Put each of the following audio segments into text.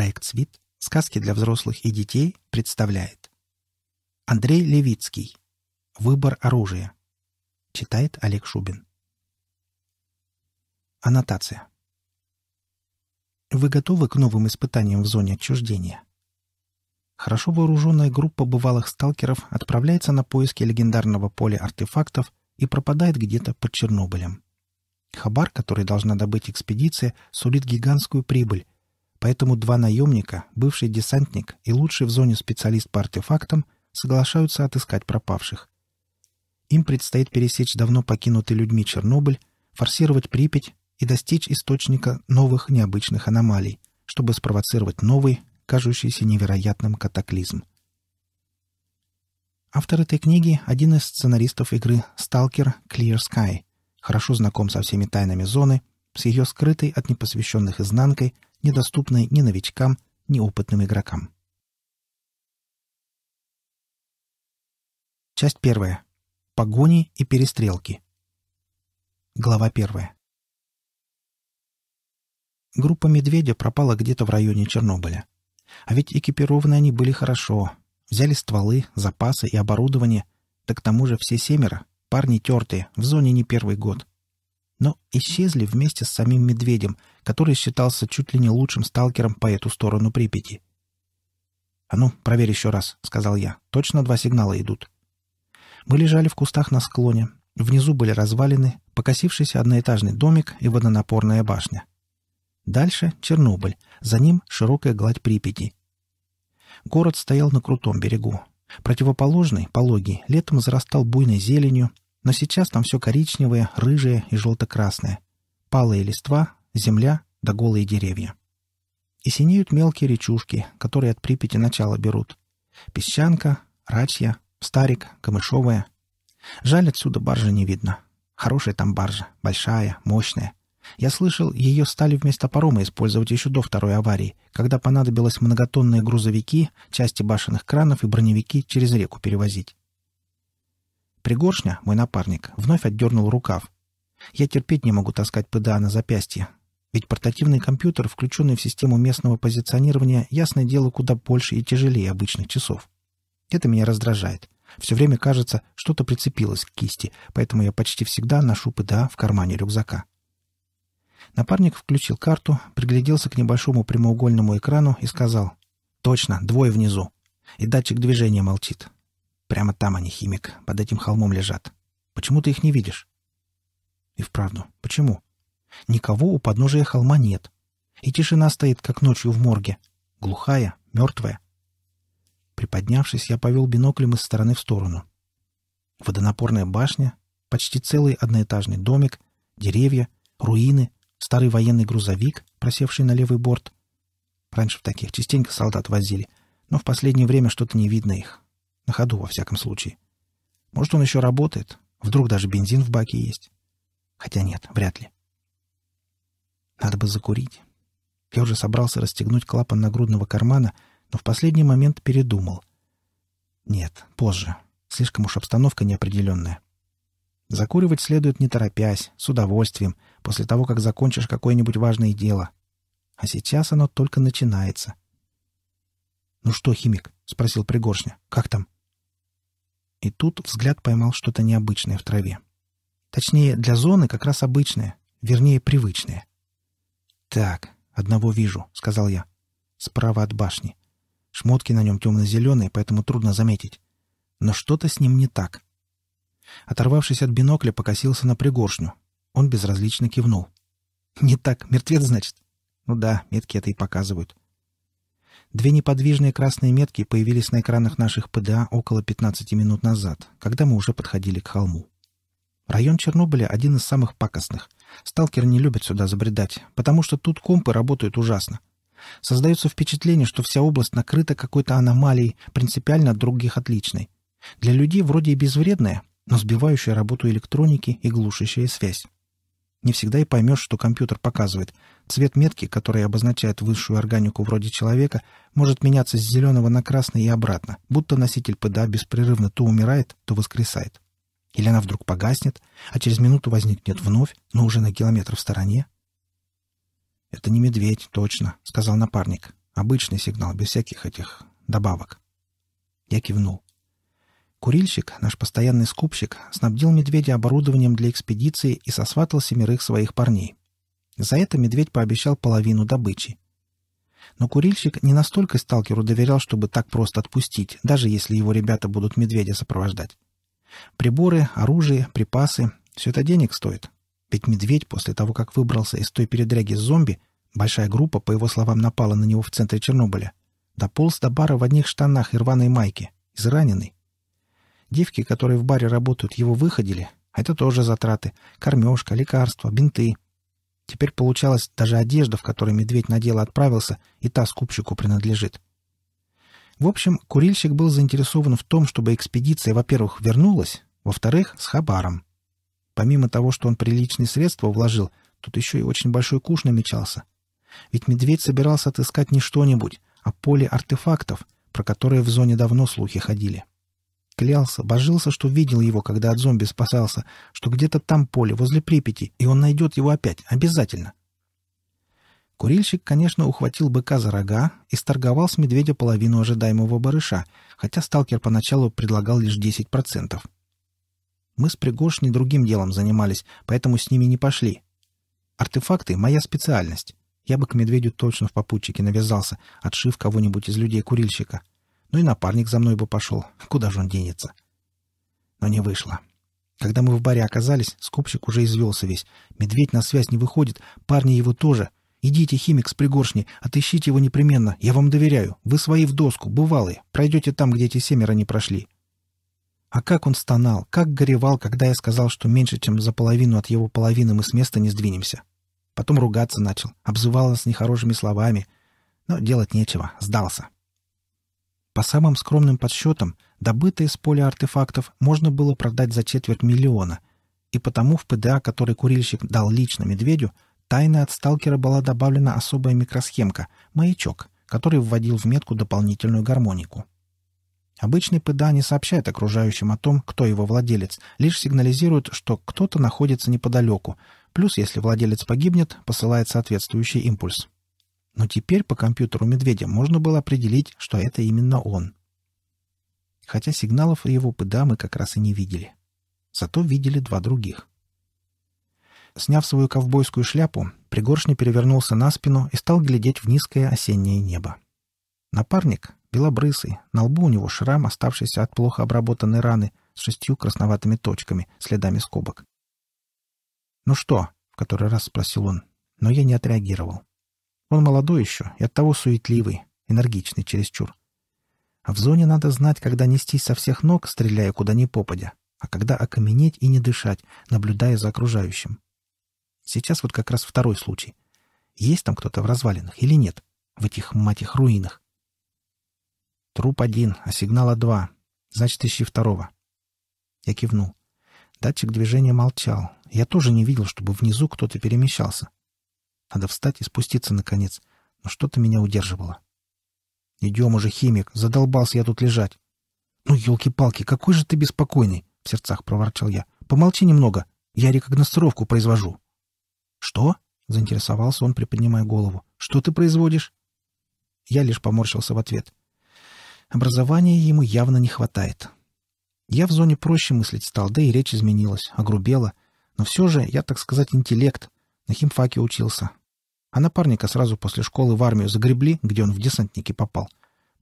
Проект «Свит. Сказки для взрослых и детей» представляет Андрей Левицкий «Выбор оружия» Читает Олег Шубин Аннотация Вы готовы к новым испытаниям в зоне отчуждения? Хорошо вооруженная группа бывалых сталкеров отправляется на поиски легендарного поля артефактов и пропадает где-то под Чернобылем. Хабар, который должна добыть экспедиция, сулит гигантскую прибыль, Поэтому два наемника, бывший десантник и лучший в зоне специалист по артефактам, соглашаются отыскать пропавших. Им предстоит пересечь давно покинутый людьми Чернобыль, форсировать Припять и достичь источника новых необычных аномалий, чтобы спровоцировать новый, кажущийся невероятным катаклизм. Автор этой книги – один из сценаристов игры «Сталкер Clear Sky», хорошо знаком со всеми тайнами зоны, с ее скрытой от непосвященных изнанкой – недоступной ни новичкам, ни опытным игрокам. Часть первая. Погони и перестрелки. Глава первая. Группа «Медведя» пропала где-то в районе Чернобыля. А ведь экипированы они были хорошо. Взяли стволы, запасы и оборудование. Да к тому же все семеро, парни тертые, в зоне не первый год. Но исчезли вместе с самим «Медведем», который считался чуть ли не лучшим сталкером по эту сторону Припяти. «А ну, проверь еще раз», — сказал я. «Точно два сигнала идут». Мы лежали в кустах на склоне. Внизу были развалины, покосившийся одноэтажный домик и водонапорная башня. Дальше — Чернобыль, за ним — широкая гладь Припяти. Город стоял на крутом берегу. Противоположный, пологий, летом зарастал буйной зеленью, но сейчас там все коричневое, рыжее и желто-красное. Палые листва, земля да голые деревья. И синеют мелкие речушки, которые от Припяти начала берут. Песчанка, Рачья, Старик, Камышовая. Жаль, отсюда баржа не видно. Хорошая там баржа, большая, мощная. Я слышал, ее стали вместо парома использовать еще до второй аварии, когда понадобилось многотонные грузовики, части башенных кранов и броневики через реку перевозить. Пригоршня, мой напарник, вновь отдернул рукав. Я терпеть не могу таскать ПДА на запястье, ведь портативный компьютер, включенный в систему местного позиционирования, ясное дело куда больше и тяжелее обычных часов. Это меня раздражает. Все время кажется, что-то прицепилось к кисти, поэтому я почти всегда ношу ПДА в кармане рюкзака. Напарник включил карту, пригляделся к небольшому прямоугольному экрану и сказал «Точно, двое внизу». И датчик движения молчит. Прямо там они, химик, под этим холмом лежат. Почему ты их не видишь? И вправду, почему? Никого у подножия холма нет. И тишина стоит, как ночью в морге. Глухая, мертвая. Приподнявшись, я повел биноклем из стороны в сторону. Водонапорная башня, почти целый одноэтажный домик, деревья, руины, старый военный грузовик, просевший на левый борт. Раньше в таких частенько солдат возили, но в последнее время что-то не видно их. На ходу, во всяком случае. Может, он еще работает, вдруг даже бензин в баке есть. Хотя нет, вряд ли. Надо бы закурить. Я уже собрался расстегнуть клапан нагрудного кармана, но в последний момент передумал. Нет, позже. Слишком уж обстановка неопределенная. Закуривать следует не торопясь, с удовольствием, после того, как закончишь какое-нибудь важное дело. А сейчас оно только начинается. «Ну что, химик?» — спросил Пригоршня. «Как там?» И тут взгляд поймал что-то необычное в траве. Точнее, для зоны как раз обычное, вернее, привычное. «Так, одного вижу», — сказал я. «Справа от башни. Шмотки на нем темно-зеленые, поэтому трудно заметить. Но что-то с ним не так». Оторвавшись от бинокля, покосился на пригоршню. Он безразлично кивнул. «Не так, мертвец, значит?» «Ну да, метки это и показывают». Две неподвижные красные метки появились на экранах наших ПДА около 15 минут назад, когда мы уже подходили к холму. Район Чернобыля один из самых пакостных. Сталкеры не любят сюда забредать, потому что тут компы работают ужасно. Создается впечатление, что вся область накрыта какой-то аномалией, принципиально от других отличной. Для людей вроде и безвредная, но сбивающая работу электроники и глушащая связь. Не всегда и поймешь, что компьютер показывает. Цвет метки, который обозначает высшую органику вроде человека, может меняться с зеленого на красный и обратно, будто носитель ПДА беспрерывно то умирает, то воскресает. Или она вдруг погаснет, а через минуту возникнет вновь, но уже на километр в стороне? «Это не медведь, точно», — сказал напарник. «Обычный сигнал, без всяких этих добавок». Я кивнул. Курильщик, наш постоянный скупщик, снабдил медведя оборудованием для экспедиции и сосватал семерых своих парней. За это медведь пообещал половину добычи. Но курильщик не настолько сталкеру доверял, чтобы так просто отпустить, даже если его ребята будут медведя сопровождать. Приборы, оружие, припасы — все это денег стоит. Ведь медведь после того, как выбрался из той передряги с зомби, большая группа, по его словам, напала на него в центре Чернобыля, дополз до бара в одних штанах и рваной майке, израненный. Девки, которые в баре работают, его выходили, а это тоже затраты, кормежка, лекарства, бинты. Теперь получалось, даже одежда, в которой медведь на дело отправился, и та скупщику принадлежит. — в общем, курильщик был заинтересован в том, чтобы экспедиция, во-первых, вернулась, во-вторых, с хабаром. Помимо того, что он приличные средства вложил, тут еще и очень большой куш намечался. Ведь медведь собирался отыскать не что-нибудь, а поле артефактов, про которые в зоне давно слухи ходили. Клялся, божился, что видел его, когда от зомби спасался, что где-то там поле, возле Припяти, и он найдет его опять, обязательно. Курильщик, конечно, ухватил быка за рога и сторговал с медведя половину ожидаемого барыша, хотя сталкер поначалу предлагал лишь 10%. Мы с Пригошни другим делом занимались, поэтому с ними не пошли. Артефакты — моя специальность. Я бы к медведю точно в попутчике навязался, отшив кого-нибудь из людей курильщика. Ну и напарник за мной бы пошел. Куда же он денется? Но не вышло. Когда мы в баре оказались, скупщик уже извелся весь. Медведь на связь не выходит, парни его тоже — Идите, химик с пригоршни, отыщите его непременно, я вам доверяю. Вы свои в доску, бывалые, пройдете там, где эти семеро не прошли». А как он стонал, как горевал, когда я сказал, что меньше, чем за половину от его половины мы с места не сдвинемся. Потом ругаться начал, обзывал нас нехорошими словами. Но делать нечего, сдался. По самым скромным подсчетам, добытые с поля артефактов можно было продать за четверть миллиона, и потому в ПДА, который курильщик дал лично медведю, тайно от сталкера была добавлена особая микросхемка — маячок, который вводил в метку дополнительную гармонику. Обычный ПДА не сообщает окружающим о том, кто его владелец, лишь сигнализирует, что кто-то находится неподалеку, плюс, если владелец погибнет, посылает соответствующий импульс. Но теперь по компьютеру медведя можно было определить, что это именно он. Хотя сигналов его ПДА мы как раз и не видели. Зато видели два других. Сняв свою ковбойскую шляпу, пригоршня перевернулся на спину и стал глядеть в низкое осеннее небо. Напарник, белобрысый, на лбу у него шрам, оставшийся от плохо обработанной раны, с шестью красноватыми точками, следами скобок. «Ну что?» — в который раз спросил он, но я не отреагировал. Он молодой еще и оттого суетливый, энергичный чересчур. А в зоне надо знать, когда нестись со всех ног, стреляя куда ни попадя, а когда окаменеть и не дышать, наблюдая за окружающим. Сейчас вот как раз второй случай. Есть там кто-то в развалинах или нет? В этих, мать их, руинах. Труп один, а сигнала два. Значит, ищи второго. Я кивнул. Датчик движения молчал. Я тоже не видел, чтобы внизу кто-то перемещался. Надо встать и спуститься, наконец. Но что-то меня удерживало. «Идем уже, химик, задолбался я тут лежать». «Ну, елки-палки, какой же ты беспокойный!» — в сердцах проворчал я. «Помолчи немного, я рекогностировку произвожу». «Что?» — заинтересовался он, приподнимая голову. «Что ты производишь?» Я лишь поморщился в ответ. Образования ему явно не хватает. Я в зоне проще мыслить стал, да и речь изменилась, огрубела. Но все же я, так сказать, интеллект. На химфаке учился. А напарника сразу после школы в армию загребли, где он в десантники попал.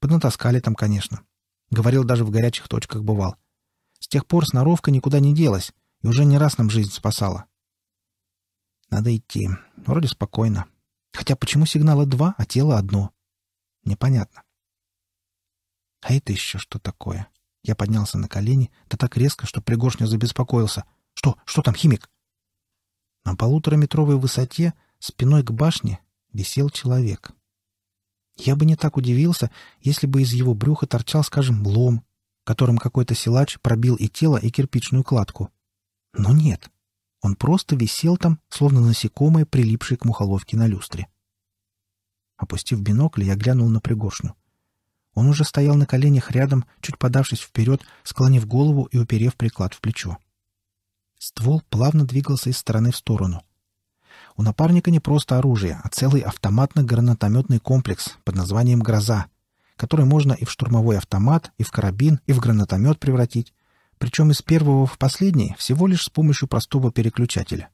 Поднатаскали там, конечно. Говорил, даже в горячих точках бывал. С тех пор сноровка никуда не делась и уже не раз нам жизнь спасала. Надо идти. Вроде спокойно. Хотя почему сигнала два, а тело одно? Непонятно. А это еще что такое? Я поднялся на колени, да так резко, что Пригоршня забеспокоился. Что? Что там, химик? На полутораметровой высоте, спиной к башне, висел человек. Я бы не так удивился, если бы из его брюха торчал, скажем, лом, которым какой-то силач пробил и тело, и кирпичную кладку. Но нет. — он просто висел там, словно насекомое, прилипшее к мухоловке на люстре. Опустив бинокль, я глянул на пригоршню. Он уже стоял на коленях рядом, чуть подавшись вперед, склонив голову и уперев приклад в плечо. Ствол плавно двигался из стороны в сторону. У напарника не просто оружие, а целый автоматно-гранатометный комплекс под названием «Гроза», который можно и в штурмовой автомат, и в карабин, и в гранатомет превратить, причем из первого в последний всего лишь с помощью простого переключателя.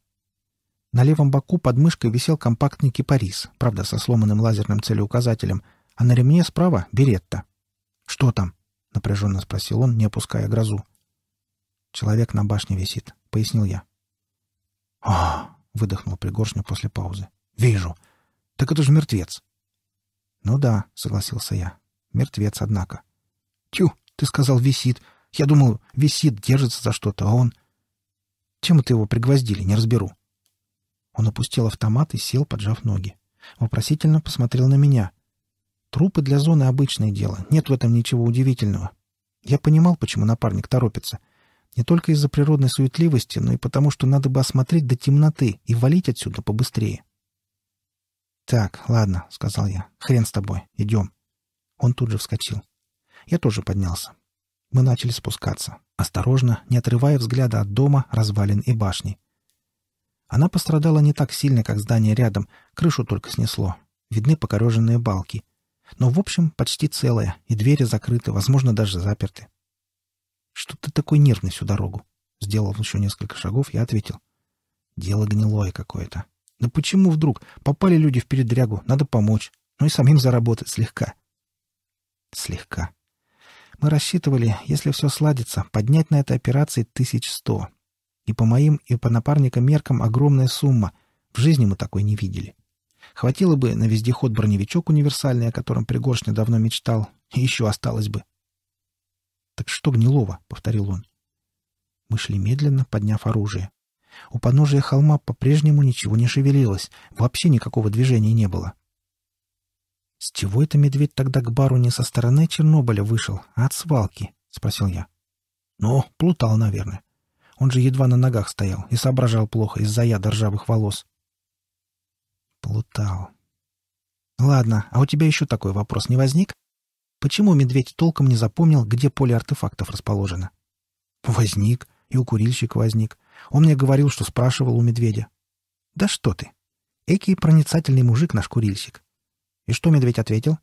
На левом боку под мышкой висел компактный кипарис, правда, со сломанным лазерным целеуказателем, а на ремне справа — беретта. «Что там?» — напряженно спросил он, не опуская грозу. «Человек на башне висит», — пояснил я. «А!» — выдохнул Пригоршню после паузы. «Вижу. Так это же мертвец». «Ну да», — согласился я. «Мертвец, однако». «Тю, ты сказал, висит. Я думал, висит, держится за что-то, а он... Чем это его пригвоздили, не разберу. Он опустил автомат и сел, поджав ноги. Вопросительно посмотрел на меня. Трупы для зоны — обычное дело. Нет в этом ничего удивительного. Я понимал, почему напарник торопится. Не только из-за природной суетливости, но и потому, что надо бы осмотреть до темноты и валить отсюда побыстрее. «Так, ладно», — сказал я. «Хрен с тобой. Идем». Он тут же вскочил. Я тоже поднялся. Мы начали спускаться, осторожно, не отрывая взгляда от дома, развалин и башни. Она пострадала не так сильно, как здание рядом, крышу только снесло. Видны покореженные балки. Но, в общем, почти целая, и двери закрыты, возможно, даже заперты. «Что ты такой нервный всю дорогу?» Сделав еще несколько шагов, я ответил. «Дело гнилое какое-то. Да почему вдруг? Попали люди в передрягу, надо помочь. Ну и самим заработать слегка». «Слегка. Мы рассчитывали, если все сладится, поднять на этой операции тысяч сто. И по моим, и по напарникам меркам огромная сумма. В жизни мы такой не видели. Хватило бы на вездеход броневичок универсальный, о котором Пригоршня давно мечтал, и еще осталось бы. «Так что гнилого?» — повторил он. Мы шли медленно, подняв оружие. У подножия холма по-прежнему ничего не шевелилось, вообще никакого движения не было. «С чего это медведь тогда к бару не со стороны Чернобыля вышел, а от свалки?» — спросил я. «Ну, плутал, наверное. Он же едва на ногах стоял и соображал плохо из-за яда ржавых волос». «Плутал. Ладно, а у тебя еще такой вопрос не возник? Почему медведь толком не запомнил, где поле артефактов расположено?» «Возник. И у курильщика возник. Он мне говорил, что спрашивал у медведя». «Да что ты! Экий проницательный мужик наш курильщик. И что медведь ответил?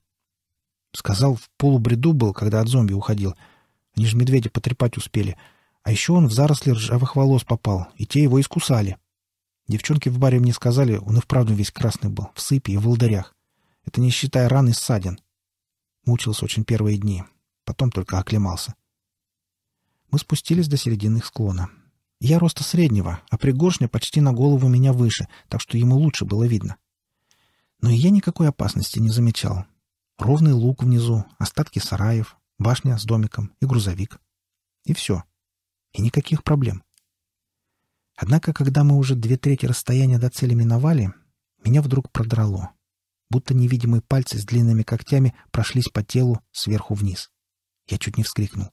Сказал, в полубреду был, когда от зомби уходил. Они же медведя потрепать успели. А еще он в заросли ржавых волос попал, и те его искусали. Девчонки в баре мне сказали, он и вправду весь красный был, в сыпи и в волдырях. Это не считая ран и ссадин. Мучился очень первые дни. Потом только оклемался. Мы спустились до середины склона. Я роста среднего, а пригоршня почти на голову меня выше, так что ему лучше было видно. Но и я никакой опасности не замечал. Ровный луг внизу, остатки сараев, башня с домиком и грузовик. И все. И никаких проблем. Однако, когда мы уже две трети расстояния до цели миновали, меня вдруг продрало. Будто невидимые пальцы с длинными когтями прошлись по телу сверху вниз. Я чуть не вскрикнул.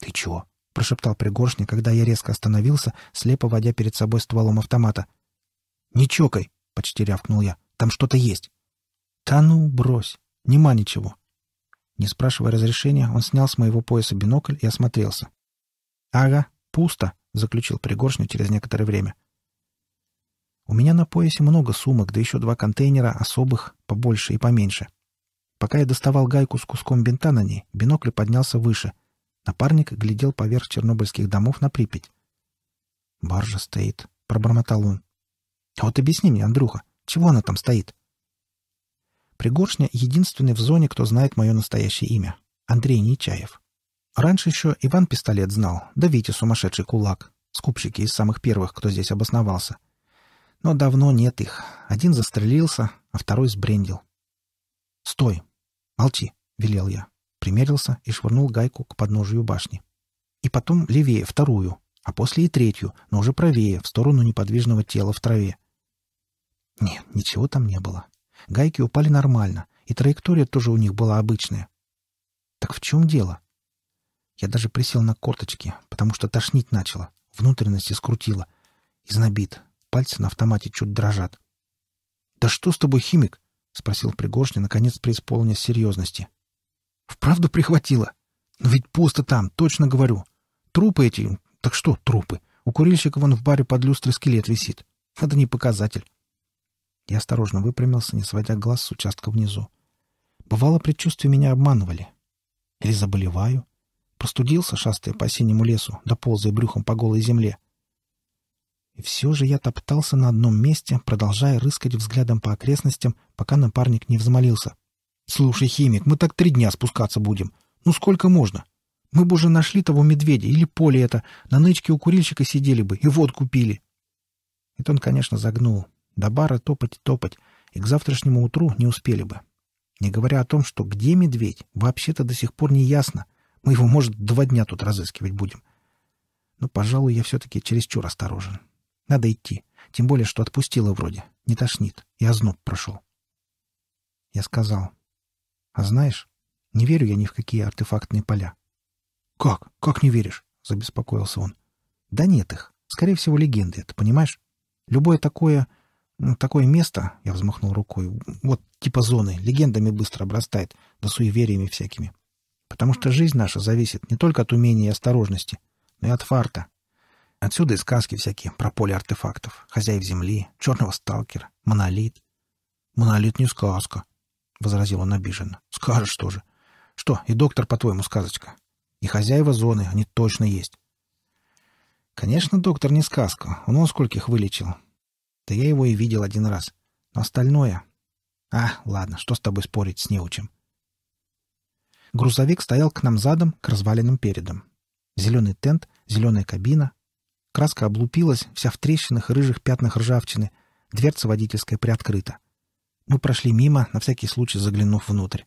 «Ты чего?» — прошептал Пригоршня, когда я резко остановился, слепо водя перед собой стволом автомата. «Не чокай!» — почти рявкнул я. Там что-то есть. Да ну, брось. Нема ничего. Не спрашивая разрешения, он снял с моего пояса бинокль и осмотрелся. Ага, пусто, заключил Пригоршню через некоторое время. У меня на поясе много сумок, да еще два контейнера особых, побольше и поменьше. Пока я доставал гайку с куском бинта на ней, бинокль поднялся выше. Напарник глядел поверх чернобыльских домов на Припять. «Баржа стоит», — пробормотал он. «А «Вот объясни мне, Андрюха, чего она там стоит? Пригоршня — единственный в зоне, кто знает мое настоящее имя. Андрей Нечаев. Раньше еще Иван Пистолет знал, да Витя сумасшедший кулак. Скупщики из самых первых, кто здесь обосновался. Но давно нет их. Один застрелился, а второй сбрендил. «Стой! Молчи!» — велел я. Примерился и швырнул гайку к подножию башни. И потом левее вторую, а после и третью, но уже правее, в сторону неподвижного тела в траве — нет, ничего там не было. Гайки упали нормально, и траектория тоже у них была обычная. Так в чем дело? Я даже присел на корточки, потому что тошнить начало, внутренности скрутило. Изнобит, пальцы на автомате чуть дрожат. «Да что с тобой, химик?» — спросил Пригоршня, наконец преисполнив серьезности. «Вправду прихватило? Но ведь пусто там, точно говорю. Трупы эти... Так что трупы? У курильщика вон в баре под люстрой скелет висит. Это не показатель. Я осторожно выпрямился, не сводя глаз с участка внизу. Бывало, предчувствия меня обманывали. Или заболеваю. Простудился, шастая по синему лесу, доползая брюхом по голой земле. И все же я топтался на одном месте, продолжая рыскать взглядом по окрестностям, пока напарник не взмолился. «Слушай, химик, мы так три дня спускаться будем. Ну сколько можно? Мы бы уже нашли того медведя или поле это, на нычке у курильщика сидели бы и водку пили». И он, конечно, загнул, до бара топать и топать, и к завтрашнему утру не успели бы. Не говоря о том, что где медведь, вообще-то до сих пор не ясно. Мы его, может, два дня тут разыскивать будем. Но, пожалуй, я все-таки чересчур осторожен. Надо идти. Тем более, что отпустила вроде. Не тошнит. И озноб прошел. Я сказал. А знаешь, не верю я ни в какие артефактные поля. Как? Как не веришь? Забеспокоился он. Да нет их. Скорее всего, легенды, ты понимаешь? Любое такое «Ну, такое место, я взмахнул рукой, вот типа зоны, легендами быстро обрастает, да суевериями всякими. Потому что жизнь наша зависит не только от умения и осторожности, но и от фарта. Отсюда и сказки всякие про поле артефактов, хозяев земли, черного сталкера, монолит. Монолит не сказка, — возразил он обиженно. — Скажешь тоже. Что, и доктор, по-твоему, сказочка? И хозяева зоны, они точно есть. — Конечно, доктор не сказка. Он он скольких вылечил. Да я его и видел один раз. Но остальное... А, ладно, что с тобой спорить с неучем. Грузовик стоял к нам задом, к развалинам передам. Зеленый тент, зеленая кабина. Краска облупилась, вся в трещинах и рыжих пятнах ржавчины. Дверца водительская приоткрыта. Мы прошли мимо, на всякий случай заглянув внутрь.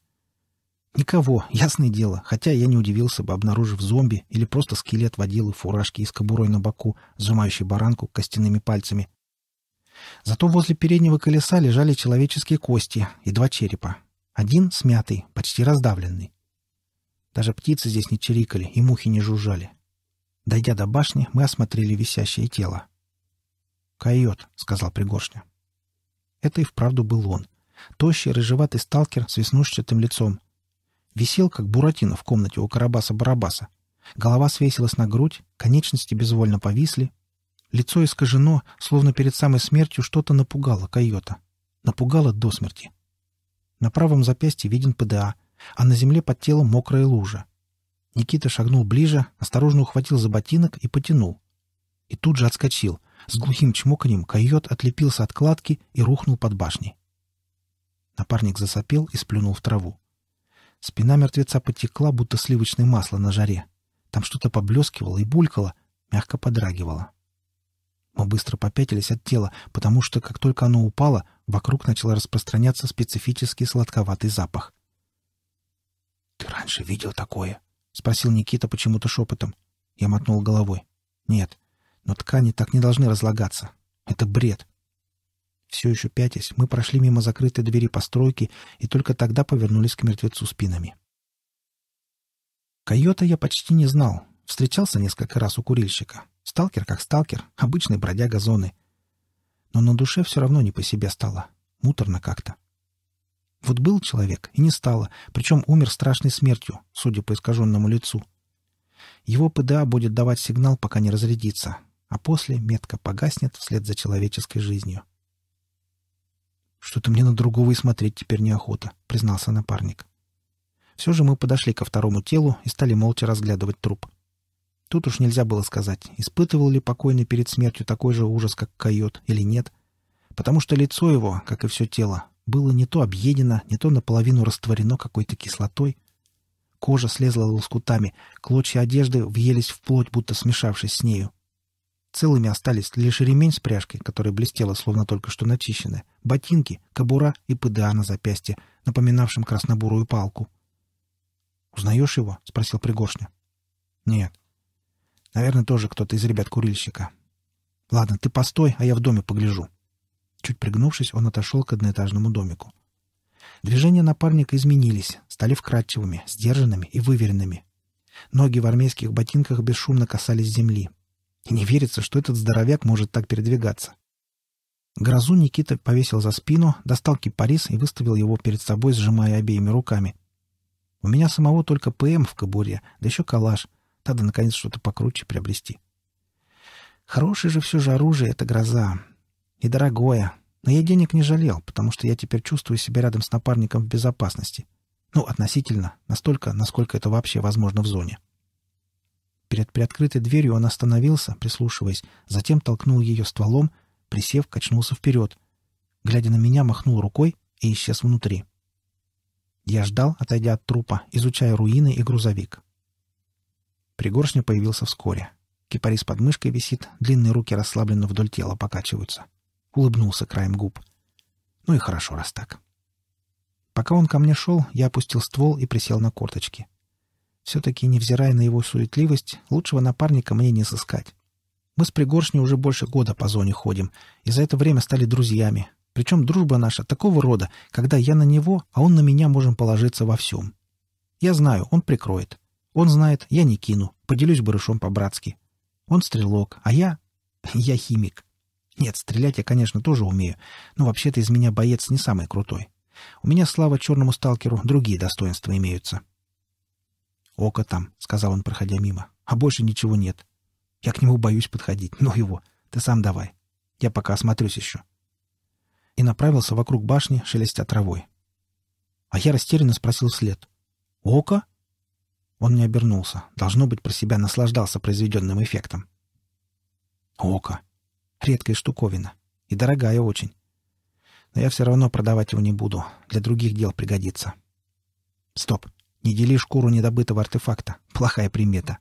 Никого, ясное дело, хотя я не удивился бы, обнаружив зомби или просто скелет водилы фуражки из кобурой на боку, сжимающий баранку костяными пальцами Зато возле переднего колеса лежали человеческие кости и два черепа. Один смятый, почти раздавленный. Даже птицы здесь не чирикали и мухи не жужжали. Дойдя до башни, мы осмотрели висящее тело. «Койот», — сказал Пригоршня. Это и вправду был он. Тощий, рыжеватый сталкер с веснушчатым лицом. Висел, как буратино в комнате у Карабаса-Барабаса. Голова свесилась на грудь, конечности безвольно повисли, Лицо искажено, словно перед самой смертью что-то напугало койота. Напугало до смерти. На правом запястье виден ПДА, а на земле под телом мокрая лужа. Никита шагнул ближе, осторожно ухватил за ботинок и потянул. И тут же отскочил. С глухим чмоканьем койот отлепился от кладки и рухнул под башней. Напарник засопел и сплюнул в траву. Спина мертвеца потекла, будто сливочное масло на жаре. Там что-то поблескивало и булькало, мягко подрагивало. Мы быстро попятились от тела, потому что, как только оно упало, вокруг начал распространяться специфический сладковатый запах. «Ты раньше видел такое?» — спросил Никита почему-то шепотом. Я мотнул головой. «Нет, но ткани так не должны разлагаться. Это бред». Все еще пятясь, мы прошли мимо закрытой двери постройки и только тогда повернулись к мертвецу спинами. Койота я почти не знал. Встречался несколько раз у курильщика. Сталкер как сталкер, обычный бродяга зоны. Но на душе все равно не по себе стало. Муторно как-то. Вот был человек, и не стало, причем умер страшной смертью, судя по искаженному лицу. Его ПДА будет давать сигнал, пока не разрядится, а после метка погаснет вслед за человеческой жизнью. «Что-то мне на другого и смотреть теперь неохота», — признался напарник. Все же мы подошли ко второму телу и стали молча разглядывать труп. Тут уж нельзя было сказать, испытывал ли покойный перед смертью такой же ужас, как койот, или нет, потому что лицо его, как и все тело, было не то объедено, не то наполовину растворено какой-то кислотой. Кожа слезла лоскутами, клочья одежды въелись в плоть, будто смешавшись с нею. Целыми остались лишь ремень с пряжкой, которая блестела, словно только что начищенная, ботинки, кобура и ПДА на запястье, напоминавшим краснобурую палку. «Узнаешь его?» — спросил Пригоршня. «Нет. Наверное, тоже кто-то из ребят курильщика. Ладно, ты постой, а я в доме погляжу. Чуть пригнувшись, он отошел к одноэтажному домику. Движения напарника изменились, стали вкрадчивыми, сдержанными и выверенными. Ноги в армейских ботинках бесшумно касались земли. И не верится, что этот здоровяк может так передвигаться. Грозу Никита повесил за спину, достал кипарис и выставил его перед собой, сжимая обеими руками. У меня самого только ПМ в кобуре, да еще калаш — надо, наконец, что-то покруче приобрести. Хорошее же все же оружие — это гроза. И дорогое. Но я денег не жалел, потому что я теперь чувствую себя рядом с напарником в безопасности. Ну, относительно. Настолько, насколько это вообще возможно в зоне. Перед приоткрытой дверью он остановился, прислушиваясь, затем толкнул ее стволом, присев, качнулся вперед. Глядя на меня, махнул рукой и исчез внутри. Я ждал, отойдя от трупа, изучая руины и грузовик. Пригоршня появился вскоре. Кипарис под мышкой висит, длинные руки расслабленно вдоль тела покачиваются. Улыбнулся краем губ. Ну и хорошо, раз так. Пока он ко мне шел, я опустил ствол и присел на корточки. Все-таки, невзирая на его суетливость, лучшего напарника мне не сыскать. Мы с Пригоршней уже больше года по зоне ходим, и за это время стали друзьями. Причем дружба наша такого рода, когда я на него, а он на меня можем положиться во всем. Я знаю, он прикроет. Он знает, я не кину, поделюсь барышом по-братски. Он стрелок, а я... я химик. Нет, стрелять я, конечно, тоже умею, но вообще-то из меня боец не самый крутой. У меня, слава черному сталкеру, другие достоинства имеются. «Око там», — сказал он, проходя мимо, — «а больше ничего нет. Я к нему боюсь подходить, но ну его. Ты сам давай. Я пока осмотрюсь еще». И направился вокруг башни, шелестя травой. А я растерянно спросил след: «Око?» Он не обернулся. Должно быть, про себя наслаждался произведенным эффектом. Око. Редкая штуковина. И дорогая очень. Но я все равно продавать его не буду. Для других дел пригодится. Стоп. Не дели шкуру недобытого артефакта. Плохая примета.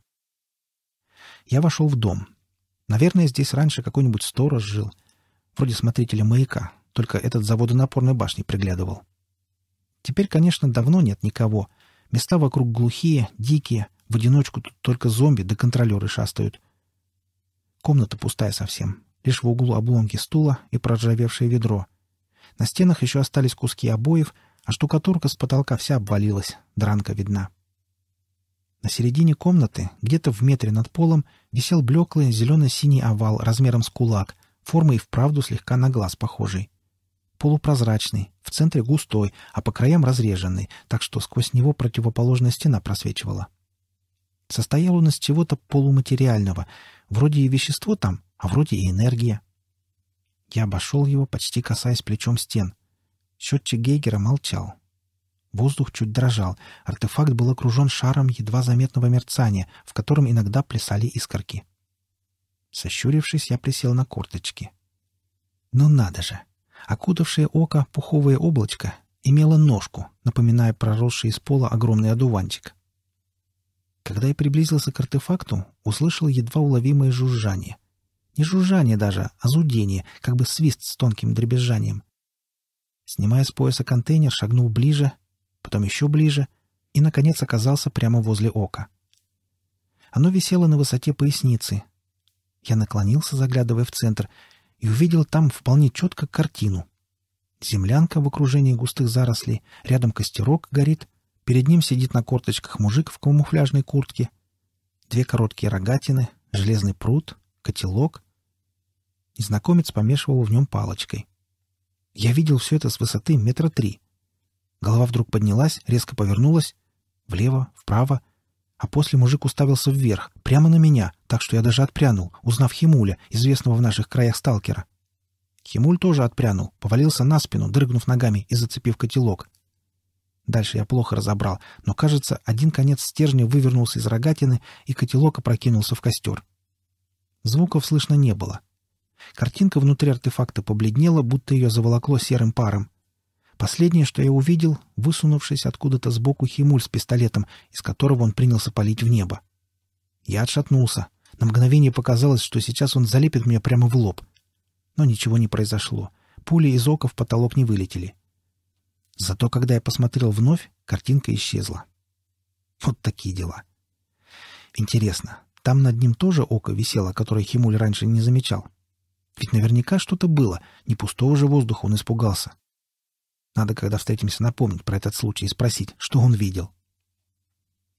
Я вошел в дом. Наверное, здесь раньше какой-нибудь сторож жил. Вроде смотрителя маяка. Только этот заводонапорной башни приглядывал. Теперь, конечно, давно нет никого — Места вокруг глухие, дикие. В одиночку тут только зомби да контролеры шастают. Комната пустая совсем. Лишь в углу обломки стула и проржавевшее ведро. На стенах еще остались куски обоев, а штукатурка с потолка вся обвалилась, дранка видна. На середине комнаты, где-то в метре над полом, висел блеклый зелено-синий овал размером с кулак, формой и вправду слегка на глаз похожий полупрозрачный, в центре густой, а по краям разреженный, так что сквозь него противоположная стена просвечивала. Состоял он из чего-то полуматериального, вроде и вещество там, а вроде и энергия. Я обошел его, почти касаясь плечом стен. Счетчик Гейгера молчал. Воздух чуть дрожал, артефакт был окружен шаром едва заметного мерцания, в котором иногда плясали искорки. Сощурившись, я присел на корточки. «Ну надо же!» Окутавшее око пуховое облачко имело ножку, напоминая проросший из пола огромный одуванчик. Когда я приблизился к артефакту, услышал едва уловимое жужжание. Не жужжание даже, а зудение, как бы свист с тонким дребезжанием. Снимая с пояса контейнер, шагнул ближе, потом еще ближе и, наконец, оказался прямо возле ока. Оно висело на высоте поясницы. Я наклонился, заглядывая в центр, и увидел там вполне четко картину. Землянка в окружении густых зарослей, рядом костерок горит, перед ним сидит на корточках мужик в камуфляжной куртке, две короткие рогатины, железный пруд, котелок. Незнакомец помешивал в нем палочкой. Я видел все это с высоты метра три. Голова вдруг поднялась, резко повернулась, влево, вправо — а после мужик уставился вверх, прямо на меня, так что я даже отпрянул, узнав Химуля, известного в наших краях сталкера. Химуль тоже отпрянул, повалился на спину, дрыгнув ногами и зацепив котелок. Дальше я плохо разобрал, но, кажется, один конец стержня вывернулся из рогатины, и котелок опрокинулся в костер. Звуков слышно не было. Картинка внутри артефакта побледнела, будто ее заволокло серым паром. Последнее, что я увидел, высунувшись откуда-то сбоку химуль с пистолетом, из которого он принялся палить в небо. Я отшатнулся. На мгновение показалось, что сейчас он залепит меня прямо в лоб. Но ничего не произошло. Пули из ока в потолок не вылетели. Зато когда я посмотрел вновь, картинка исчезла. Вот такие дела. Интересно, там над ним тоже око висело, которое Химуль раньше не замечал? Ведь наверняка что-то было, не пустого же воздуха он испугался. Надо, когда встретимся, напомнить про этот случай и спросить, что он видел.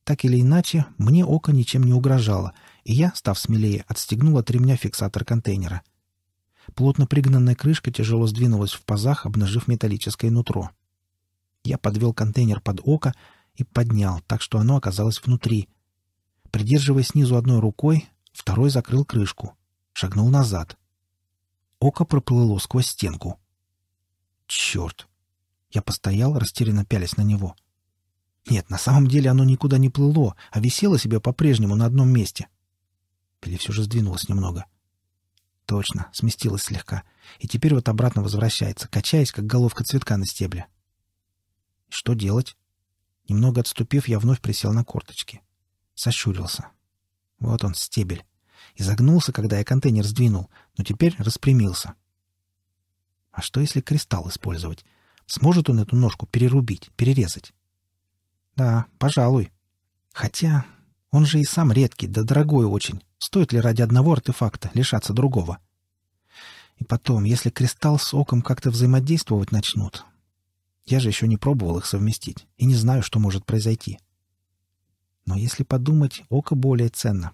Так или иначе, мне око ничем не угрожало, и я, став смелее, отстегнул от ремня фиксатор контейнера. Плотно пригнанная крышка тяжело сдвинулась в пазах, обнажив металлическое нутро. Я подвел контейнер под око и поднял, так что оно оказалось внутри. Придерживая снизу одной рукой, второй закрыл крышку, шагнул назад. Око проплыло сквозь стенку. «Черт!» Я постоял, растерянно пялись на него. Нет, на самом деле оно никуда не плыло, а висело себе по-прежнему на одном месте. Или все же сдвинулось немного. Точно, сместилось слегка. И теперь вот обратно возвращается, качаясь, как головка цветка на стебле. Что делать? Немного отступив, я вновь присел на корточки. Сощурился. Вот он, стебель. Изогнулся, когда я контейнер сдвинул, но теперь распрямился. А что, если кристалл использовать? Сможет он эту ножку перерубить, перерезать? Да, пожалуй. Хотя он же и сам редкий, да дорогой очень. Стоит ли ради одного артефакта лишаться другого? И потом, если кристалл с оком как-то взаимодействовать начнут... Я же еще не пробовал их совместить и не знаю, что может произойти. Но если подумать, око более ценно.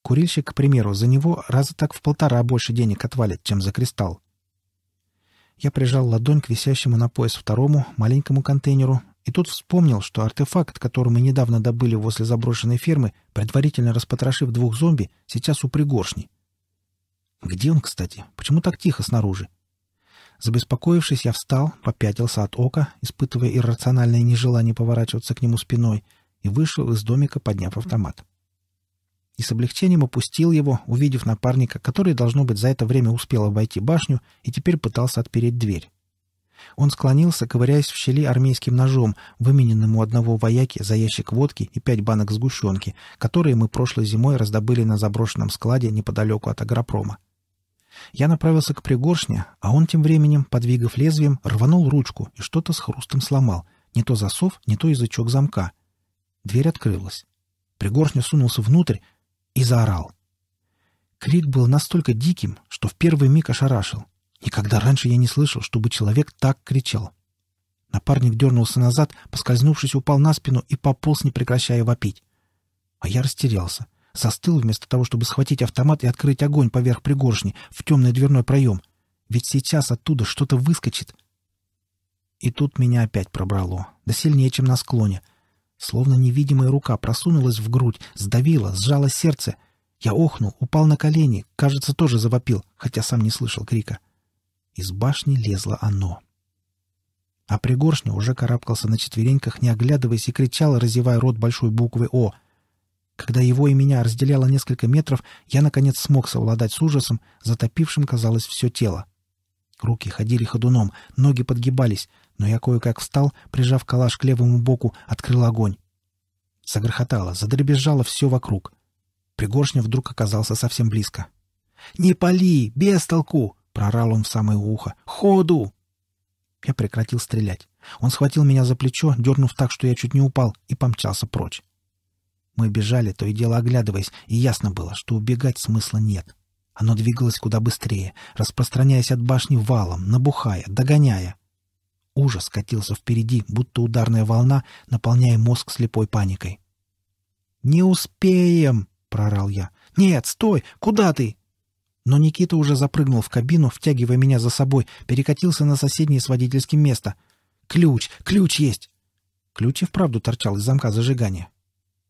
Курильщик, к примеру, за него раза так в полтора больше денег отвалит, чем за кристалл. Я прижал ладонь к висящему на пояс второму, маленькому контейнеру, и тут вспомнил, что артефакт, который мы недавно добыли возле заброшенной фермы, предварительно распотрошив двух зомби, сейчас у пригоршни. Где он, кстати? Почему так тихо снаружи? Забеспокоившись, я встал, попятился от ока, испытывая иррациональное нежелание поворачиваться к нему спиной, и вышел из домика, подняв автомат и с облегчением опустил его, увидев напарника, который, должно быть, за это время успел обойти башню и теперь пытался отпереть дверь. Он склонился, ковыряясь в щели армейским ножом, вымененным у одного вояки за ящик водки и пять банок сгущенки, которые мы прошлой зимой раздобыли на заброшенном складе неподалеку от агропрома. Я направился к пригоршне, а он тем временем, подвигав лезвием, рванул ручку и что-то с хрустом сломал. Не то засов, не то язычок замка. Дверь открылась. Пригоршня сунулся внутрь, и заорал. Крик был настолько диким, что в первый миг ошарашил. Никогда раньше я не слышал, чтобы человек так кричал. Напарник дернулся назад, поскользнувшись, упал на спину и пополз, не прекращая вопить. А я растерялся. Застыл вместо того, чтобы схватить автомат и открыть огонь поверх пригоршни в темный дверной проем. Ведь сейчас оттуда что-то выскочит. И тут меня опять пробрало. Да сильнее, чем на склоне — Словно невидимая рука просунулась в грудь, сдавила, сжала сердце. Я охнул, упал на колени, кажется, тоже завопил, хотя сам не слышал крика. Из башни лезло оно. А пригоршня уже карабкался на четвереньках, не оглядываясь, и кричал, разевая рот большой буквы «О». Когда его и меня разделяло несколько метров, я, наконец, смог совладать с ужасом, затопившим, казалось, все тело. Руки ходили ходуном, ноги подгибались, но я кое-как встал, прижав калаш к левому боку, открыл огонь. Загрохотало, задребезжало все вокруг. Пригоршня вдруг оказался совсем близко. «Не пали! Без толку!» — прорал он в самое ухо. «Ходу!» Я прекратил стрелять. Он схватил меня за плечо, дернув так, что я чуть не упал, и помчался прочь. Мы бежали, то и дело оглядываясь, и ясно было, что убегать смысла нет. Оно двигалось куда быстрее, распространяясь от башни валом, набухая, догоняя. Ужас катился впереди, будто ударная волна, наполняя мозг слепой паникой. «Не успеем!» — прорал я. «Нет, стой! Куда ты?» Но Никита уже запрыгнул в кабину, втягивая меня за собой, перекатился на соседнее с водительским место. «Ключ! Ключ есть!» Ключ и вправду торчал из замка зажигания.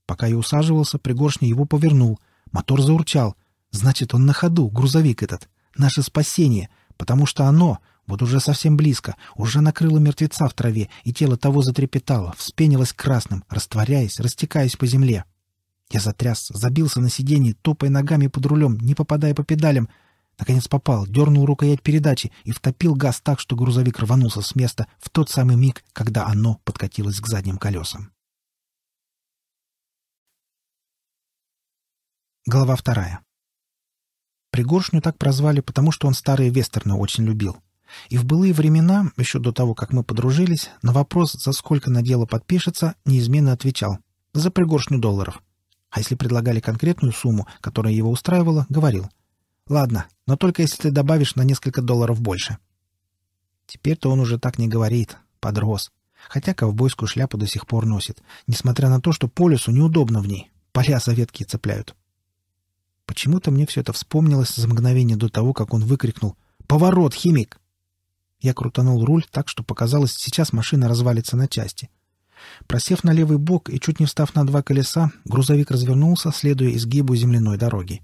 Пока я усаживался, пригоршня его повернул. Мотор заурчал. «Значит, он на ходу, грузовик этот. Наше спасение, потому что оно вот уже совсем близко, уже накрыло мертвеца в траве, и тело того затрепетало, вспенилось красным, растворяясь, растекаясь по земле. Я затряс, забился на сиденье, топая ногами под рулем, не попадая по педалям. Наконец попал, дернул рукоять передачи и втопил газ так, что грузовик рванулся с места в тот самый миг, когда оно подкатилось к задним колесам. Глава вторая. Пригоршню так прозвали, потому что он старые вестерны очень любил. И в былые времена, еще до того, как мы подружились, на вопрос, за сколько на дело подпишется, неизменно отвечал «за пригоршню долларов». А если предлагали конкретную сумму, которая его устраивала, говорил «Ладно, но только если ты добавишь на несколько долларов больше». Теперь-то он уже так не говорит, подрос. Хотя ковбойскую шляпу до сих пор носит, несмотря на то, что полюсу неудобно в ней, поля за ветки цепляют. Почему-то мне все это вспомнилось за мгновение до того, как он выкрикнул «Поворот, химик!» Я крутанул руль так, что показалось, сейчас машина развалится на части. Просев на левый бок и чуть не встав на два колеса, грузовик развернулся, следуя изгибу земляной дороги.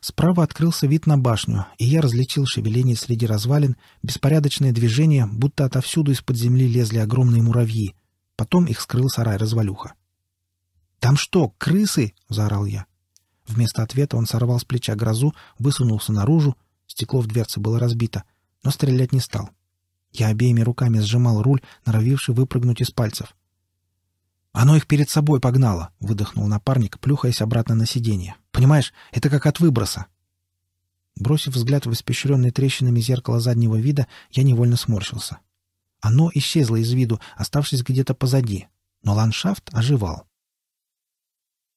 Справа открылся вид на башню, и я различил шевеление среди развалин, беспорядочное движение, будто отовсюду из-под земли лезли огромные муравьи. Потом их скрыл сарай-развалюха. «Там что, крысы?» — заорал я. Вместо ответа он сорвал с плеча грозу, высунулся наружу, стекло в дверце было разбито — но стрелять не стал. Я обеими руками сжимал руль, норовивший выпрыгнуть из пальцев. «Оно их перед собой погнало», — выдохнул напарник, плюхаясь обратно на сиденье. «Понимаешь, это как от выброса». Бросив взгляд в испещренное трещинами зеркало заднего вида, я невольно сморщился. Оно исчезло из виду, оставшись где-то позади, но ландшафт оживал.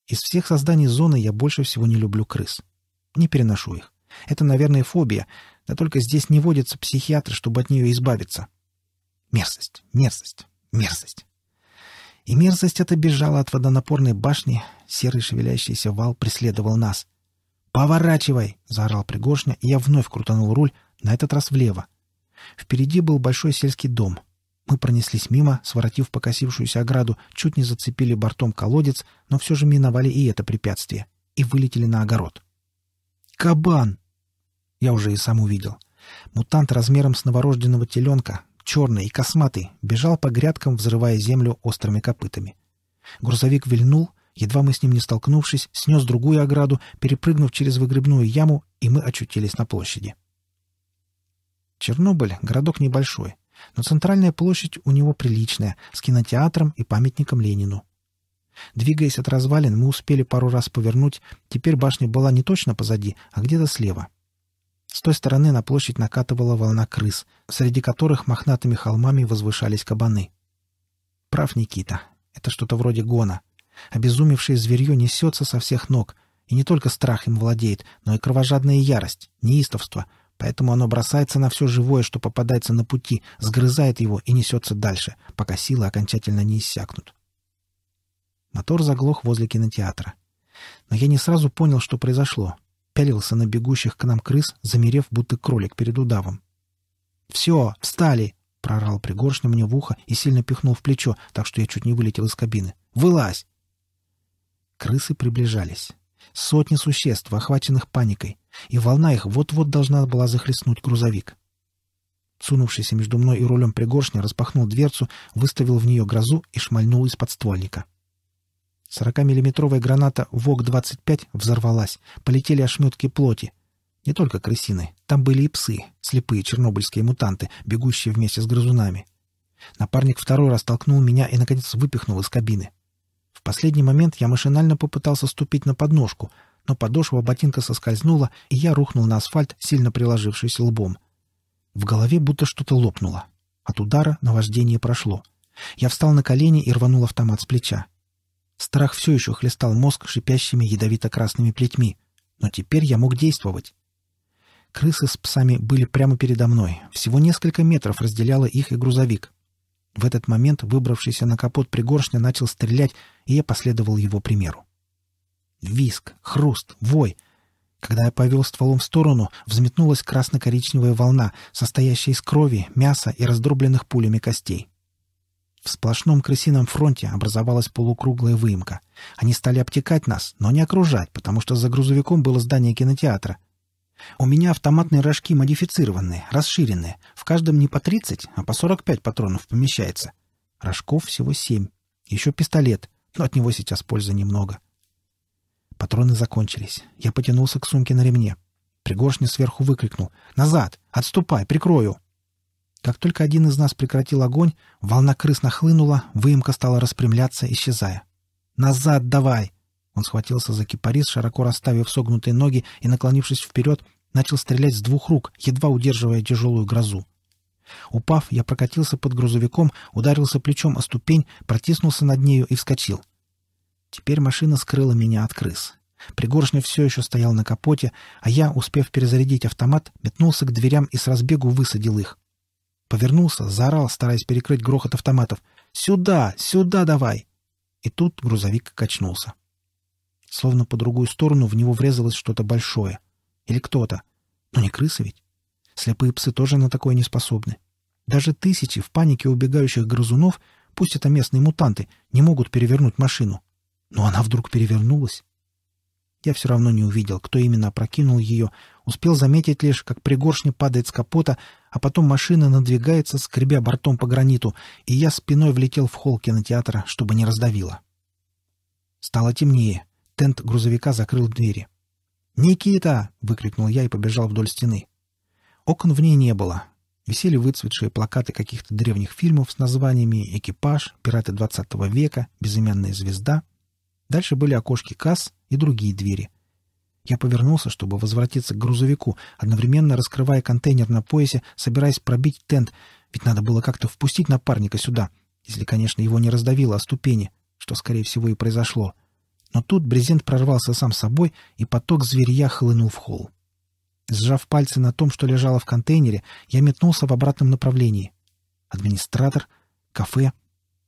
Из всех созданий зоны я больше всего не люблю крыс. Не переношу их. Это, наверное, фобия, да только здесь не водятся психиатры, чтобы от нее избавиться. Мерзость, мерзость, мерзость. И мерзость эта бежала от водонапорной башни, серый шевелящийся вал преследовал нас. «Поворачивай!» — заорал Пригоршня, и я вновь крутанул руль, на этот раз влево. Впереди был большой сельский дом. Мы пронеслись мимо, своротив покосившуюся ограду, чуть не зацепили бортом колодец, но все же миновали и это препятствие, и вылетели на огород. «Кабан!» Я уже и сам увидел. Мутант размером с новорожденного теленка, черный и косматый, бежал по грядкам, взрывая землю острыми копытами. Грузовик вильнул, едва мы с ним не столкнувшись, снес другую ограду, перепрыгнув через выгребную яму, и мы очутились на площади. Чернобыль — городок небольшой, но центральная площадь у него приличная, с кинотеатром и памятником Ленину. Двигаясь от развалин, мы успели пару раз повернуть, теперь башня была не точно позади, а где-то слева — с той стороны на площадь накатывала волна крыс, среди которых мохнатыми холмами возвышались кабаны. Прав Никита. Это что-то вроде гона. Обезумевшее зверье несется со всех ног. И не только страх им владеет, но и кровожадная ярость, неистовство. Поэтому оно бросается на все живое, что попадается на пути, сгрызает его и несется дальше, пока силы окончательно не иссякнут. Мотор заглох возле кинотеатра. Но я не сразу понял, что произошло пялился на бегущих к нам крыс, замерев, будто кролик перед удавом. «Все, встали!» — прорал пригоршня мне в ухо и сильно пихнул в плечо, так что я чуть не вылетел из кабины. «Вылазь!» Крысы приближались. Сотни существ, охваченных паникой, и волна их вот-вот должна была захлестнуть грузовик. Сунувшийся между мной и рулем пригоршня распахнул дверцу, выставил в нее грозу и шмальнул из под подствольника. 40-миллиметровая граната ВОК-25 взорвалась, полетели ошметки плоти. Не только крысины, там были и псы, слепые чернобыльские мутанты, бегущие вместе с грызунами. Напарник второй раз толкнул меня и, наконец, выпихнул из кабины. В последний момент я машинально попытался ступить на подножку, но подошва ботинка соскользнула, и я рухнул на асфальт, сильно приложившись лбом. В голове будто что-то лопнуло. От удара наваждение прошло. Я встал на колени и рванул автомат с плеча. Страх все еще хлестал мозг шипящими ядовито-красными плетьми, но теперь я мог действовать. Крысы с псами были прямо передо мной. Всего несколько метров разделяло их и грузовик. В этот момент выбравшийся на капот пригоршня начал стрелять, и я последовал его примеру. Виск, хруст, вой. Когда я повел стволом в сторону, взметнулась красно-коричневая волна, состоящая из крови, мяса и раздробленных пулями костей. В сплошном крысином фронте образовалась полукруглая выемка. Они стали обтекать нас, но не окружать, потому что за грузовиком было здание кинотеатра. У меня автоматные рожки модифицированные, расширенные. В каждом не по 30, а по 45 патронов помещается. Рожков всего 7. Еще пистолет, но от него сейчас пользы немного. Патроны закончились. Я потянулся к сумке на ремне. Пригоршня сверху выкрикнул. «Назад! Отступай! Прикрою!» Как только один из нас прекратил огонь, волна крыс нахлынула, выемка стала распрямляться, исчезая. «Назад давай!» Он схватился за кипарис, широко расставив согнутые ноги и, наклонившись вперед, начал стрелять с двух рук, едва удерживая тяжелую грозу. Упав, я прокатился под грузовиком, ударился плечом о ступень, протиснулся над нею и вскочил. Теперь машина скрыла меня от крыс. Пригоршня все еще стоял на капоте, а я, успев перезарядить автомат, метнулся к дверям и с разбегу высадил их. Повернулся, заорал, стараясь перекрыть грохот автоматов. «Сюда! Сюда давай!» И тут грузовик качнулся. Словно по другую сторону в него врезалось что-то большое. Или кто-то. Но не крысы ведь. Слепые псы тоже на такое не способны. Даже тысячи в панике убегающих грызунов, пусть это местные мутанты, не могут перевернуть машину. Но она вдруг перевернулась. Я все равно не увидел, кто именно опрокинул ее, успел заметить лишь, как пригоршня падает с капота, а потом машина надвигается, скребя бортом по граниту, и я спиной влетел в холл кинотеатра, чтобы не раздавило. Стало темнее. Тент грузовика закрыл двери. «Никита!» — выкрикнул я и побежал вдоль стены. Окон в ней не было. Висели выцветшие плакаты каких-то древних фильмов с названиями «Экипаж», «Пираты XX века», «Безымянная звезда». Дальше были окошки касс и другие двери. Я повернулся, чтобы возвратиться к грузовику, одновременно раскрывая контейнер на поясе, собираясь пробить тент, ведь надо было как-то впустить напарника сюда, если, конечно, его не раздавило о ступени, что, скорее всего, и произошло. Но тут брезент прорвался сам собой, и поток зверья хлынул в холл. Сжав пальцы на том, что лежало в контейнере, я метнулся в обратном направлении. Администратор, кафе —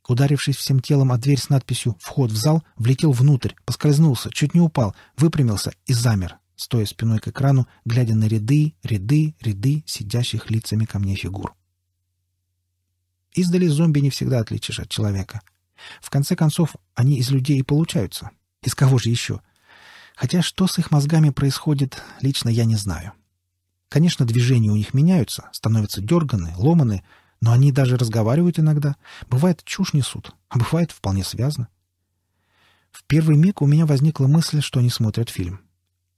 Ударившись всем телом о дверь с надписью «Вход в зал», влетел внутрь, поскользнулся, чуть не упал, выпрямился и замер, стоя спиной к экрану, глядя на ряды, ряды, ряды сидящих лицами ко мне фигур. Издали зомби не всегда отличишь от человека. В конце концов, они из людей и получаются. Из кого же еще? Хотя что с их мозгами происходит, лично я не знаю. Конечно, движения у них меняются, становятся дерганы, ломаны, но они даже разговаривают иногда. Бывает, чушь несут, а бывает, вполне связано. В первый миг у меня возникла мысль, что они смотрят фильм.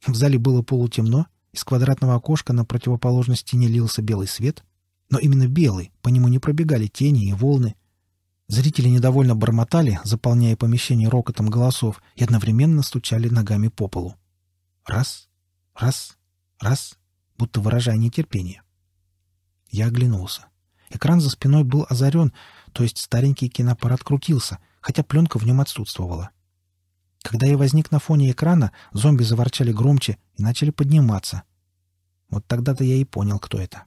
В зале было полутемно, из квадратного окошка на противоположной стене лился белый свет, но именно белый, по нему не пробегали тени и волны. Зрители недовольно бормотали, заполняя помещение рокотом голосов, и одновременно стучали ногами по полу. Раз, раз, раз, будто выражая нетерпение. Я оглянулся. Экран за спиной был озарен, то есть старенький киноаппарат крутился, хотя пленка в нем отсутствовала. Когда я возник на фоне экрана, зомби заворчали громче и начали подниматься. Вот тогда-то я и понял, кто это.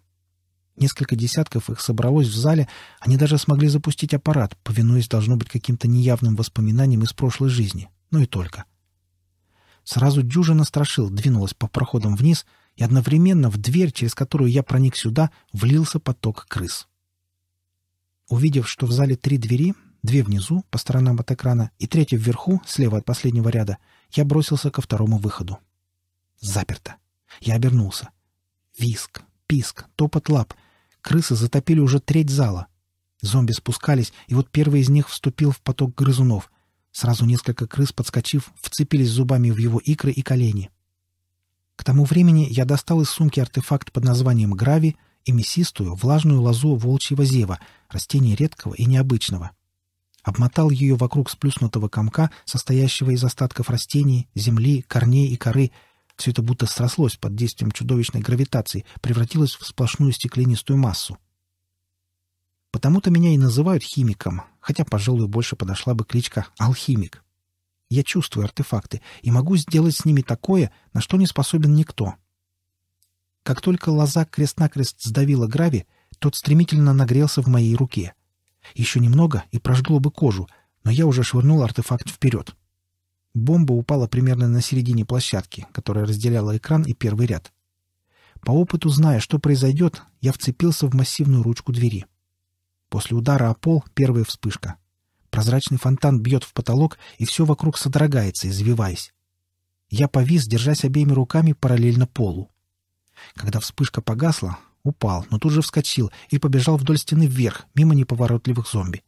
Несколько десятков их собралось в зале, они даже смогли запустить аппарат, повинуясь, должно быть, каким-то неявным воспоминаниям из прошлой жизни. Ну и только. Сразу дюжина страшил двинулась по проходам вниз, и одновременно в дверь, через которую я проник сюда, влился поток крыс. Увидев, что в зале три двери, две внизу, по сторонам от экрана, и третья вверху, слева от последнего ряда, я бросился ко второму выходу. Заперто. Я обернулся. Виск, писк, топот лап. Крысы затопили уже треть зала. Зомби спускались, и вот первый из них вступил в поток грызунов. Сразу несколько крыс, подскочив, вцепились зубами в его икры и колени. К тому времени я достал из сумки артефакт под названием «Грави», и мясистую, влажную лозу волчьего зева, растение редкого и необычного. Обмотал ее вокруг сплюснутого комка, состоящего из остатков растений, земли, корней и коры. Все это будто срослось под действием чудовищной гравитации, превратилось в сплошную стеклянистую массу. Потому-то меня и называют химиком, хотя, пожалуй, больше подошла бы кличка «алхимик». Я чувствую артефакты и могу сделать с ними такое, на что не способен никто — как только лоза крест-накрест сдавила грави, тот стремительно нагрелся в моей руке. Еще немного и прожгло бы кожу, но я уже швырнул артефакт вперед. Бомба упала примерно на середине площадки, которая разделяла экран и первый ряд. По опыту, зная, что произойдет, я вцепился в массивную ручку двери. После удара о пол первая вспышка. Прозрачный фонтан бьет в потолок, и все вокруг содрогается, извиваясь. Я повис, держась обеими руками параллельно полу. Когда вспышка погасла, упал, но тут же вскочил и побежал вдоль стены вверх, мимо неповоротливых зомби.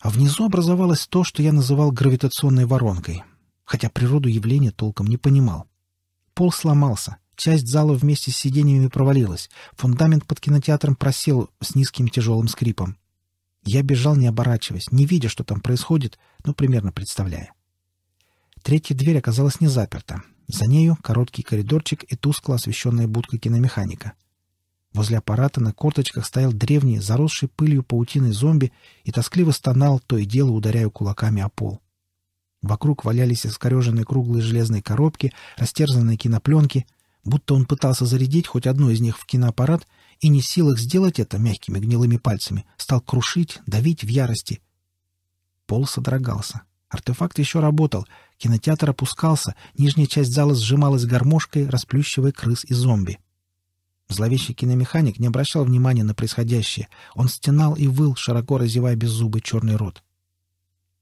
А внизу образовалось то, что я называл гравитационной воронкой, хотя природу явления толком не понимал. Пол сломался, часть зала вместе с сиденьями провалилась, фундамент под кинотеатром просел с низким тяжелым скрипом. Я бежал, не оборачиваясь, не видя, что там происходит, но ну, примерно представляя. Третья дверь оказалась не заперта, за нею короткий коридорчик и тускло освещенная будка киномеханика. Возле аппарата на корточках стоял древний, заросший пылью паутиной зомби и тоскливо стонал, то и дело ударяя кулаками о пол. Вокруг валялись искореженные круглые железные коробки, растерзанные кинопленки, будто он пытался зарядить хоть одну из них в киноаппарат и не в силах сделать это мягкими гнилыми пальцами, стал крушить, давить в ярости. Пол содрогался. Артефакт еще работал. Кинотеатр опускался, нижняя часть зала сжималась гармошкой, расплющивая крыс и зомби. Зловещий киномеханик не обращал внимания на происходящее. Он стенал и выл, широко разевая беззубый черный рот.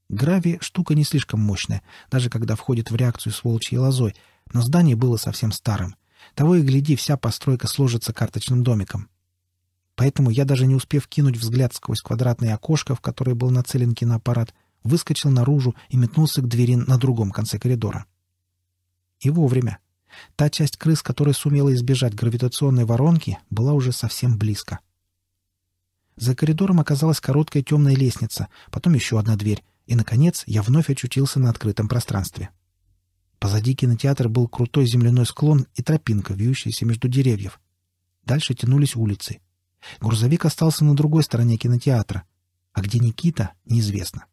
Гравий — штука не слишком мощная, даже когда входит в реакцию с волчьей лозой, но здание было совсем старым. Того и гляди, вся постройка сложится карточным домиком. Поэтому я, даже не успев кинуть взгляд сквозь квадратное окошко, в которое был нацелен киноаппарат, — выскочил наружу и метнулся к двери на другом конце коридора. И вовремя. Та часть крыс, которая сумела избежать гравитационной воронки, была уже совсем близко. За коридором оказалась короткая темная лестница, потом еще одна дверь, и, наконец, я вновь очутился на открытом пространстве. Позади кинотеатра был крутой земляной склон и тропинка, вьющаяся между деревьев. Дальше тянулись улицы. Грузовик остался на другой стороне кинотеатра, а где Никита, неизвестно.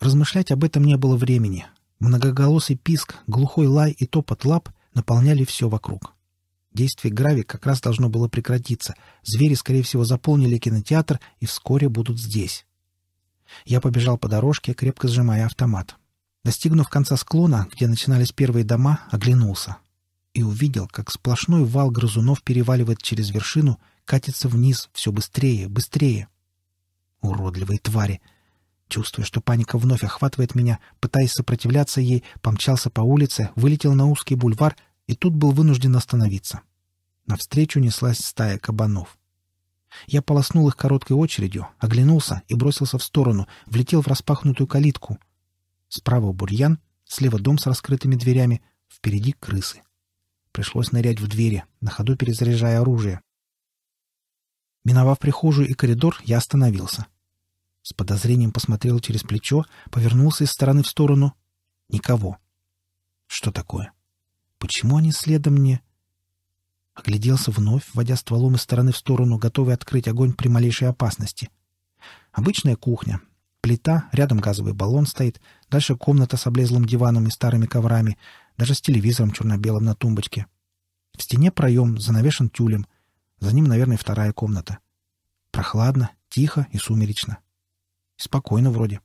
Размышлять об этом не было времени. Многоголосый писк, глухой лай и топот лап наполняли все вокруг. Действие грави как раз должно было прекратиться. Звери, скорее всего, заполнили кинотеатр и вскоре будут здесь. Я побежал по дорожке, крепко сжимая автомат. Достигнув конца склона, где начинались первые дома, оглянулся. И увидел, как сплошной вал грызунов переваливает через вершину, катится вниз все быстрее, быстрее. Уродливые твари! Чувствуя, что паника вновь охватывает меня, пытаясь сопротивляться ей, помчался по улице, вылетел на узкий бульвар и тут был вынужден остановиться. Навстречу неслась стая кабанов. Я полоснул их короткой очередью, оглянулся и бросился в сторону, влетел в распахнутую калитку. Справа бурьян, слева дом с раскрытыми дверями, впереди крысы. Пришлось нырять в двери, на ходу перезаряжая оружие. Миновав прихожую и коридор, я остановился. С подозрением посмотрел через плечо, повернулся из стороны в сторону. Никого. Что такое? Почему они следом не... Огляделся вновь, вводя стволом из стороны в сторону, готовый открыть огонь при малейшей опасности. Обычная кухня. Плита, рядом газовый баллон стоит, дальше комната с облезлым диваном и старыми коврами, даже с телевизором черно-белым на тумбочке. В стене проем, занавешен тюлем. За ним, наверное, вторая комната. Прохладно, тихо и сумеречно. Спокойно вроде.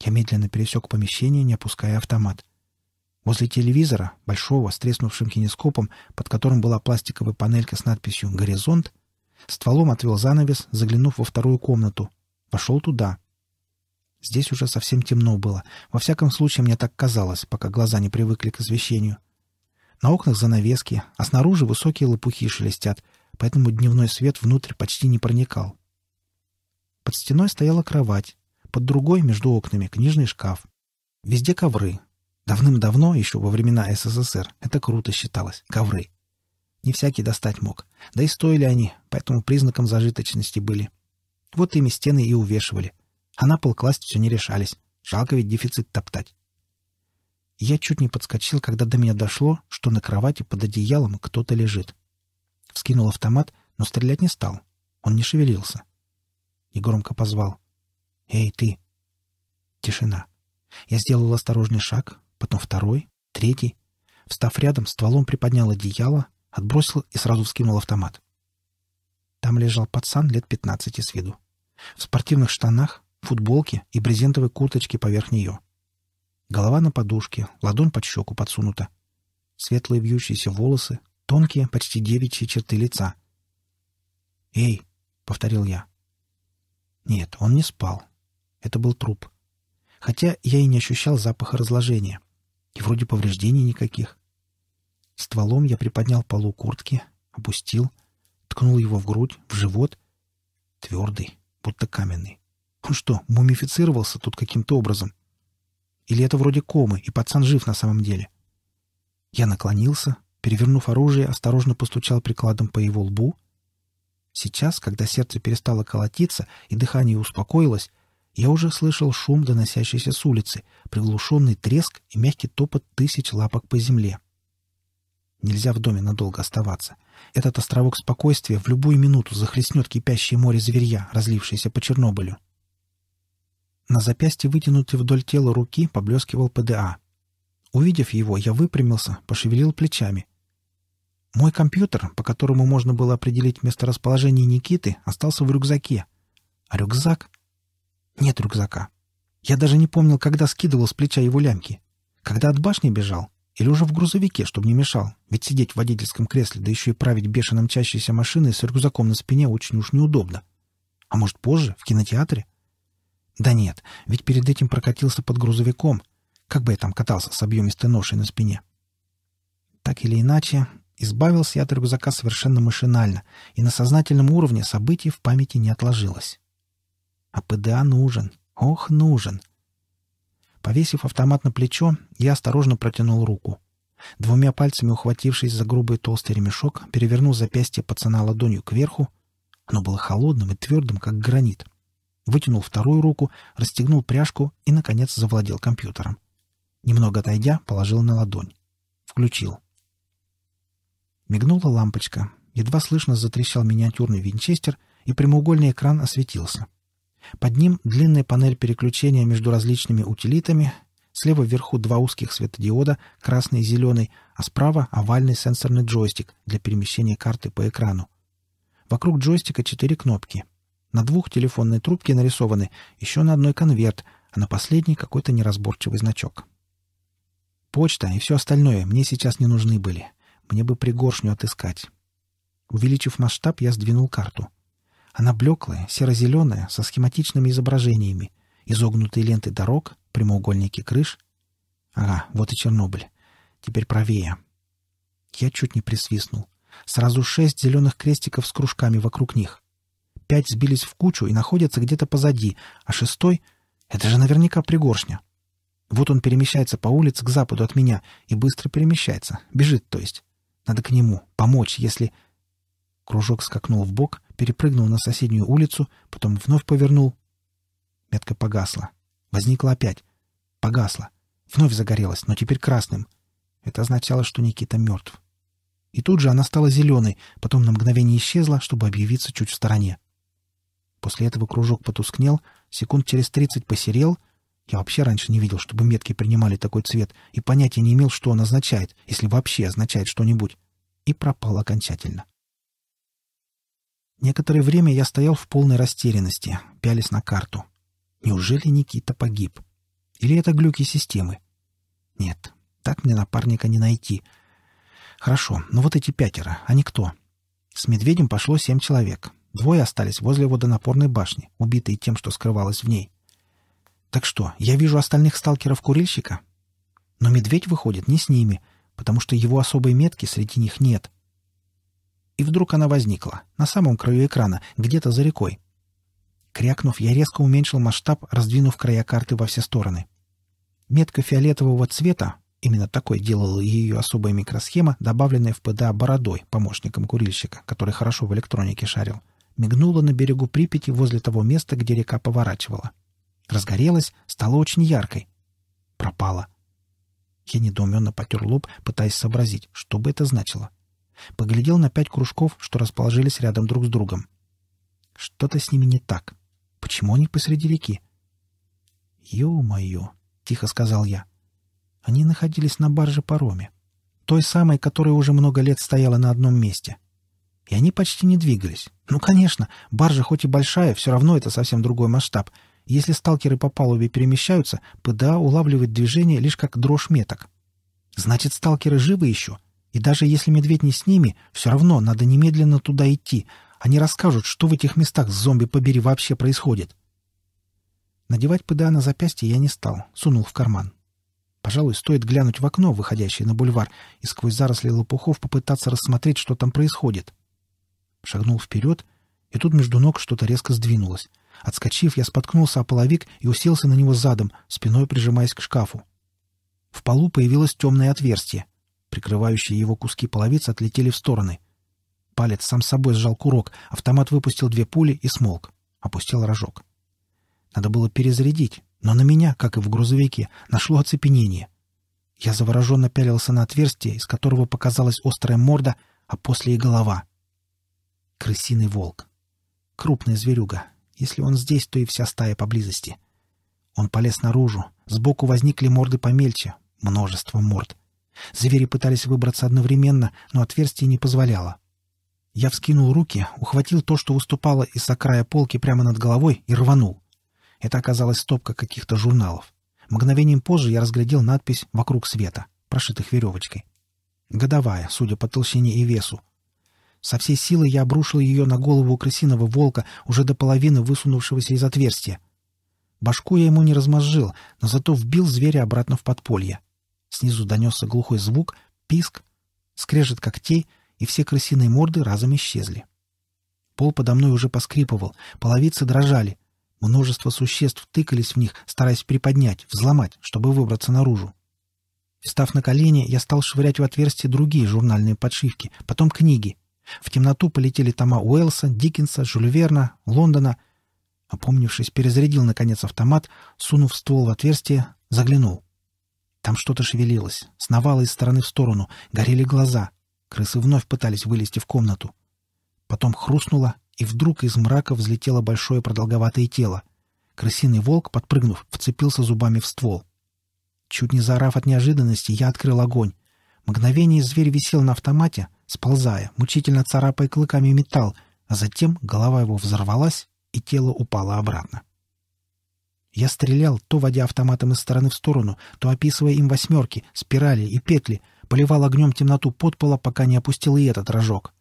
Я медленно пересек помещение, не опуская автомат. Возле телевизора, большого, с треснувшим кинескопом, под которым была пластиковая панелька с надписью «Горизонт», стволом отвел занавес, заглянув во вторую комнату. Пошел туда. Здесь уже совсем темно было. Во всяком случае, мне так казалось, пока глаза не привыкли к освещению. На окнах занавески, а снаружи высокие лопухи шелестят, поэтому дневной свет внутрь почти не проникал. Под стеной стояла кровать, под другой между окнами книжный шкаф. Везде ковры. Давным-давно, еще во времена СССР, это круто считалось, ковры. Не всякий достать мог. Да и стоили они, поэтому признаком зажиточности были. Вот ими стены и увешивали. А на пол класть все не решались. Жалко ведь дефицит топтать. Я чуть не подскочил, когда до меня дошло, что на кровати под одеялом кто-то лежит. Вскинул автомат, но стрелять не стал. Он не шевелился и громко позвал. «Эй, ты!» Тишина. Я сделал осторожный шаг, потом второй, третий. Встав рядом, стволом приподнял одеяло, отбросил и сразу вскинул автомат. Там лежал пацан лет пятнадцати с виду. В спортивных штанах, футболке и брезентовой курточке поверх нее. Голова на подушке, ладонь под щеку подсунута. Светлые вьющиеся волосы, тонкие, почти девичьи черты лица. «Эй!» — повторил я. Нет, он не спал. Это был труп. Хотя я и не ощущал запаха разложения. И вроде повреждений никаких. Стволом я приподнял полу куртки, опустил, ткнул его в грудь, в живот. Твердый, будто каменный. Он что, мумифицировался тут каким-то образом? Или это вроде комы, и пацан жив на самом деле? Я наклонился, перевернув оружие, осторожно постучал прикладом по его лбу, Сейчас, когда сердце перестало колотиться и дыхание успокоилось, я уже слышал шум, доносящийся с улицы, приглушенный треск и мягкий топот тысяч лапок по земле. Нельзя в доме надолго оставаться. Этот островок спокойствия в любую минуту захлестнет кипящее море зверья, разлившееся по Чернобылю. На запястье, вытянутой вдоль тела руки, поблескивал ПДА. Увидев его, я выпрямился, пошевелил плечами — мой компьютер, по которому можно было определить месторасположение Никиты, остался в рюкзаке. А рюкзак? Нет рюкзака. Я даже не помнил, когда скидывал с плеча его лямки. Когда от башни бежал? Или уже в грузовике, чтобы не мешал? Ведь сидеть в водительском кресле, да еще и править бешено мчащейся машиной с рюкзаком на спине очень уж неудобно. А может, позже, в кинотеатре? Да нет, ведь перед этим прокатился под грузовиком. Как бы я там катался с объемистой ношей на спине? Так или иначе, Избавился я от рюкзака совершенно машинально, и на сознательном уровне событий в памяти не отложилось. А ПДА нужен. Ох, нужен. Повесив автомат на плечо, я осторожно протянул руку. Двумя пальцами ухватившись за грубый толстый ремешок, перевернул запястье пацана ладонью кверху. Оно было холодным и твердым, как гранит. Вытянул вторую руку, расстегнул пряжку и, наконец, завладел компьютером. Немного отойдя, положил на ладонь. Включил. Мигнула лампочка. Едва слышно затрещал миниатюрный винчестер, и прямоугольный экран осветился. Под ним длинная панель переключения между различными утилитами, слева вверху два узких светодиода, красный и зеленый, а справа овальный сенсорный джойстик для перемещения карты по экрану. Вокруг джойстика четыре кнопки. На двух телефонные трубки нарисованы, еще на одной конверт, а на последний какой-то неразборчивый значок. Почта и все остальное мне сейчас не нужны были — мне бы пригоршню отыскать. Увеличив масштаб, я сдвинул карту. Она блеклая, серо-зеленая, со схематичными изображениями. Изогнутые ленты дорог, прямоугольники крыш. Ага, вот и Чернобыль. Теперь правее. Я чуть не присвистнул. Сразу шесть зеленых крестиков с кружками вокруг них. Пять сбились в кучу и находятся где-то позади, а шестой — это же наверняка пригоршня. Вот он перемещается по улице к западу от меня и быстро перемещается, бежит, то есть. Надо к нему, помочь, если... Кружок скакнул в бок, перепрыгнул на соседнюю улицу, потом вновь повернул. Метка погасла. Возникла опять. Погасла. Вновь загорелась, но теперь красным. Это означало, что Никита мертв. И тут же она стала зеленой, потом на мгновение исчезла, чтобы объявиться чуть в стороне. После этого кружок потускнел, секунд через тридцать посерел — я вообще раньше не видел, чтобы метки принимали такой цвет, и понятия не имел, что он означает, если вообще означает что-нибудь. И пропал окончательно. Некоторое время я стоял в полной растерянности, пялись на карту. Неужели Никита погиб? Или это глюки системы? Нет, так мне напарника не найти. Хорошо, но ну вот эти пятеро, они кто? С медведем пошло семь человек. Двое остались возле водонапорной башни, убитые тем, что скрывалось в ней. Так что, я вижу остальных сталкеров курильщика? Но медведь выходит не с ними, потому что его особой метки среди них нет. И вдруг она возникла, на самом краю экрана, где-то за рекой. Крякнув, я резко уменьшил масштаб, раздвинув края карты во все стороны. Метка фиолетового цвета, именно такой делала ее особая микросхема, добавленная в ПДА бородой, помощником курильщика, который хорошо в электронике шарил, мигнула на берегу Припяти возле того места, где река поворачивала. — разгорелась, стала очень яркой. Пропала. Я недоуменно потер лоб, пытаясь сообразить, что бы это значило. Поглядел на пять кружков, что расположились рядом друг с другом. Что-то с ними не так. Почему они посреди реки? «Ё-моё!» — тихо сказал я. Они находились на барже-пароме. Той самой, которая уже много лет стояла на одном месте. И они почти не двигались. Ну, конечно, баржа хоть и большая, все равно это совсем другой масштаб — если сталкеры по палубе перемещаются, ПДА улавливает движение лишь как дрожь меток. Значит, сталкеры живы еще. И даже если медведь не с ними, все равно надо немедленно туда идти. Они расскажут, что в этих местах с зомби-побери вообще происходит. Надевать ПДА на запястье я не стал, сунул в карман. Пожалуй, стоит глянуть в окно, выходящее на бульвар, и сквозь заросли лопухов попытаться рассмотреть, что там происходит. Шагнул вперед, и тут между ног что-то резко сдвинулось — Отскочив, я споткнулся о половик и уселся на него задом, спиной прижимаясь к шкафу. В полу появилось темное отверстие. Прикрывающие его куски половиц отлетели в стороны. Палец сам собой сжал курок, автомат выпустил две пули и смолк. Опустил рожок. Надо было перезарядить, но на меня, как и в грузовике, нашло оцепенение. Я завороженно пялился на отверстие, из которого показалась острая морда, а после и голова. Крысиный волк. Крупная зверюга, если он здесь, то и вся стая поблизости. Он полез наружу. Сбоку возникли морды помельче. Множество морд. Звери пытались выбраться одновременно, но отверстие не позволяло. Я вскинул руки, ухватил то, что выступало из-за края полки прямо над головой, и рванул. Это оказалась стопка каких-то журналов. Мгновением позже я разглядел надпись «Вокруг света», прошитых веревочкой. Годовая, судя по толщине и весу. Со всей силы я обрушил ее на голову крысиного волка, уже до половины высунувшегося из отверстия. Башку я ему не размозжил, но зато вбил зверя обратно в подполье. Снизу донесся глухой звук, писк, скрежет когтей, и все крысиные морды разом исчезли. Пол подо мной уже поскрипывал, половицы дрожали. Множество существ тыкались в них, стараясь приподнять, взломать, чтобы выбраться наружу. Встав на колени, я стал швырять в отверстие другие журнальные подшивки, потом книги. В темноту полетели тома Уэлса, Диккенса, Жюль Верна, Лондона. Опомнившись, перезарядил, наконец, автомат, сунув ствол в отверстие, заглянул. Там что-то шевелилось, сновало из стороны в сторону, горели глаза. Крысы вновь пытались вылезти в комнату. Потом хрустнуло, и вдруг из мрака взлетело большое продолговатое тело. Крысиный волк, подпрыгнув, вцепился зубами в ствол. Чуть не заорав от неожиданности, я открыл огонь. Мгновение зверь висел на автомате, сползая, мучительно царапая клыками металл, а затем голова его взорвалась, и тело упало обратно. Я стрелял, то водя автоматом из стороны в сторону, то описывая им восьмерки, спирали и петли, поливал огнем темноту подпола, пока не опустил и этот рожок.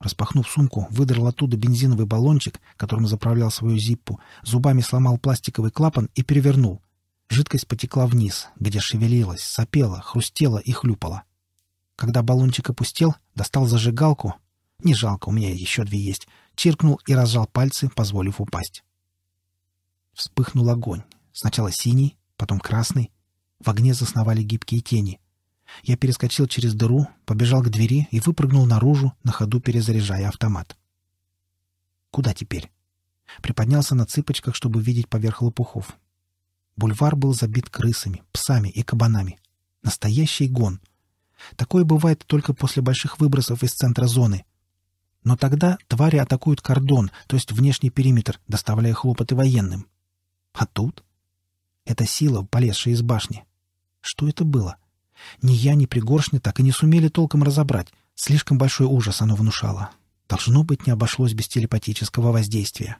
Распахнув сумку, выдрал оттуда бензиновый баллончик, которым заправлял свою зиппу, зубами сломал пластиковый клапан и перевернул. Жидкость потекла вниз, где шевелилась, сопела, хрустела и хлюпала. Когда баллончик опустел, достал зажигалку. Не жалко, у меня еще две есть. Чиркнул и разжал пальцы, позволив упасть. Вспыхнул огонь. Сначала синий, потом красный. В огне засновали гибкие тени. Я перескочил через дыру, побежал к двери и выпрыгнул наружу, на ходу перезаряжая автомат. Куда теперь? Приподнялся на цыпочках, чтобы видеть поверх лопухов. Бульвар был забит крысами, псами и кабанами. Настоящий гон. Такое бывает только после больших выбросов из центра зоны. Но тогда твари атакуют кордон, то есть внешний периметр, доставляя хлопоты военным. А тут? Это сила, полезшая из башни. Что это было? Ни я, ни Пригоршня так и не сумели толком разобрать. Слишком большой ужас оно внушало. Должно быть, не обошлось без телепатического воздействия.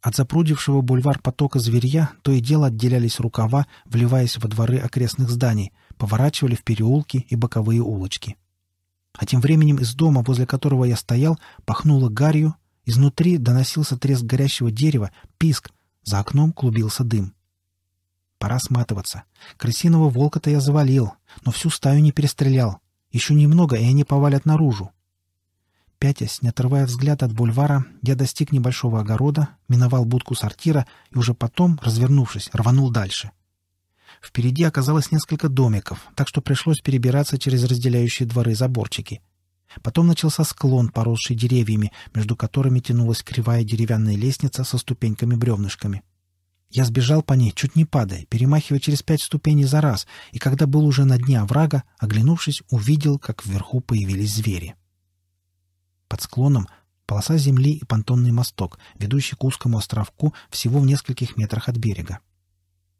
От запрудившего бульвар потока зверья то и дело отделялись рукава, вливаясь во дворы окрестных зданий, поворачивали в переулки и боковые улочки. А тем временем из дома, возле которого я стоял, пахнуло гарью, изнутри доносился треск горящего дерева, писк, за окном клубился дым. Пора сматываться. Крысиного волка-то я завалил, но всю стаю не перестрелял. Еще немного, и они повалят наружу. Пятясь, не отрывая взгляд от бульвара, я достиг небольшого огорода, миновал будку сортира и уже потом, развернувшись, рванул дальше — Впереди оказалось несколько домиков, так что пришлось перебираться через разделяющие дворы заборчики. Потом начался склон, поросший деревьями, между которыми тянулась кривая деревянная лестница со ступеньками-бревнышками. Я сбежал по ней, чуть не падая, перемахивая через пять ступеней за раз, и когда был уже на дне оврага, оглянувшись, увидел, как вверху появились звери. Под склоном полоса земли и понтонный мосток, ведущий к узкому островку всего в нескольких метрах от берега.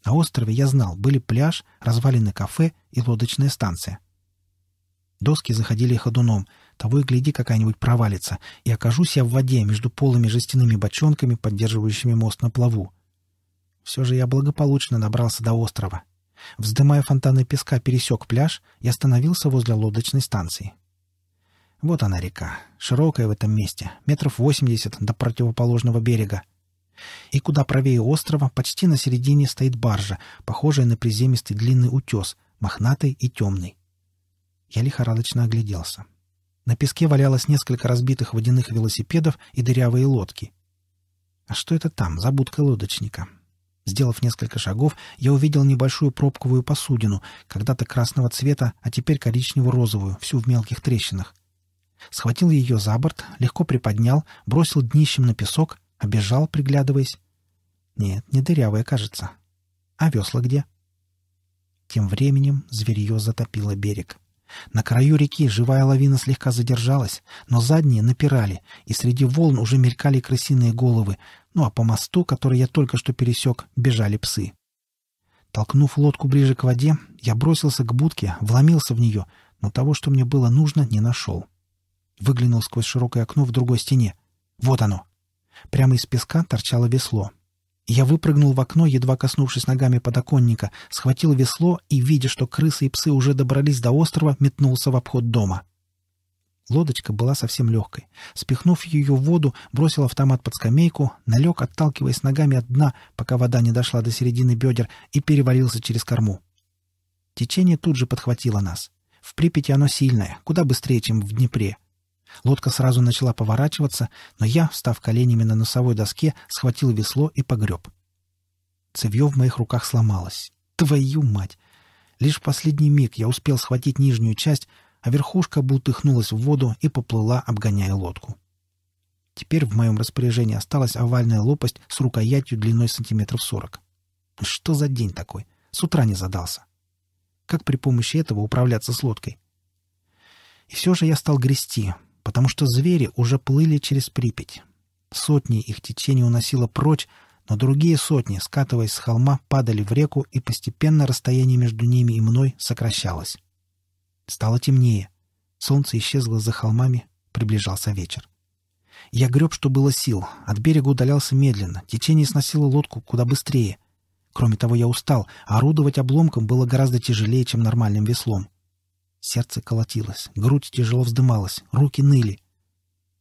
На острове я знал, были пляж, развалины кафе и лодочная станция. Доски заходили ходуном, того и гляди какая-нибудь провалится, и окажусь я в воде между полыми жестяными бочонками, поддерживающими мост на плаву. Все же я благополучно добрался до острова. Вздымая фонтаны песка, пересек пляж и остановился возле лодочной станции. Вот она река, широкая в этом месте, метров восемьдесят до противоположного берега. И куда правее острова, почти на середине, стоит баржа, похожая на приземистый длинный утес, мохнатый и темный. Я лихорадочно огляделся. На песке валялось несколько разбитых водяных велосипедов и дырявые лодки. А что это там, за будкой лодочника? Сделав несколько шагов, я увидел небольшую пробковую посудину, когда-то красного цвета, а теперь коричнево-розовую, всю в мелких трещинах. Схватил ее за борт, легко приподнял, бросил днищем на песок, Обежал, приглядываясь. Нет, не дырявая, кажется. А весла где? Тем временем зверье затопило берег. На краю реки живая лавина слегка задержалась, но задние напирали, и среди волн уже мелькали крысиные головы, ну а по мосту, который я только что пересек, бежали псы. Толкнув лодку ближе к воде, я бросился к будке, вломился в нее, но того, что мне было нужно, не нашел. Выглянул сквозь широкое окно в другой стене. Вот оно! Прямо из песка торчало весло. Я выпрыгнул в окно, едва коснувшись ногами подоконника, схватил весло и, видя, что крысы и псы уже добрались до острова, метнулся в обход дома. Лодочка была совсем легкой. Спихнув ее в воду, бросил автомат под скамейку, налег, отталкиваясь ногами от дна, пока вода не дошла до середины бедер, и перевалился через корму. Течение тут же подхватило нас. В Припяти оно сильное, куда быстрее, чем в Днепре. Лодка сразу начала поворачиваться, но я, встав коленями на носовой доске, схватил весло и погреб. Цевье в моих руках сломалось. Твою мать! Лишь в последний миг я успел схватить нижнюю часть, а верхушка бултыхнулась в воду и поплыла, обгоняя лодку. Теперь в моем распоряжении осталась овальная лопасть с рукоятью длиной сантиметров сорок. Что за день такой? С утра не задался. Как при помощи этого управляться с лодкой? И все же я стал грести — потому что звери уже плыли через Припять. Сотни их течений уносило прочь, но другие сотни, скатываясь с холма, падали в реку, и постепенно расстояние между ними и мной сокращалось. Стало темнее. Солнце исчезло за холмами, приближался вечер. Я греб, что было сил, от берега удалялся медленно, течение сносило лодку куда быстрее. Кроме того, я устал, а орудовать обломком было гораздо тяжелее, чем нормальным веслом. Сердце колотилось, грудь тяжело вздымалась, руки ныли.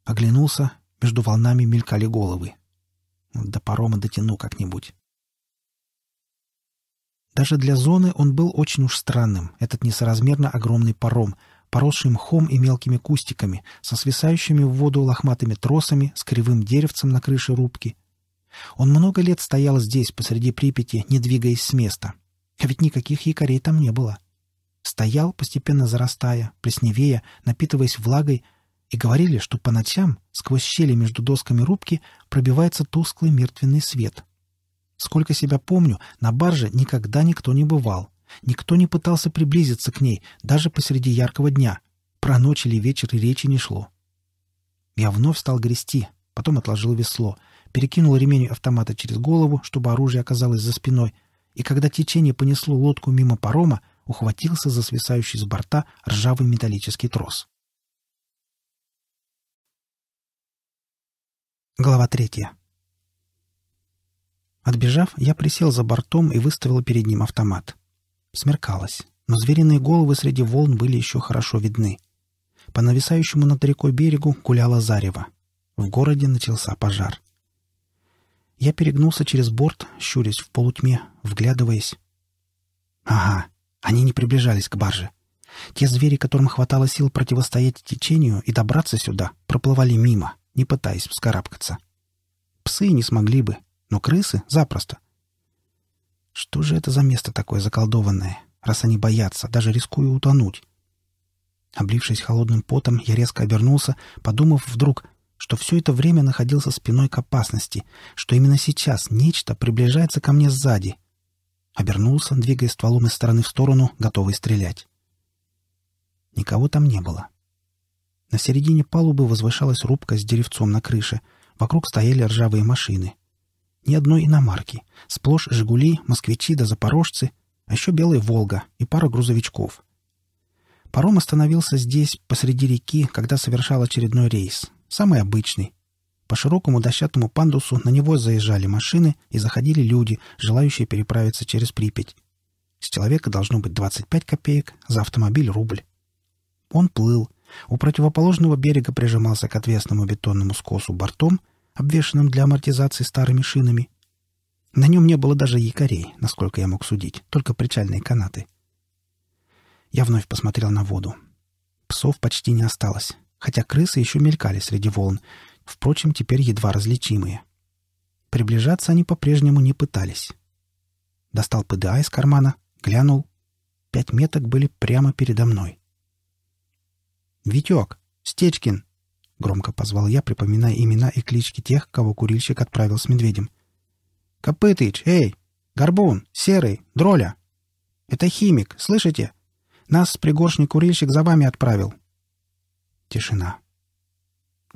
Оглянулся, между волнами мелькали головы. До парома дотяну как-нибудь. Даже для зоны он был очень уж странным, этот несоразмерно огромный паром, поросший мхом и мелкими кустиками, со свисающими в воду лохматыми тросами, с кривым деревцем на крыше рубки. Он много лет стоял здесь, посреди Припяти, не двигаясь с места. А ведь никаких якорей там не было. — стоял, постепенно зарастая, плесневея, напитываясь влагой, и говорили, что по ночам сквозь щели между досками рубки пробивается тусклый мертвенный свет. Сколько себя помню, на барже никогда никто не бывал. Никто не пытался приблизиться к ней, даже посреди яркого дня. Про ночь или вечер и речи не шло. Я вновь стал грести, потом отложил весло, перекинул ремень автомата через голову, чтобы оружие оказалось за спиной, и когда течение понесло лодку мимо парома, ухватился за свисающий с борта ржавый металлический трос. Глава третья. Отбежав, я присел за бортом и выставил перед ним автомат. Смеркалось, но звериные головы среди волн были еще хорошо видны. По нависающему над рекой берегу гуляло зарево. В городе начался пожар. Я перегнулся через борт, щурясь в полутьме, вглядываясь. Ага, они не приближались к барже. Те звери, которым хватало сил противостоять течению и добраться сюда, проплывали мимо, не пытаясь вскарабкаться. Псы не смогли бы, но крысы — запросто. Что же это за место такое заколдованное, раз они боятся, даже рискуя утонуть? Облившись холодным потом, я резко обернулся, подумав вдруг, что все это время находился спиной к опасности, что именно сейчас нечто приближается ко мне сзади — Обернулся, двигая стволом из стороны в сторону, готовый стрелять. Никого там не было. На середине палубы возвышалась рубка с деревцом на крыше. Вокруг стояли ржавые машины. Ни одной иномарки. Сплошь «Жигули», «Москвичи» да «Запорожцы», а еще «Белая Волга» и пара грузовичков. Паром остановился здесь, посреди реки, когда совершал очередной рейс. Самый обычный, по широкому дощатому пандусу на него заезжали машины и заходили люди, желающие переправиться через Припять. С человека должно быть 25 копеек, за автомобиль — рубль. Он плыл. У противоположного берега прижимался к отвесному бетонному скосу бортом, обвешанным для амортизации старыми шинами. На нем не было даже якорей, насколько я мог судить, только причальные канаты. Я вновь посмотрел на воду. Псов почти не осталось, хотя крысы еще мелькали среди волн, впрочем, теперь едва различимые. Приближаться они по-прежнему не пытались. Достал ПДА из кармана, глянул. Пять меток были прямо передо мной. «Витек! Стечкин!» — громко позвал я, припоминая имена и клички тех, кого курильщик отправил с медведем. «Копытыч! Эй! Горбун! Серый! Дроля! Это химик! Слышите? Нас с пригоршник-курильщик за вами отправил!» Тишина.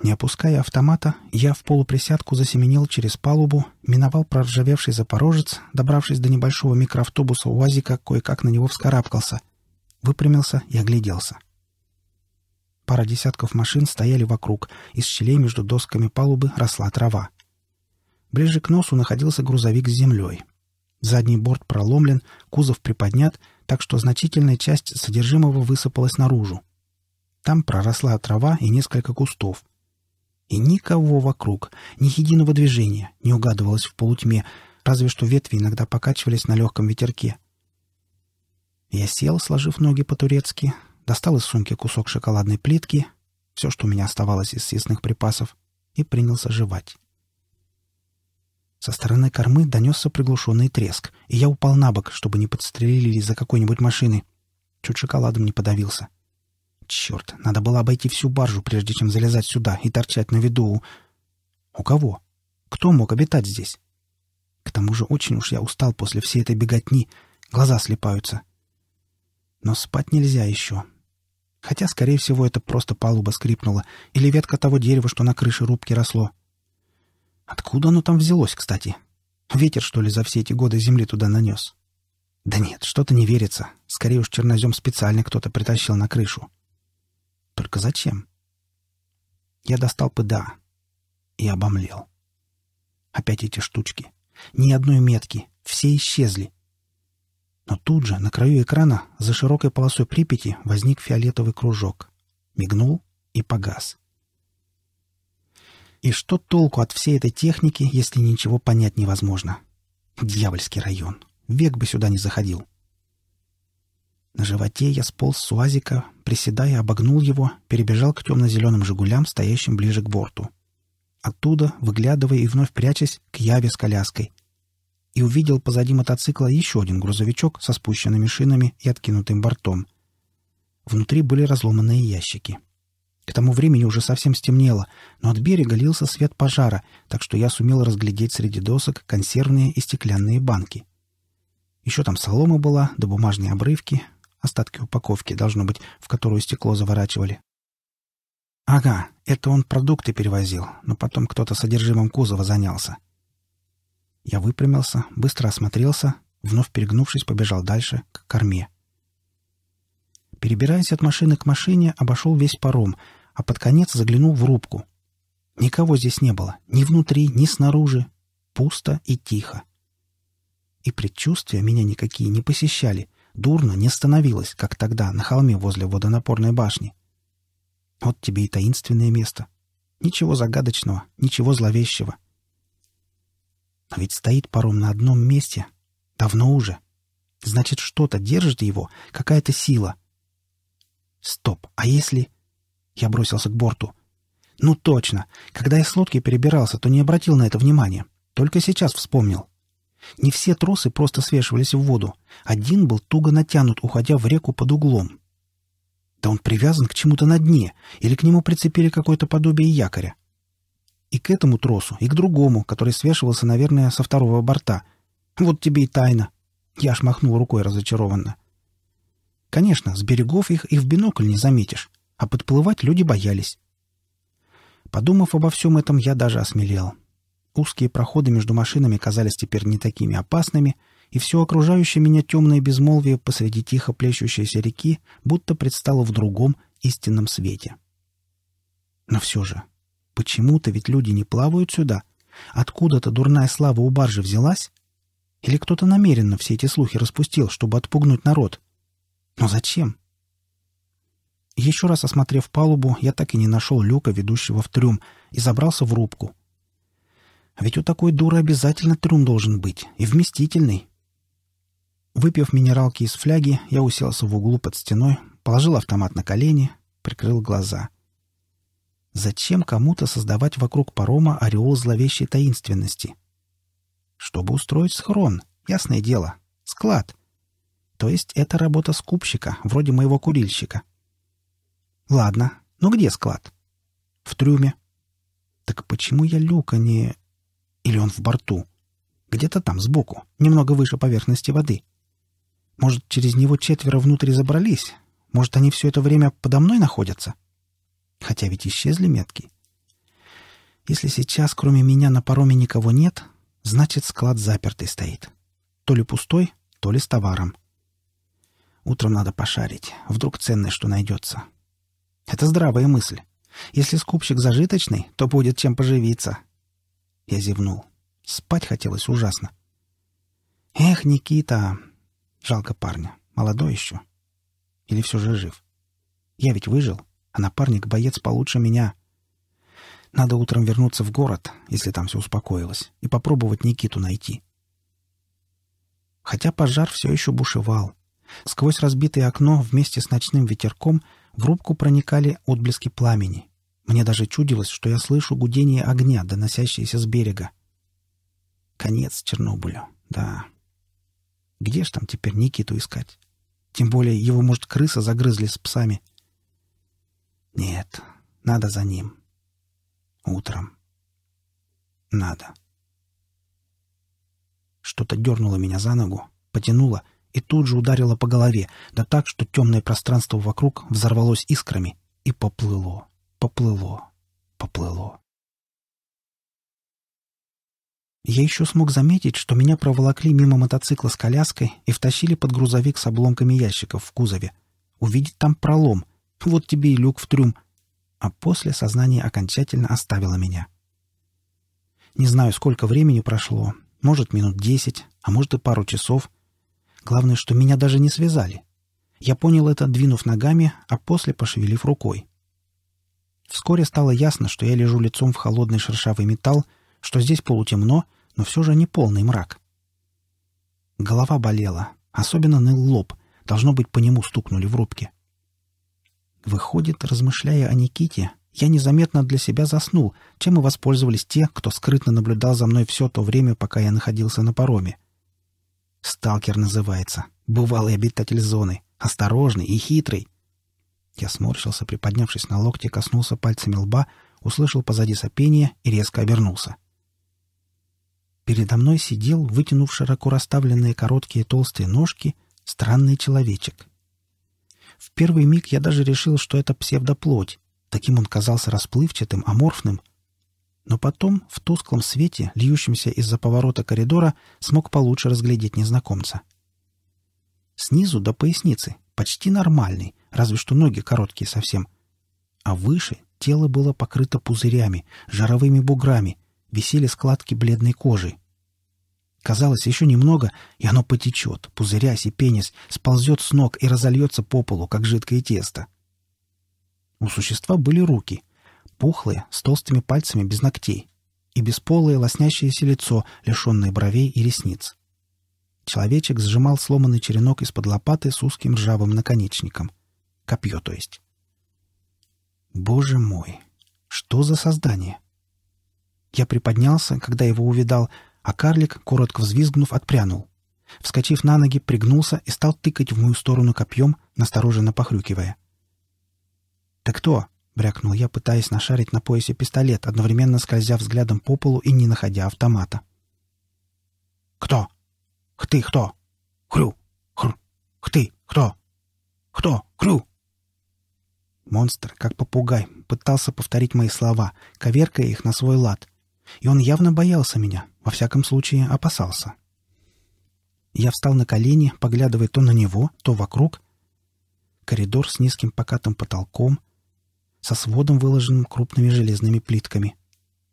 Не опуская автомата, я в полуприсядку засеменил через палубу, миновал проржавевший запорожец, добравшись до небольшого микроавтобуса УАЗика, кое-как на него вскарабкался, выпрямился и огляделся. Пара десятков машин стояли вокруг, из щелей между досками палубы росла трава. Ближе к носу находился грузовик с землей. Задний борт проломлен, кузов приподнят, так что значительная часть содержимого высыпалась наружу. Там проросла трава и несколько кустов — и никого вокруг, ни единого движения не угадывалось в полутьме, разве что ветви иногда покачивались на легком ветерке. Я сел, сложив ноги по-турецки, достал из сумки кусок шоколадной плитки, все, что у меня оставалось из съестных припасов, и принялся жевать. Со стороны кормы донесся приглушенный треск, и я упал на бок, чтобы не подстрелили за какой-нибудь машины. Чуть шоколадом не подавился. — Черт, надо было обойти всю баржу, прежде чем залезать сюда и торчать на виду у... У кого? Кто мог обитать здесь? К тому же очень уж я устал после всей этой беготни. Глаза слепаются. Но спать нельзя еще. Хотя, скорее всего, это просто палуба скрипнула или ветка того дерева, что на крыше рубки росло. Откуда оно там взялось, кстати? Ветер, что ли, за все эти годы земли туда нанес? Да нет, что-то не верится. Скорее уж чернозем специально кто-то притащил на крышу. Только зачем? Я достал ПДА и обомлел. Опять эти штучки. Ни одной метки. Все исчезли. Но тут же на краю экрана за широкой полосой Припяти возник фиолетовый кружок. Мигнул и погас. И что толку от всей этой техники, если ничего понять невозможно? Дьявольский район. Век бы сюда не заходил. На животе я сполз с уазика, приседая, обогнул его, перебежал к темно-зеленым «Жигулям», стоящим ближе к борту. Оттуда, выглядывая и вновь прячась, к Яве с коляской. И увидел позади мотоцикла еще один грузовичок со спущенными шинами и откинутым бортом. Внутри были разломанные ящики. К тому времени уже совсем стемнело, но от берега лился свет пожара, так что я сумел разглядеть среди досок консервные и стеклянные банки. Еще там солома была, да бумажные обрывки, Остатки упаковки, должно быть, в которую стекло заворачивали. Ага, это он продукты перевозил, но потом кто-то содержимым кузова занялся. Я выпрямился, быстро осмотрелся, вновь перегнувшись, побежал дальше, к корме. Перебираясь от машины к машине, обошел весь паром, а под конец заглянул в рубку. Никого здесь не было, ни внутри, ни снаружи. Пусто и тихо. И предчувствия меня никакие не посещали. Дурно не становилось, как тогда, на холме возле водонапорной башни. Вот тебе и таинственное место. Ничего загадочного, ничего зловещего. Но ведь стоит паром на одном месте. Давно уже. Значит, что-то держит его, какая-то сила. Стоп, а если... Я бросился к борту. Ну точно, когда я с лодки перебирался, то не обратил на это внимания. Только сейчас вспомнил. Не все тросы просто свешивались в воду. Один был туго натянут, уходя в реку под углом. Да он привязан к чему-то на дне, или к нему прицепили какое-то подобие якоря. И к этому тросу, и к другому, который свешивался, наверное, со второго борта. Вот тебе и тайна. Я аж махнул рукой разочарованно. Конечно, с берегов их и в бинокль не заметишь, а подплывать люди боялись. Подумав обо всем этом, я даже осмелел. Узкие проходы между машинами казались теперь не такими опасными, и все окружающее меня темное безмолвие посреди тихо плещущейся реки будто предстало в другом, истинном свете. Но все же, почему-то ведь люди не плавают сюда. Откуда-то дурная слава у баржи взялась? Или кто-то намеренно все эти слухи распустил, чтобы отпугнуть народ? Но зачем? Еще раз осмотрев палубу, я так и не нашел люка, ведущего в трюм, и забрался в рубку — а ведь у такой дуры обязательно трюм должен быть, и вместительный. Выпив минералки из фляги, я уселся в углу под стеной, положил автомат на колени, прикрыл глаза. Зачем кому-то создавать вокруг парома ореол зловещей таинственности? Чтобы устроить схрон, ясное дело, склад. То есть это работа скупщика, вроде моего курильщика. Ладно, но ну где склад? В трюме. Так почему я люка не... Или он в борту? Где-то там, сбоку, немного выше поверхности воды. Может, через него четверо внутрь забрались? Может, они все это время подо мной находятся? Хотя ведь исчезли метки. Если сейчас кроме меня на пароме никого нет, значит, склад запертый стоит. То ли пустой, то ли с товаром. Утром надо пошарить. Вдруг ценное что найдется. Это здравая мысль. Если скупщик зажиточный, то будет чем поживиться. Я зевнул. Спать хотелось ужасно. Эх, Никита! Жалко парня. Молодой еще. Или все же жив. Я ведь выжил, а напарник боец получше меня. Надо утром вернуться в город, если там все успокоилось, и попробовать Никиту найти. Хотя пожар все еще бушевал. Сквозь разбитое окно вместе с ночным ветерком в рубку проникали отблески пламени — мне даже чудилось, что я слышу гудение огня, доносящееся с берега. Конец Чернобылю, да. Где ж там теперь Никиту искать? Тем более его, может, крыса загрызли с псами. Нет, надо за ним. Утром. Надо. Что-то дернуло меня за ногу, потянуло и тут же ударило по голове, да так, что темное пространство вокруг взорвалось искрами и поплыло поплыло, поплыло. Я еще смог заметить, что меня проволокли мимо мотоцикла с коляской и втащили под грузовик с обломками ящиков в кузове. Увидеть там пролом. Вот тебе и люк в трюм. А после сознание окончательно оставило меня. Не знаю, сколько времени прошло. Может, минут десять, а может и пару часов. Главное, что меня даже не связали. Я понял это, двинув ногами, а после пошевелив рукой. Вскоре стало ясно, что я лежу лицом в холодный шершавый металл, что здесь полутемно, но все же не полный мрак. Голова болела, особенно ныл лоб. Должно быть, по нему стукнули в рубке. Выходит, размышляя о Никите, я незаметно для себя заснул, чем и воспользовались те, кто скрытно наблюдал за мной все то время, пока я находился на пароме. Сталкер называется. Бывалый обитатель зоны. Осторожный и хитрый. Я сморщился, приподнявшись на локте, коснулся пальцами лба, услышал позади сопение и резко обернулся. Передо мной сидел, вытянув широко расставленные короткие толстые ножки, странный человечек. В первый миг я даже решил, что это псевдоплоть. Таким он казался расплывчатым, аморфным. Но потом, в тусклом свете, льющемся из-за поворота коридора, смог получше разглядеть незнакомца. Снизу до поясницы, почти нормальный, разве что ноги короткие совсем. А выше тело было покрыто пузырями, жаровыми буграми, висели складки бледной кожи. Казалось, еще немного, и оно потечет, пузырясь и пенясь, сползет с ног и разольется по полу, как жидкое тесто. У существа были руки, пухлые, с толстыми пальцами без ногтей, и бесполое лоснящееся лицо, лишенное бровей и ресниц. Человечек сжимал сломанный черенок из-под лопаты с узким ржавым наконечником — копье, то есть. Боже мой, что за создание? Я приподнялся, когда его увидал, а карлик, коротко взвизгнув, отпрянул. Вскочив на ноги, пригнулся и стал тыкать в мою сторону копьем, настороженно похрюкивая. «Ты кто?» — брякнул я, пытаясь нашарить на поясе пистолет, одновременно скользя взглядом по полу и не находя автомата. «Кто? Хты кто? Хрю! Хр! Хты кто? Кто? Хрю!» Монстр, как попугай, пытался повторить мои слова, коверкая их на свой лад. И он явно боялся меня, во всяком случае опасался. Я встал на колени, поглядывая то на него, то вокруг. Коридор с низким покатым потолком, со сводом, выложенным крупными железными плитками.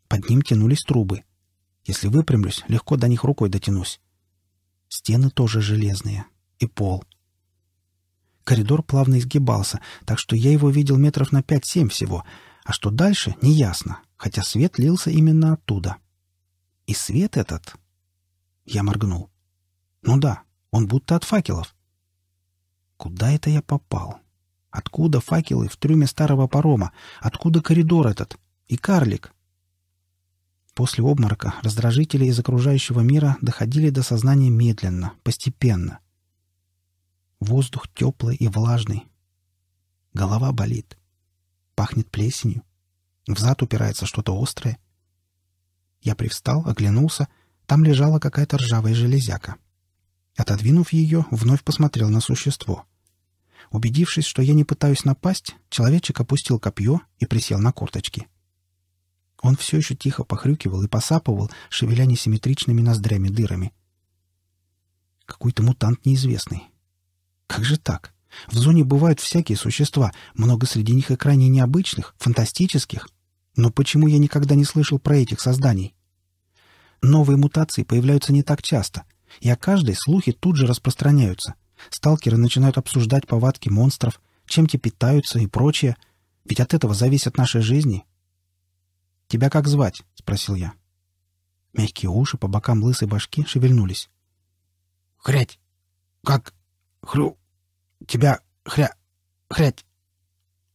Под ним тянулись трубы. Если выпрямлюсь, легко до них рукой дотянусь. Стены тоже железные. И пол — Коридор плавно изгибался, так что я его видел метров на пять-семь всего, а что дальше — неясно, хотя свет лился именно оттуда. И свет этот... Я моргнул. Ну да, он будто от факелов. Куда это я попал? Откуда факелы в трюме старого парома? Откуда коридор этот? И карлик? После обморока раздражители из окружающего мира доходили до сознания медленно, постепенно — Воздух теплый и влажный. Голова болит. Пахнет плесенью. Взад упирается что-то острое. Я привстал, оглянулся. Там лежала какая-то ржавая железяка. Отодвинув ее, вновь посмотрел на существо. Убедившись, что я не пытаюсь напасть, человечек опустил копье и присел на корточки. Он все еще тихо похрюкивал и посапывал, шевеля несимметричными ноздрями дырами. Какой-то мутант неизвестный. Как же так? В зоне бывают всякие существа, много среди них и крайне необычных, фантастических. Но почему я никогда не слышал про этих созданий? Новые мутации появляются не так часто, и о каждой слухи тут же распространяются. Сталкеры начинают обсуждать повадки монстров, чем те питаются и прочее, ведь от этого зависят наши жизни. «Тебя как звать?» — спросил я. Мягкие уши по бокам лысой башки шевельнулись. «Хрять! Как? Хрю! тебя хря... хрять...»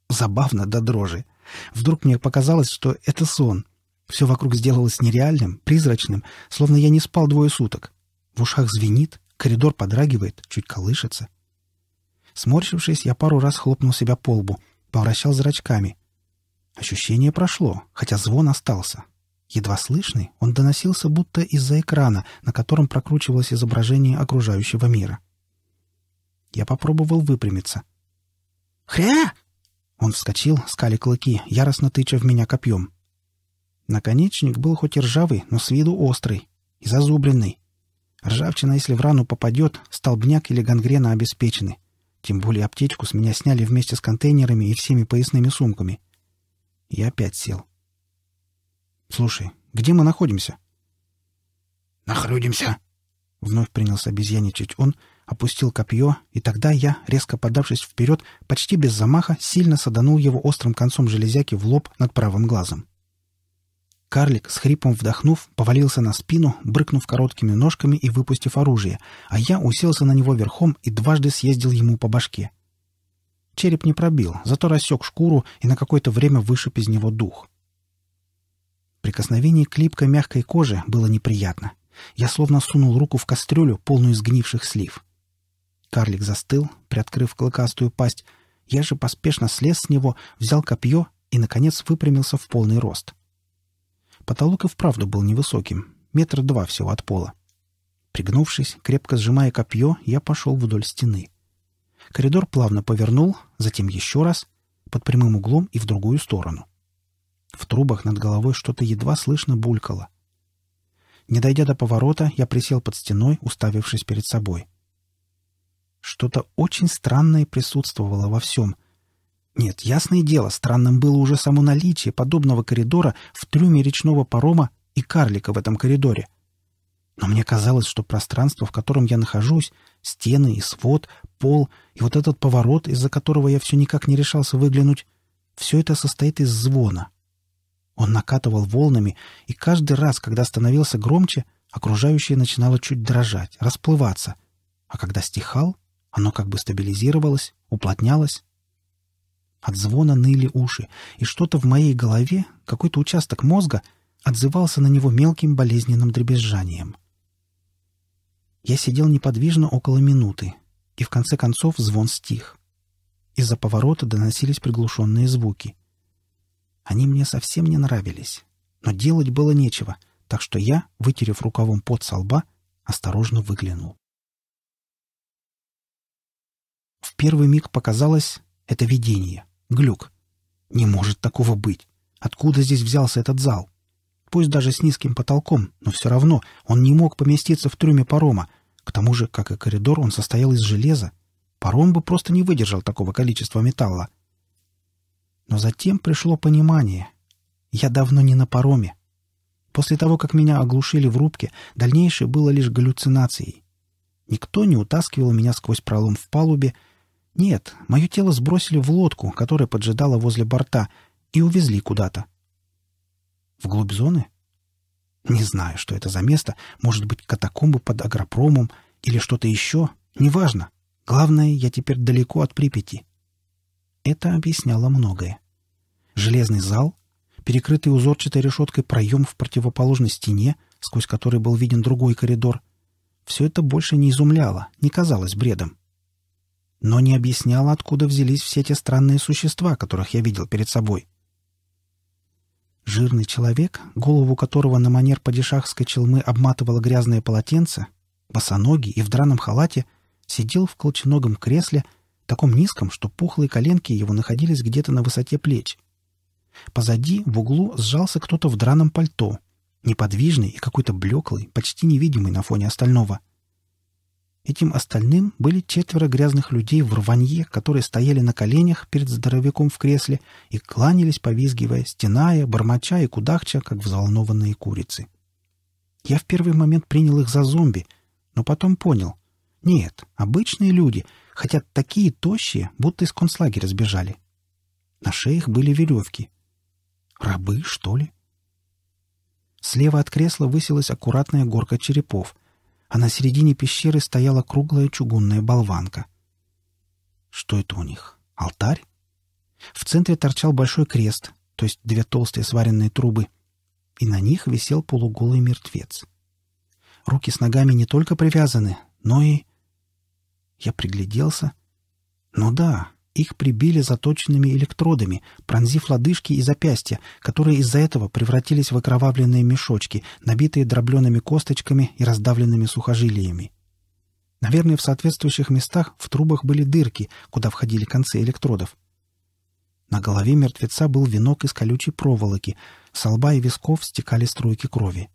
Забавно до да дрожи. Вдруг мне показалось, что это сон. Все вокруг сделалось нереальным, призрачным, словно я не спал двое суток. В ушах звенит, коридор подрагивает, чуть колышется. Сморщившись, я пару раз хлопнул себя по лбу, повращал зрачками. Ощущение прошло, хотя звон остался. Едва слышный, он доносился будто из-за экрана, на котором прокручивалось изображение окружающего мира. Я попробовал выпрямиться. «Хря!» Он вскочил, скали клыки, яростно тыча в меня копьем. Наконечник был хоть и ржавый, но с виду острый и зазубренный. Ржавчина, если в рану попадет, столбняк или гангрена обеспечены. Тем более аптечку с меня сняли вместе с контейнерами и всеми поясными сумками. Я опять сел. «Слушай, где мы находимся?» «Нахрудимся!» — вновь принялся обезьяничать он, опустил копье, и тогда я, резко подавшись вперед, почти без замаха, сильно саданул его острым концом железяки в лоб над правым глазом. Карлик, с хрипом вдохнув, повалился на спину, брыкнув короткими ножками и выпустив оружие, а я уселся на него верхом и дважды съездил ему по башке. Череп не пробил, зато рассек шкуру и на какое-то время вышиб из него дух. Прикосновение к липкой мягкой коже было неприятно. Я словно сунул руку в кастрюлю, полную сгнивших слив. Карлик застыл, приоткрыв клыкастую пасть. Я же поспешно слез с него, взял копье и, наконец, выпрямился в полный рост. Потолок и вправду был невысоким, метр два всего от пола. Пригнувшись, крепко сжимая копье, я пошел вдоль стены. Коридор плавно повернул, затем еще раз, под прямым углом и в другую сторону. В трубах над головой что-то едва слышно булькало. Не дойдя до поворота, я присел под стеной, уставившись перед собой — что-то очень странное присутствовало во всем. Нет, ясное дело, странным было уже само наличие подобного коридора в трюме речного парома и карлика в этом коридоре. Но мне казалось, что пространство, в котором я нахожусь, стены и свод, пол и вот этот поворот, из-за которого я все никак не решался выглянуть, все это состоит из звона. Он накатывал волнами, и каждый раз, когда становился громче, окружающее начинало чуть дрожать, расплываться, а когда стихал, оно как бы стабилизировалось, уплотнялось. От звона ныли уши, и что-то в моей голове, какой-то участок мозга, отзывался на него мелким болезненным дребезжанием. Я сидел неподвижно около минуты, и в конце концов звон стих. Из-за поворота доносились приглушенные звуки. Они мне совсем не нравились, но делать было нечего, так что я, вытерев рукавом пот со лба, осторожно выглянул. В первый миг показалось — это видение, глюк. Не может такого быть. Откуда здесь взялся этот зал? Пусть даже с низким потолком, но все равно он не мог поместиться в трюме парома. К тому же, как и коридор, он состоял из железа. Паром бы просто не выдержал такого количества металла. Но затем пришло понимание. Я давно не на пароме. После того, как меня оглушили в рубке, дальнейшее было лишь галлюцинацией. Никто не утаскивал меня сквозь пролом в палубе, нет, мое тело сбросили в лодку, которая поджидала возле борта, и увезли куда-то. Вглубь зоны? Не знаю, что это за место. Может быть, катакомбы под агропромом или что-то еще. Неважно. Главное, я теперь далеко от Припяти. Это объясняло многое. Железный зал, перекрытый узорчатой решеткой проем в противоположной стене, сквозь который был виден другой коридор. Все это больше не изумляло, не казалось бредом. — но не объясняла, откуда взялись все те странные существа, которых я видел перед собой. Жирный человек, голову которого на манер падишахской челмы обматывало грязное полотенце, босоногий и в драном халате, сидел в колченогом кресле, таком низком, что пухлые коленки его находились где-то на высоте плеч. Позади, в углу, сжался кто-то в драном пальто, неподвижный и какой-то блеклый, почти невидимый на фоне остального — Этим остальным были четверо грязных людей в рванье, которые стояли на коленях перед здоровяком в кресле и кланялись, повизгивая, стеная, бормоча и кудахча, как взволнованные курицы. Я в первый момент принял их за зомби, но потом понял. Нет, обычные люди, хотя такие тощие, будто из концлагеря сбежали. На шеях были веревки. Рабы, что ли? Слева от кресла высилась аккуратная горка черепов — а на середине пещеры стояла круглая чугунная болванка. Что это у них? Алтарь? В центре торчал большой крест, то есть две толстые сваренные трубы, и на них висел полуголый мертвец. Руки с ногами не только привязаны, но и... Я пригляделся. Ну да, их прибили заточенными электродами, пронзив лодыжки и запястья, которые из-за этого превратились в окровавленные мешочки, набитые дроблеными косточками и раздавленными сухожилиями. Наверное, в соответствующих местах в трубах были дырки, куда входили концы электродов. На голове мертвеца был венок из колючей проволоки, с лба и висков стекали струйки крови.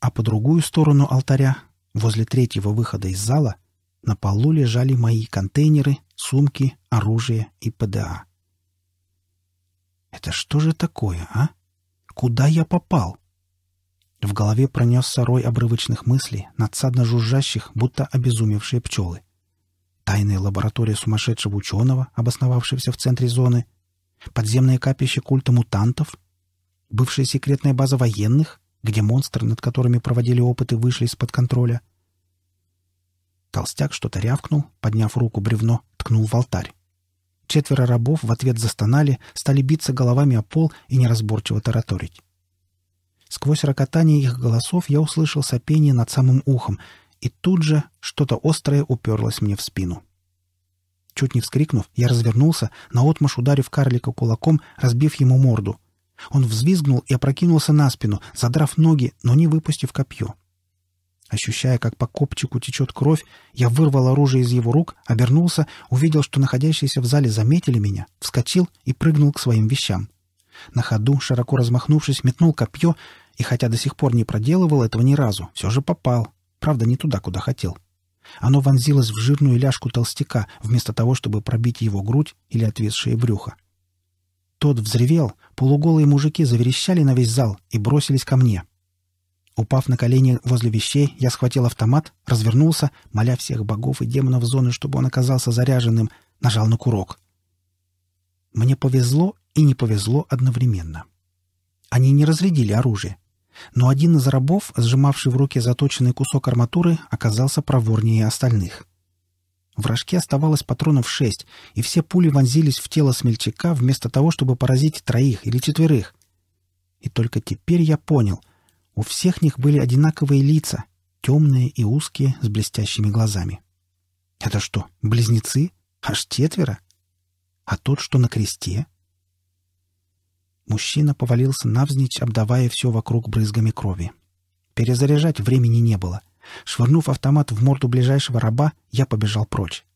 А по другую сторону алтаря, возле третьего выхода из зала, — на полу лежали мои контейнеры, сумки, оружие и ПДА. «Это что же такое, а? Куда я попал?» В голове пронес сорой обрывочных мыслей, надсадно жужжащих, будто обезумевшие пчелы. Тайная лаборатория сумасшедшего ученого, обосновавшегося в центре зоны, подземное капище культа мутантов, бывшая секретная база военных, где монстры, над которыми проводили опыты, вышли из-под контроля, Толстяк что-то рявкнул, подняв руку бревно, ткнул в алтарь. Четверо рабов в ответ застонали, стали биться головами о пол и неразборчиво тараторить. Сквозь рокотание их голосов я услышал сопение над самым ухом, и тут же что-то острое уперлось мне в спину. Чуть не вскрикнув, я развернулся, наотмашь ударив карлика кулаком, разбив ему морду. Он взвизгнул и опрокинулся на спину, задрав ноги, но не выпустив копье. — Ощущая, как по копчику течет кровь, я вырвал оружие из его рук, обернулся, увидел, что находящиеся в зале заметили меня, вскочил и прыгнул к своим вещам. На ходу, широко размахнувшись, метнул копье, и хотя до сих пор не проделывал этого ни разу, все же попал. Правда, не туда, куда хотел. Оно вонзилось в жирную ляжку толстяка, вместо того, чтобы пробить его грудь или отвисшее брюхо. Тот взревел, полуголые мужики заверещали на весь зал и бросились ко мне — Упав на колени возле вещей, я схватил автомат, развернулся, моля всех богов и демонов зоны, чтобы он оказался заряженным, нажал на курок. Мне повезло и не повезло одновременно. Они не разрядили оружие. Но один из рабов, сжимавший в руке заточенный кусок арматуры, оказался проворнее остальных. В рожке оставалось патронов шесть, и все пули вонзились в тело смельчака вместо того, чтобы поразить троих или четверых. И только теперь я понял — у всех них были одинаковые лица, темные и узкие, с блестящими глазами. Это что, близнецы? Аж четверо? А тот, что на кресте? Мужчина повалился навзничь, обдавая все вокруг брызгами крови. Перезаряжать времени не было. Швырнув автомат в морду ближайшего раба, я побежал прочь.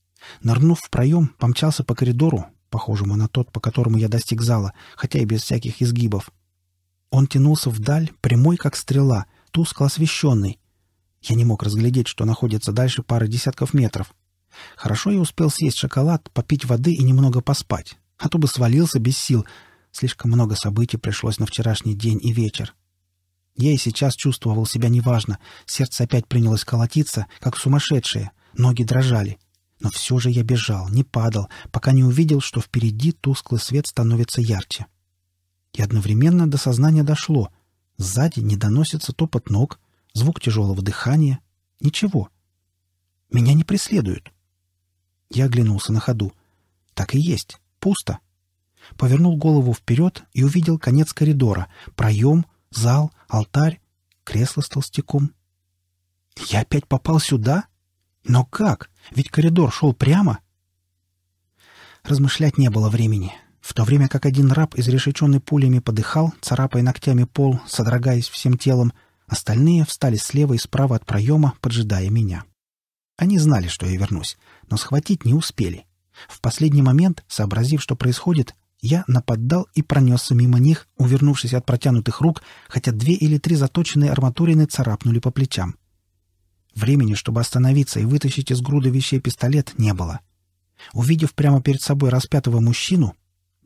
Нырнув в проем, помчался по коридору, похожему на тот, по которому я достиг зала, хотя и без всяких изгибов. Он тянулся вдаль, прямой как стрела, тускло освещенный. Я не мог разглядеть, что находится дальше пары десятков метров. Хорошо я успел съесть шоколад, попить воды и немного поспать, а то бы свалился без сил. Слишком много событий пришлось на вчерашний день и вечер. Я и сейчас чувствовал себя неважно. Сердце опять принялось колотиться, как сумасшедшее. Ноги дрожали. Но все же я бежал, не падал, пока не увидел, что впереди тусклый свет становится ярче. И одновременно до сознания дошло. Сзади не доносится топот ног, звук тяжелого дыхания. Ничего. Меня не преследуют. Я оглянулся на ходу. Так и есть. Пусто. Повернул голову вперед и увидел конец коридора, проем, зал, алтарь, кресло с толстяком. Я опять попал сюда? Но как? Ведь коридор шел прямо. Размышлять не было времени в то время как один раб, изрешеченный пулями, подыхал, царапая ногтями пол, содрогаясь всем телом, остальные встали слева и справа от проема, поджидая меня. Они знали, что я вернусь, но схватить не успели. В последний момент, сообразив, что происходит, я нападал и пронесся мимо них, увернувшись от протянутых рук, хотя две или три заточенные арматурины царапнули по плечам. Времени, чтобы остановиться и вытащить из груды вещей пистолет, не было. Увидев прямо перед собой распятого мужчину,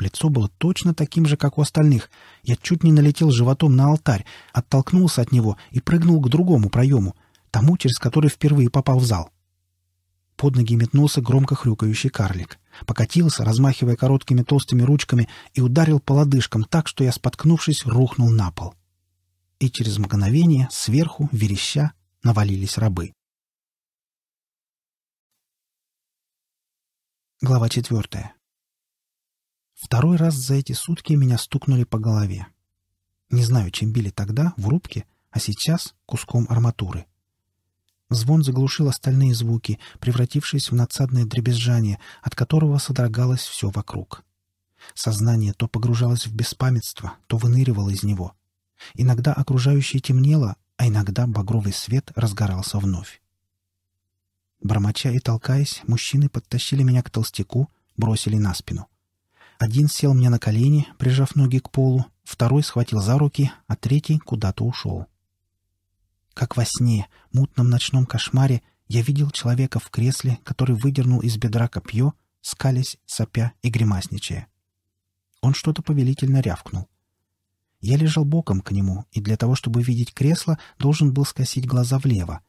Лицо было точно таким же, как у остальных. Я чуть не налетел животом на алтарь, оттолкнулся от него и прыгнул к другому проему, тому, через который впервые попал в зал. Под ноги метнулся громко хрюкающий карлик. Покатился, размахивая короткими толстыми ручками, и ударил по лодыжкам так, что я, споткнувшись, рухнул на пол. И через мгновение сверху, вереща, навалились рабы. Глава четвертая. Второй раз за эти сутки меня стукнули по голове. Не знаю, чем били тогда, в рубке, а сейчас куском арматуры. Звон заглушил остальные звуки, превратившись в надсадное дребезжание, от которого содрогалось все вокруг. Сознание то погружалось в беспамятство, то выныривало из него. Иногда окружающее темнело, а иногда багровый свет разгорался вновь. Бормоча и толкаясь, мужчины подтащили меня к толстяку, бросили на спину — один сел мне на колени, прижав ноги к полу, второй схватил за руки, а третий куда-то ушел. Как во сне, мутном ночном кошмаре, я видел человека в кресле, который выдернул из бедра копье, скались, сопя и гримасничая. Он что-то повелительно рявкнул. Я лежал боком к нему, и для того, чтобы видеть кресло, должен был скосить глаза влево.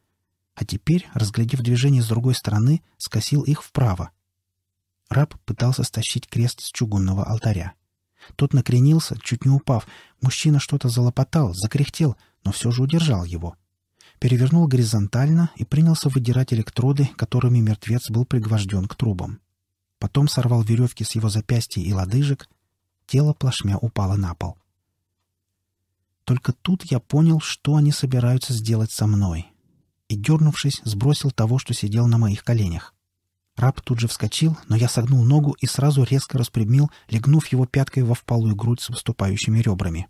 А теперь, разглядев движение с другой стороны, скосил их вправо — Раб пытался стащить крест с чугунного алтаря. Тот накренился, чуть не упав. Мужчина что-то залопотал, закряхтел, но все же удержал его. Перевернул горизонтально и принялся выдирать электроды, которыми мертвец был пригвожден к трубам. Потом сорвал веревки с его запястья и лодыжек. Тело плашмя упало на пол. Только тут я понял, что они собираются сделать со мной. И, дернувшись, сбросил того, что сидел на моих коленях. Раб тут же вскочил, но я согнул ногу и сразу резко распрямил, легнув его пяткой во впалую грудь с выступающими ребрами.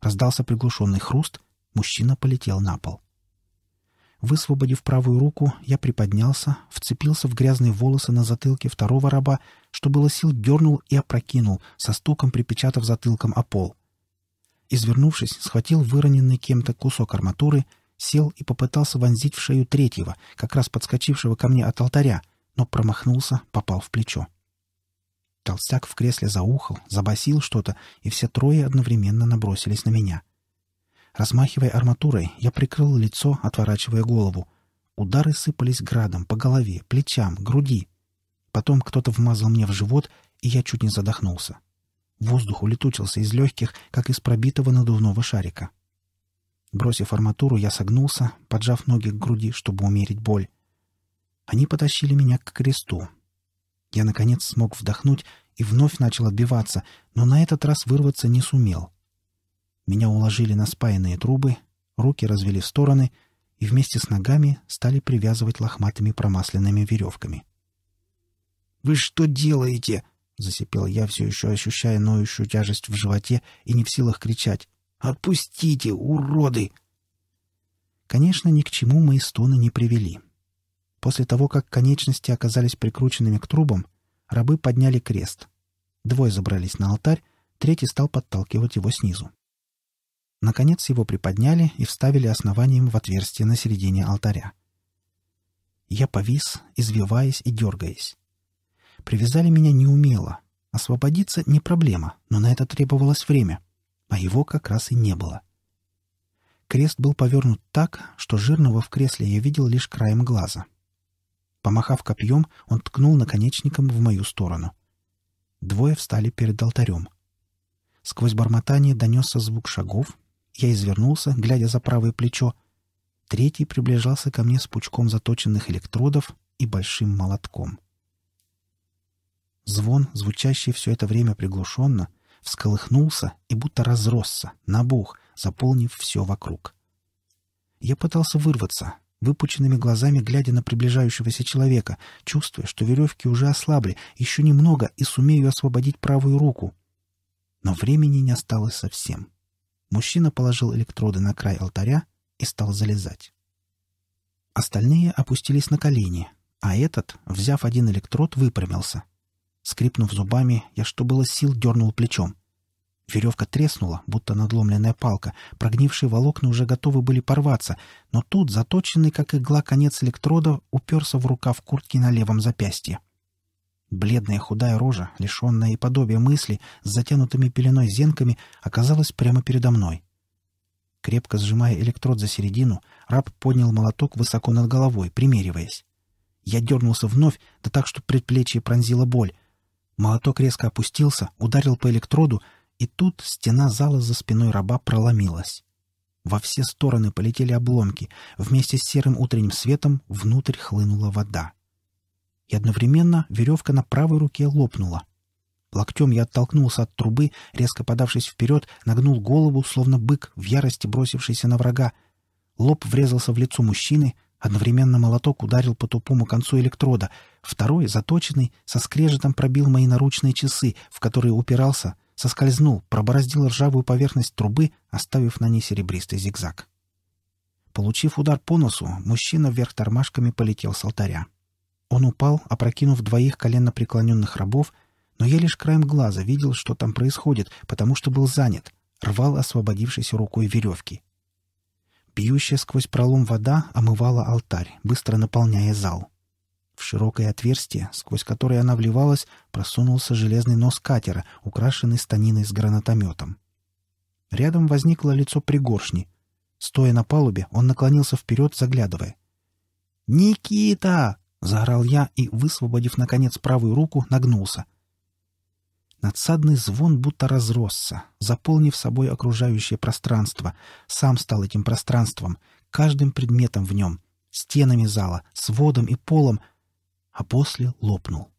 Раздался приглушенный хруст, мужчина полетел на пол. Высвободив правую руку, я приподнялся, вцепился в грязные волосы на затылке второго раба, что было сил дернул и опрокинул, со стуком припечатав затылком о пол. Извернувшись, схватил выроненный кем-то кусок арматуры, сел и попытался вонзить в шею третьего, как раз подскочившего ко мне от алтаря — но промахнулся, попал в плечо. Толстяк в кресле заухал, забасил что-то, и все трое одновременно набросились на меня. Размахивая арматурой, я прикрыл лицо, отворачивая голову. Удары сыпались градом по голове, плечам, груди. Потом кто-то вмазал мне в живот, и я чуть не задохнулся. Воздух улетучился из легких, как из пробитого надувного шарика. Бросив арматуру, я согнулся, поджав ноги к груди, чтобы умерить боль. Они потащили меня к кресту. Я, наконец, смог вдохнуть и вновь начал отбиваться, но на этот раз вырваться не сумел. Меня уложили на спаянные трубы, руки развели в стороны и вместе с ногами стали привязывать лохматыми промасленными веревками. «Вы что делаете?» — засипел я, все еще ощущая ноющую тяжесть в животе и не в силах кричать. «Отпустите, уроды!» Конечно, ни к чему мои стоны не привели. — После того, как конечности оказались прикрученными к трубам, рабы подняли крест. Двое забрались на алтарь, третий стал подталкивать его снизу. Наконец его приподняли и вставили основанием в отверстие на середине алтаря. Я повис, извиваясь и дергаясь. Привязали меня неумело. Освободиться не проблема, но на это требовалось время, а его как раз и не было. Крест был повернут так, что жирного в кресле я видел лишь краем глаза — Помахав копьем, он ткнул наконечником в мою сторону. Двое встали перед алтарем. Сквозь бормотание донесся звук шагов. Я извернулся, глядя за правое плечо. Третий приближался ко мне с пучком заточенных электродов и большим молотком. Звон, звучащий все это время приглушенно, всколыхнулся и будто разросся, набух, заполнив все вокруг. Я пытался вырваться, выпученными глазами глядя на приближающегося человека, чувствуя, что веревки уже ослабли, еще немного и сумею освободить правую руку. Но времени не осталось совсем. Мужчина положил электроды на край алтаря и стал залезать. Остальные опустились на колени, а этот, взяв один электрод, выпрямился. Скрипнув зубами, я что было сил дернул плечом — Веревка треснула, будто надломленная палка. Прогнившие волокна уже готовы были порваться, но тут заточенный, как игла, конец электрода уперся в рукав куртки на левом запястье. Бледная худая рожа, лишенная и подобия мысли, с затянутыми пеленой зенками, оказалась прямо передо мной. Крепко сжимая электрод за середину, раб поднял молоток высоко над головой, примериваясь. Я дернулся вновь, да так, что предплечье пронзила боль. Молоток резко опустился, ударил по электроду — и тут стена зала за спиной раба проломилась. Во все стороны полетели обломки. Вместе с серым утренним светом внутрь хлынула вода. И одновременно веревка на правой руке лопнула. Локтем я оттолкнулся от трубы, резко подавшись вперед, нагнул голову, словно бык, в ярости бросившийся на врага. Лоб врезался в лицо мужчины, одновременно молоток ударил по тупому концу электрода, второй, заточенный, со скрежетом пробил мои наручные часы, в которые упирался — соскользнул, пробороздил ржавую поверхность трубы, оставив на ней серебристый зигзаг. Получив удар по носу, мужчина вверх тормашками полетел с алтаря. Он упал, опрокинув двоих коленно преклоненных рабов, но я лишь краем глаза видел, что там происходит, потому что был занят, рвал освободившейся рукой веревки. Бьющая сквозь пролом вода омывала алтарь, быстро наполняя зал. — в широкое отверстие, сквозь которое она вливалась, просунулся железный нос катера, украшенный станиной с гранатометом. Рядом возникло лицо пригоршни. Стоя на палубе, он наклонился вперед, заглядывая. «Никита!» — заорал я и, высвободив, наконец, правую руку, нагнулся. Надсадный звон будто разросся, заполнив собой окружающее пространство. Сам стал этим пространством, каждым предметом в нем — стенами зала, сводом и полом — а после лопнул.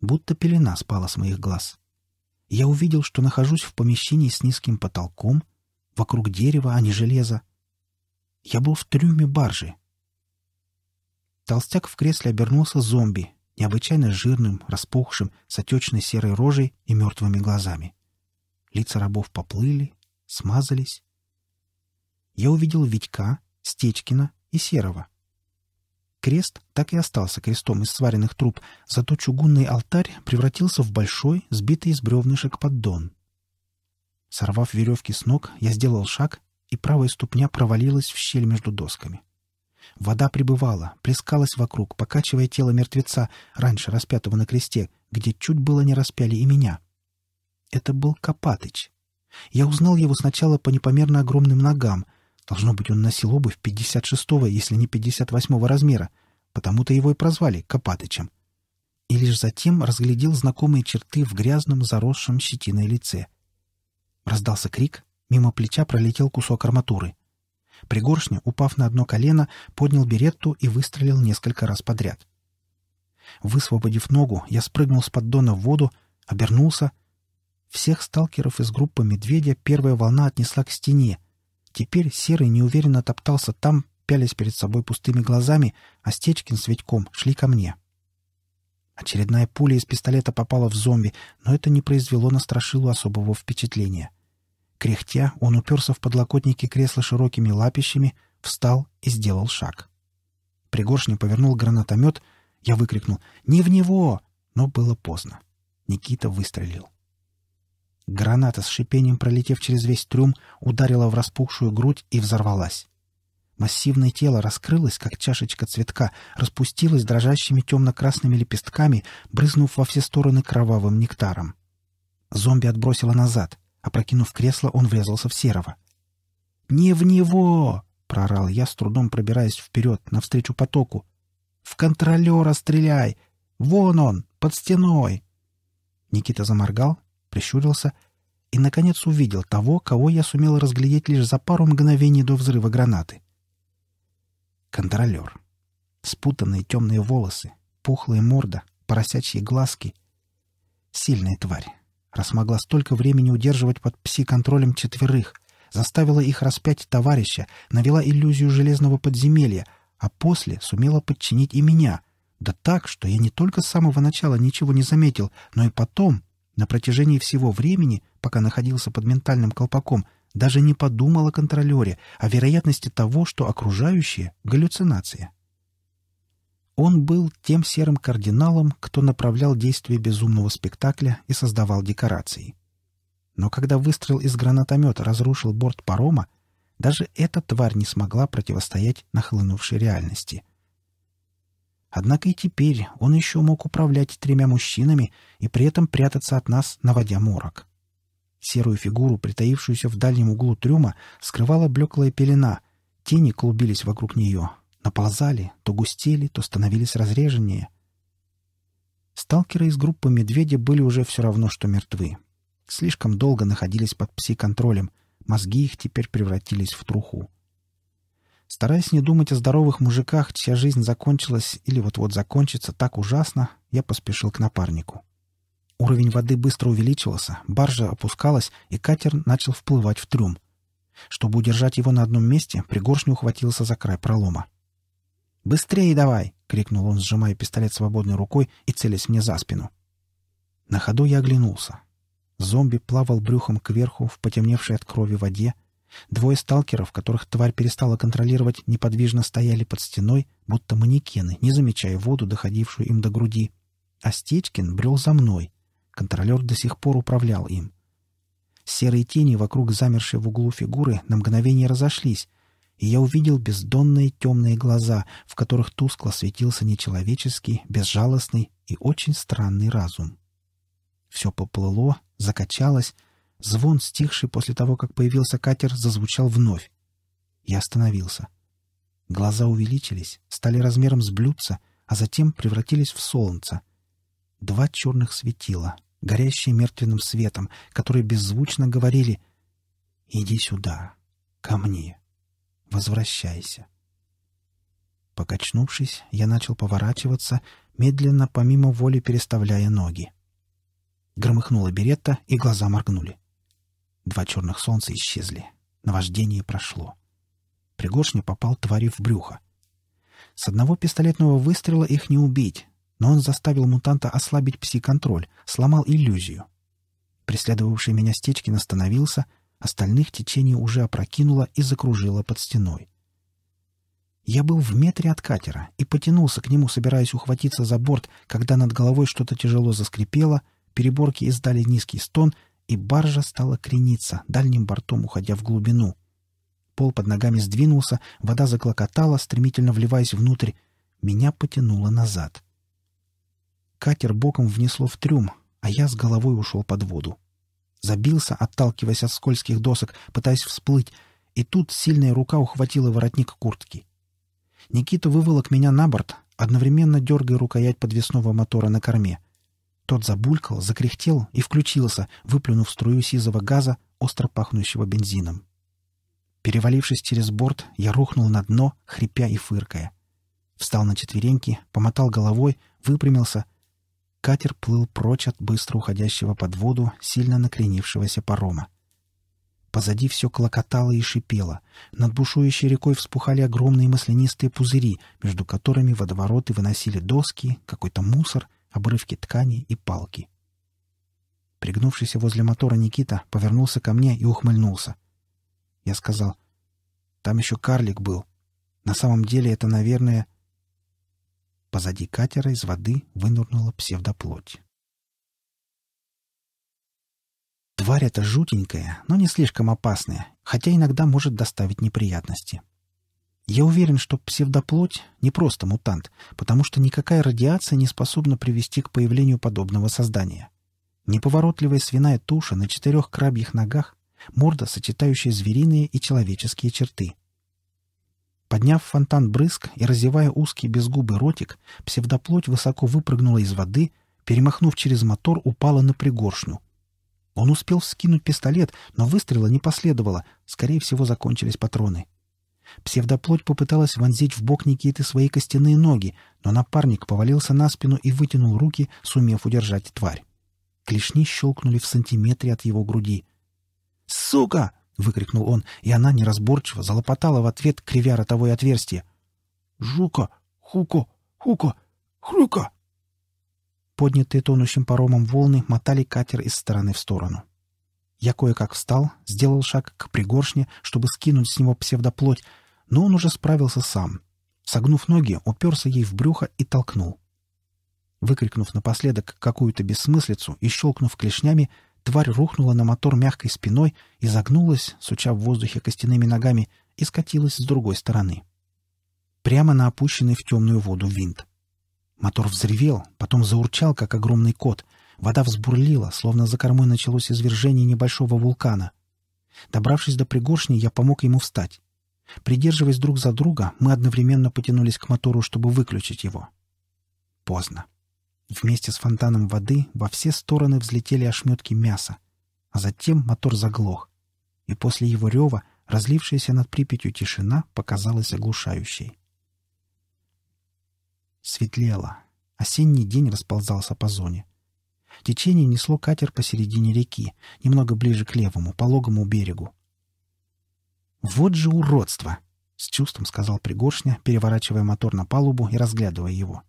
Будто пелена спала с моих глаз. Я увидел, что нахожусь в помещении с низким потолком, вокруг дерева, а не железа. Я был в трюме баржи. Толстяк в кресле обернулся зомби, необычайно жирным, распухшим, с отечной серой рожей и мертвыми глазами. Лица рабов поплыли, смазались. Я увидел Витька, Стечкина и Серого. Крест так и остался крестом из сваренных труб, зато чугунный алтарь превратился в большой, сбитый из бревнышек поддон. Сорвав веревки с ног, я сделал шаг, и правая ступня провалилась в щель между досками. Вода прибывала, плескалась вокруг, покачивая тело мертвеца, раньше распятого на кресте, где чуть было не распяли и меня. Это был Копатыч. Я узнал его сначала по непомерно огромным ногам — Должно быть, он носил обувь 56-го, если не 58-го размера, потому-то его и прозвали Копатычем. И лишь затем разглядел знакомые черты в грязном, заросшем щетиной лице. Раздался крик, мимо плеча пролетел кусок арматуры. Пригоршня, упав на одно колено, поднял беретту и выстрелил несколько раз подряд. Высвободив ногу, я спрыгнул с поддона в воду, обернулся. Всех сталкеров из группы «Медведя» первая волна отнесла к стене — Теперь Серый неуверенно топтался там, пялись перед собой пустыми глазами, а Стечкин с Витьком шли ко мне. Очередная пуля из пистолета попала в зомби, но это не произвело на страшилу особого впечатления. Кряхтя, он уперся в подлокотники кресла широкими лапищами, встал и сделал шаг. Пригоршни повернул гранатомет. Я выкрикнул «Не в него!», но было поздно. Никита выстрелил. Граната с шипением, пролетев через весь трюм, ударила в распухшую грудь и взорвалась. Массивное тело раскрылось, как чашечка цветка, распустилось дрожащими темно-красными лепестками, брызнув во все стороны кровавым нектаром. Зомби отбросило назад. Опрокинув кресло, он врезался в серого. «Не в него!» — прорал я, с трудом пробираясь вперед, навстречу потоку. «В контролера стреляй! Вон он, под стеной!» Никита заморгал, прищурился и, наконец, увидел того, кого я сумел разглядеть лишь за пару мгновений до взрыва гранаты. Контролер. Спутанные темные волосы, пухлая морда, поросячьи глазки. Сильная тварь. Раз могла столько времени удерживать под пси-контролем четверых, заставила их распять товарища, навела иллюзию железного подземелья, а после сумела подчинить и меня. Да так, что я не только с самого начала ничего не заметил, но и потом, на протяжении всего времени, пока находился под ментальным колпаком, даже не подумал о контролере, о вероятности того, что окружающее — галлюцинация. Он был тем серым кардиналом, кто направлял действия безумного спектакля и создавал декорации. Но когда выстрел из гранатомета разрушил борт парома, даже эта тварь не смогла противостоять нахлынувшей реальности — Однако и теперь он еще мог управлять тремя мужчинами и при этом прятаться от нас, наводя морок. Серую фигуру, притаившуюся в дальнем углу трюма, скрывала блеклая пелена. Тени клубились вокруг нее, наползали, то густели, то становились разреженнее. Сталкеры из группы «Медведя» были уже все равно, что мертвы. Слишком долго находились под пси-контролем, мозги их теперь превратились в труху. Стараясь не думать о здоровых мужиках, чья жизнь закончилась или вот-вот закончится так ужасно, я поспешил к напарнику. Уровень воды быстро увеличивался, баржа опускалась, и катер начал вплывать в трюм. Чтобы удержать его на одном месте, пригоршню ухватился за край пролома. «Быстрее давай!» — крикнул он, сжимая пистолет свободной рукой и целясь мне за спину. На ходу я оглянулся. Зомби плавал брюхом кверху в потемневшей от крови воде, Двое сталкеров, которых тварь перестала контролировать, неподвижно стояли под стеной, будто манекены, не замечая воду, доходившую им до груди. А Стечкин брел за мной. Контролер до сих пор управлял им. Серые тени вокруг замершей в углу фигуры на мгновение разошлись, и я увидел бездонные темные глаза, в которых тускло светился нечеловеческий, безжалостный и очень странный разум. Все поплыло, закачалось, Звон, стихший после того, как появился катер, зазвучал вновь. Я остановился. Глаза увеличились, стали размером с блюдца, а затем превратились в солнце. Два черных светила, горящие мертвенным светом, которые беззвучно говорили «Иди сюда, ко мне, возвращайся». Покачнувшись, я начал поворачиваться, медленно, помимо воли переставляя ноги. Громыхнула беретта, и глаза моргнули. Два черных солнца исчезли. Наваждение прошло. Пригоршню попал твари в брюхо. С одного пистолетного выстрела их не убить, но он заставил мутанта ослабить пси-контроль, сломал иллюзию. Преследовавший меня Стечкин остановился, остальных течение уже опрокинуло и закружило под стеной. Я был в метре от катера и потянулся к нему, собираясь ухватиться за борт, когда над головой что-то тяжело заскрипело, переборки издали низкий стон — и баржа стала крениться, дальним бортом уходя в глубину. Пол под ногами сдвинулся, вода заклокотала, стремительно вливаясь внутрь. Меня потянуло назад. Катер боком внесло в трюм, а я с головой ушел под воду. Забился, отталкиваясь от скользких досок, пытаясь всплыть, и тут сильная рука ухватила воротник куртки. Никита выволок меня на борт, одновременно дергая рукоять подвесного мотора на корме — тот забулькал, закряхтел и включился, выплюнув струю сизого газа, остро пахнущего бензином. Перевалившись через борт, я рухнул на дно, хрипя и фыркая. Встал на четвереньки, помотал головой, выпрямился. Катер плыл прочь от быстро уходящего под воду, сильно накренившегося парома. Позади все клокотало и шипело. Над бушующей рекой вспухали огромные маслянистые пузыри, между которыми водовороты выносили доски, какой-то мусор — обрывки ткани и палки. Пригнувшийся возле мотора Никита повернулся ко мне и ухмыльнулся. Я сказал, «Там еще карлик был. На самом деле это, наверное...» Позади катера из воды вынырнула псевдоплоть. Тварь эта жутенькая, но не слишком опасная, хотя иногда может доставить неприятности. Я уверен, что псевдоплоть не просто мутант, потому что никакая радиация не способна привести к появлению подобного создания. Неповоротливая свиная туша на четырех крабьих ногах, морда, сочетающая звериные и человеческие черты. Подняв фонтан брызг и разевая узкий безгубый ротик, псевдоплоть высоко выпрыгнула из воды, перемахнув через мотор, упала на пригоршню. Он успел вскинуть пистолет, но выстрела не последовало, скорее всего, закончились патроны. — Псевдоплоть попыталась вонзить в бок Никиты свои костяные ноги, но напарник повалился на спину и вытянул руки, сумев удержать тварь. Клешни щелкнули в сантиметре от его груди. «Сука!» — выкрикнул он, и она неразборчиво залопотала в ответ, кривя ротовое отверстие. «Жука! Хуко! Хуко! Хрука!» Поднятые тонущим паромом волны мотали катер из стороны в сторону. Я кое-как встал, сделал шаг к пригоршне, чтобы скинуть с него псевдоплоть, но он уже справился сам. Согнув ноги, уперся ей в брюхо и толкнул. Выкрикнув напоследок какую-то бессмыслицу и щелкнув клешнями, тварь рухнула на мотор мягкой спиной и загнулась, суча в воздухе костяными ногами, и скатилась с другой стороны. Прямо на опущенный в темную воду винт. Мотор взревел, потом заурчал, как огромный кот. Вода взбурлила, словно за кормой началось извержение небольшого вулкана. Добравшись до пригоршни, я помог ему встать. Придерживаясь друг за друга, мы одновременно потянулись к мотору, чтобы выключить его. Поздно. Вместе с фонтаном воды во все стороны взлетели ошметки мяса, а затем мотор заглох, и после его рева разлившаяся над Припятью тишина показалась оглушающей. Светлело. Осенний день расползался по зоне. Течение несло катер посередине реки, немного ближе к левому, пологому берегу, «Вот же уродство!» — с чувством сказал Пригоршня, переворачивая мотор на палубу и разглядывая его.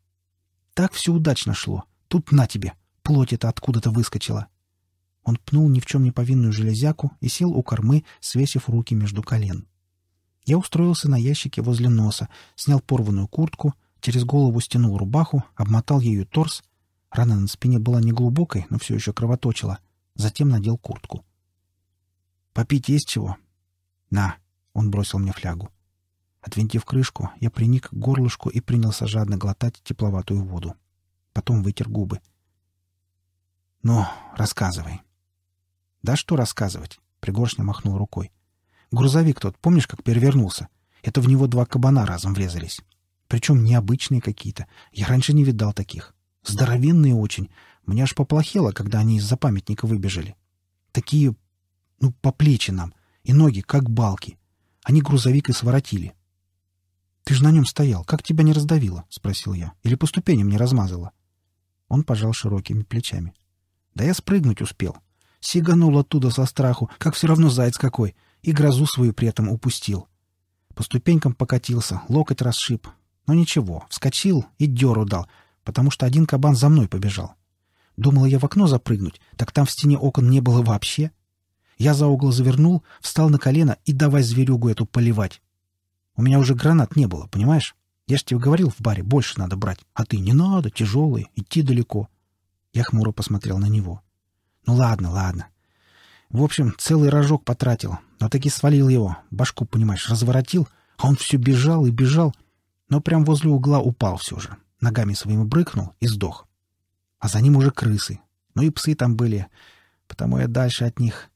«Так все удачно шло. Тут на тебе! Плоть это откуда-то выскочила!» Он пнул ни в чем не повинную железяку и сел у кормы, свесив руки между колен. Я устроился на ящике возле носа, снял порванную куртку, через голову стянул рубаху, обмотал ею торс. Рана на спине была неглубокой, но все еще кровоточила. Затем надел куртку. «Попить есть чего?» «На!» Он бросил мне флягу. Отвинтив крышку, я приник к горлышку и принялся жадно глотать тепловатую воду. Потом вытер губы. «Ну, рассказывай». «Да что рассказывать?» — Пригоршня махнул рукой. «Грузовик тот, помнишь, как перевернулся? Это в него два кабана разом врезались. Причем необычные какие-то. Я раньше не видал таких. Здоровенные очень. Мне аж поплохело, когда они из-за памятника выбежали. Такие, ну, по плечи нам. И ноги, как балки. Они грузовик и своротили. — Ты же на нем стоял. Как тебя не раздавило? — спросил я. — Или по ступеням не размазало? Он пожал широкими плечами. — Да я спрыгнуть успел. Сиганул оттуда со страху, как все равно заяц какой, и грозу свою при этом упустил. По ступенькам покатился, локоть расшиб. Но ничего, вскочил и деру дал, потому что один кабан за мной побежал. Думал я в окно запрыгнуть, так там в стене окон не было вообще. Я за угол завернул, встал на колено и давай зверюгу эту поливать. У меня уже гранат не было, понимаешь? Я же тебе говорил в баре, больше надо брать. А ты не надо, тяжелый идти далеко. Я хмуро посмотрел на него. Ну ладно, ладно. В общем, целый рожок потратил, но таки свалил его, башку, понимаешь, разворотил, а он все бежал и бежал, но прям возле угла упал все же, ногами своими брыкнул и сдох. А за ним уже крысы, ну и псы там были, потому я дальше от них.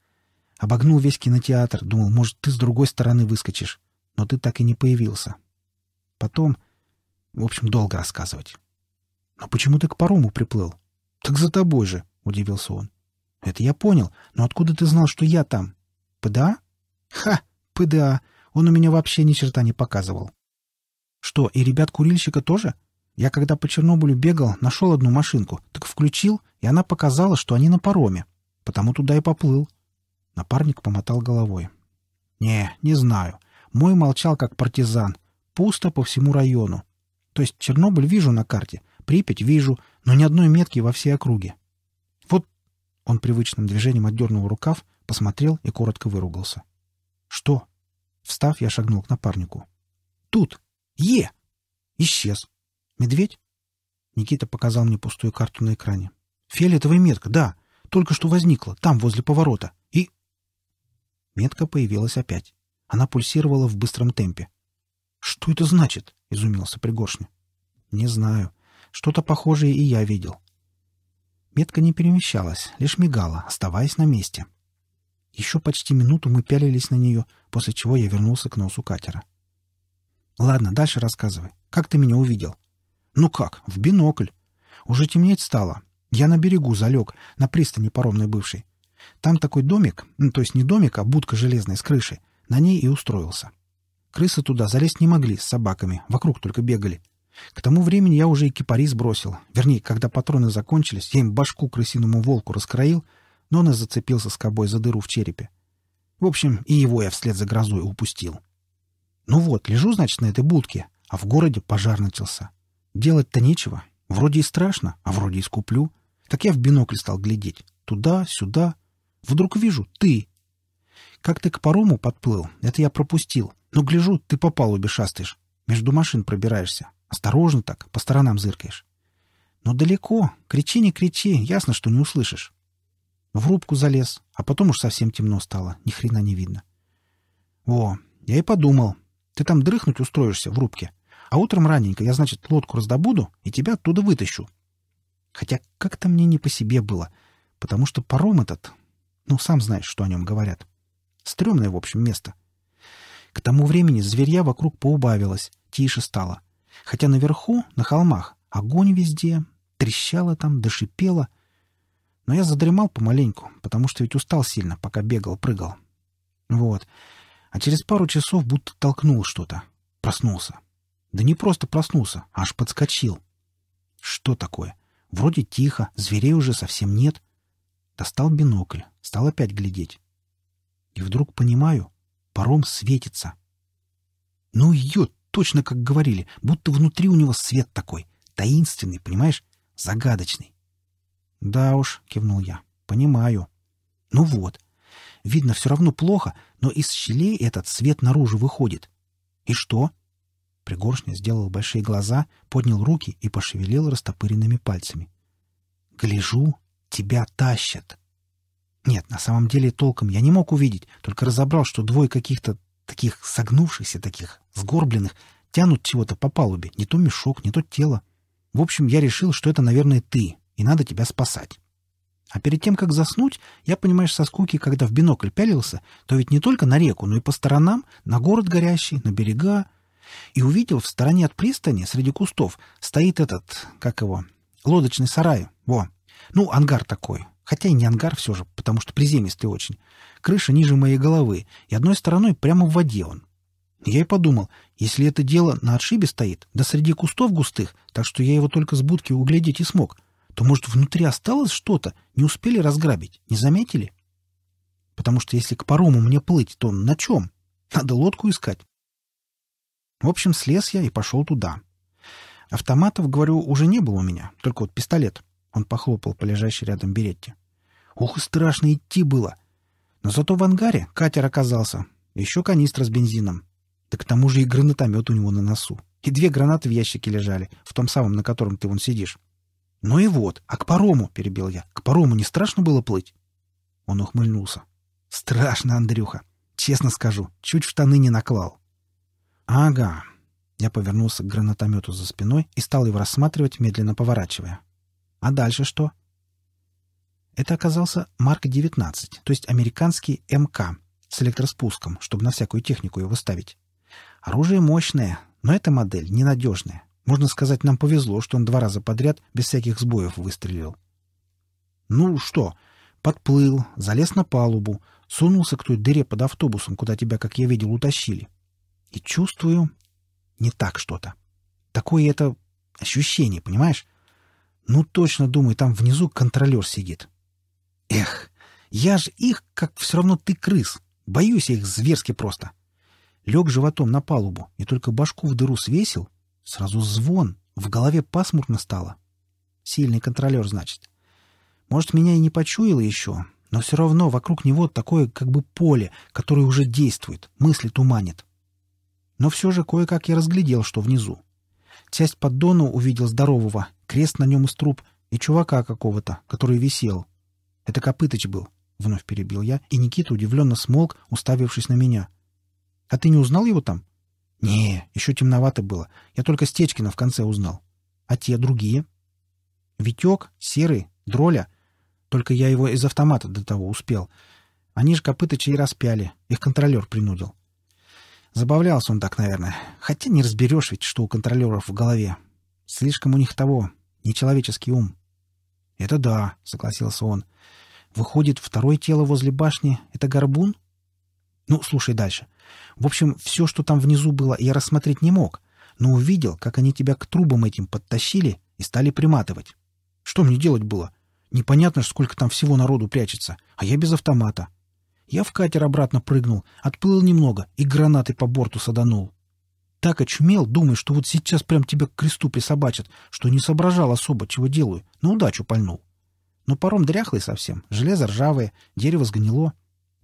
Обогнул весь кинотеатр, думал, может, ты с другой стороны выскочишь. Но ты так и не появился. Потом... В общем, долго рассказывать. Но почему ты к парому приплыл? Так за тобой же, — удивился он. Это я понял, но откуда ты знал, что я там? ПДА? Ха, ПДА. Он у меня вообще ни черта не показывал. Что, и ребят-курильщика тоже? Я когда по Чернобылю бегал, нашел одну машинку, так включил, и она показала, что они на пароме. Потому туда и поплыл. Напарник помотал головой. «Не, не знаю. Мой молчал как партизан. Пусто по всему району. То есть Чернобыль вижу на карте, Припять вижу, но ни одной метки во всей округе. Вот...» Он привычным движением отдернул рукав, посмотрел и коротко выругался. «Что?» Встав, я шагнул к напарнику. «Тут! Е!» «Исчез! Медведь?» Никита показал мне пустую карту на экране. «Фиолетовая метка, да! Только что возникла, там, возле поворота. Метка появилась опять. Она пульсировала в быстром темпе. «Что это значит?» — изумился Пригоршня. «Не знаю. Что-то похожее и я видел». Метка не перемещалась, лишь мигала, оставаясь на месте. Еще почти минуту мы пялились на нее, после чего я вернулся к носу катера. «Ладно, дальше рассказывай. Как ты меня увидел?» «Ну как? В бинокль. Уже темнеть стало. Я на берегу залег, на пристани паромной бывшей. Там такой домик, ну, то есть не домик, а будка железная с крыши. На ней и устроился. Крысы туда залезть не могли с собаками, вокруг только бегали. К тому времени я уже и кипарис бросил. Вернее, когда патроны закончились, я им башку крысиному волку раскроил, но он и зацепился скобой за дыру в черепе. В общем, и его я вслед за грозой упустил. Ну вот, лежу, значит, на этой будке, а в городе пожар начался. Делать-то нечего. Вроде и страшно, а вроде и скуплю. Так я в бинокль стал глядеть. Туда, сюда. Вдруг вижу, ты. Как ты к парому подплыл, это я пропустил. Но ну, гляжу, ты по палубе шастаешь. Между машин пробираешься. Осторожно так, по сторонам зыркаешь. Но далеко. Кричи, не кричи, ясно, что не услышишь. В рубку залез, а потом уж совсем темно стало, ни хрена не видно. О, я и подумал. Ты там дрыхнуть устроишься в рубке. А утром раненько я, значит, лодку раздобуду и тебя оттуда вытащу. Хотя как-то мне не по себе было, потому что паром этот ну, сам знаешь, что о нем говорят. Стремное, в общем, место. К тому времени зверья вокруг поубавилось, тише стало. Хотя наверху, на холмах, огонь везде, трещало там, дошипело. Но я задремал помаленьку, потому что ведь устал сильно, пока бегал, прыгал. Вот. А через пару часов будто толкнул что-то. Проснулся. Да не просто проснулся, аж подскочил. Что такое? Вроде тихо, зверей уже совсем нет. Достал бинокль, стал опять глядеть. И вдруг понимаю, паром светится. Ну ее, точно как говорили, будто внутри у него свет такой, таинственный, понимаешь, загадочный. Да уж, кивнул я, понимаю. Ну вот, видно все равно плохо, но из щелей этот свет наружу выходит. И что? Пригоршня сделал большие глаза, поднял руки и пошевелил растопыренными пальцами. Гляжу, тебя тащат. Нет, на самом деле толком я не мог увидеть, только разобрал, что двое каких-то таких согнувшихся, таких сгорбленных, тянут чего-то по палубе, не то мешок, не то тело. В общем, я решил, что это, наверное, ты, и надо тебя спасать. А перед тем, как заснуть, я, понимаешь, со скуки, когда в бинокль пялился, то ведь не только на реку, но и по сторонам, на город горящий, на берега. И увидел в стороне от пристани, среди кустов, стоит этот, как его, лодочный сарай. Во, ну, ангар такой. Хотя и не ангар все же, потому что приземистый очень. Крыша ниже моей головы, и одной стороной прямо в воде он. Я и подумал, если это дело на отшибе стоит, да среди кустов густых, так что я его только с будки углядеть и смог, то, может, внутри осталось что-то, не успели разграбить, не заметили? Потому что если к парому мне плыть, то на чем? Надо лодку искать. В общем, слез я и пошел туда. Автоматов, говорю, уже не было у меня, только вот пистолет — он похлопал по лежащей рядом беретте. «Ух, страшно идти было! Но зато в ангаре катер оказался. Еще канистра с бензином. Да к тому же и гранатомет у него на носу. И две гранаты в ящике лежали, в том самом, на котором ты вон сидишь. Ну и вот, а к парому, — перебил я, — к парому не страшно было плыть? Он ухмыльнулся. Страшно, Андрюха. Честно скажу, чуть в штаны не наклал. Ага. Я повернулся к гранатомету за спиной и стал его рассматривать, медленно поворачивая. А дальше что? Это оказался Марк-19, то есть американский МК с электроспуском, чтобы на всякую технику его ставить. Оружие мощное, но эта модель ненадежная. Можно сказать, нам повезло, что он два раза подряд без всяких сбоев выстрелил. Ну что, подплыл, залез на палубу, сунулся к той дыре под автобусом, куда тебя, как я видел, утащили. И чувствую, не так что-то. Такое это ощущение, понимаешь? Ну, точно, думаю, там внизу контролер сидит. Эх, я ж их, как все равно ты крыс. Боюсь я их зверски просто. Лег животом на палубу и только башку в дыру свесил. Сразу звон. В голове пасмурно стало. Сильный контролер, значит. Может, меня и не почуял еще, но все равно вокруг него такое как бы поле, которое уже действует, мысли туманит. Но все же кое-как я разглядел, что внизу. Часть поддона увидел здорового, крест на нем из труб, и чувака какого-то, который висел. Это копыточ был, — вновь перебил я, и Никита удивленно смолк, уставившись на меня. — А ты не узнал его там? — Не, еще темновато было. Я только Стечкина в конце узнал. — А те другие? — Витек, Серый, Дроля. Только я его из автомата до того успел. Они же Копытыча и распяли. Их контролер принудил. — Забавлялся он так, наверное. Хотя не разберешь ведь, что у контролеров в голове. Слишком у них того. Нечеловеческий ум. — Это да, — согласился он. — Выходит, второе тело возле башни — это горбун? Ну, слушай дальше. В общем, все, что там внизу было, я рассмотреть не мог, но увидел, как они тебя к трубам этим подтащили и стали приматывать. Что мне делать было? Непонятно ж, сколько там всего народу прячется, а я без автомата. Я в катер обратно прыгнул, отплыл немного и гранаты по борту саданул. Так очумел, думая, что вот сейчас прям тебя к кресту присобачат, что не соображал особо, чего делаю, на удачу пальнул. Но паром дряхлый совсем, железо ржавое, дерево сгнило.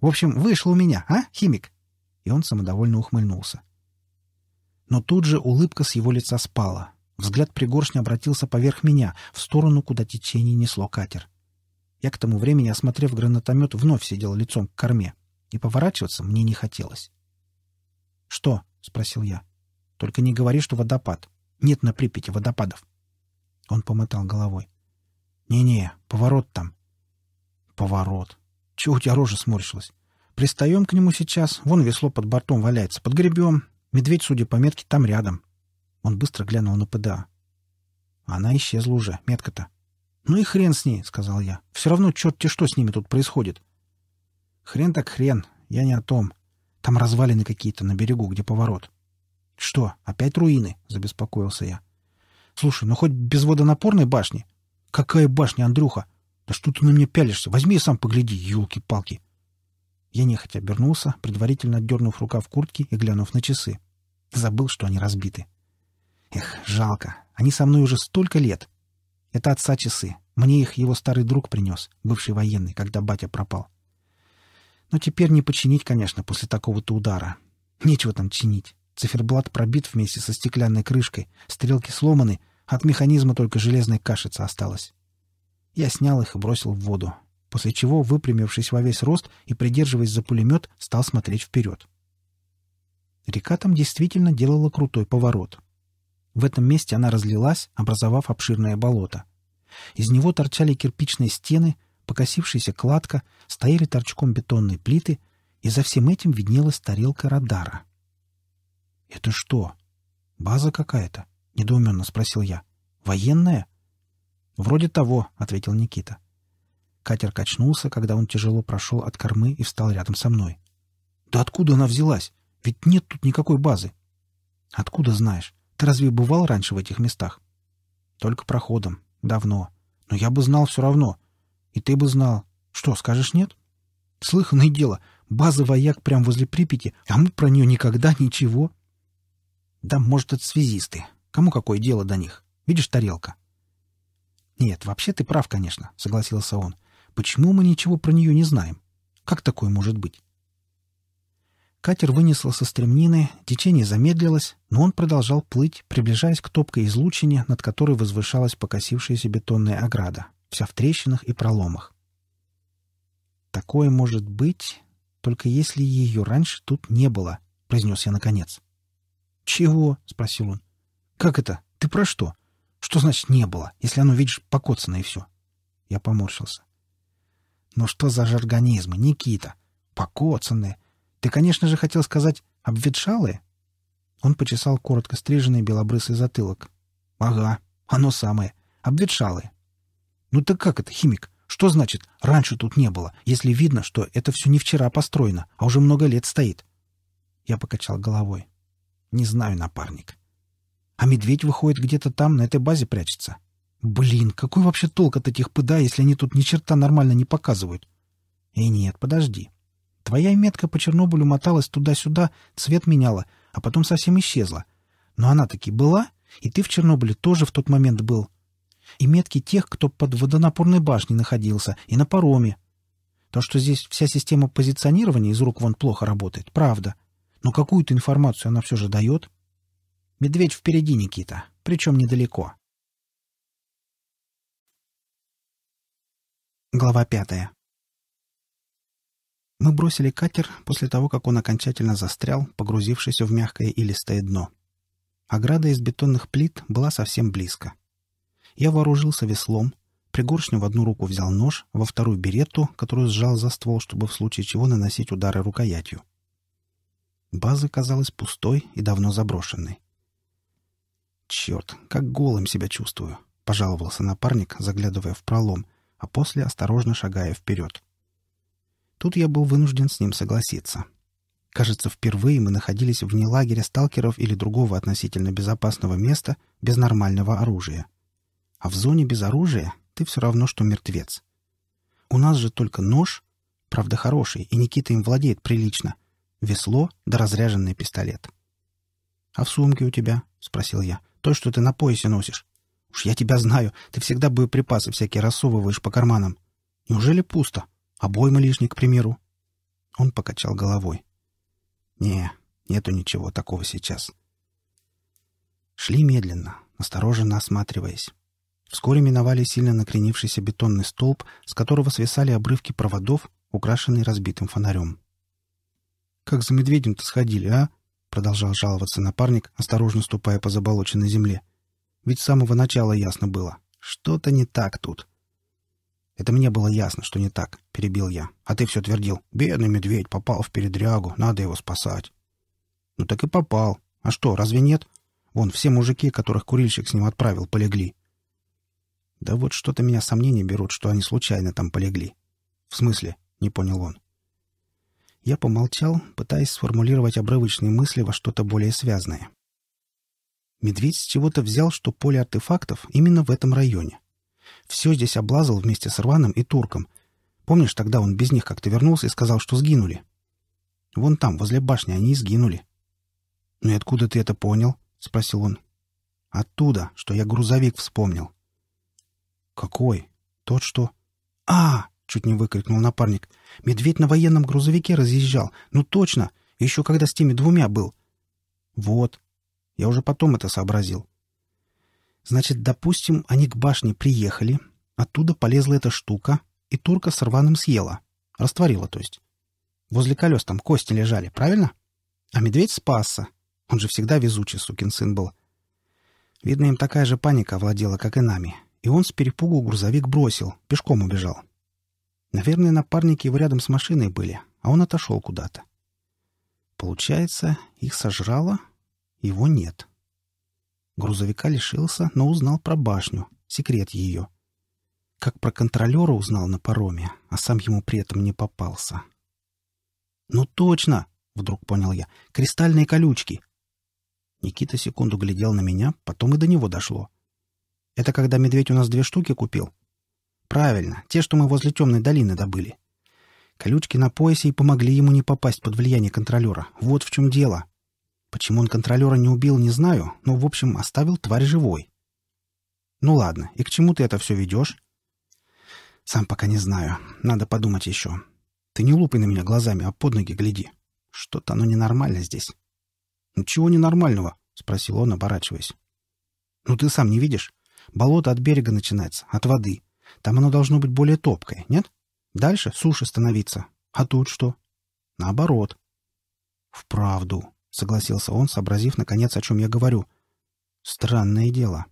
В общем, вышло у меня, а, химик?» И он самодовольно ухмыльнулся. Но тут же улыбка с его лица спала. Взгляд пригоршня обратился поверх меня, в сторону, куда течение несло катер. Я к тому времени, осмотрев гранатомет, вновь сидел лицом к корме, и поворачиваться мне не хотелось. «Что?» — спросил я. «Только не говори, что водопад. Нет на Припяти водопадов». Он помотал головой. «Не-не, поворот там». «Поворот. Чего у тебя рожа сморщилась? Пристаем к нему сейчас. Вон весло под бортом валяется. Подгребем. Медведь, судя по метке, там рядом». Он быстро глянул на ПДА. «Она исчезла уже, метка-то. «Ну и хрен с ней», — сказал я. «Все равно черт-те что с ними тут происходит». «Хрен так хрен. Я не о том. Там развалины какие-то на берегу, где поворот». «Что, опять руины?» — забеспокоился я. «Слушай, ну хоть без водонапорной башни?» «Какая башня, Андрюха? Да что ты на меня пялишься? Возьми и сам погляди, елки-палки!» Я нехотя обернулся, предварительно отдернув рукав куртки и глянув на часы. Забыл, что они разбиты. Эх, жалко. Они со мной уже столько лет. Это отца часы. Мне их его старый друг принес, бывший военный, когда батя пропал. Но теперь не починить, конечно, после такого-то удара. Нечего там чинить. Циферблат пробит вместе со стеклянной крышкой, стрелки сломаны, от механизма только железная кашица осталась. Я снял их и бросил в воду, после чего, выпрямившись во весь рост и придерживаясь за пулемет, стал смотреть вперед. Река там действительно делала крутой поворот. В этом месте она разлилась, образовав обширное болото. Из него торчали кирпичные стены, покосившаяся кладка, стояли торчком бетонные плиты, и за всем этим виднелась тарелка радара. «Это что? База какая-то?» — недоуменно спросил я. «Военная?» «Вроде того», — ответил Никита. Катер качнулся, когда он тяжело прошел от кормы и встал рядом со мной. «Да откуда она взялась? Ведь нет тут никакой базы». «Откуда знаешь? Ты разве бывал раньше в этих местах? Только проходом. Давно. Но я бы знал все равно. И ты бы знал. Что, скажешь нет? Слыханное дело. База вояк прямо возле Припяти, а мы про нее никогда ничего. Да, может, это связисты. Кому какое дело до них? Видишь, тарелка. Нет, вообще ты прав, конечно, согласился он. Почему мы ничего про нее не знаем? Как такое может быть? Катер вынесло со стремнины, течение замедлилось, но он продолжал плыть, приближаясь к топкой излучине, над которой возвышалась покосившаяся бетонная ограда, вся в трещинах и проломах. «Такое может быть, только если ее раньше тут не было», — произнес я наконец. «Чего?» — спросил он. «Как это? Ты про что? Что значит «не было», если оно, видишь, покоцано и все?» Я поморщился. «Ну что за жаргонизмы, Никита? Покоцанные. Ты, конечно же, хотел сказать «обветшалые»?» Он почесал коротко стриженный белобрысый затылок. «Ага, оно самое. Обветшалые». «Ну так как это, химик? Что значит «раньше тут не было», если видно, что это все не вчера построено, а уже много лет стоит?» Я покачал головой. «Не знаю, напарник». «А медведь выходит где-то там, на этой базе прячется?» «Блин, какой вообще толк от этих пыда, если они тут ни черта нормально не показывают?» Эй, нет, подожди. Твоя метка по Чернобылю моталась туда-сюда, цвет меняла, а потом совсем исчезла. Но она таки была, и ты в Чернобыле тоже в тот момент был. И метки тех, кто под водонапорной башней находился, и на пароме. То, что здесь вся система позиционирования из рук вон плохо работает, правда. Но какую-то информацию она все же дает. Медведь впереди, Никита, причем недалеко. Глава пятая. Мы бросили катер после того, как он окончательно застрял, погрузившись в мягкое и дно. Ограда из бетонных плит была совсем близко. Я вооружился веслом, пригоршню в одну руку взял нож, во вторую беретту, которую сжал за ствол, чтобы в случае чего наносить удары рукоятью. База казалась пустой и давно заброшенной. «Черт, как голым себя чувствую!» — пожаловался напарник, заглядывая в пролом, а после осторожно шагая вперед. Тут я был вынужден с ним согласиться. Кажется, впервые мы находились вне лагеря сталкеров или другого относительно безопасного места без нормального оружия. А в зоне без оружия ты все равно, что мертвец. У нас же только нож, правда хороший, и Никита им владеет прилично, весло да разряженный пистолет. «А в сумке у тебя?» — спросил я. «То, что ты на поясе носишь». «Уж я тебя знаю, ты всегда боеприпасы всякие рассовываешь по карманам. Неужели пусто?» Обойма лишний, к примеру. Он покачал головой. Не, нету ничего такого сейчас. Шли медленно, осторожно осматриваясь. Вскоре миновали сильно накренившийся бетонный столб, с которого свисали обрывки проводов, украшенные разбитым фонарем. «Как за медведем-то сходили, а?» — продолжал жаловаться напарник, осторожно ступая по заболоченной земле. «Ведь с самого начала ясно было. Что-то не так тут». Это мне было ясно, что не так, — перебил я. А ты все твердил. Бедный медведь попал в передрягу, надо его спасать. Ну так и попал. А что, разве нет? Вон, все мужики, которых курильщик с ним отправил, полегли. Да вот что-то меня сомнения берут, что они случайно там полегли. В смысле? — не понял он. Я помолчал, пытаясь сформулировать обрывочные мысли во что-то более связное. Медведь с чего-то взял, что поле артефактов именно в этом районе. Все здесь облазал вместе с Рваном и Турком. Помнишь, тогда он без них как-то вернулся и сказал, что сгинули? Вон там, возле башни, они сгинули. — Ну и откуда ты это понял? — спросил он. — Оттуда, что я грузовик вспомнил. — Какой? Тот, что... — А! — чуть не выкрикнул напарник. — Медведь на военном грузовике разъезжал. Ну точно! Еще когда с теми двумя был. — Вот. Я уже потом это сообразил. Значит, допустим, они к башне приехали, оттуда полезла эта штука, и турка с рваным съела. Растворила, то есть. Возле колес там кости лежали, правильно? А медведь спасся. Он же всегда везучий сукин сын был. Видно, им такая же паника овладела, как и нами. И он с перепугу грузовик бросил, пешком убежал. Наверное, напарники его рядом с машиной были, а он отошел куда-то. Получается, их сожрало, его нет. — Грузовика лишился, но узнал про башню, секрет ее. Как про контролера узнал на пароме, а сам ему при этом не попался. «Ну точно!» — вдруг понял я. «Кристальные колючки!» Никита секунду глядел на меня, потом и до него дошло. «Это когда медведь у нас две штуки купил?» «Правильно, те, что мы возле темной долины добыли. Колючки на поясе и помогли ему не попасть под влияние контролера. Вот в чем дело!» Почему он контролера не убил, не знаю, но, в общем, оставил тварь живой. Ну ладно, и к чему ты это все ведешь? Сам пока не знаю. Надо подумать еще. Ты не лупай на меня глазами, а под ноги гляди. Что-то оно ненормально здесь. Ничего чего ненормального? Спросил он, оборачиваясь. Ну ты сам не видишь? Болото от берега начинается, от воды. Там оно должно быть более топкое, нет? Дальше суше становится. А тут что? Наоборот. Вправду. — согласился он, сообразив, наконец, о чем я говорю. «Странное дело.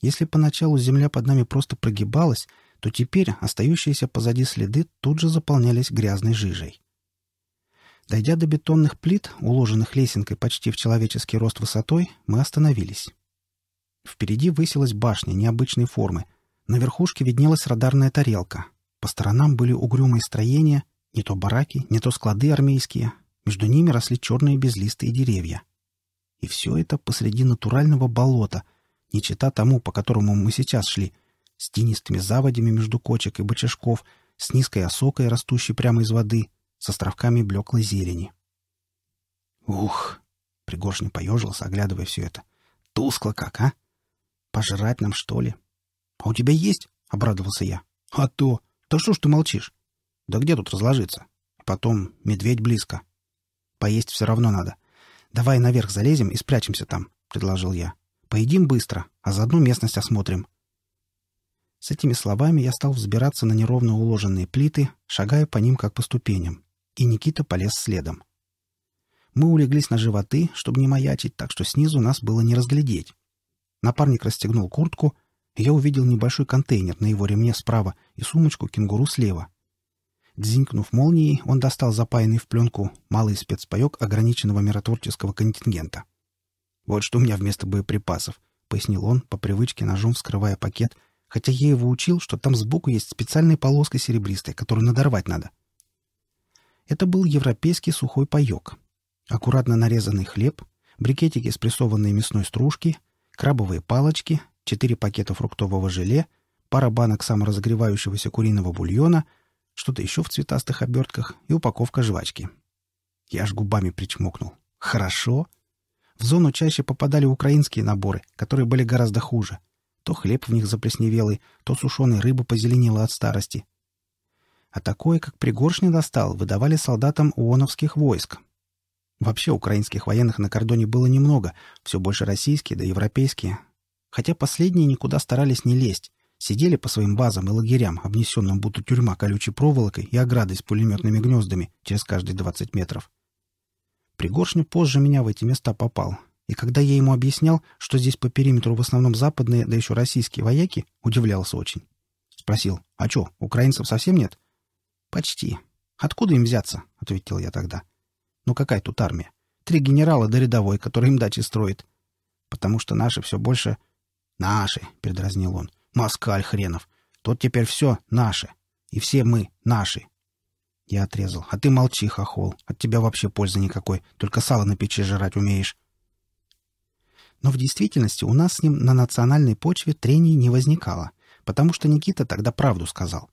Если поначалу земля под нами просто прогибалась, то теперь остающиеся позади следы тут же заполнялись грязной жижей. Дойдя до бетонных плит, уложенных лесенкой почти в человеческий рост высотой, мы остановились. Впереди высилась башня необычной формы. На верхушке виднелась радарная тарелка. По сторонам были угрюмые строения, не то бараки, не то склады армейские, между ними росли черные безлистые деревья. И все это посреди натурального болота, не чита тому, по которому мы сейчас шли, с тенистыми заводями между кочек и бочажков, с низкой осокой, растущей прямо из воды, с островками блеклой зелени. «Ух!» — Пригоршня поежился, оглядывая все это. «Тускло как, а? Пожрать нам, что ли?» «А у тебя есть?» — обрадовался я. «А то! Да что ж ты молчишь? Да где тут разложиться? Потом медведь близко». Поесть все равно надо. Давай наверх залезем и спрячемся там, — предложил я. Поедим быстро, а заодно местность осмотрим. С этими словами я стал взбираться на неровно уложенные плиты, шагая по ним как по ступеням, и Никита полез следом. Мы улеглись на животы, чтобы не маячить, так что снизу нас было не разглядеть. Напарник расстегнул куртку, и я увидел небольшой контейнер на его ремне справа и сумочку кенгуру слева — Дзинькнув молнией, он достал запаянный в пленку малый спецпаек ограниченного миротворческого контингента. «Вот что у меня вместо боеприпасов», — пояснил он, по привычке ножом вскрывая пакет, хотя я его учил, что там сбоку есть специальная полоска серебристая, которую надорвать надо. Это был европейский сухой паек. Аккуратно нарезанный хлеб, брикетики спрессованной мясной стружки, крабовые палочки, четыре пакета фруктового желе, пара банок саморазогревающегося куриного бульона — что-то еще в цветастых обертках и упаковка жвачки. Я аж губами причмокнул. «Хорошо!» В зону чаще попадали украинские наборы, которые были гораздо хуже. То хлеб в них заплесневелый, то сушеной рыба позеленела от старости. А такое, как пригоршни, достал, выдавали солдатам уоновских войск. Вообще украинских военных на кордоне было немного, все больше российские да европейские. Хотя последние никуда старались не лезть, сидели по своим базам и лагерям, обнесенным будто тюрьма колючей проволокой и оградой с пулеметными гнездами через каждые 20 метров. Пригоршню позже меня в эти места попал, и когда я ему объяснял, что здесь по периметру в основном западные, да еще российские вояки, удивлялся очень. Спросил, а что, украинцев совсем нет? Почти. Откуда им взяться? — ответил я тогда. Ну какая тут армия? Три генерала до да рядовой, который им дачи строит. Потому что наши все больше... Наши, — передразнил он, — Москаль хренов. тот теперь все наше. И все мы наши. Я отрезал. А ты молчи, хохол. От тебя вообще пользы никакой. Только сало на печи жрать умеешь. Но в действительности у нас с ним на национальной почве трений не возникало, потому что Никита тогда правду сказал.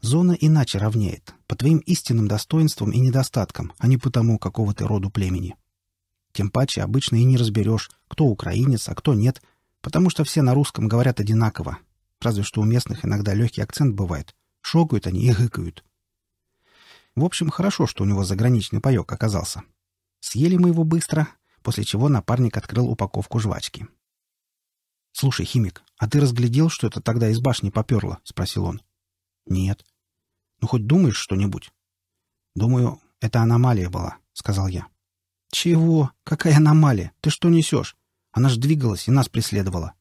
Зона иначе равняет, по твоим истинным достоинствам и недостаткам, а не по тому, какого ты роду племени. Тем паче обычно и не разберешь, кто украинец, а кто нет, Потому что все на русском говорят одинаково. Разве что у местных иногда легкий акцент бывает. Шокают они и гыкают. В общем, хорошо, что у него заграничный паек оказался. Съели мы его быстро, после чего напарник открыл упаковку жвачки. «Слушай, химик, а ты разглядел, что это тогда из башни поперло?» — спросил он. «Нет». «Ну, хоть думаешь что-нибудь?» «Думаю, это аномалия была», — сказал я. «Чего? Какая аномалия? Ты что несешь? Она же двигалась и нас преследовала.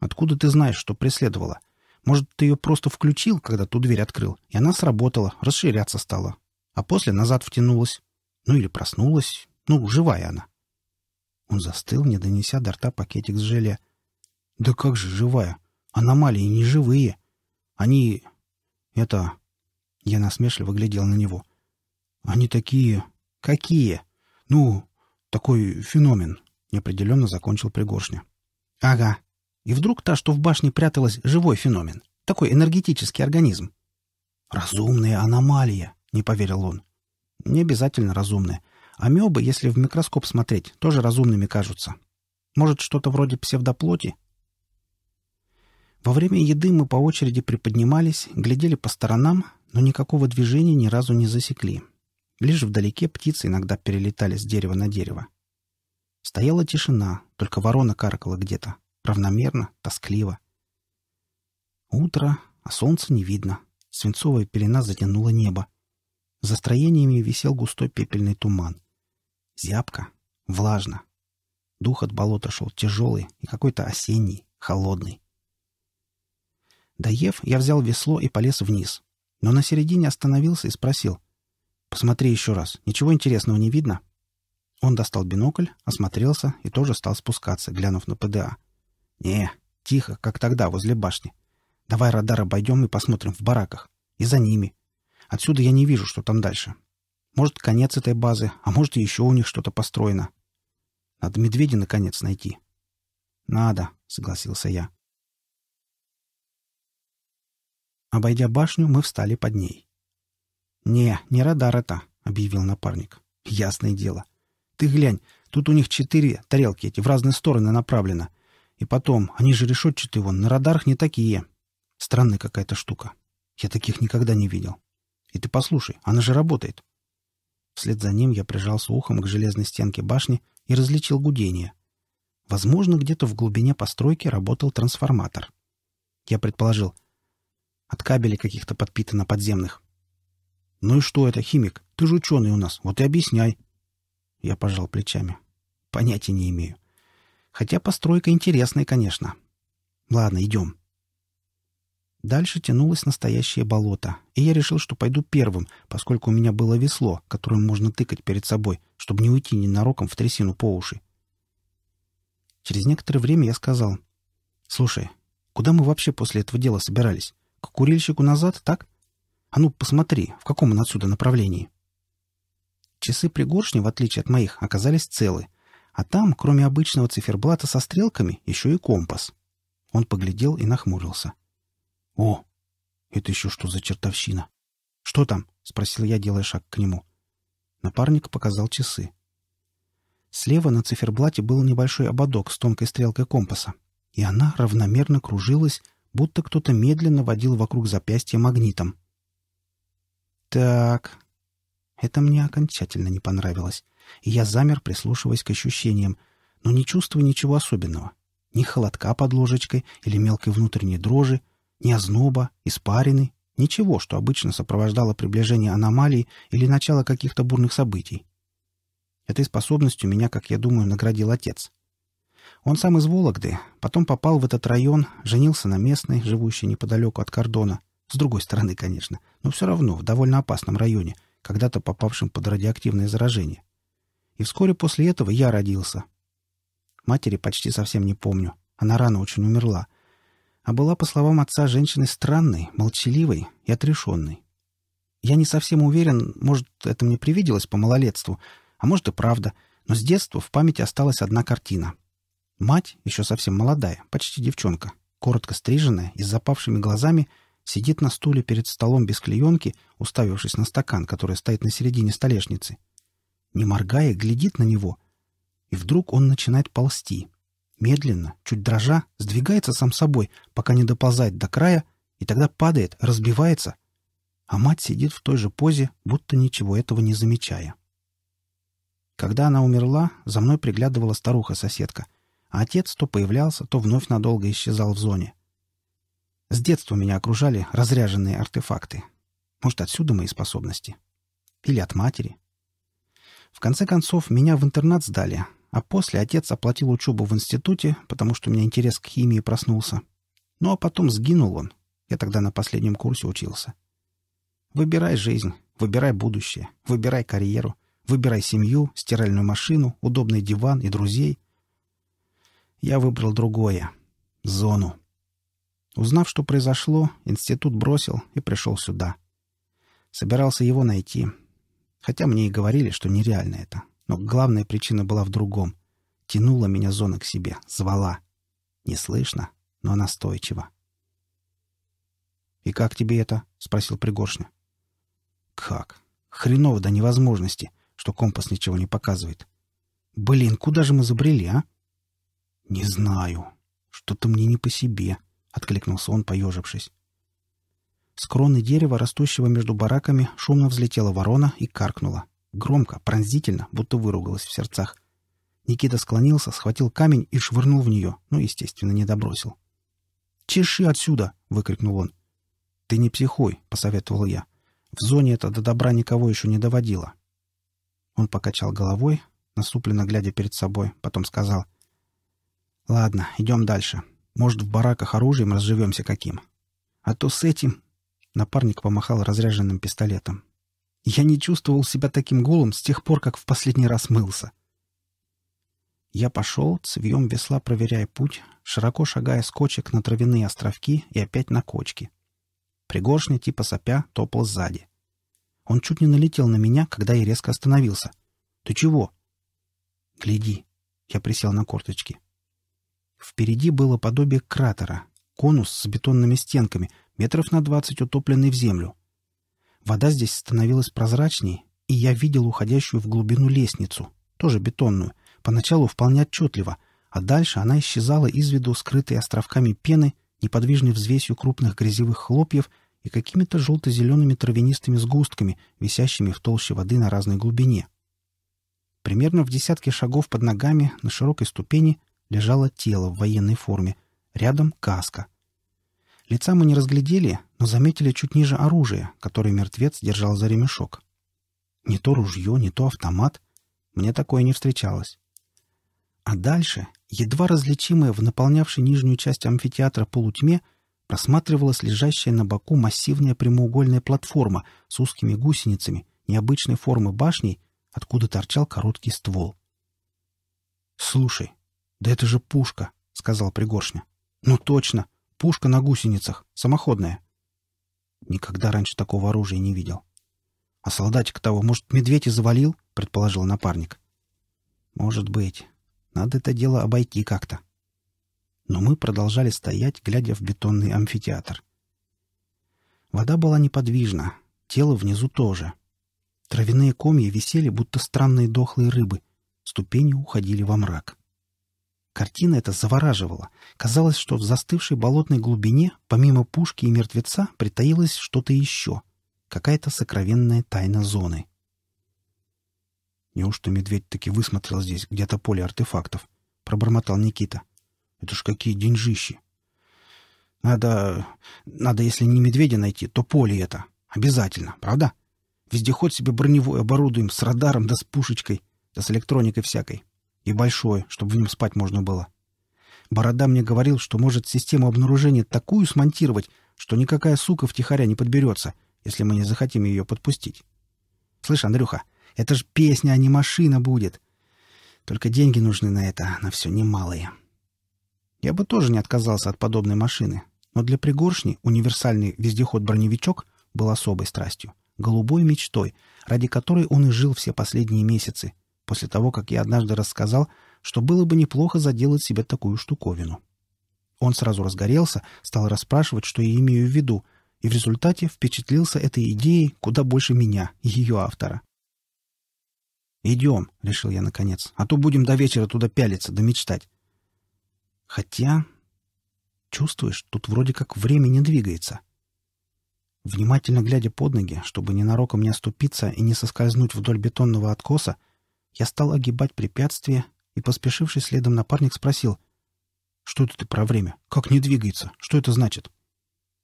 Откуда ты знаешь, что преследовала? Может, ты ее просто включил, когда ту дверь открыл, и она сработала, расширяться стала. А после назад втянулась. Ну или проснулась. Ну, живая она. Он застыл, не донеся до рта пакетик с желе. Да как же живая? Аномалии не живые. Они... Это... Я насмешливо глядел на него. Они такие... Какие? Ну, такой феномен. Неопределенно закончил Пригоршня. Ага. И вдруг та, что в башне пряталась, живой феномен. Такой энергетический организм. Разумная аномалия, не поверил он. Не обязательно разумная. Амебы, если в микроскоп смотреть, тоже разумными кажутся. Может, что-то вроде псевдоплоти? Во время еды мы по очереди приподнимались, глядели по сторонам, но никакого движения ни разу не засекли. Лишь вдалеке птицы иногда перелетали с дерева на дерево. Стояла тишина, только ворона каркала где-то, равномерно, тоскливо. Утро, а солнца не видно. Свинцовая пелена затянула небо. За строениями висел густой пепельный туман. Зябко, влажно. Дух от болота шел тяжелый и какой-то осенний, холодный. Доев, я взял весло и полез вниз. Но на середине остановился и спросил. «Посмотри еще раз. Ничего интересного не видно?» Он достал бинокль, осмотрелся и тоже стал спускаться, глянув на ПДА. «Не, тихо, как тогда, возле башни. Давай радар обойдем и посмотрим в бараках. И за ними. Отсюда я не вижу, что там дальше. Может, конец этой базы, а может, и еще у них что-то построено. Надо медведя, наконец, найти». «Надо», — согласился я. Обойдя башню, мы встали под ней. «Не, не радар это», — объявил напарник. «Ясное дело. Ты глянь, тут у них четыре тарелки эти в разные стороны направлено. И потом, они же решетчатые вон, на радарах не такие. Странная какая-то штука. Я таких никогда не видел. И ты послушай, она же работает. Вслед за ним я прижался ухом к железной стенке башни и различил гудение. Возможно, где-то в глубине постройки работал трансформатор. Я предположил. От кабелей каких-то подпитано подземных. «Ну и что это, химик? Ты же ученый у нас, вот и объясняй», я пожал плечами. Понятия не имею. Хотя постройка интересная, конечно. Ладно, идем. Дальше тянулось настоящее болото, и я решил, что пойду первым, поскольку у меня было весло, которым можно тыкать перед собой, чтобы не уйти ненароком в трясину по уши. Через некоторое время я сказал, «Слушай, куда мы вообще после этого дела собирались? К курильщику назад, так? А ну, посмотри, в каком он отсюда направлении?» Часы пригоршни, в отличие от моих, оказались целы. А там, кроме обычного циферблата со стрелками, еще и компас. Он поглядел и нахмурился. «О, это еще что за чертовщина?» «Что там?» — спросил я, делая шаг к нему. Напарник показал часы. Слева на циферблате был небольшой ободок с тонкой стрелкой компаса, и она равномерно кружилась, будто кто-то медленно водил вокруг запястья магнитом. «Так, это мне окончательно не понравилось, и я замер, прислушиваясь к ощущениям, но не чувствуя ничего особенного. Ни холодка под ложечкой или мелкой внутренней дрожи, ни озноба, испарины, ничего, что обычно сопровождало приближение аномалий или начало каких-то бурных событий. Этой способностью меня, как я думаю, наградил отец. Он сам из Вологды, потом попал в этот район, женился на местной, живущей неподалеку от кордона, с другой стороны, конечно, но все равно в довольно опасном районе — когда-то попавшим под радиоактивное заражение. И вскоре после этого я родился. Матери почти совсем не помню. Она рано очень умерла. А была, по словам отца, женщиной странной, молчаливой и отрешенной. Я не совсем уверен, может, это мне привиделось по малолетству, а может и правда, но с детства в памяти осталась одна картина. Мать, еще совсем молодая, почти девчонка, коротко стриженная и с запавшими глазами — Сидит на стуле перед столом без клеенки, уставившись на стакан, который стоит на середине столешницы. Не моргая, глядит на него. И вдруг он начинает ползти. Медленно, чуть дрожа, сдвигается сам собой, пока не доползает до края, и тогда падает, разбивается. А мать сидит в той же позе, будто ничего этого не замечая. Когда она умерла, за мной приглядывала старуха-соседка, а отец то появлялся, то вновь надолго исчезал в зоне. С детства меня окружали разряженные артефакты. Может, отсюда мои способности? Или от матери? В конце концов, меня в интернат сдали, а после отец оплатил учебу в институте, потому что у меня интерес к химии проснулся. Ну а потом сгинул он. Я тогда на последнем курсе учился. Выбирай жизнь, выбирай будущее, выбирай карьеру, выбирай семью, стиральную машину, удобный диван и друзей. Я выбрал другое — зону. Узнав, что произошло, институт бросил и пришел сюда. Собирался его найти. Хотя мне и говорили, что нереально это. Но главная причина была в другом. Тянула меня зона к себе, звала. Не слышно, но настойчиво. «И как тебе это?» — спросил Пригоршня. «Как? Хреново до невозможности, что компас ничего не показывает. Блин, куда же мы забрели, а?» «Не знаю. Что-то мне не по себе». — откликнулся он, поежившись. С кроны дерева, растущего между бараками, шумно взлетела ворона и каркнула. Громко, пронзительно, будто выругалась в сердцах. Никита склонился, схватил камень и швырнул в нее, но, ну, естественно, не добросил. «Чеши отсюда!» — выкрикнул он. «Ты не психуй», — посоветовал я. «В зоне это до добра никого еще не доводило». Он покачал головой, насупленно глядя перед собой, потом сказал. «Ладно, идем дальше. Может, в бараках оружием разживемся каким. А то с этим...» Напарник помахал разряженным пистолетом. «Я не чувствовал себя таким голым с тех пор, как в последний раз мылся». Я пошел, цевьем весла проверяя путь, широко шагая с кочек на травяные островки и опять на кочки. Пригоршня типа сопя топал сзади. Он чуть не налетел на меня, когда я резко остановился. «Ты чего?» «Гляди!» Я присел на корточки. Впереди было подобие кратера, конус с бетонными стенками, метров на двадцать утопленный в землю. Вода здесь становилась прозрачней, и я видел уходящую в глубину лестницу, тоже бетонную, поначалу вполне отчетливо, а дальше она исчезала из виду, скрытой островками пены, неподвижной взвесью крупных грязевых хлопьев и какими-то желто-зелеными травянистыми сгустками, висящими в толще воды на разной глубине. Примерно в десятке шагов под ногами на широкой ступени лежало тело в военной форме, рядом каска. Лица мы не разглядели, но заметили чуть ниже оружие, которое мертвец держал за ремешок. Не то ружье, не то автомат. Мне такое не встречалось. А дальше, едва различимое в наполнявшей нижнюю часть амфитеатра полутьме, просматривалась лежащая на боку массивная прямоугольная платформа с узкими гусеницами, необычной формы башней, откуда торчал короткий ствол. «Слушай, «Да это же пушка», — сказал Пригоршня. «Ну точно, пушка на гусеницах, самоходная». Никогда раньше такого оружия не видел. «А солдатик того, может, медведь и завалил?» — предположил напарник. «Может быть. Надо это дело обойти как-то». Но мы продолжали стоять, глядя в бетонный амфитеатр. Вода была неподвижна, тело внизу тоже. Травяные комья висели, будто странные дохлые рыбы. Ступени уходили во мрак. Картина эта завораживала. Казалось, что в застывшей болотной глубине, помимо пушки и мертвеца, притаилось что-то еще. Какая-то сокровенная тайна зоны. «Неужто медведь таки высмотрел здесь где-то поле артефактов?» — пробормотал Никита. «Это ж какие деньжищи!» «Надо... надо, если не медведя найти, то поле это. Обязательно, правда? Вездеход себе броневой оборудуем с радаром да с пушечкой, да с электроникой всякой. И большое, чтобы в нем спать можно было. Борода мне говорил, что может систему обнаружения такую смонтировать, что никакая сука втихаря не подберется, если мы не захотим ее подпустить. Слышь, Андрюха, это ж песня, а не машина будет. Только деньги нужны на это, на все немалые. Я бы тоже не отказался от подобной машины, но для пригоршни универсальный вездеход-броневичок был особой страстью, голубой мечтой, ради которой он и жил все последние месяцы — после того, как я однажды рассказал, что было бы неплохо заделать себе такую штуковину. Он сразу разгорелся, стал расспрашивать, что я имею в виду, и в результате впечатлился этой идеей куда больше меня, ее автора. «Идем», — решил я наконец, — «а то будем до вечера туда пялиться, да мечтать». Хотя, чувствуешь, тут вроде как время не двигается. Внимательно глядя под ноги, чтобы ненароком не оступиться и не соскользнуть вдоль бетонного откоса, я стал огибать препятствие, и поспешивший следом напарник спросил. «Что это ты про время? Как не двигается? Что это значит?»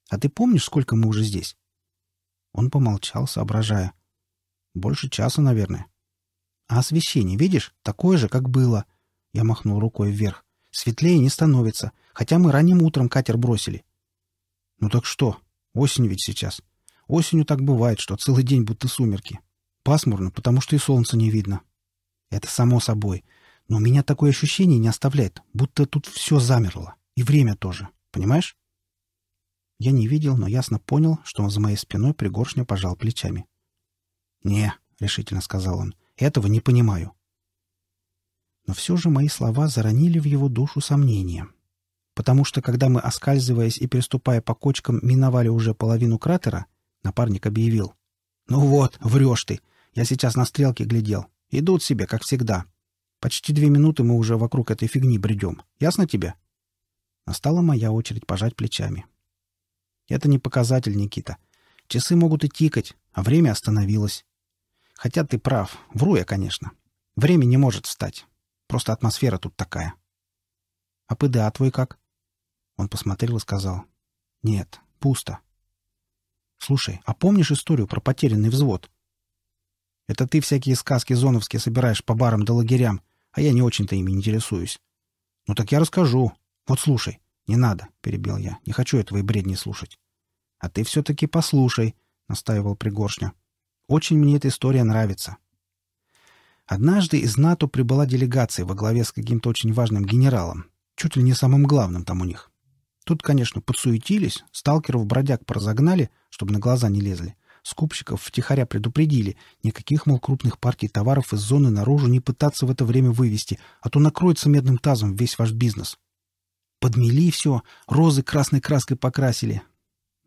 «А ты помнишь, сколько мы уже здесь?» Он помолчал, соображая. «Больше часа, наверное». «А освещение, видишь, такое же, как было». Я махнул рукой вверх. «Светлее не становится, хотя мы ранним утром катер бросили». «Ну так что? Осень ведь сейчас. Осенью так бывает, что целый день будто сумерки. Пасмурно, потому что и солнца не видно. Это само собой. Но меня такое ощущение не оставляет, будто тут все замерло. И время тоже. Понимаешь? Я не видел, но ясно понял, что он за моей спиной пригоршня пожал плечами. «Не», — решительно сказал он, — «этого не понимаю». Но все же мои слова заронили в его душу сомнения. Потому что, когда мы, оскальзываясь и переступая по кочкам, миновали уже половину кратера, напарник объявил. «Ну вот, врешь ты! Я сейчас на стрелке глядел. Идут себе, как всегда. Почти две минуты мы уже вокруг этой фигни бредем. Ясно тебе?» Настала моя очередь пожать плечами. «Это не показатель, Никита. Часы могут и тикать, а время остановилось. Хотя ты прав. Вру я, конечно. Время не может встать. Просто атмосфера тут такая. А ПДА твой как? Он посмотрел и сказал. Нет, пусто. Слушай, а помнишь историю про потерянный взвод? Это ты всякие сказки зоновские собираешь по барам да лагерям, а я не очень-то ими интересуюсь. Ну так я расскажу. Вот слушай. Не надо, — перебил я. Не хочу этого и бред не слушать. А ты все-таки послушай, — настаивал Пригоршня. Очень мне эта история нравится. Однажды из НАТО прибыла делегация во главе с каким-то очень важным генералом, чуть ли не самым главным там у них. Тут, конечно, подсуетились, сталкеров бродяг прозагнали, чтобы на глаза не лезли, Скупщиков втихаря предупредили, никаких, мол, крупных партий товаров из зоны наружу не пытаться в это время вывести, а то накроется медным тазом весь ваш бизнес. Подмели все, розы красной краской покрасили.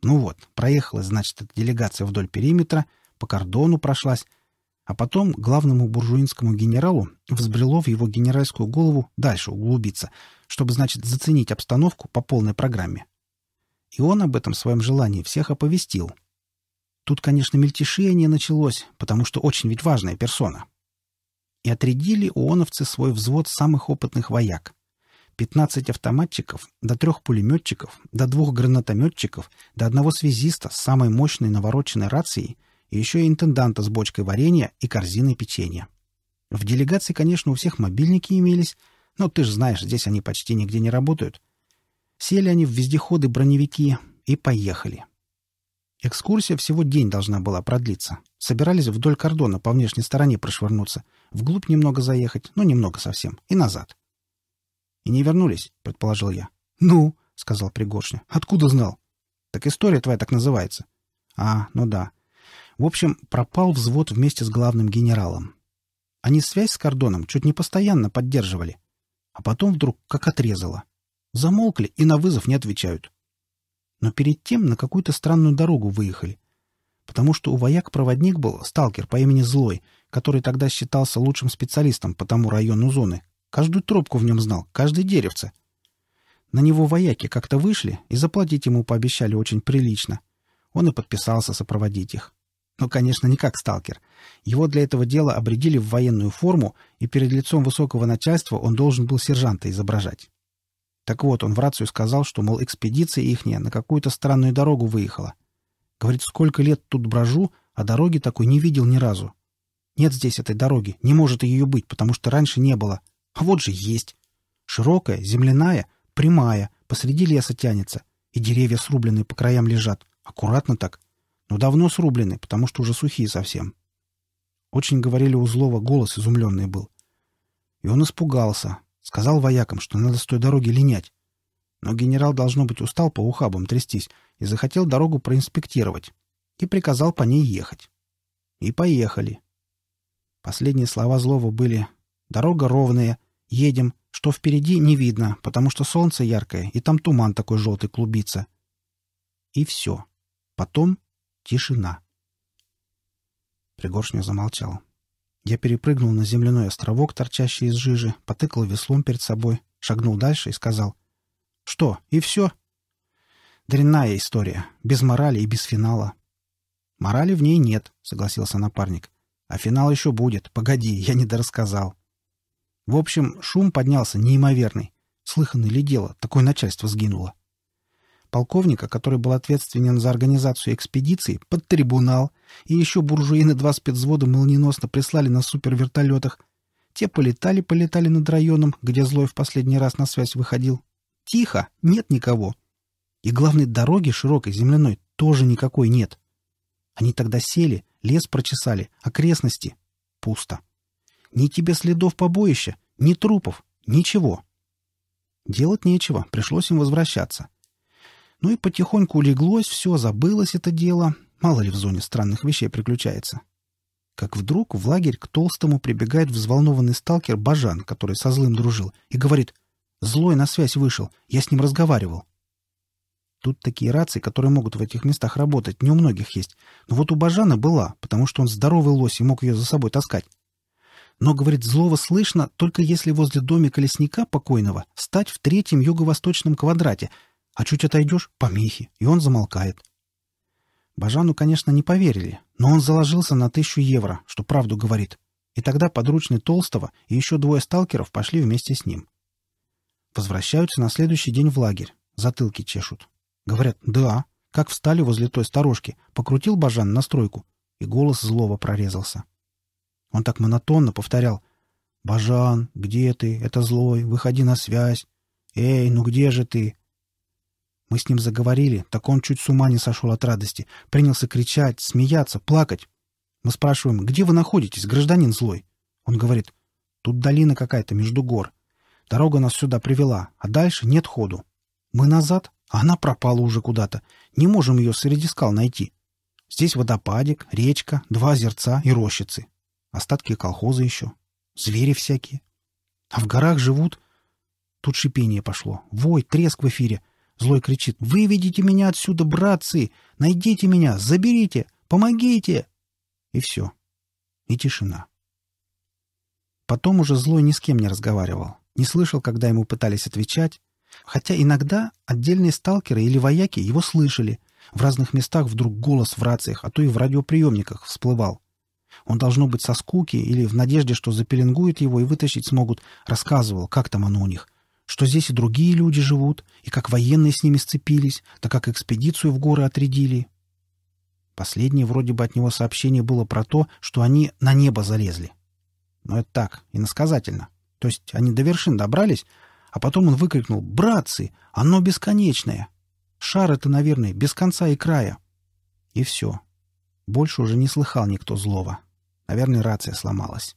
Ну вот, проехала, значит, эта делегация вдоль периметра, по кордону прошлась, а потом главному буржуинскому генералу взбрело в его генеральскую голову дальше углубиться, чтобы, значит, заценить обстановку по полной программе. И он об этом своем желании всех оповестил — Тут, конечно, мельтешение началось, потому что очень ведь важная персона. И отрядили уоновцы свой взвод самых опытных вояк. 15 автоматчиков, до трех пулеметчиков, до двух гранатометчиков, до одного связиста с самой мощной навороченной рацией и еще и интенданта с бочкой варенья и корзиной печенья. В делегации, конечно, у всех мобильники имелись, но ты же знаешь, здесь они почти нигде не работают. Сели они в вездеходы-броневики и поехали. Экскурсия всего день должна была продлиться. Собирались вдоль кордона по внешней стороне прошвырнуться, вглубь немного заехать, но немного совсем, и назад. «И не вернулись», — предположил я. «Ну», — сказал Пригоршня, — «откуда знал?» «Так история твоя так называется». «А, ну да. В общем, пропал взвод вместе с главным генералом. Они связь с кордоном чуть не постоянно поддерживали. А потом вдруг как отрезало. Замолкли и на вызов не отвечают но перед тем на какую-то странную дорогу выехали. Потому что у вояк-проводник был сталкер по имени Злой, который тогда считался лучшим специалистом по тому району зоны. Каждую тропку в нем знал, каждый деревце. На него вояки как-то вышли и заплатить ему пообещали очень прилично. Он и подписался сопроводить их. Но, ну, конечно, не как сталкер. Его для этого дела обредили в военную форму, и перед лицом высокого начальства он должен был сержанта изображать. Так вот, он в рацию сказал, что, мол, экспедиция ихняя на какую-то странную дорогу выехала. Говорит, сколько лет тут брожу, а дороги такой не видел ни разу. Нет здесь этой дороги, не может ее быть, потому что раньше не было. А вот же есть. Широкая, земляная, прямая, посреди леса тянется. И деревья срубленные по краям лежат. Аккуратно так. Но давно срублены, потому что уже сухие совсем. Очень говорили у злого, голос изумленный был. И он испугался, Сказал воякам, что надо с той дороги линять. Но генерал, должно быть, устал по ухабам трястись и захотел дорогу проинспектировать. И приказал по ней ехать. И поехали. Последние слова злого были «Дорога ровная, едем, что впереди не видно, потому что солнце яркое, и там туман такой желтый клубится». И все. Потом тишина. Пригоршня замолчал. Я перепрыгнул на земляной островок, торчащий из жижи, потыкал веслом перед собой, шагнул дальше и сказал. «Что, и все?» «Дрянная история, без морали и без финала». «Морали в ней нет», — согласился напарник. «А финал еще будет. Погоди, я не дорассказал». В общем, шум поднялся неимоверный. Слыхано ли дело, такое начальство сгинуло полковника, который был ответственен за организацию экспедиции, под трибунал, и еще буржуины два спецвода молниеносно прислали на супервертолетах. Те полетали-полетали над районом, где злой в последний раз на связь выходил. Тихо, нет никого. И главной дороги широкой земляной тоже никакой нет. Они тогда сели, лес прочесали, окрестности. Пусто. Ни тебе следов побоища, ни трупов, ничего. Делать нечего, пришлось им возвращаться. Ну и потихоньку улеглось, все, забылось это дело. Мало ли в зоне странных вещей приключается. Как вдруг в лагерь к Толстому прибегает взволнованный сталкер Бажан, который со злым дружил, и говорит «Злой на связь вышел, я с ним разговаривал». Тут такие рации, которые могут в этих местах работать, не у многих есть. Но вот у Бажана была, потому что он здоровый лось и мог ее за собой таскать. Но, говорит, злого слышно, только если возле домика лесника покойного стать в третьем юго-восточном квадрате, а чуть отойдешь — помехи, и он замолкает. Бажану, конечно, не поверили, но он заложился на тысячу евро, что правду говорит. И тогда подручный Толстого и еще двое сталкеров пошли вместе с ним. Возвращаются на следующий день в лагерь, затылки чешут. Говорят «да», как встали возле той сторожки, покрутил Бажан на стройку, и голос злого прорезался. Он так монотонно повторял «Бажан, где ты? Это злой, выходи на связь. Эй, ну где же ты? Мы с ним заговорили, так он чуть с ума не сошел от радости. Принялся кричать, смеяться, плакать. Мы спрашиваем, где вы находитесь, гражданин злой? Он говорит, тут долина какая-то между гор. Дорога нас сюда привела, а дальше нет ходу. Мы назад, а она пропала уже куда-то. Не можем ее среди скал найти. Здесь водопадик, речка, два озерца и рощицы. Остатки колхоза еще. Звери всякие. А в горах живут... Тут шипение пошло. Вой, треск в эфире. Злой кричит. «Выведите меня отсюда, братцы! Найдите меня! Заберите! Помогите!» И все. И тишина. Потом уже Злой ни с кем не разговаривал. Не слышал, когда ему пытались отвечать. Хотя иногда отдельные сталкеры или вояки его слышали. В разных местах вдруг голос в рациях, а то и в радиоприемниках всплывал. Он, должно быть, со скуки или в надежде, что запеленгуют его и вытащить смогут, рассказывал, как там оно у них — что здесь и другие люди живут, и как военные с ними сцепились, так как экспедицию в горы отрядили. Последнее вроде бы от него сообщение было про то, что они на небо залезли. Но это так, иносказательно. То есть они до вершин добрались, а потом он выкрикнул «Братцы! Оно бесконечное! Шар это, наверное, без конца и края!» И все. Больше уже не слыхал никто злого. Наверное, рация сломалась.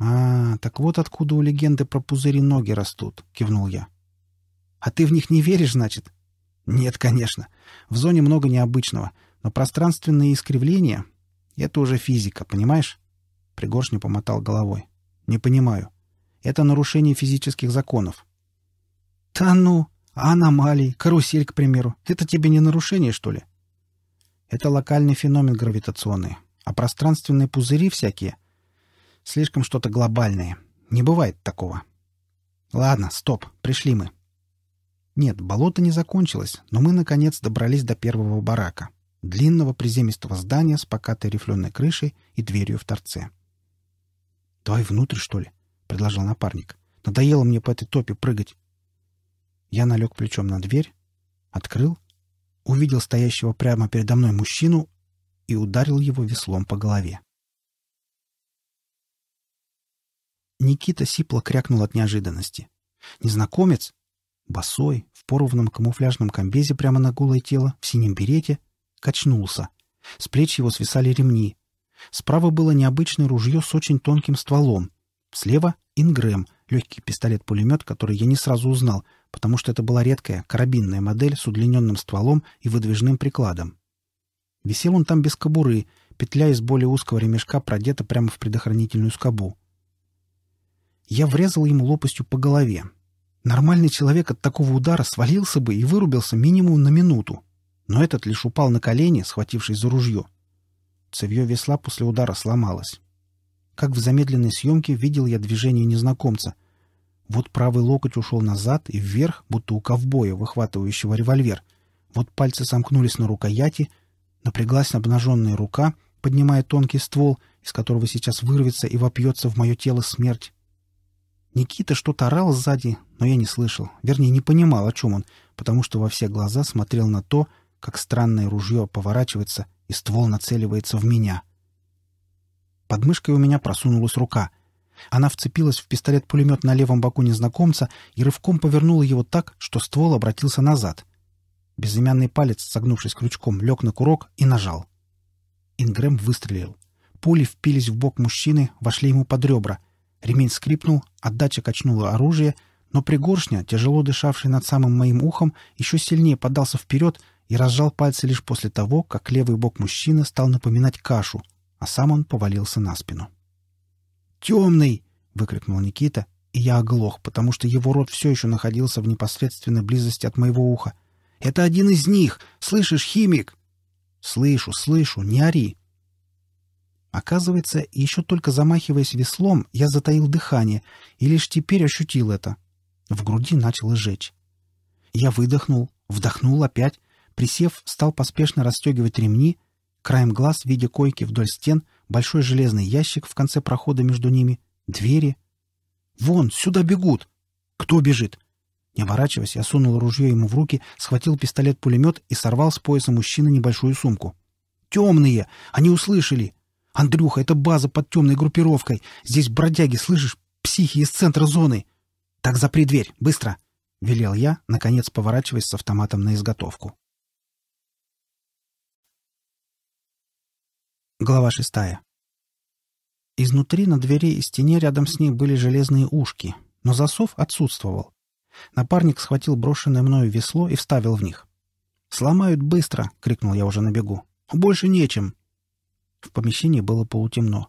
«А, так вот откуда у легенды про пузыри ноги растут», — кивнул я. «А ты в них не веришь, значит?» «Нет, конечно. В зоне много необычного. Но пространственные искривления — это уже физика, понимаешь?» Пригоршню помотал головой. «Не понимаю. Это нарушение физических законов». «Да ну! А аномалии, карусель, к примеру. Это тебе не нарушение, что ли?» «Это локальный феномен гравитационный. А пространственные пузыри всякие Слишком что-то глобальное. Не бывает такого. Ладно, стоп, пришли мы. Нет, болото не закончилось, но мы, наконец, добрались до первого барака. Длинного приземистого здания с покатой рифленой крышей и дверью в торце. «Давай внутрь, что ли?» — предложил напарник. «Надоело мне по этой топе прыгать». Я налег плечом на дверь, открыл, увидел стоящего прямо передо мной мужчину и ударил его веслом по голове. Никита сипло крякнул от неожиданности. Незнакомец, босой, в порванном камуфляжном комбезе прямо на голое тело, в синем берете, качнулся. С плеч его свисали ремни. Справа было необычное ружье с очень тонким стволом. Слева — «Ингрэм», легкий пистолет-пулемет, который я не сразу узнал, потому что это была редкая карабинная модель с удлиненным стволом и выдвижным прикладом. Висел он там без кобуры, петля из более узкого ремешка продета прямо в предохранительную скобу я врезал ему лопастью по голове. Нормальный человек от такого удара свалился бы и вырубился минимум на минуту, но этот лишь упал на колени, схватившись за ружье. Цевье весла после удара сломалось. Как в замедленной съемке видел я движение незнакомца. Вот правый локоть ушел назад и вверх, будто у ковбоя, выхватывающего револьвер. Вот пальцы сомкнулись на рукояти, напряглась обнаженная рука, поднимая тонкий ствол, из которого сейчас вырвется и вопьется в мое тело смерть. Никита что-то орал сзади, но я не слышал, вернее, не понимал, о чем он, потому что во все глаза смотрел на то, как странное ружье поворачивается и ствол нацеливается в меня. Под мышкой у меня просунулась рука. Она вцепилась в пистолет-пулемет на левом боку незнакомца и рывком повернула его так, что ствол обратился назад. Безымянный палец, согнувшись крючком, лег на курок и нажал. Ингрэм выстрелил. Пули впились в бок мужчины, вошли ему под ребра — Ремень скрипнул, отдача качнула оружие, но пригоршня, тяжело дышавший над самым моим ухом, еще сильнее подался вперед и разжал пальцы лишь после того, как левый бок мужчины стал напоминать кашу, а сам он повалился на спину. «Темный!» — выкрикнул Никита, и я оглох, потому что его рот все еще находился в непосредственной близости от моего уха. «Это один из них! Слышишь, химик?» «Слышу, слышу, не ори!» Оказывается, еще только замахиваясь веслом, я затаил дыхание и лишь теперь ощутил это. В груди начало жечь. Я выдохнул, вдохнул опять, присев, стал поспешно расстегивать ремни, краем глаз, видя койки вдоль стен, большой железный ящик в конце прохода между ними, двери. «Вон, сюда бегут!» «Кто бежит?» Не оборачиваясь, я сунул ружье ему в руки, схватил пистолет-пулемет и сорвал с пояса мужчины небольшую сумку. «Темные! Они услышали!» Андрюха, это база под темной группировкой. Здесь бродяги, слышишь, психи из центра зоны. Так запри дверь, быстро!» — велел я, наконец поворачиваясь с автоматом на изготовку. Глава шестая. Изнутри на двери и стене рядом с ней были железные ушки, но засов отсутствовал. Напарник схватил брошенное мною весло и вставил в них. «Сломают быстро!» — крикнул я уже на бегу. «Больше нечем!» В помещении было полутемно.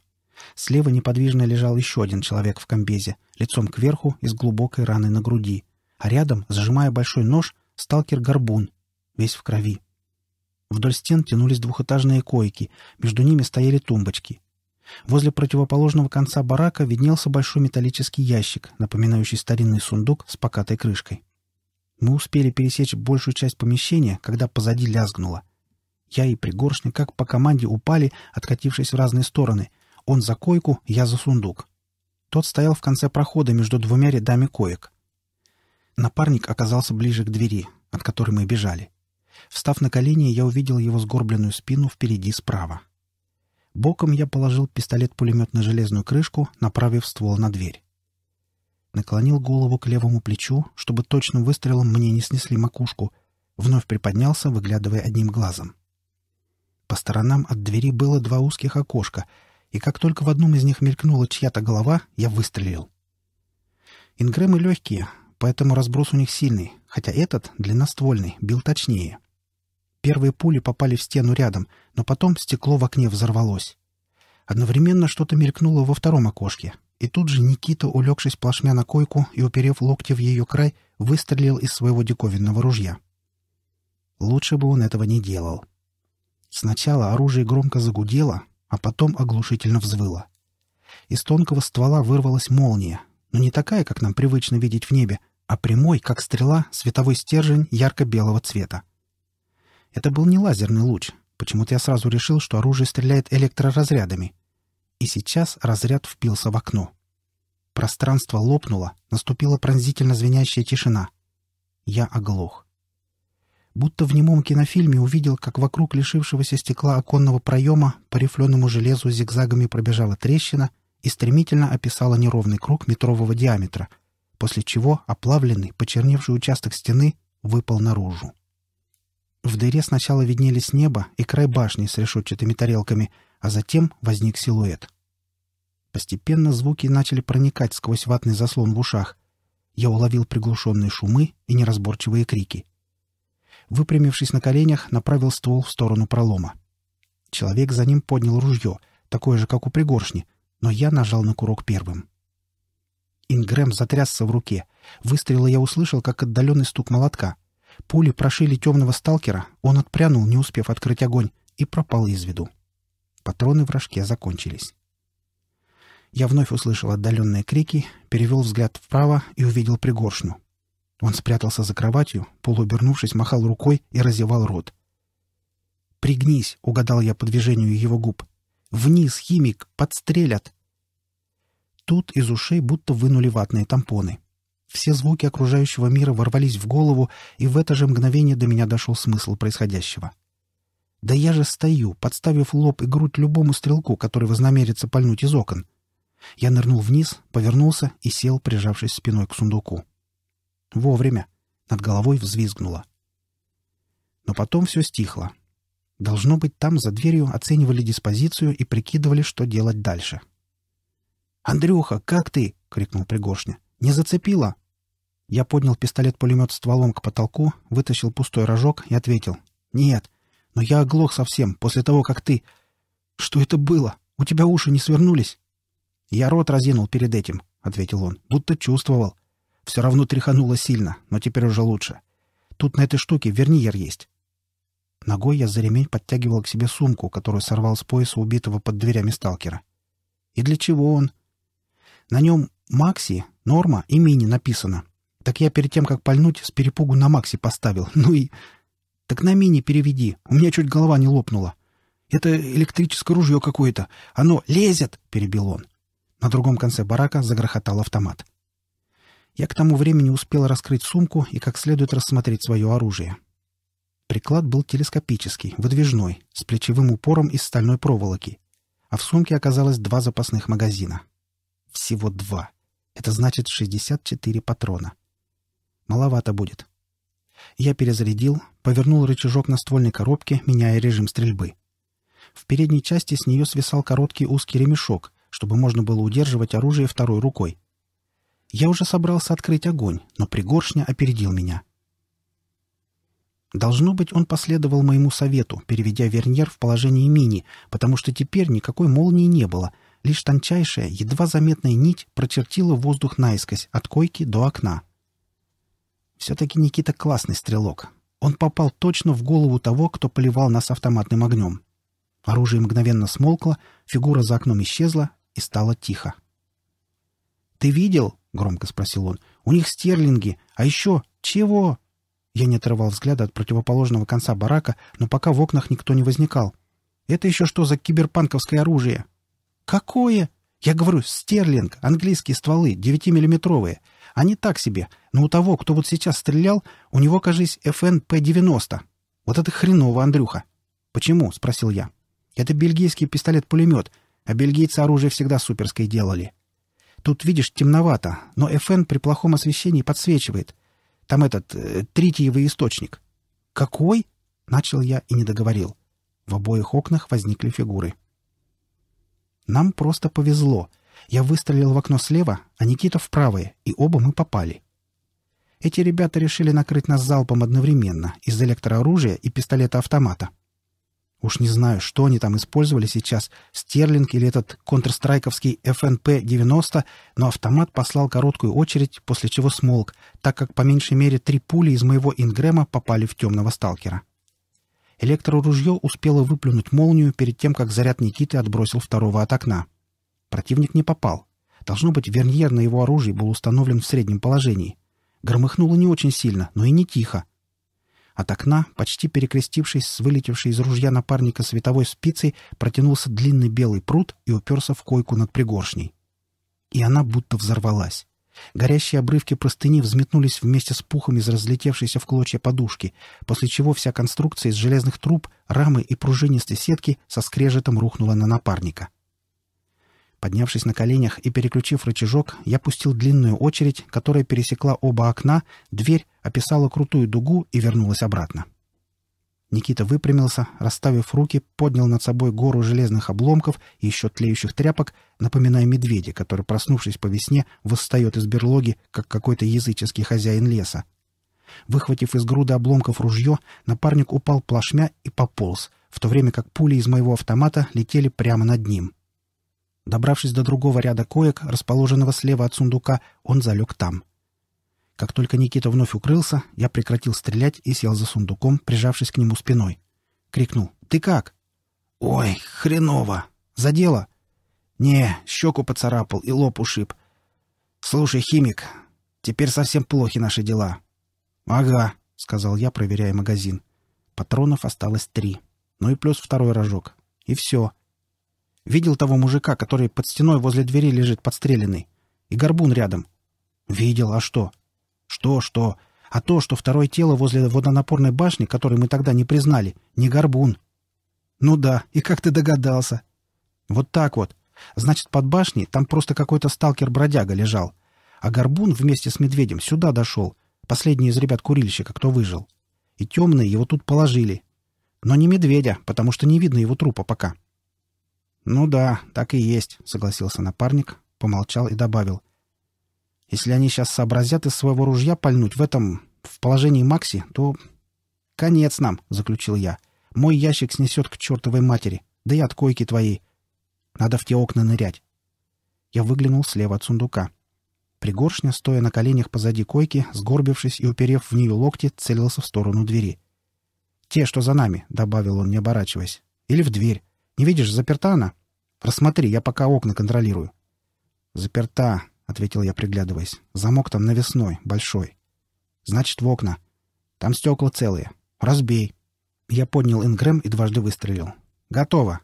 Слева неподвижно лежал еще один человек в комбезе, лицом кверху и с глубокой раной на груди. А рядом, зажимая большой нож, сталкер-горбун, весь в крови. Вдоль стен тянулись двухэтажные койки, между ними стояли тумбочки. Возле противоположного конца барака виднелся большой металлический ящик, напоминающий старинный сундук с покатой крышкой. Мы успели пересечь большую часть помещения, когда позади лязгнуло. Я и Пригоршни, как по команде упали, откатившись в разные стороны. Он за койку, я за сундук. Тот стоял в конце прохода между двумя рядами коек. Напарник оказался ближе к двери, от которой мы бежали. Встав на колени, я увидел его сгорбленную спину впереди справа. Боком я положил пистолет-пулемет на железную крышку, направив ствол на дверь. Наклонил голову к левому плечу, чтобы точным выстрелом мне не снесли макушку. Вновь приподнялся, выглядывая одним глазом. По сторонам от двери было два узких окошка, и как только в одном из них мелькнула чья-то голова, я выстрелил. Ингремы легкие, поэтому разброс у них сильный, хотя этот, длинноствольный, бил точнее. Первые пули попали в стену рядом, но потом стекло в окне взорвалось. Одновременно что-то мелькнуло во втором окошке, и тут же Никита, улегшись плашмя на койку и уперев локти в ее край, выстрелил из своего диковинного ружья. Лучше бы он этого не делал. Сначала оружие громко загудело, а потом оглушительно взвыло. Из тонкого ствола вырвалась молния, но не такая, как нам привычно видеть в небе, а прямой, как стрела, световой стержень ярко-белого цвета. Это был не лазерный луч. Почему-то я сразу решил, что оружие стреляет электроразрядами. И сейчас разряд впился в окно. Пространство лопнуло, наступила пронзительно звенящая тишина. Я оглох будто в немом кинофильме увидел, как вокруг лишившегося стекла оконного проема по рифленому железу зигзагами пробежала трещина и стремительно описала неровный круг метрового диаметра, после чего оплавленный, почерневший участок стены выпал наружу. В дыре сначала виднелись небо и край башни с решетчатыми тарелками, а затем возник силуэт. Постепенно звуки начали проникать сквозь ватный заслон в ушах. Я уловил приглушенные шумы и неразборчивые крики — выпрямившись на коленях, направил ствол в сторону пролома. Человек за ним поднял ружье, такое же, как у пригоршни, но я нажал на курок первым. Ингрэм затрясся в руке. Выстрела я услышал, как отдаленный стук молотка. Пули прошили темного сталкера, он отпрянул, не успев открыть огонь, и пропал из виду. Патроны в рожке закончились. Я вновь услышал отдаленные крики, перевел взгляд вправо и увидел пригоршню. Он спрятался за кроватью, полуобернувшись, махал рукой и разевал рот. «Пригнись!» — угадал я по движению его губ. «Вниз, химик! Подстрелят!» Тут из ушей будто вынули ватные тампоны. Все звуки окружающего мира ворвались в голову, и в это же мгновение до меня дошел смысл происходящего. «Да я же стою, подставив лоб и грудь любому стрелку, который вознамерится пальнуть из окон!» Я нырнул вниз, повернулся и сел, прижавшись спиной к сундуку. Вовремя. Над головой взвизгнуло. Но потом все стихло. Должно быть, там за дверью оценивали диспозицию и прикидывали, что делать дальше. «Андрюха, как ты?» — крикнул Пригоршня. «Не зацепило? Я поднял пистолет-пулемет стволом к потолку, вытащил пустой рожок и ответил. «Нет, но я оглох совсем после того, как ты...» «Что это было? У тебя уши не свернулись?» «Я рот разинул перед этим», — ответил он, — будто чувствовал. Все равно тряхануло сильно, но теперь уже лучше. Тут на этой штуке верниер есть. Ногой я за ремень подтягивал к себе сумку, которую сорвал с пояса убитого под дверями сталкера. И для чего он? На нем «Макси», «Норма» и «Мини» написано. Так я перед тем, как пальнуть, с перепугу на «Макси» поставил. Ну и... Так на «Мини» переведи. У меня чуть голова не лопнула. Это электрическое ружье какое-то. Оно лезет, — перебил он. На другом конце барака загрохотал автомат. Я к тому времени успел раскрыть сумку и как следует рассмотреть свое оружие. Приклад был телескопический, выдвижной, с плечевым упором из стальной проволоки. А в сумке оказалось два запасных магазина. Всего два. Это значит 64 патрона. Маловато будет. Я перезарядил, повернул рычажок на ствольной коробке, меняя режим стрельбы. В передней части с нее свисал короткий узкий ремешок, чтобы можно было удерживать оружие второй рукой — я уже собрался открыть огонь, но пригоршня опередил меня. Должно быть, он последовал моему совету, переведя Верньер в положение мини, потому что теперь никакой молнии не было, лишь тончайшая, едва заметная нить прочертила воздух наискось от койки до окна. Все-таки Никита классный стрелок. Он попал точно в голову того, кто поливал нас автоматным огнем. Оружие мгновенно смолкло, фигура за окном исчезла и стало тихо. «Ты видел?» — громко спросил он. «У них стерлинги. А еще чего?» Я не отрывал взгляда от противоположного конца барака, но пока в окнах никто не возникал. «Это еще что за киберпанковское оружие?» «Какое?» «Я говорю, стерлинг, английские стволы, девятимиллиметровые. Они так себе, но у того, кто вот сейчас стрелял, у него, кажись, ФНП-90. Вот это хреново, Андрюха!» «Почему?» — спросил я. «Это бельгийский пистолет-пулемет, а бельгийцы оружие всегда суперское делали». Тут, видишь, темновато, но FN при плохом освещении подсвечивает. Там этот, э, тритиевый источник». «Какой?» — начал я и не договорил. В обоих окнах возникли фигуры. «Нам просто повезло. Я выстрелил в окно слева, а Никита в правое, и оба мы попали». Эти ребята решили накрыть нас залпом одновременно из электрооружия и пистолета-автомата. Уж не знаю, что они там использовали сейчас, Стерлинг или этот контрстрайковский ФНП-90, но автомат послал короткую очередь, после чего смолк, так как по меньшей мере три пули из моего ингрема попали в темного сталкера. Электроружье успело выплюнуть молнию перед тем, как заряд Никиты отбросил второго от окна. Противник не попал. Должно быть, верньер на его оружии был установлен в среднем положении. Громыхнуло не очень сильно, но и не тихо. От окна, почти перекрестившись с вылетевшей из ружья напарника световой спицей, протянулся длинный белый пруд и уперся в койку над пригоршней. И она будто взорвалась. Горящие обрывки простыни взметнулись вместе с пухом из разлетевшейся в клочья подушки, после чего вся конструкция из железных труб, рамы и пружинистой сетки со скрежетом рухнула на напарника. — Поднявшись на коленях и переключив рычажок, я пустил длинную очередь, которая пересекла оба окна, дверь, описала крутую дугу и вернулась обратно. Никита выпрямился, расставив руки, поднял над собой гору железных обломков и еще тлеющих тряпок, напоминая медведя, который, проснувшись по весне, восстает из берлоги, как какой-то языческий хозяин леса. Выхватив из груда обломков ружье, напарник упал плашмя и пополз, в то время как пули из моего автомата летели прямо над ним — Добравшись до другого ряда коек, расположенного слева от сундука, он залег там. Как только Никита вновь укрылся, я прекратил стрелять и сел за сундуком, прижавшись к нему спиной. Крикнул «Ты как?» «Ой, хреново! Задело?» «Не, щеку поцарапал и лоб ушиб. Слушай, химик, теперь совсем плохи наши дела». «Ага», — сказал я, проверяя магазин. Патронов осталось три. Ну и плюс второй рожок. И все. Видел того мужика, который под стеной возле двери лежит подстреленный. И горбун рядом. Видел, а что? Что, что? А то, что второе тело возле водонапорной башни, которую мы тогда не признали, не горбун. Ну да, и как ты догадался? Вот так вот. Значит, под башней там просто какой-то сталкер-бродяга лежал. А горбун вместе с медведем сюда дошел. Последний из ребят-курильщика, кто выжил. И темные его тут положили. Но не медведя, потому что не видно его трупа пока. «Ну да, так и есть», — согласился напарник, помолчал и добавил. «Если они сейчас сообразят из своего ружья пальнуть в этом... в положении Макси, то...» «Конец нам», — заключил я. «Мой ящик снесет к чертовой матери, да и от койки твоей. Надо в те окна нырять». Я выглянул слева от сундука. Пригоршня, стоя на коленях позади койки, сгорбившись и уперев в нее локти, целился в сторону двери. «Те, что за нами», — добавил он, не оборачиваясь. «Или в дверь». Не видишь, заперта она. Просмотри, я пока окна контролирую». «Заперта», — ответил я, приглядываясь. «Замок там навесной, большой». «Значит, в окна. Там стекла целые. Разбей». Я поднял ингрэм и дважды выстрелил. «Готово».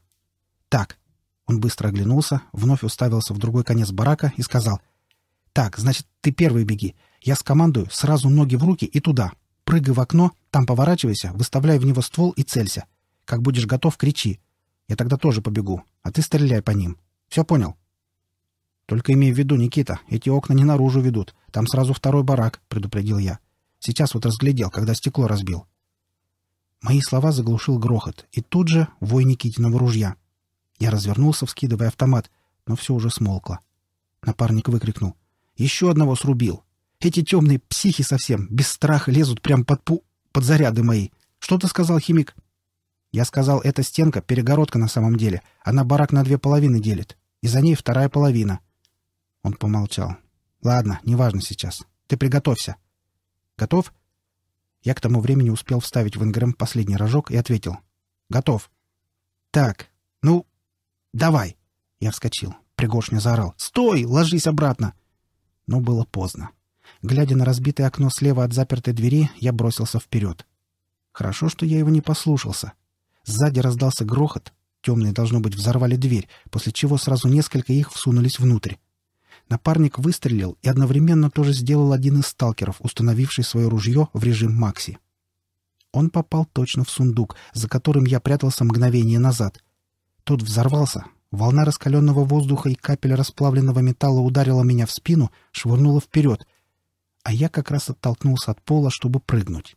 «Так». Он быстро оглянулся, вновь уставился в другой конец барака и сказал. «Так, значит, ты первый беги. Я скомандую, сразу ноги в руки и туда. Прыгай в окно, там поворачивайся, выставляй в него ствол и целься. Как будешь готов, кричи. Я тогда тоже побегу, а ты стреляй по ним. Все понял? Только имей в виду, Никита, эти окна не наружу ведут. Там сразу второй барак, предупредил я. Сейчас вот разглядел, когда стекло разбил. Мои слова заглушил грохот, и тут же вой Никитиного ружья. Я развернулся, вскидывая автомат, но все уже смолкло. Напарник выкрикнул. «Еще одного срубил! Эти темные психи совсем, без страха лезут прямо под пу... под заряды мои! Что ты сказал, химик?» Я сказал, эта стенка — перегородка на самом деле. Она барак на две половины делит. И за ней вторая половина. Он помолчал. «Ладно, неважно сейчас. Ты приготовься». «Готов?» Я к тому времени успел вставить в Ингрэм последний рожок и ответил. «Готов». «Так, ну, давай!» Я вскочил. Пригоршня заорал. «Стой! Ложись обратно!» Но было поздно. Глядя на разбитое окно слева от запертой двери, я бросился вперед. Хорошо, что я его не послушался. Сзади раздался грохот. Темные, должно быть, взорвали дверь, после чего сразу несколько их всунулись внутрь. Напарник выстрелил и одновременно тоже сделал один из сталкеров, установивший свое ружье в режим Макси. Он попал точно в сундук, за которым я прятался мгновение назад. Тот взорвался. Волна раскаленного воздуха и капель расплавленного металла ударила меня в спину, швырнула вперед. А я как раз оттолкнулся от пола, чтобы прыгнуть.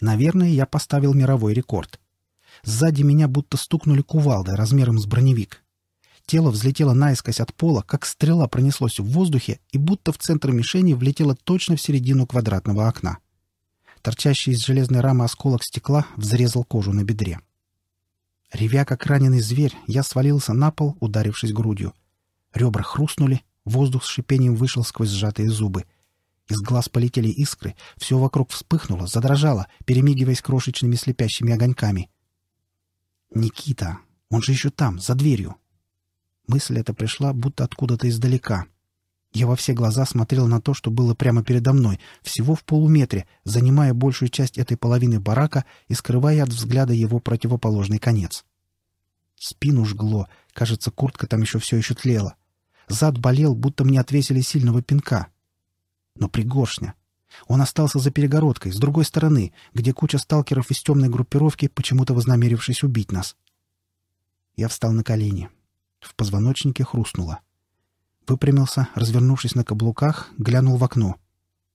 Наверное, я поставил мировой рекорд. Сзади меня будто стукнули кувалдой размером с броневик. Тело взлетело наискось от пола, как стрела пронеслось в воздухе и будто в центр мишени влетело точно в середину квадратного окна. Торчащий из железной рамы осколок стекла взрезал кожу на бедре. Ревя как раненый зверь, я свалился на пол, ударившись грудью. Ребра хрустнули, воздух с шипением вышел сквозь сжатые зубы. Из глаз полетели искры, все вокруг вспыхнуло, задрожало, перемигиваясь крошечными слепящими огоньками — Никита! Он же еще там, за дверью!» Мысль эта пришла будто откуда-то издалека. Я во все глаза смотрел на то, что было прямо передо мной, всего в полуметре, занимая большую часть этой половины барака и скрывая от взгляда его противоположный конец. Спину жгло, кажется, куртка там еще все еще тлела. Зад болел, будто мне отвесили сильного пинка. Но пригоршня, он остался за перегородкой, с другой стороны, где куча сталкеров из темной группировки, почему-то вознамерившись убить нас. Я встал на колени. В позвоночнике хрустнуло. Выпрямился, развернувшись на каблуках, глянул в окно —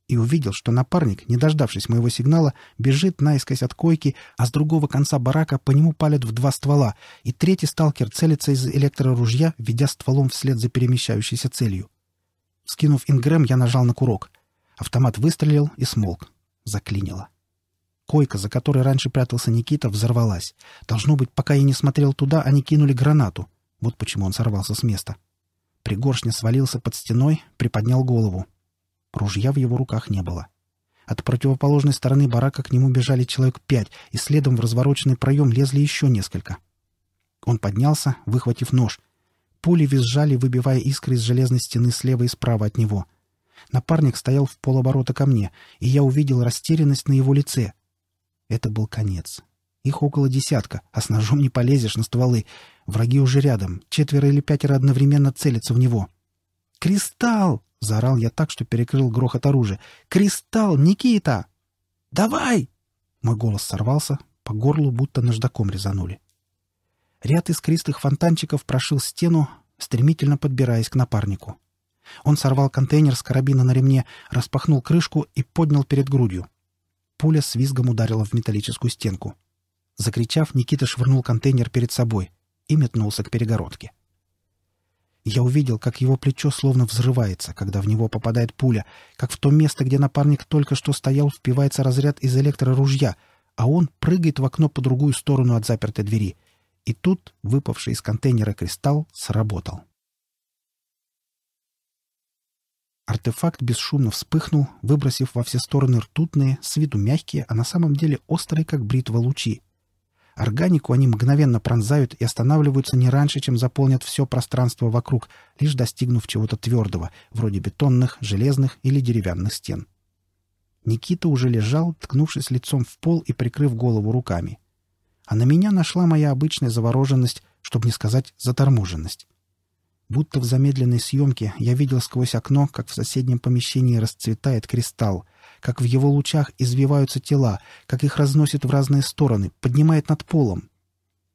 и увидел, что напарник, не дождавшись моего сигнала, бежит наискось от койки, а с другого конца барака по нему палят в два ствола, и третий сталкер целится из электроружья, ведя стволом вслед за перемещающейся целью. Скинув ингрэм, я нажал на курок — Автомат выстрелил и смолк. Заклинило. Койка, за которой раньше прятался Никита, взорвалась. Должно быть, пока я не смотрел туда, они кинули гранату. Вот почему он сорвался с места. Пригоршня свалился под стеной, приподнял голову. Ружья в его руках не было. От противоположной стороны барака к нему бежали человек пять, и следом в развороченный проем лезли еще несколько. Он поднялся, выхватив нож. Пули визжали, выбивая искры из железной стены слева и справа от него — Напарник стоял в полоборота ко мне, и я увидел растерянность на его лице. Это был конец. Их около десятка, а с ножом не полезешь на стволы. Враги уже рядом, четверо или пятеро одновременно целятся в него. «Кристалл!» — заорал я так, что перекрыл грохот оружия. «Кристалл, Никита!» «Давай!» Мой голос сорвался, по горлу будто наждаком резанули. Ряд искристых фонтанчиков прошил стену, стремительно подбираясь к напарнику. Он сорвал контейнер с карабина на ремне, распахнул крышку и поднял перед грудью. Пуля с визгом ударила в металлическую стенку. Закричав, Никита швырнул контейнер перед собой и метнулся к перегородке. Я увидел, как его плечо словно взрывается, когда в него попадает пуля, как в то место, где напарник только что стоял, впивается разряд из электроружья, а он прыгает в окно по другую сторону от запертой двери. И тут выпавший из контейнера кристалл сработал. Артефакт бесшумно вспыхнул, выбросив во все стороны ртутные, с виду мягкие, а на самом деле острые, как бритва, лучи. Органику они мгновенно пронзают и останавливаются не раньше, чем заполнят все пространство вокруг, лишь достигнув чего-то твердого, вроде бетонных, железных или деревянных стен. Никита уже лежал, ткнувшись лицом в пол и прикрыв голову руками. А на меня нашла моя обычная завороженность, чтобы не сказать заторможенность. Будто в замедленной съемке я видел сквозь окно, как в соседнем помещении расцветает кристалл, как в его лучах извиваются тела, как их разносит в разные стороны, поднимает над полом.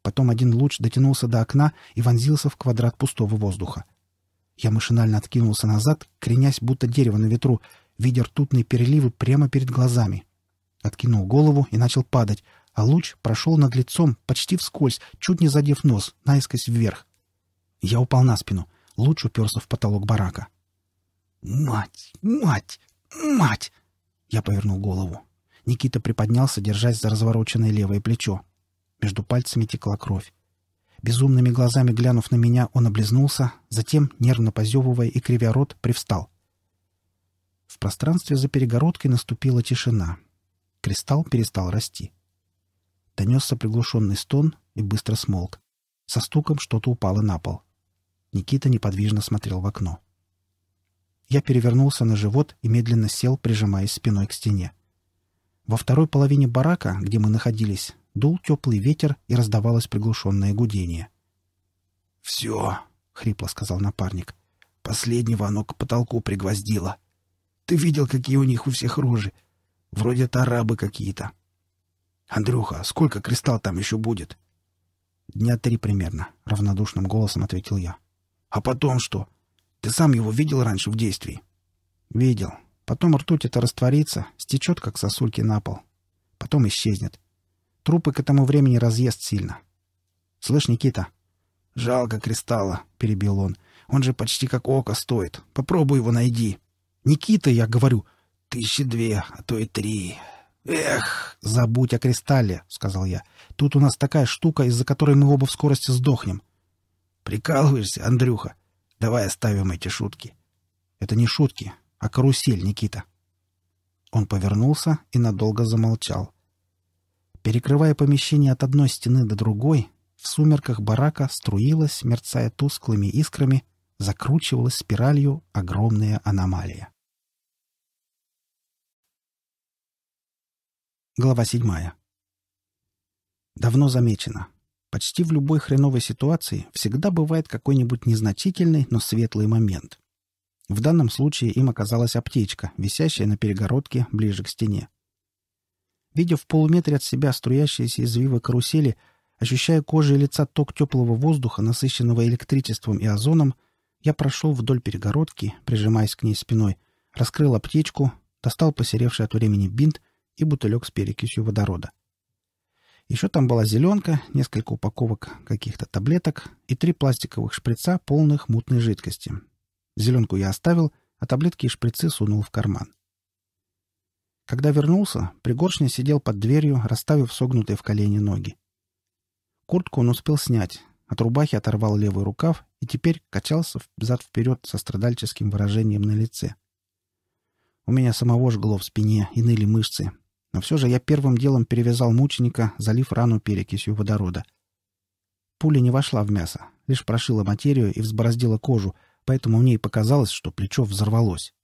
Потом один луч дотянулся до окна и вонзился в квадрат пустого воздуха. Я машинально откинулся назад, кренясь, будто дерево на ветру, видя ртутные переливы прямо перед глазами. Откинул голову и начал падать, а луч прошел над лицом почти вскользь, чуть не задев нос, наискось вверх. Я упал на спину. Луч уперся в потолок барака. «Мать! Мать! Мать!» Я повернул голову. Никита приподнялся, держась за развороченное левое плечо. Между пальцами текла кровь. Безумными глазами глянув на меня, он облизнулся, затем, нервно позевывая и кривя рот, привстал. В пространстве за перегородкой наступила тишина. Кристалл перестал расти. Донесся приглушенный стон и быстро смолк. Со стуком что-то упало на пол. — Никита неподвижно смотрел в окно. Я перевернулся на живот и медленно сел, прижимаясь спиной к стене. Во второй половине барака, где мы находились, дул теплый ветер и раздавалось приглушенное гудение. «Все!» — хрипло сказал напарник. «Последнего оно к потолку пригвоздило. Ты видел, какие у них у всех рожи? Вроде это арабы какие-то. Андрюха, сколько кристалл там еще будет?» «Дня три примерно», — равнодушным голосом ответил я. А потом что? Ты сам его видел раньше в действии? Видел. Потом ртуть это растворится, стечет, как сосульки на пол. Потом исчезнет. Трупы к этому времени разъест сильно. Слышь, Никита? Жалко кристалла, перебил он. Он же почти как око стоит. Попробуй его найди. Никита, я говорю, тысячи две, а то и три. Эх, забудь о кристалле, сказал я. Тут у нас такая штука, из-за которой мы оба в скорости сдохнем. Прикалываешься, Андрюха? Давай оставим эти шутки. Это не шутки, а карусель, Никита. Он повернулся и надолго замолчал. Перекрывая помещение от одной стены до другой, в сумерках барака струилась, мерцая тусклыми искрами, закручивалась спиралью огромная аномалия. Глава седьмая. Давно замечено. Почти в любой хреновой ситуации всегда бывает какой-нибудь незначительный, но светлый момент. В данном случае им оказалась аптечка, висящая на перегородке ближе к стене. Видя в полуметре от себя струящиеся извивы карусели, ощущая кожей лица ток теплого воздуха, насыщенного электричеством и озоном, я прошел вдоль перегородки, прижимаясь к ней спиной, раскрыл аптечку, достал посеревший от времени бинт и бутылек с перекисью водорода. Еще там была зеленка, несколько упаковок каких-то таблеток и три пластиковых шприца, полных мутной жидкости. Зеленку я оставил, а таблетки и шприцы сунул в карман. Когда вернулся, Пригоршня сидел под дверью, расставив согнутые в колени ноги. Куртку он успел снять, от рубахи оторвал левый рукав и теперь качался взад-вперед со страдальческим выражением на лице. У меня самого жгло в спине и ныли мышцы, но все же я первым делом перевязал мученика, залив рану перекисью водорода. Пуля не вошла в мясо, лишь прошила материю и взбороздила кожу, поэтому мне и показалось, что плечо взорвалось.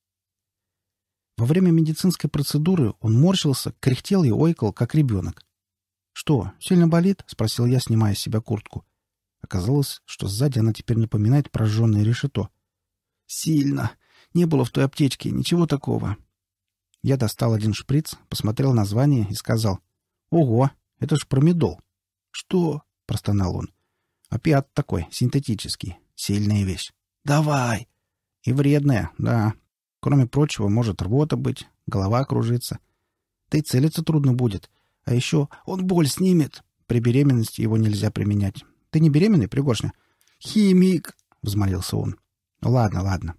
Во время медицинской процедуры он морщился, кряхтел и ойкал, как ребенок. «Что, сильно болит?» — спросил я, снимая с себя куртку. Оказалось, что сзади она теперь напоминает прожженное решето. «Сильно. Не было в той аптечке ничего такого. Я достал один шприц, посмотрел название и сказал. «Ого, это ж промедол». «Что?» — простонал он. «Опиат такой, синтетический. Сильная вещь». «Давай!» «И вредная, да. Кроме прочего, может рвота быть, голова кружится. Да и целиться трудно будет. А еще он боль снимет. При беременности его нельзя применять. Ты не беременный, Пригоршня?» «Химик!» — взмолился он. «Ладно, ладно.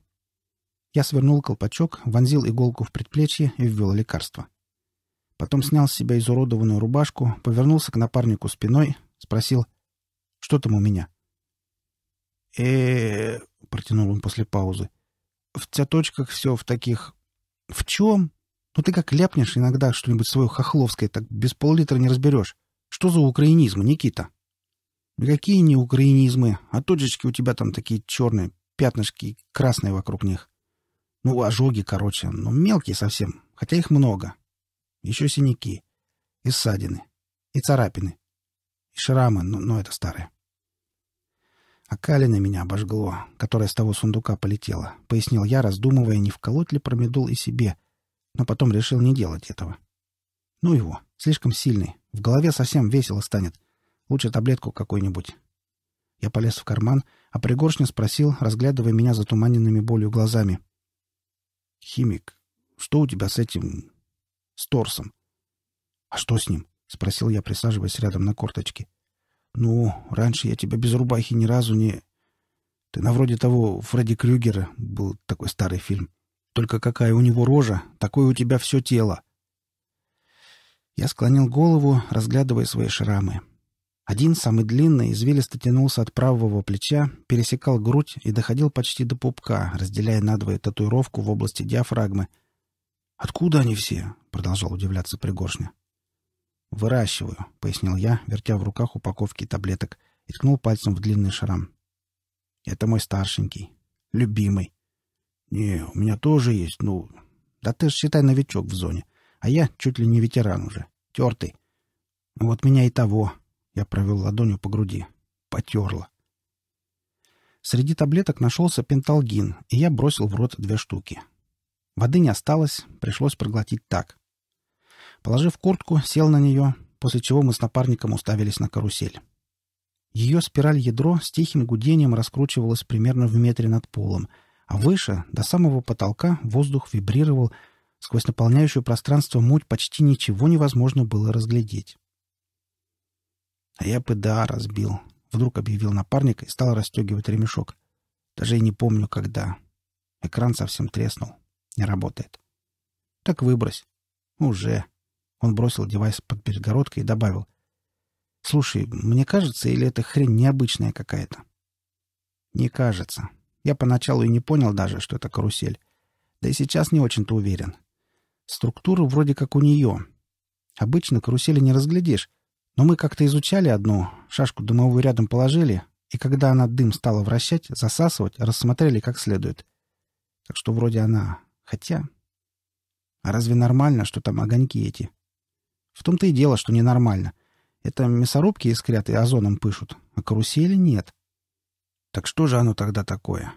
Я свернул колпачок, вонзил иголку в предплечье и ввел лекарство. Потом снял с себя изуродованную рубашку, повернулся к напарнику спиной, спросил «Что там у меня?» э протянул он после паузы. «В цяточках все в таких... В чем? Ну ты как ляпнешь иногда что-нибудь свое хохловское, так без пол-литра не разберешь. Что за украинизм, Никита?» «Какие не украинизмы, а точечки у тебя там такие черные, пятнышки красные вокруг них. Ну, ожоги, короче, ну, мелкие совсем, хотя их много. Еще синяки, и ссадины, и царапины, и шрамы, но, но это старые. А калина меня обожгло, которая с того сундука полетела, — пояснил я, раздумывая, не вколоть ли промедул и себе, но потом решил не делать этого. Ну его, слишком сильный, в голове совсем весело станет. Лучше таблетку какую-нибудь. Я полез в карман, а пригоршня спросил, разглядывая меня затуманенными болью глазами. «Химик, что у тебя с этим... с торсом?» «А что с ним?» — спросил я, присаживаясь рядом на корточке. «Ну, раньше я тебя без рубахи ни разу не...» «Ты на вроде того Фредди Крюгера, был такой старый фильм. Только какая у него рожа, такое у тебя все тело!» Я склонил голову, разглядывая свои шрамы. Один, самый длинный, извилисто тянулся от правого плеча, пересекал грудь и доходил почти до пупка, разделяя надвое татуировку в области диафрагмы. «Откуда они все?» — продолжал удивляться Пригоршня. «Выращиваю», — пояснил я, вертя в руках упаковки таблеток, и ткнул пальцем в длинный шрам. «Это мой старшенький. Любимый». «Не, у меня тоже есть, ну...» «Да ты ж, считай, новичок в зоне. А я чуть ли не ветеран уже. Тертый. Ну, вот меня и того. Я провел ладонью по груди. Потерла. Среди таблеток нашелся пенталгин, и я бросил в рот две штуки. Воды не осталось, пришлось проглотить так. Положив куртку, сел на нее, после чего мы с напарником уставились на карусель. Ее спираль-ядро с тихим гудением раскручивалось примерно в метре над полом, а выше, до самого потолка, воздух вибрировал, сквозь наполняющую пространство муть почти ничего невозможно было разглядеть. А я ПДА разбил. Вдруг объявил напарник и стал расстегивать ремешок. Даже и не помню, когда. Экран совсем треснул. Не работает. Так выбрось. Уже. Он бросил девайс под перегородкой и добавил. Слушай, мне кажется, или эта хрень необычная какая-то? Не кажется. Я поначалу и не понял даже, что это карусель. Да и сейчас не очень-то уверен. Структура вроде как у нее. Обычно карусели не разглядишь. Но мы как-то изучали одну, шашку дымовую рядом положили, и когда она дым стала вращать, засасывать, рассмотрели как следует. Так что вроде она. Хотя... А разве нормально, что там огоньки эти? В том-то и дело, что ненормально. Это мясорубки искрят и озоном пышут, а карусели нет. Так что же оно тогда такое?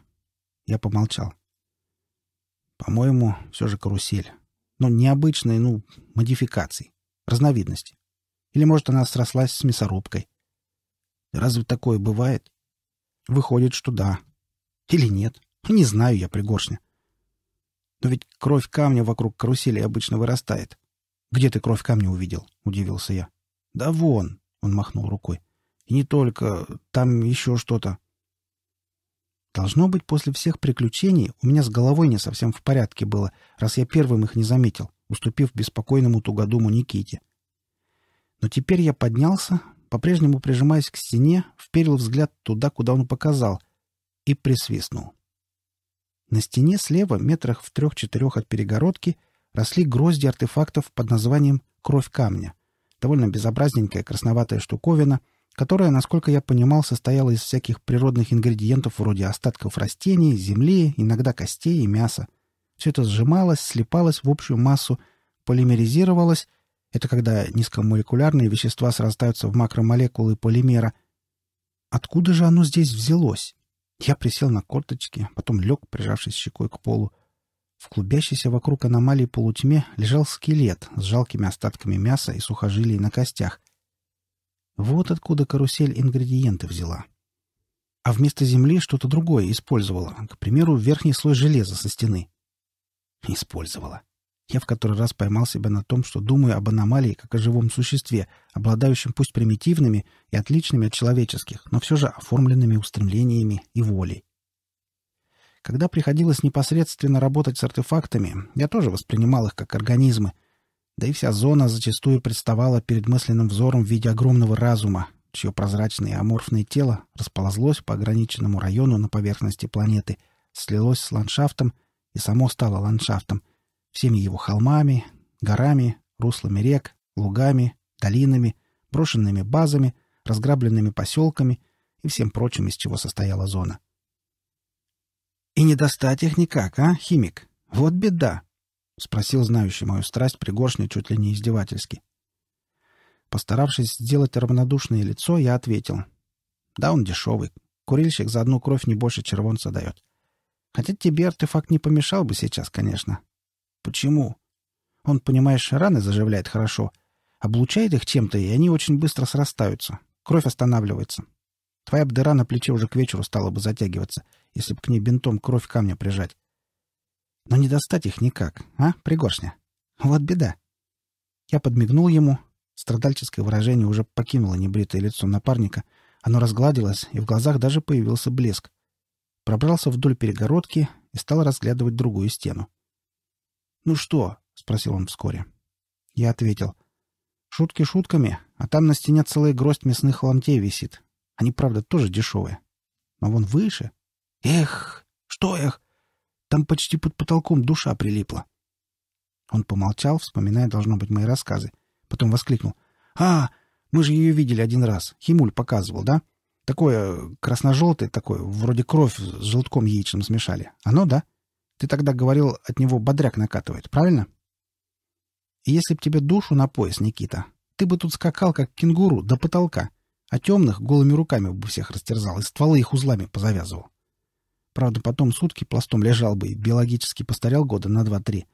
Я помолчал. По-моему, все же карусель. Но необычной, ну, модификации, разновидности. Или, может, она срослась с мясорубкой? Разве такое бывает? Выходит, что да. Или нет. Не знаю я, пригоршня. Но ведь кровь камня вокруг карусели обычно вырастает. Где ты кровь камня увидел? Удивился я. Да вон, он махнул рукой. И не только, там еще что-то. Должно быть, после всех приключений у меня с головой не совсем в порядке было, раз я первым их не заметил, уступив беспокойному тугодуму Никите. — но теперь я поднялся, по-прежнему прижимаясь к стене, вперил взгляд туда, куда он показал, и присвистнул. На стене слева, метрах в трех-четырех от перегородки, росли грозди артефактов под названием «Кровь камня». Довольно безобразненькая красноватая штуковина, которая, насколько я понимал, состояла из всяких природных ингредиентов вроде остатков растений, земли, иногда костей и мяса. Все это сжималось, слипалось в общую массу, полимеризировалось — это когда низкомолекулярные вещества срастаются в макромолекулы полимера. Откуда же оно здесь взялось? Я присел на корточки, потом лег, прижавшись щекой к полу. В клубящейся вокруг аномалии полутьме лежал скелет с жалкими остатками мяса и сухожилий на костях. Вот откуда карусель ингредиенты взяла. А вместо земли что-то другое использовала, к примеру, верхний слой железа со стены. Использовала. Я в который раз поймал себя на том, что думаю об аномалии как о живом существе, обладающем пусть примитивными и отличными от человеческих, но все же оформленными устремлениями и волей. Когда приходилось непосредственно работать с артефактами, я тоже воспринимал их как организмы, да и вся зона зачастую представала перед мысленным взором в виде огромного разума, чье прозрачное аморфное тело расползлось по ограниченному району на поверхности планеты, слилось с ландшафтом и само стало ландшафтом, всеми его холмами, горами, руслами рек, лугами, долинами, брошенными базами, разграбленными поселками и всем прочим, из чего состояла зона. «И не достать их никак, а, химик? Вот беда!» — спросил знающий мою страсть Пригоршня чуть ли не издевательски. Постаравшись сделать равнодушное лицо, я ответил. «Да, он дешевый. Курильщик за одну кровь не больше червонца дает. Хотя тебе артефакт не помешал бы сейчас, конечно, Почему? Он, понимаешь, раны заживляет хорошо. Облучает их чем-то, и они очень быстро срастаются. Кровь останавливается. Твоя бы дыра на плече уже к вечеру стала бы затягиваться, если бы к ней бинтом кровь камня прижать. Но не достать их никак, а, пригоршня? Вот беда. Я подмигнул ему. Страдальческое выражение уже покинуло небритое лицо напарника. Оно разгладилось, и в глазах даже появился блеск. Пробрался вдоль перегородки и стал разглядывать другую стену. «Ну что?» — спросил он вскоре. Я ответил. «Шутки шутками, а там на стене целая гроздь мясных ломтей висит. Они, правда, тоже дешевые. Но вон выше. Эх, что эх? Там почти под потолком душа прилипла». Он помолчал, вспоминая, должно быть, мои рассказы. Потом воскликнул. «А, мы же ее видели один раз. Химуль показывал, да? Такое э, красно-желтое, такое, вроде кровь с желтком яичным смешали. Оно, да?» Ты тогда говорил, от него бодряк накатывает, правильно? И если б тебе душу на пояс, Никита, ты бы тут скакал, как кенгуру, до потолка, а темных голыми руками бы всех растерзал и стволы их узлами позавязывал. Правда, потом сутки пластом лежал бы и биологически постарел года на два-три.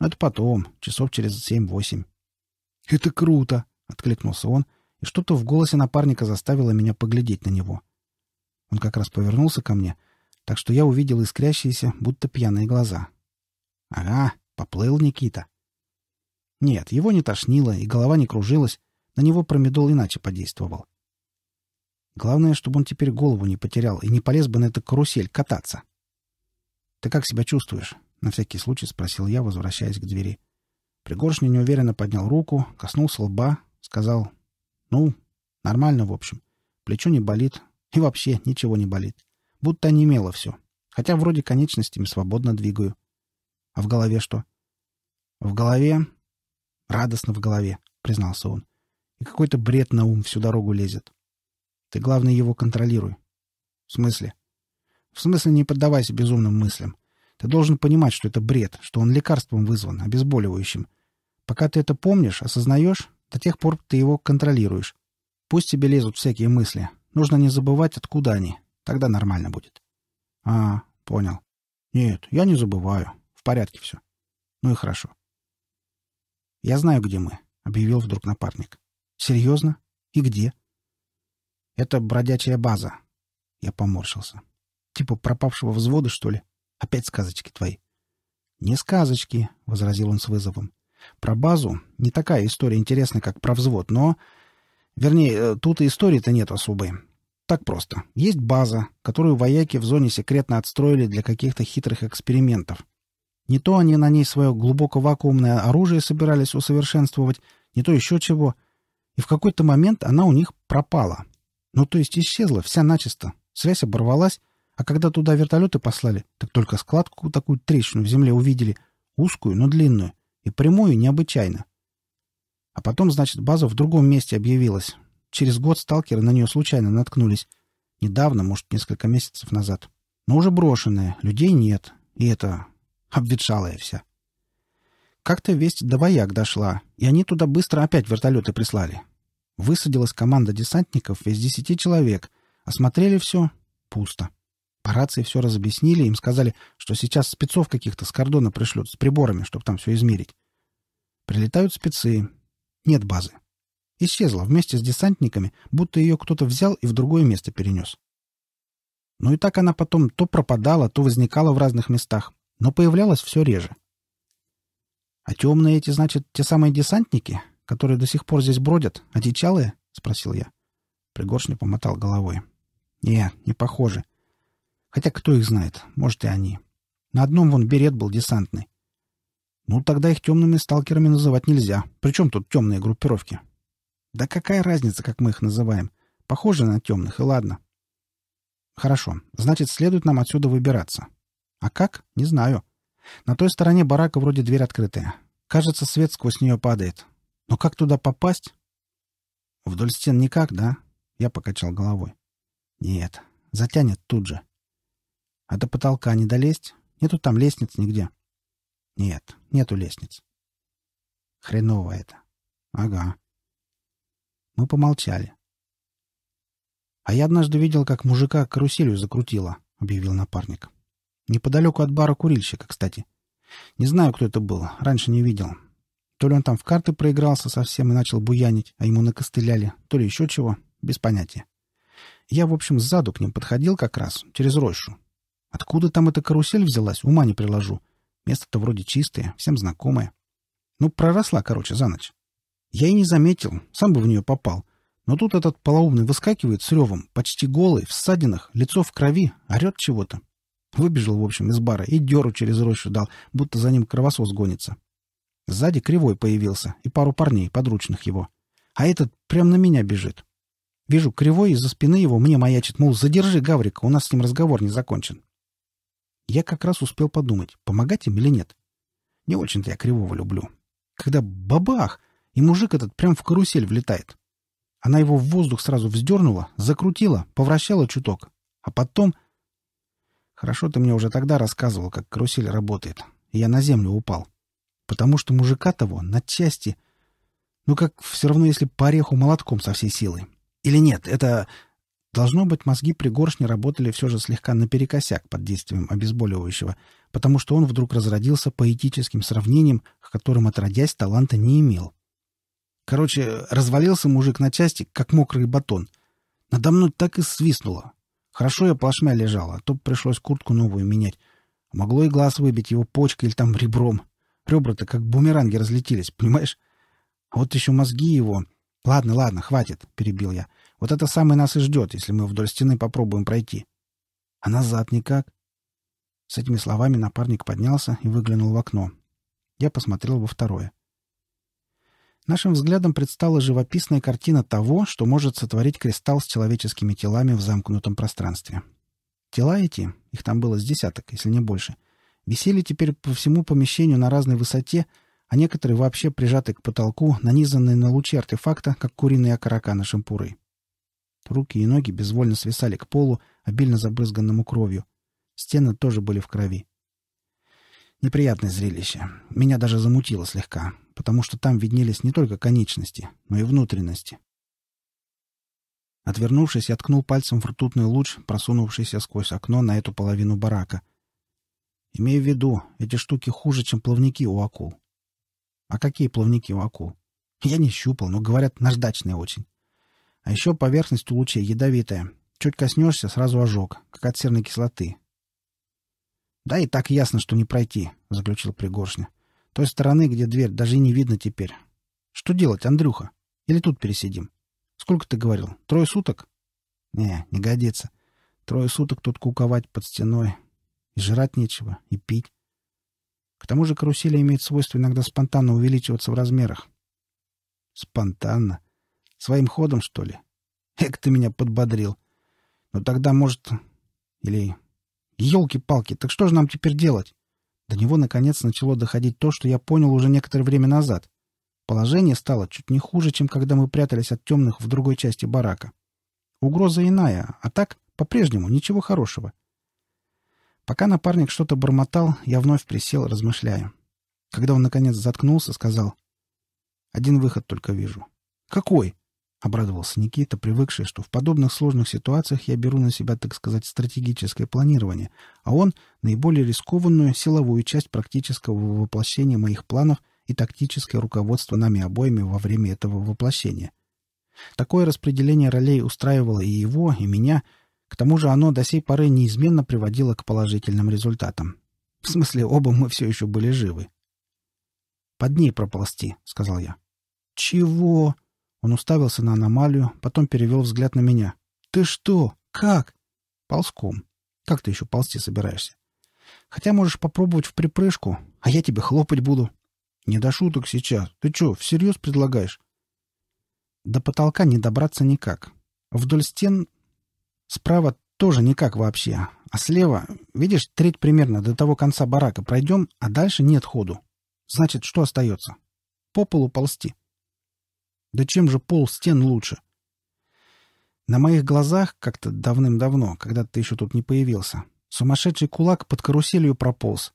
Но это потом, часов через семь-восемь. — Это круто! — откликнулся он, и что-то в голосе напарника заставило меня поглядеть на него. Он как раз повернулся ко мне — так что я увидел искрящиеся, будто пьяные глаза. Ага, поплыл Никита. Нет, его не тошнило и голова не кружилась, на него промедол иначе подействовал. Главное, чтобы он теперь голову не потерял и не полез бы на эту карусель кататься. «Ты как себя чувствуешь?» — на всякий случай спросил я, возвращаясь к двери. Пригоршня неуверенно поднял руку, коснулся лба, сказал «Ну, нормально, в общем. Плечо не болит и вообще ничего не болит. Будто онемело все. Хотя вроде конечностями свободно двигаю. А в голове что? В голове... Радостно в голове, признался он. И какой-то бред на ум всю дорогу лезет. Ты, главное, его контролируй. В смысле? В смысле не поддавайся безумным мыслям. Ты должен понимать, что это бред, что он лекарством вызван, обезболивающим. Пока ты это помнишь, осознаешь, до тех пор ты его контролируешь. Пусть тебе лезут всякие мысли. Нужно не забывать, откуда они, Тогда нормально будет. А, понял. Нет, я не забываю. В порядке все. Ну и хорошо. Я знаю, где мы, объявил вдруг напарник. Серьезно? И где? Это бродячая база. Я поморщился. Типа пропавшего взвода, что ли? Опять сказочки твои. Не сказочки, возразил он с вызовом. Про базу не такая история интересная, как про взвод, но... Вернее, э, тут и истории-то нет особой. Так просто. Есть база, которую вояки в зоне секретно отстроили для каких-то хитрых экспериментов. Не то они на ней свое глубоко вакуумное оружие собирались усовершенствовать, не то еще чего. И в какой-то момент она у них пропала. Ну, то есть исчезла вся начисто. Связь оборвалась, а когда туда вертолеты послали, так только складку такую трещину в земле увидели, узкую, но длинную, и прямую необычайно. А потом, значит, база в другом месте объявилась, Через год сталкеры на нее случайно наткнулись. Недавно, может, несколько месяцев назад. Но уже брошенная, людей нет. И это... обветшалая вся. Как-то весть до вояк дошла, и они туда быстро опять вертолеты прислали. Высадилась команда десантников из десяти человек. Осмотрели все. Пусто. По рации все разобъяснили, им сказали, что сейчас спецов каких-то с кордона пришлют с приборами, чтобы там все измерить. Прилетают спецы. Нет базы. Исчезла вместе с десантниками, будто ее кто-то взял и в другое место перенес. Ну и так она потом то пропадала, то возникала в разных местах, но появлялась все реже. «А темные эти, значит, те самые десантники, которые до сих пор здесь бродят, одичалые?» — спросил я. Пригоршня помотал головой. «Не, не похоже. Хотя кто их знает, может и они. На одном вон берет был десантный. Ну, тогда их темными сталкерами называть нельзя. Причем тут темные группировки? Да какая разница, как мы их называем? Похоже на темных, и ладно. Хорошо, значит, следует нам отсюда выбираться. А как? Не знаю. На той стороне барака вроде дверь открытая. Кажется, свет сквозь нее падает. Но как туда попасть? Вдоль стен никак, да? Я покачал головой. Нет, затянет тут же. А до потолка не долезть? Нету там лестниц нигде. Нет, нету лестниц. Хреново это. Ага. Мы помолчали. «А я однажды видел, как мужика каруселью закрутило», — объявил напарник. «Неподалеку от бара курильщика, кстати. Не знаю, кто это был, раньше не видел. То ли он там в карты проигрался совсем и начал буянить, а ему накостыляли, то ли еще чего, без понятия. Я, в общем, сзаду к ним подходил как раз, через рощу. Откуда там эта карусель взялась, ума не приложу. Место-то вроде чистое, всем знакомое. Ну, проросла, короче, за ночь. Я и не заметил, сам бы в нее попал. Но тут этот полоумный выскакивает с ревом, почти голый, в ссадинах, лицо в крови, орет чего-то. Выбежал, в общем, из бара и деру через рощу дал, будто за ним кровосос гонится. Сзади кривой появился и пару парней, подручных его. А этот прям на меня бежит. Вижу, кривой из-за спины его мне маячит, мол, задержи Гаврика, у нас с ним разговор не закончен. Я как раз успел подумать, помогать им или нет. Не очень-то я кривого люблю. Когда бабах! — и мужик этот прям в карусель влетает. Она его в воздух сразу вздернула, закрутила, повращала чуток. А потом... Хорошо ты мне уже тогда рассказывал, как карусель работает. И я на землю упал. Потому что мужика того на части... Ну как все равно, если по ореху молотком со всей силы. Или нет, это... Должно быть, мозги пригоршни работали все же слегка наперекосяк под действием обезболивающего, потому что он вдруг разродился поэтическим сравнением, к которым, отродясь, таланта не имел. Короче, развалился мужик на части, как мокрый батон. Надо мной так и свистнуло. Хорошо я плашмя лежал, а то пришлось куртку новую менять. Могло и глаз выбить его почкой или там ребром. Ребра-то как бумеранги разлетелись, понимаешь? А вот еще мозги его... Ладно, ладно, хватит, — перебил я. Вот это самое нас и ждет, если мы вдоль стены попробуем пройти. А назад никак. С этими словами напарник поднялся и выглянул в окно. Я посмотрел во второе. — Нашим взглядом предстала живописная картина того, что может сотворить кристалл с человеческими телами в замкнутом пространстве. Тела эти, их там было с десяток, если не больше, висели теперь по всему помещению на разной высоте, а некоторые вообще прижаты к потолку, нанизанные на лучи артефакта, как куриные окорока на шампуры. Руки и ноги безвольно свисали к полу, обильно забрызганному кровью. Стены тоже были в крови. Неприятное зрелище. Меня даже замутило слегка потому что там виднелись не только конечности, но и внутренности. Отвернувшись, я ткнул пальцем в ртутный луч, просунувшийся сквозь окно на эту половину барака. Имея в виду, эти штуки хуже, чем плавники у акул. А какие плавники у акул? Я не щупал, но, говорят, наждачные очень. А еще поверхность у лучей ядовитая. Чуть коснешься, сразу ожог, как от серной кислоты. — Да и так ясно, что не пройти, — заключил Пригоршня. Той стороны, где дверь, даже и не видно теперь. Что делать, Андрюха? Или тут пересидим? Сколько ты говорил? Трое суток? Не, не годится. Трое суток тут куковать под стеной. И жрать нечего, и пить. К тому же карусель имеет свойство иногда спонтанно увеличиваться в размерах. Спонтанно? Своим ходом, что ли? Эк, ты меня подбодрил. Но ну тогда, может... Или... Елки-палки, так что же нам теперь делать? До него, наконец, начало доходить то, что я понял уже некоторое время назад. Положение стало чуть не хуже, чем когда мы прятались от темных в другой части барака. Угроза иная, а так, по-прежнему, ничего хорошего. Пока напарник что-то бормотал, я вновь присел, размышляя. Когда он, наконец, заткнулся, сказал. «Один выход только вижу». «Какой?» Обрадовался Никита, привыкший, что в подобных сложных ситуациях я беру на себя, так сказать, стратегическое планирование, а он — наиболее рискованную силовую часть практического воплощения моих планов и тактическое руководство нами обоими во время этого воплощения. Такое распределение ролей устраивало и его, и меня. К тому же оно до сей поры неизменно приводило к положительным результатам. В смысле, оба мы все еще были живы. «Под ней проползти», — сказал я. «Чего?» Он уставился на аномалию, потом перевел взгляд на меня. «Ты что? Как?» «Ползком. Как ты еще ползти собираешься? Хотя можешь попробовать в припрыжку, а я тебе хлопать буду». «Не до шуток сейчас. Ты что, всерьез предлагаешь?» До потолка не добраться никак. Вдоль стен... Справа тоже никак вообще. А слева, видишь, треть примерно до того конца барака пройдем, а дальше нет ходу. Значит, что остается? По полу ползти. Да чем же пол стен лучше? На моих глазах, как-то давным-давно, когда ты еще тут не появился, сумасшедший кулак под каруселью прополз.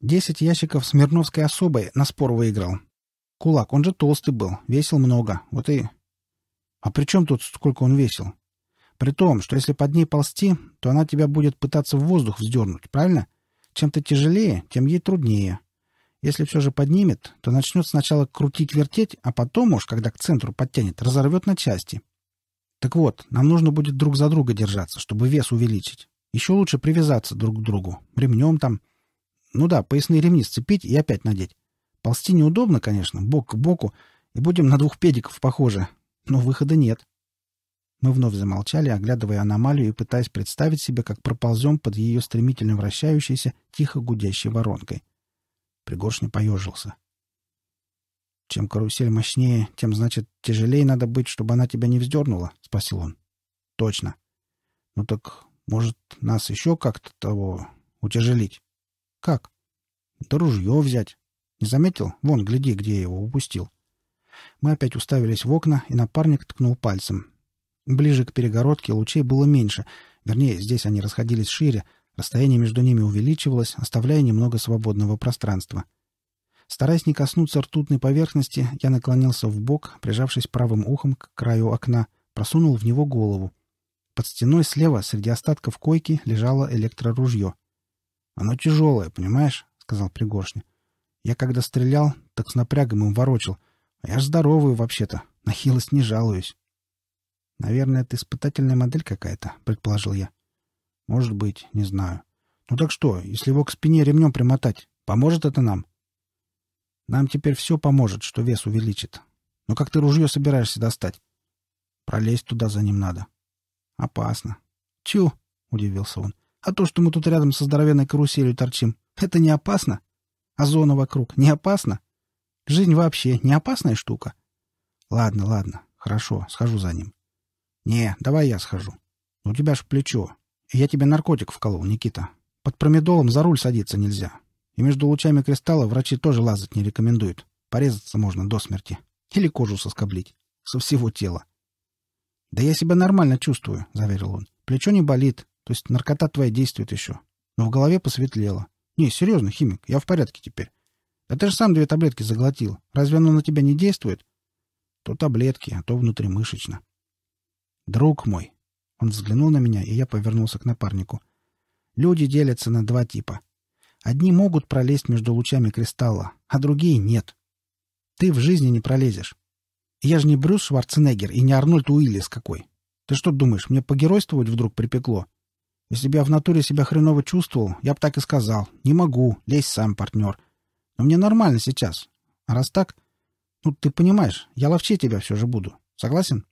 Десять ящиков Смирновской особой на спор выиграл. Кулак, он же толстый был, весил много, вот и... А при чем тут, сколько он весил? При том, что если под ней ползти, то она тебя будет пытаться в воздух вздернуть, правильно? Чем ты тяжелее, тем ей труднее. Если все же поднимет, то начнет сначала крутить-вертеть, а потом уж, когда к центру подтянет, разорвет на части. Так вот, нам нужно будет друг за друга держаться, чтобы вес увеличить. Еще лучше привязаться друг к другу. Ремнем там. Ну да, поясные ремни сцепить и опять надеть. Ползти неудобно, конечно, бок к боку, и будем на двух педиков похожи. Но выхода нет. Мы вновь замолчали, оглядывая аномалию и пытаясь представить себе, как проползем под ее стремительно вращающейся, тихо гудящей воронкой. — Пригоршня поежился. «Чем карусель мощнее, тем, значит, тяжелее надо быть, чтобы она тебя не вздернула?» — спросил он. «Точно. Ну так, может, нас еще как-то того утяжелить?» «Как?» «Да ружье взять. Не заметил? Вон, гляди, где я его упустил». Мы опять уставились в окна, и напарник ткнул пальцем. Ближе к перегородке лучей было меньше. Вернее, здесь они расходились шире, Расстояние между ними увеличивалось, оставляя немного свободного пространства. Стараясь не коснуться ртутной поверхности, я наклонился в бок, прижавшись правым ухом к краю окна, просунул в него голову. Под стеной слева среди остатков койки лежало электроружье. «Оно тяжелое, понимаешь?» — сказал Пригоршня. «Я когда стрелял, так с напрягом им ворочил. А я ж здоровый вообще-то, на хилость не жалуюсь». «Наверное, это испытательная модель какая-то», — предположил я. Может быть, не знаю. Ну так что, если его к спине ремнем примотать, поможет это нам? Нам теперь все поможет, что вес увеличит. Но как ты ружье собираешься достать? Пролезть туда за ним надо. Опасно. Тю, удивился он. А то, что мы тут рядом со здоровенной каруселью торчим, это не опасно? А зона вокруг не опасна? Жизнь вообще не опасная штука? Ладно, ладно, хорошо, схожу за ним. Не, давай я схожу. У тебя ж плечо, я тебе наркотик вколол, Никита. Под промедолом за руль садиться нельзя. И между лучами кристалла врачи тоже лазать не рекомендуют. Порезаться можно до смерти. Или кожу соскоблить. Со всего тела. — Да я себя нормально чувствую, — заверил он. — Плечо не болит. То есть наркота твоя действует еще. Но в голове посветлело. — Не, серьезно, химик, я в порядке теперь. — Да ты же сам две таблетки заглотил. Разве оно на тебя не действует? — То таблетки, а то внутримышечно. — Друг мой, он взглянул на меня, и я повернулся к напарнику. Люди делятся на два типа. Одни могут пролезть между лучами кристалла, а другие нет. Ты в жизни не пролезешь. Я же не Брюс Шварценеггер и не Арнольд Уиллис какой. Ты что думаешь, мне погеройствовать вдруг припекло? Если бы я в натуре себя хреново чувствовал, я бы так и сказал. Не могу, лезь сам, партнер. Но мне нормально сейчас. А раз так... Ну, ты понимаешь, я ловче тебя все же буду. Согласен?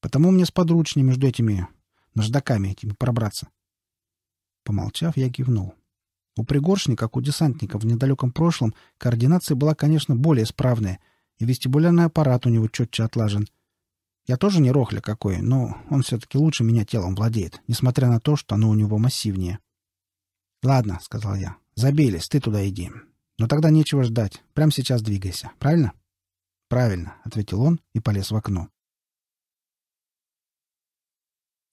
Потому мне сподручнее между этими наждаками этими пробраться. Помолчав, я кивнул. У пригоршни, как у десантника в недалеком прошлом, координация была, конечно, более справная, и вестибулярный аппарат у него четче отлажен. Я тоже не рохля какой, но он все-таки лучше меня телом владеет, несмотря на то, что оно у него массивнее. «Ладно», — сказал я, — «забились, ты туда иди. Но тогда нечего ждать, прямо сейчас двигайся, правильно?» «Правильно», — ответил он и полез в окно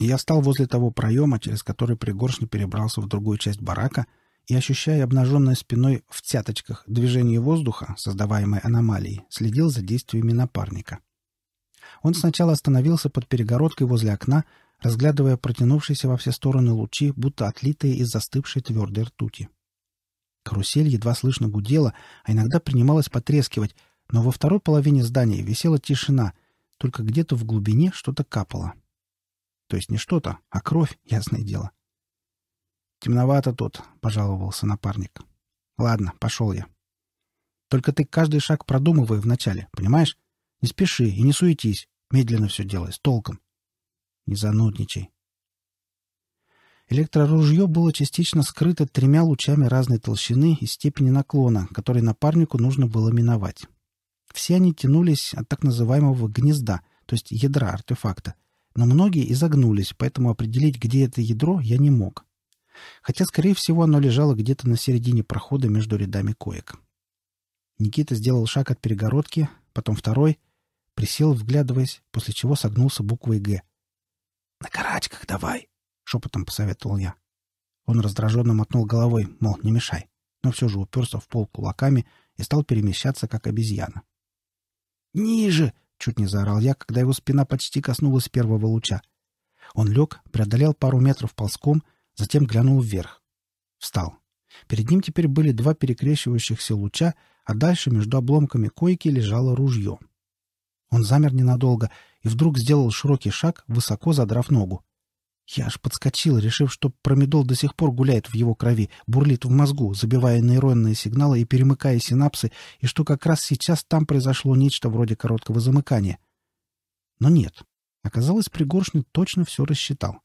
и я стал возле того проема, через который пригоршни перебрался в другую часть барака, и, ощущая обнаженной спиной в тяточках движение воздуха, создаваемой аномалией, следил за действиями напарника. Он сначала остановился под перегородкой возле окна, разглядывая протянувшиеся во все стороны лучи, будто отлитые из застывшей твердой ртути. Карусель едва слышно гудела, а иногда принималась потрескивать, но во второй половине здания висела тишина, только где-то в глубине что-то капало — то есть не что-то, а кровь, ясное дело. «Темновато тут», — пожаловался напарник. «Ладно, пошел я». «Только ты каждый шаг продумывай вначале, понимаешь? Не спеши и не суетись. Медленно все делай, с толком. Не занудничай». Электроружье было частично скрыто тремя лучами разной толщины и степени наклона, который напарнику нужно было миновать. Все они тянулись от так называемого «гнезда», то есть ядра артефакта — но многие изогнулись, поэтому определить, где это ядро, я не мог. Хотя, скорее всего, оно лежало где-то на середине прохода между рядами коек. Никита сделал шаг от перегородки, потом второй, присел, вглядываясь, после чего согнулся буквой «Г». «На карачках давай!» — шепотом посоветовал я. Он раздраженно мотнул головой, мол, не мешай, но все же уперся в пол кулаками и стал перемещаться, как обезьяна. «Ниже! чуть не заорал я, когда его спина почти коснулась первого луча. Он лег, преодолел пару метров ползком, затем глянул вверх. Встал. Перед ним теперь были два перекрещивающихся луча, а дальше между обломками койки лежало ружье. Он замер ненадолго и вдруг сделал широкий шаг, высоко задрав ногу. Я аж подскочил, решив, что промедол до сих пор гуляет в его крови, бурлит в мозгу, забивая нейронные сигналы и перемыкая синапсы, и что как раз сейчас там произошло нечто вроде короткого замыкания. Но нет. Оказалось, Пригоршнин точно все рассчитал.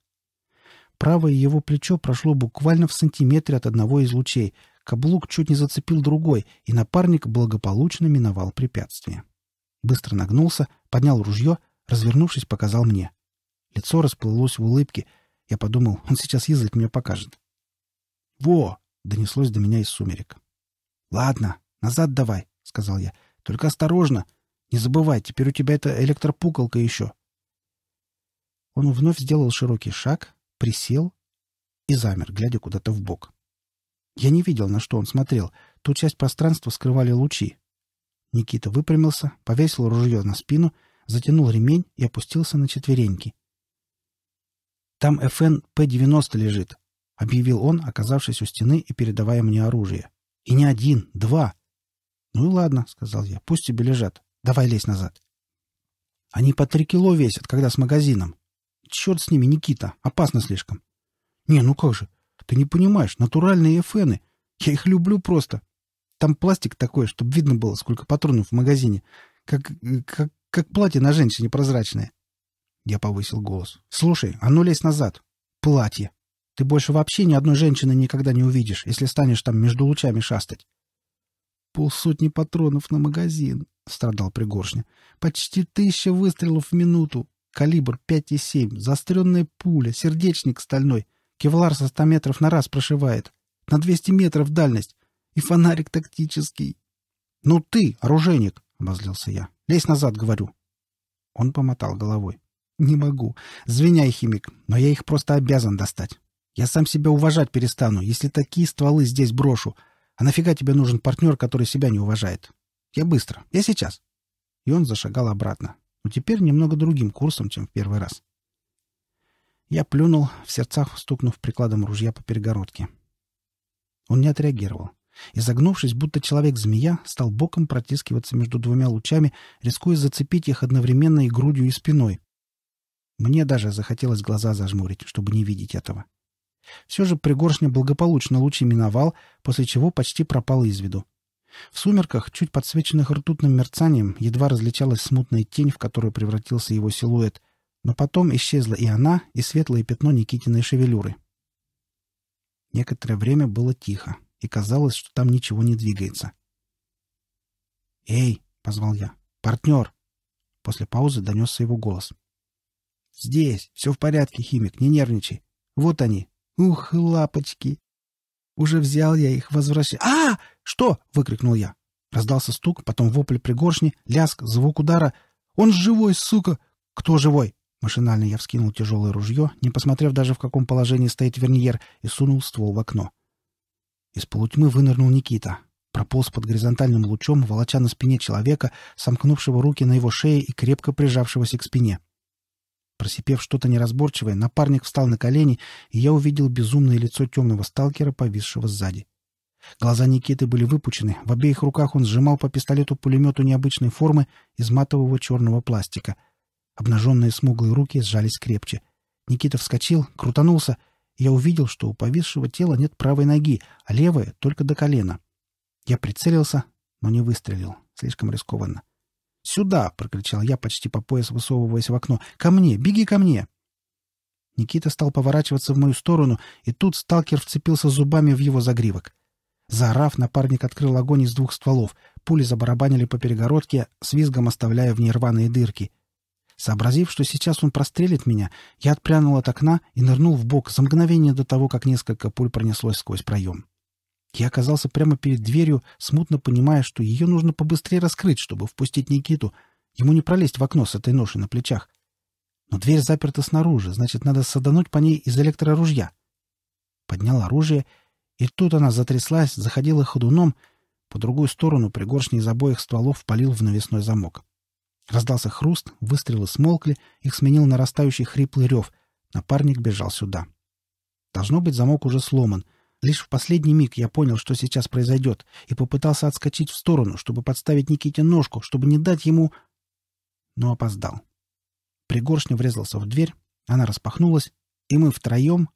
Правое его плечо прошло буквально в сантиметре от одного из лучей, каблук чуть не зацепил другой, и напарник благополучно миновал препятствие. Быстро нагнулся, поднял ружье, развернувшись, показал мне. Лицо расплылось в улыбке. Я подумал, он сейчас язык мне покажет. «Во!» — донеслось до меня из сумерек. «Ладно, назад давай», — сказал я. «Только осторожно. Не забывай, теперь у тебя это электропуколка еще». Он вновь сделал широкий шаг, присел и замер, глядя куда-то в бок. Я не видел, на что он смотрел. Ту часть пространства скрывали лучи. Никита выпрямился, повесил ружье на спину, затянул ремень и опустился на четвереньки — там ФН П-90 лежит», — объявил он, оказавшись у стены и передавая мне оружие. «И не один, два». «Ну и ладно», — сказал я, — «пусть тебе лежат. Давай лезь назад». «Они по три кило весят, когда с магазином». «Черт с ними, Никита, опасно слишком». «Не, ну как же, ты не понимаешь, натуральные ФНы. Я их люблю просто. Там пластик такой, чтобы видно было, сколько патронов в магазине. Как, э, как, как платье на женщине прозрачное. Я повысил голос. «Слушай, а ну лезь назад! Платье! Ты больше вообще ни одной женщины никогда не увидишь, если станешь там между лучами шастать!» «Полсотни патронов на магазин!» — страдал Пригоршня. «Почти тысяча выстрелов в минуту! Калибр 5,7, заостренная пуля, сердечник стальной, кевлар со ста метров на раз прошивает, на двести метров дальность и фонарик тактический!» «Ну ты, оружейник!» — обозлился я. «Лезь назад, говорю!» Он помотал головой. Не могу. Звеняй, химик, но я их просто обязан достать. Я сам себя уважать перестану, если такие стволы здесь брошу. А нафига тебе нужен партнер, который себя не уважает? Я быстро. Я сейчас. И он зашагал обратно. Но теперь немного другим курсом, чем в первый раз. Я плюнул, в сердцах стукнув прикладом ружья по перегородке. Он не отреагировал. Изогнувшись, будто человек-змея, стал боком протискиваться между двумя лучами, рискуя зацепить их одновременно и грудью, и спиной. Мне даже захотелось глаза зажмурить, чтобы не видеть этого. Все же пригоршня благополучно лучи миновал, после чего почти пропал из виду. В сумерках, чуть подсвеченных ртутным мерцанием, едва различалась смутная тень, в которую превратился его силуэт, но потом исчезла и она, и светлое пятно Никитиной шевелюры. Некоторое время было тихо, и казалось, что там ничего не двигается. «Эй!» — позвал я. «Партнер!» После паузы донесся его голос. — Здесь. Все в порядке, химик, не нервничай. Вот они. Ух, лапочки. Уже взял я их, возвращаю. А, Что? выкрикнул я. Раздался стук, потом вопль пригоршни, ляск, звук удара. Он живой, сука. Кто живой? Машинально я вскинул тяжелое ружье, не посмотрев даже в каком положении стоит верниер, и сунул ствол в окно. Из полутьмы вынырнул Никита. Прополз под горизонтальным лучом, волоча на спине человека, сомкнувшего руки на его шее и крепко прижавшегося к спине. Просипев что-то неразборчивое, напарник встал на колени, и я увидел безумное лицо темного сталкера, повисшего сзади. Глаза Никиты были выпучены, в обеих руках он сжимал по пистолету-пулемету необычной формы из матового черного пластика. Обнаженные смуглые руки сжались крепче. Никита вскочил, крутанулся, и я увидел, что у повисшего тела нет правой ноги, а левая — только до колена. Я прицелился, но не выстрелил. Слишком рискованно. «Сюда!» — прокричал я, почти по пояс высовываясь в окно. «Ко мне! Беги ко мне!» Никита стал поворачиваться в мою сторону, и тут сталкер вцепился зубами в его загривок. Заорав, напарник открыл огонь из двух стволов. Пули забарабанили по перегородке, с визгом оставляя в ней рваные дырки. Сообразив, что сейчас он прострелит меня, я отпрянул от окна и нырнул в бок за мгновение до того, как несколько пуль пронеслось сквозь проем. Я оказался прямо перед дверью, смутно понимая, что ее нужно побыстрее раскрыть, чтобы впустить Никиту. Ему не пролезть в окно с этой ношей на плечах. Но дверь заперта снаружи, значит, надо содануть по ней из электроружья. Поднял оружие, и тут она затряслась, заходила ходуном. По другую сторону пригоршни из обоих стволов палил в навесной замок. Раздался хруст, выстрелы смолкли, их сменил нарастающий хриплый рев. Напарник бежал сюда. Должно быть, замок уже сломан — Лишь в последний миг я понял, что сейчас произойдет, и попытался отскочить в сторону, чтобы подставить Никите ножку, чтобы не дать ему... Но опоздал. Пригоршня врезался в дверь, она распахнулась, и мы втроем,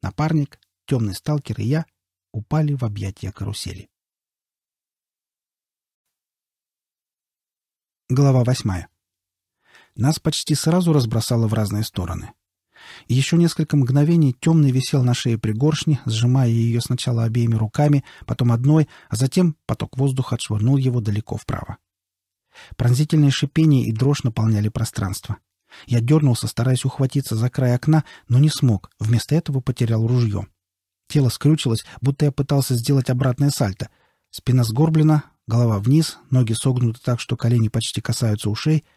напарник, темный сталкер и я, упали в объятия карусели. Глава восьмая. Нас почти сразу разбросало в разные стороны. И еще несколько мгновений темный висел на шее пригоршни, сжимая ее сначала обеими руками, потом одной, а затем поток воздуха отшвырнул его далеко вправо. Пронзительное шипение и дрожь наполняли пространство. Я дернулся, стараясь ухватиться за край окна, но не смог, вместо этого потерял ружье. Тело скрючилось, будто я пытался сделать обратное сальто. Спина сгорблена, голова вниз, ноги согнуты так, что колени почти касаются ушей —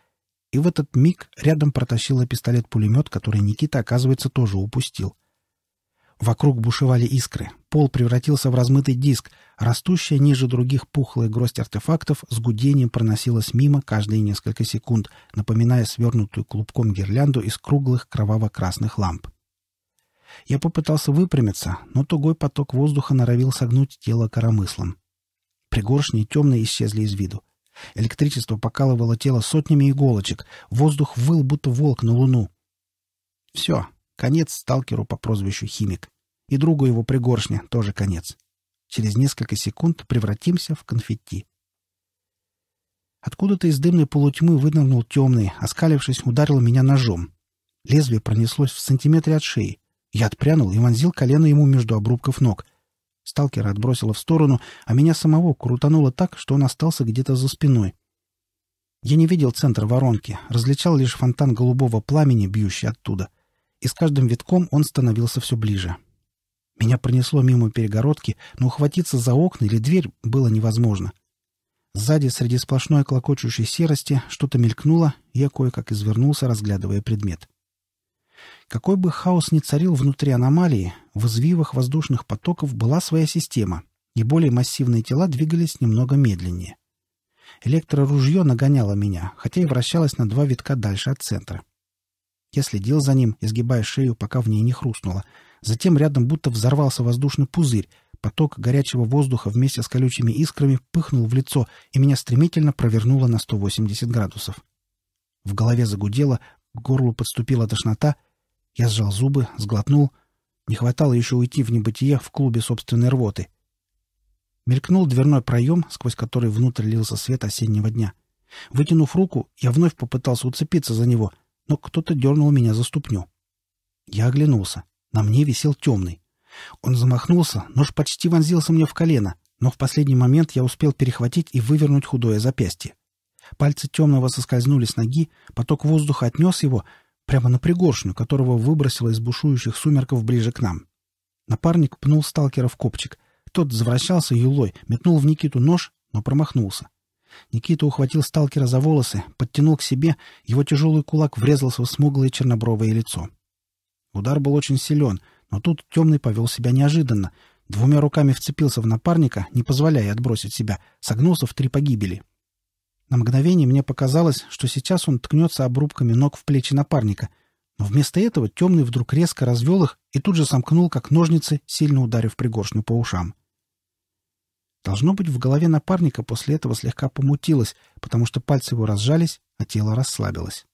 и в этот миг рядом протащила пистолет-пулемет, который Никита, оказывается, тоже упустил. Вокруг бушевали искры, пол превратился в размытый диск, растущая ниже других пухлая гроздь артефактов с гудением проносилась мимо каждые несколько секунд, напоминая свернутую клубком гирлянду из круглых кроваво-красных ламп. Я попытался выпрямиться, но тугой поток воздуха норовил согнуть тело коромыслом. Пригоршни темные исчезли из виду — Электричество покалывало тело сотнями иголочек. Воздух выл, будто волк на луну. Все. Конец сталкеру по прозвищу Химик. И другу его пригоршня тоже конец. Через несколько секунд превратимся в конфетти. Откуда-то из дымной полутьмы вынырнул темный, оскалившись, ударил меня ножом. Лезвие пронеслось в сантиметре от шеи. Я отпрянул и вонзил колено ему между обрубков ног — Сталкера отбросило в сторону, а меня самого крутануло так, что он остался где-то за спиной. Я не видел центр воронки, различал лишь фонтан голубого пламени, бьющий оттуда. И с каждым витком он становился все ближе. Меня пронесло мимо перегородки, но ухватиться за окна или дверь было невозможно. Сзади, среди сплошной клокочущей серости, что-то мелькнуло, я кое-как извернулся, разглядывая предмет. Какой бы хаос ни царил внутри аномалии, в извивах воздушных потоков была своя система, и более массивные тела двигались немного медленнее. Электроружье нагоняло меня, хотя и вращалось на два витка дальше от центра. Я следил за ним, изгибая шею, пока в ней не хрустнуло. Затем рядом будто взорвался воздушный пузырь. Поток горячего воздуха вместе с колючими искрами пыхнул в лицо, и меня стремительно провернуло на 180 градусов. В голове загудело, к горлу подступила тошнота. Я сжал зубы, сглотнул — не хватало еще уйти в небытие в клубе собственной рвоты. Мелькнул дверной проем, сквозь который внутрь лился свет осеннего дня. Вытянув руку, я вновь попытался уцепиться за него, но кто-то дернул меня за ступню. Я оглянулся. На мне висел темный. Он замахнулся, нож почти вонзился мне в колено, но в последний момент я успел перехватить и вывернуть худое запястье. Пальцы темного соскользнули с ноги, поток воздуха отнес его, Прямо на пригоршню, которого выбросило из бушующих сумерков ближе к нам. Напарник пнул сталкера в копчик. Тот завращался юлой, метнул в Никиту нож, но промахнулся. Никита ухватил сталкера за волосы, подтянул к себе, его тяжелый кулак врезался в смуглое чернобровое лицо. Удар был очень силен, но тут темный повел себя неожиданно. Двумя руками вцепился в напарника, не позволяя отбросить себя, согнулся в три погибели — на мгновение мне показалось, что сейчас он ткнется обрубками ног в плечи напарника, но вместо этого темный вдруг резко развел их и тут же сомкнул, как ножницы, сильно ударив пригоршню по ушам. Должно быть, в голове напарника после этого слегка помутилось, потому что пальцы его разжались, а тело расслабилось.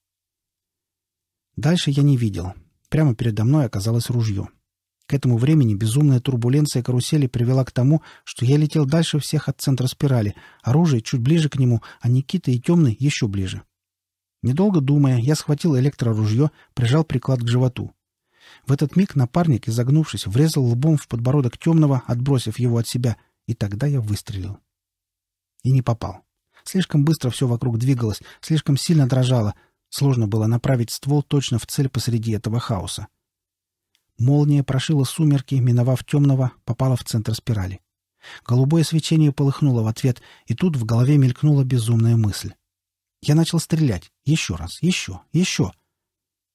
Дальше я не видел. Прямо передо мной оказалось ружье. К этому времени безумная турбуленция карусели привела к тому, что я летел дальше всех от центра спирали, оружие чуть ближе к нему, а Никита и Темный еще ближе. Недолго думая, я схватил электроружье, прижал приклад к животу. В этот миг напарник, изогнувшись, врезал лбом в подбородок темного, отбросив его от себя, и тогда я выстрелил. И не попал. Слишком быстро все вокруг двигалось, слишком сильно дрожало. Сложно было направить ствол точно в цель посреди этого хаоса. Молния прошила сумерки, миновав темного, попала в центр спирали. Голубое свечение полыхнуло в ответ, и тут в голове мелькнула безумная мысль. Я начал стрелять. Еще раз, еще, еще.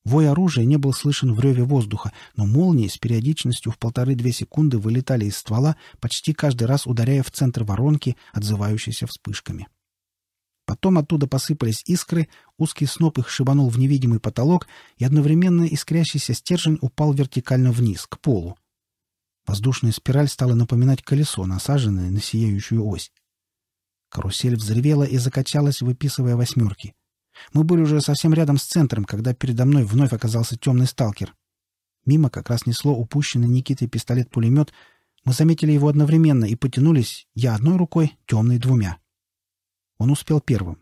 Вой оружия не был слышен в реве воздуха, но молнии с периодичностью в полторы-две секунды вылетали из ствола, почти каждый раз ударяя в центр воронки, отзывающейся вспышками. Потом оттуда посыпались искры, узкий сноп их шибанул в невидимый потолок, и одновременно искрящийся стержень упал вертикально вниз, к полу. Воздушная спираль стала напоминать колесо, насаженное на сияющую ось. Карусель взревела и закачалась, выписывая восьмерки. Мы были уже совсем рядом с центром, когда передо мной вновь оказался темный сталкер. Мимо как раз несло упущенный Никитой пистолет-пулемет. Мы заметили его одновременно и потянулись, я одной рукой, темный двумя. Он успел первым.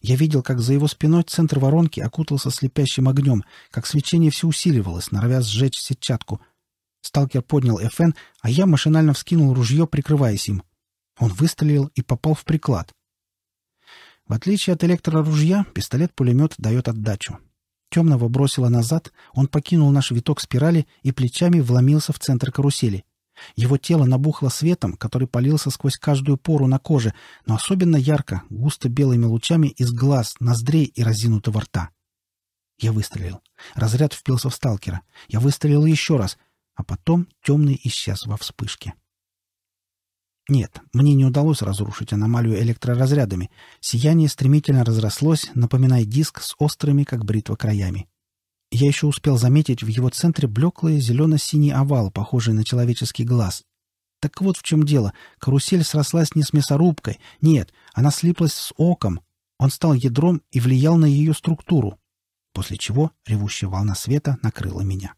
Я видел, как за его спиной центр воронки окутался слепящим огнем, как свечение все усиливалось, норовя сжечь сетчатку. Сталкер поднял ФН, а я машинально вскинул ружье, прикрываясь им. Он выстрелил и попал в приклад. В отличие от электроружья, пистолет-пулемет дает отдачу. Темного бросило назад, он покинул наш виток спирали и плечами вломился в центр карусели — его тело набухло светом, который полился сквозь каждую пору на коже, но особенно ярко, густо белыми лучами из глаз, ноздрей и разинутого рта. Я выстрелил. Разряд впился в сталкера. Я выстрелил еще раз, а потом темный исчез во вспышке. Нет, мне не удалось разрушить аномалию электроразрядами. Сияние стремительно разрослось, напоминая диск с острыми, как бритва, краями. — я еще успел заметить в его центре блеклый зелено-синий овал, похожий на человеческий глаз. Так вот в чем дело. Карусель срослась не с мясорубкой. Нет, она слиплась с оком. Он стал ядром и влиял на ее структуру. После чего ревущая волна света накрыла меня.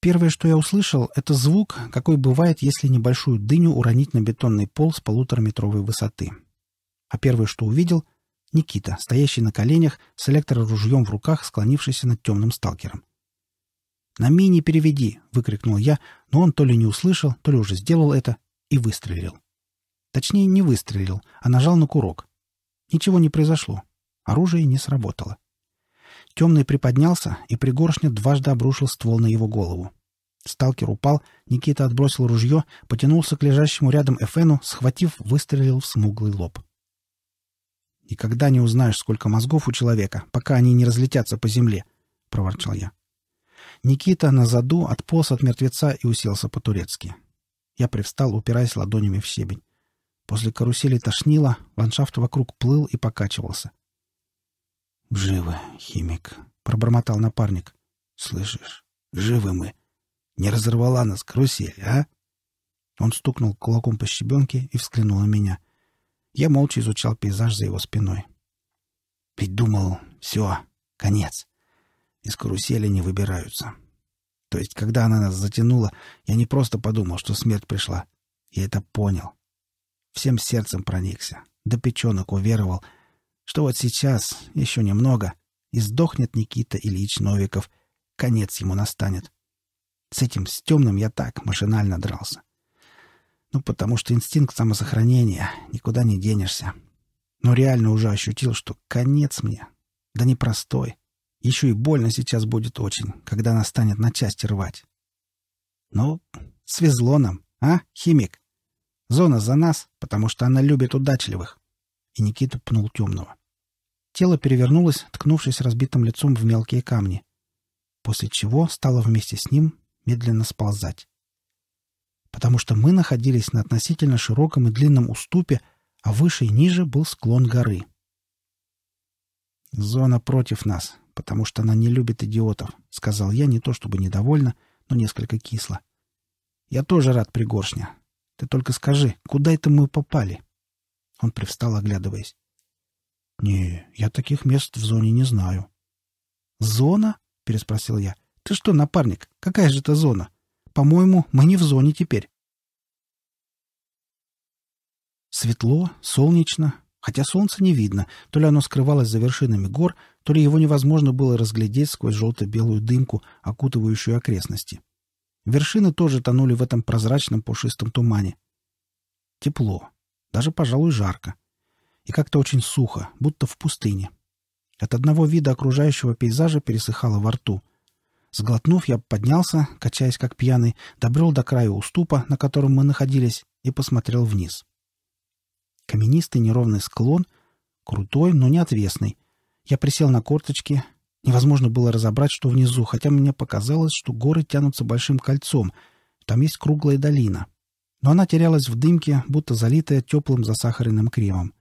Первое, что я услышал, это звук, какой бывает, если небольшую дыню уронить на бетонный пол с полутораметровой высоты. А первое, что увидел — Никита, стоящий на коленях, с электроружьем в руках, склонившийся над темным сталкером. «На мини переведи!» — выкрикнул я, но он то ли не услышал, то ли уже сделал это и выстрелил. Точнее, не выстрелил, а нажал на курок. Ничего не произошло. Оружие не сработало. Темный приподнялся, и пригоршня дважды обрушил ствол на его голову. Сталкер упал, Никита отбросил ружье, потянулся к лежащему рядом Эфену, схватив, выстрелил в смуглый лоб. Никогда не узнаешь, сколько мозгов у человека, пока они не разлетятся по земле, — проворчал я. Никита на заду отполз от мертвеца и уселся по-турецки. Я привстал, упираясь ладонями в щебень. После карусели тошнило, ландшафт вокруг плыл и покачивался. — Живы, химик, — пробормотал напарник. — Слышишь, живы мы. Не разорвала нас карусель, а? Он стукнул кулаком по щебенке и взглянул на меня. Я молча изучал пейзаж за его спиной. Ведь все, конец. Из карусели не выбираются. То есть, когда она нас затянула, я не просто подумал, что смерть пришла. Я это понял. Всем сердцем проникся, до печенок уверовал, что вот сейчас, еще немного, и сдохнет Никита Ильич Новиков, конец ему настанет. С этим, с темным, я так машинально дрался. Ну, потому что инстинкт самосохранения, никуда не денешься. Но реально уже ощутил, что конец мне. Да непростой. Еще и больно сейчас будет очень, когда она станет на части рвать. Ну, свезло нам, а, химик? Зона за нас, потому что она любит удачливых. И Никита пнул темного. Тело перевернулось, ткнувшись разбитым лицом в мелкие камни, после чего стало вместе с ним медленно сползать потому что мы находились на относительно широком и длинном уступе, а выше и ниже был склон горы. «Зона против нас, потому что она не любит идиотов», — сказал я не то чтобы недовольно, но несколько кисло. «Я тоже рад, Пригоршня. Ты только скажи, куда это мы попали?» Он привстал, оглядываясь. «Не, я таких мест в зоне не знаю». «Зона?» — переспросил я. «Ты что, напарник, какая же это зона? По-моему, мы не в зоне теперь. Светло, солнечно, хотя солнца не видно, то ли оно скрывалось за вершинами гор, то ли его невозможно было разглядеть сквозь желто-белую дымку, окутывающую окрестности. Вершины тоже тонули в этом прозрачном пушистом тумане. Тепло, даже, пожалуй, жарко. И как-то очень сухо, будто в пустыне. От одного вида окружающего пейзажа пересыхало во рту — Сглотнув, я поднялся, качаясь как пьяный, добрел до края уступа, на котором мы находились, и посмотрел вниз. Каменистый неровный склон, крутой, но не отвесный. Я присел на корточки. Невозможно было разобрать, что внизу, хотя мне показалось, что горы тянутся большим кольцом. Там есть круглая долина. Но она терялась в дымке, будто залитая теплым засахаренным кремом.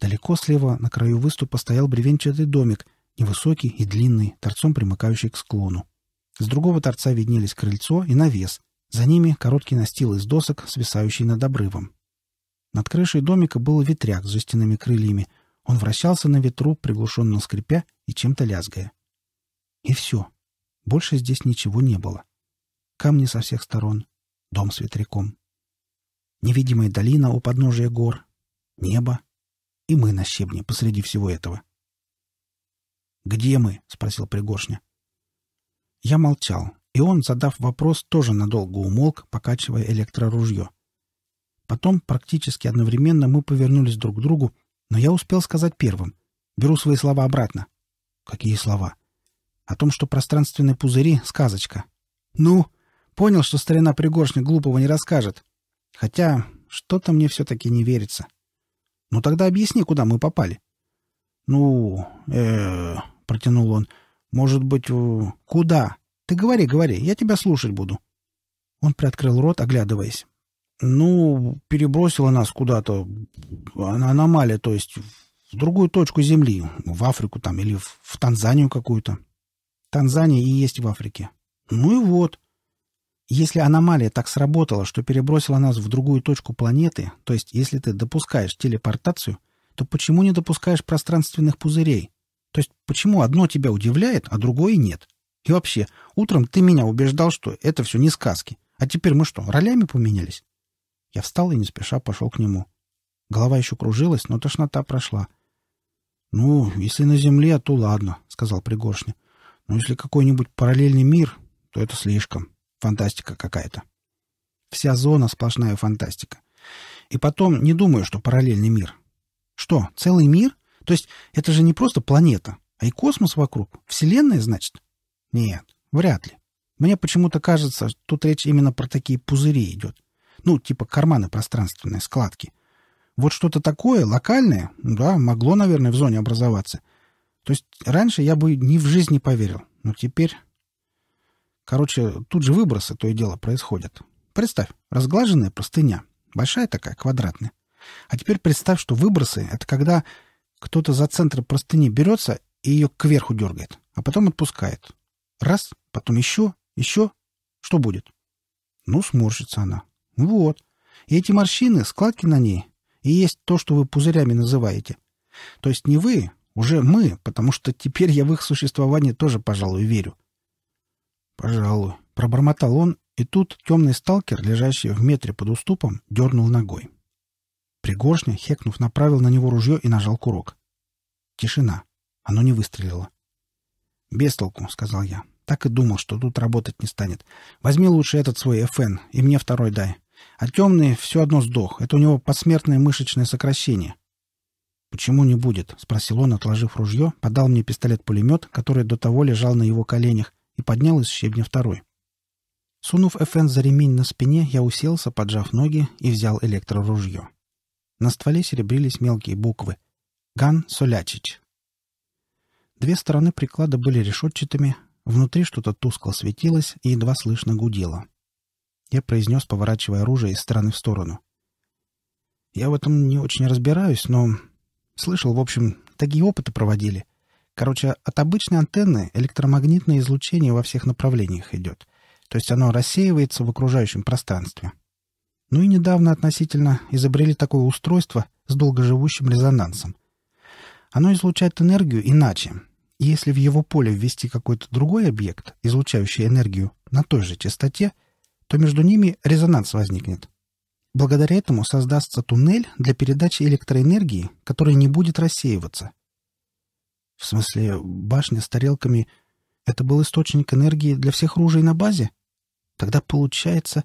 Далеко слева на краю выступа стоял бревенчатый домик — невысокий и длинный, торцом примыкающий к склону. С другого торца виднелись крыльцо и навес, за ними короткий настил из досок, свисающий над обрывом. Над крышей домика был ветряк с жестяными крыльями. Он вращался на ветру, приглушенно скрипя и чем-то лязгая. И все. Больше здесь ничего не было. Камни со всех сторон, дом с ветряком. Невидимая долина у подножия гор, небо и мы на щебне посреди всего этого. — «Где мы?» — спросил Пригоршня. Я молчал, и он, задав вопрос, тоже надолго умолк, покачивая электроружье. Потом, практически одновременно, мы повернулись друг к другу, но я успел сказать первым. Беру свои слова обратно. Какие слова? О том, что пространственные пузыри — сказочка. Ну, понял, что старина Пригоршня глупого не расскажет. Хотя что-то мне все-таки не верится. Ну тогда объясни, куда мы попали. — «Ну, э, -э протянул он. «Может быть, куда? Ты говори, говори, я тебя слушать буду». Он приоткрыл рот, оглядываясь. «Ну, перебросила нас куда-то, аномалия, то есть в другую точку Земли, в Африку там или в, в Танзанию какую-то. Танзания и есть в Африке. Ну и вот. Если аномалия так сработала, что перебросила нас в другую точку планеты, то есть если ты допускаешь телепортацию — то почему не допускаешь пространственных пузырей? То есть почему одно тебя удивляет, а другое нет? И вообще, утром ты меня убеждал, что это все не сказки. А теперь мы что, ролями поменялись? Я встал и не спеша пошел к нему. Голова еще кружилась, но тошнота прошла. — Ну, если на земле, то ладно, — сказал Пригоршня. — Но если какой-нибудь параллельный мир, то это слишком. Фантастика какая-то. Вся зона — сплошная фантастика. И потом, не думаю, что параллельный мир. Что, целый мир? То есть это же не просто планета, а и космос вокруг. Вселенная, значит? Нет, вряд ли. Мне почему-то кажется, тут речь именно про такие пузыри идет. Ну, типа карманы пространственные, складки. Вот что-то такое, локальное, да, могло, наверное, в зоне образоваться. То есть раньше я бы ни в жизни поверил. Но теперь... Короче, тут же выбросы то и дело происходят. Представь, разглаженная простыня. Большая такая, квадратная. А теперь представь, что выбросы — это когда кто-то за центр простыни берется и ее кверху дергает, а потом отпускает. Раз, потом еще, еще. Что будет? Ну, сморщится она. Вот. И эти морщины, складки на ней, и есть то, что вы пузырями называете. То есть не вы, уже мы, потому что теперь я в их существование тоже, пожалуй, верю. Пожалуй. Пробормотал он, и тут темный сталкер, лежащий в метре под уступом, дернул ногой. Пригоршня, хекнув, направил на него ружье и нажал курок. Тишина. Оно не выстрелило. «Без толку», — сказал я. «Так и думал, что тут работать не станет. Возьми лучше этот свой ФН и мне второй дай. А темный все одно сдох. Это у него посмертное мышечное сокращение». «Почему не будет?» — спросил он, отложив ружье, подал мне пистолет-пулемет, который до того лежал на его коленях, и поднял из щебня второй. Сунув ФН за ремень на спине, я уселся, поджав ноги, и взял электроружье. На стволе серебрились мелкие буквы. «Ган Солячич». Две стороны приклада были решетчатыми, внутри что-то тускло светилось и едва слышно гудело. Я произнес, поворачивая оружие из стороны в сторону. «Я в этом не очень разбираюсь, но...» «Слышал, в общем, такие опыты проводили. Короче, от обычной антенны электромагнитное излучение во всех направлениях идет. То есть оно рассеивается в окружающем пространстве. Ну и недавно относительно изобрели такое устройство с долгоживущим резонансом. Оно излучает энергию иначе. если в его поле ввести какой-то другой объект, излучающий энергию на той же частоте, то между ними резонанс возникнет. Благодаря этому создастся туннель для передачи электроэнергии, который не будет рассеиваться. В смысле, башня с тарелками — это был источник энергии для всех ружей на базе? Тогда получается...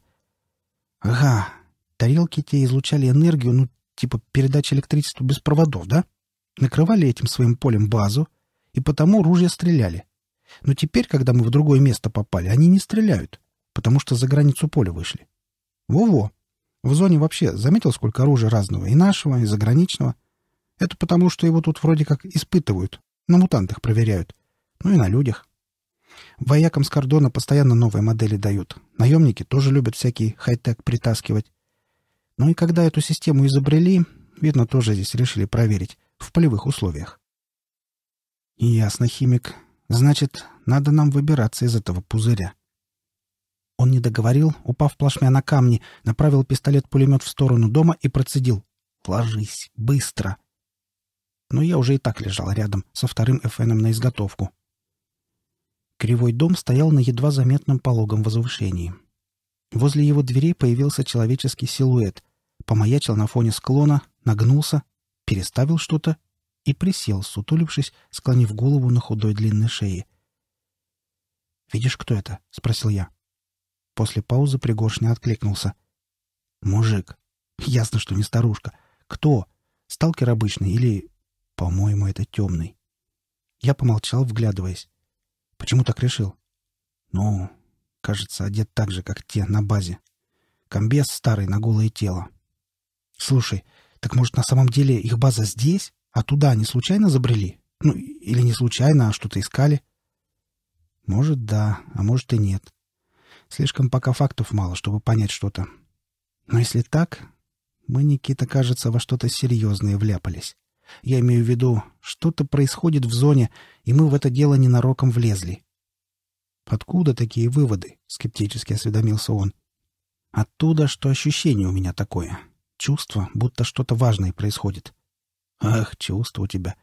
Ага, тарелки те излучали энергию, ну, типа передачи электричества без проводов, да? Накрывали этим своим полем базу, и потому ружья стреляли. Но теперь, когда мы в другое место попали, они не стреляют, потому что за границу поля вышли. Во-во. В зоне вообще заметил, сколько оружия разного, и нашего, и заграничного. Это потому, что его тут вроде как испытывают, на мутантах проверяют, ну и на людях. Воякам с кордона постоянно новые модели дают. Наемники тоже любят всякий хай-тек притаскивать. Ну и когда эту систему изобрели, видно, тоже здесь решили проверить. В полевых условиях. Ясно, химик. Значит, надо нам выбираться из этого пузыря. Он не договорил, упав плашмя на камни, направил пистолет-пулемет в сторону дома и процедил. «Ложись! Быстро!» Но я уже и так лежал рядом, со вторым ФНом на изготовку. Кривой дом стоял на едва заметном пологом возвышении. Возле его двери появился человеческий силуэт, помаячил на фоне склона, нагнулся, переставил что-то и присел, сутулившись, склонив голову на худой длинной шее. «Видишь, кто это?» — спросил я. После паузы Пригоршня откликнулся. «Мужик. Ясно, что не старушка. Кто? Сталкер обычный или...» «По-моему, это темный». Я помолчал, вглядываясь. Почему так решил? Ну, кажется, одет так же, как те на базе. Комбез старый на голое тело. Слушай, так может на самом деле их база здесь, а туда они случайно забрели? Ну, или не случайно, а что-то искали? Может, да, а может и нет. Слишком пока фактов мало, чтобы понять что-то. Но если так, мы, Никита, кажется, во что-то серьезное вляпались. Я имею в виду, что-то происходит в зоне, и мы в это дело ненароком влезли. «Откуда такие выводы?» — скептически осведомился он. «Оттуда, что ощущение у меня такое. Чувство, будто что-то важное происходит». «Ах, чувство у тебя».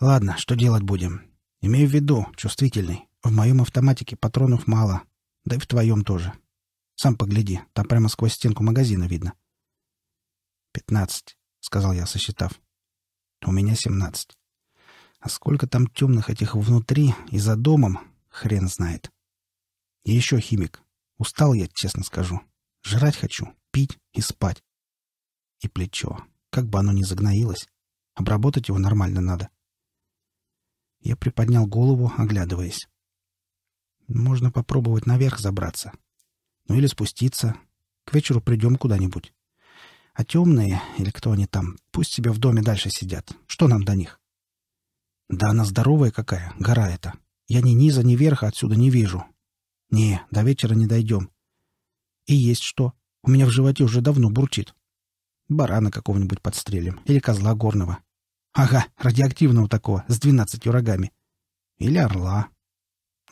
«Ладно, что делать будем? Имею в виду, чувствительный. В моем автоматике патронов мало. Да и в твоем тоже. Сам погляди, там прямо сквозь стенку магазина видно». «Пятнадцать», — сказал я, сосчитав. У меня семнадцать. А сколько там темных этих внутри и за домом, хрен знает. И еще химик. Устал я, честно скажу. Жрать хочу, пить и спать. И плечо. Как бы оно ни загноилось. Обработать его нормально надо. Я приподнял голову, оглядываясь. Можно попробовать наверх забраться. Ну или спуститься. К вечеру придем куда-нибудь. А темные, или кто они там, пусть себе в доме дальше сидят. Что нам до них? Да она здоровая какая, гора эта. Я ни низа, ни верха отсюда не вижу. Не, до вечера не дойдем. И есть что. У меня в животе уже давно бурчит. Барана какого-нибудь подстрелим. Или козла горного. Ага, радиоактивного такого, с двенадцатью рогами. Или орла.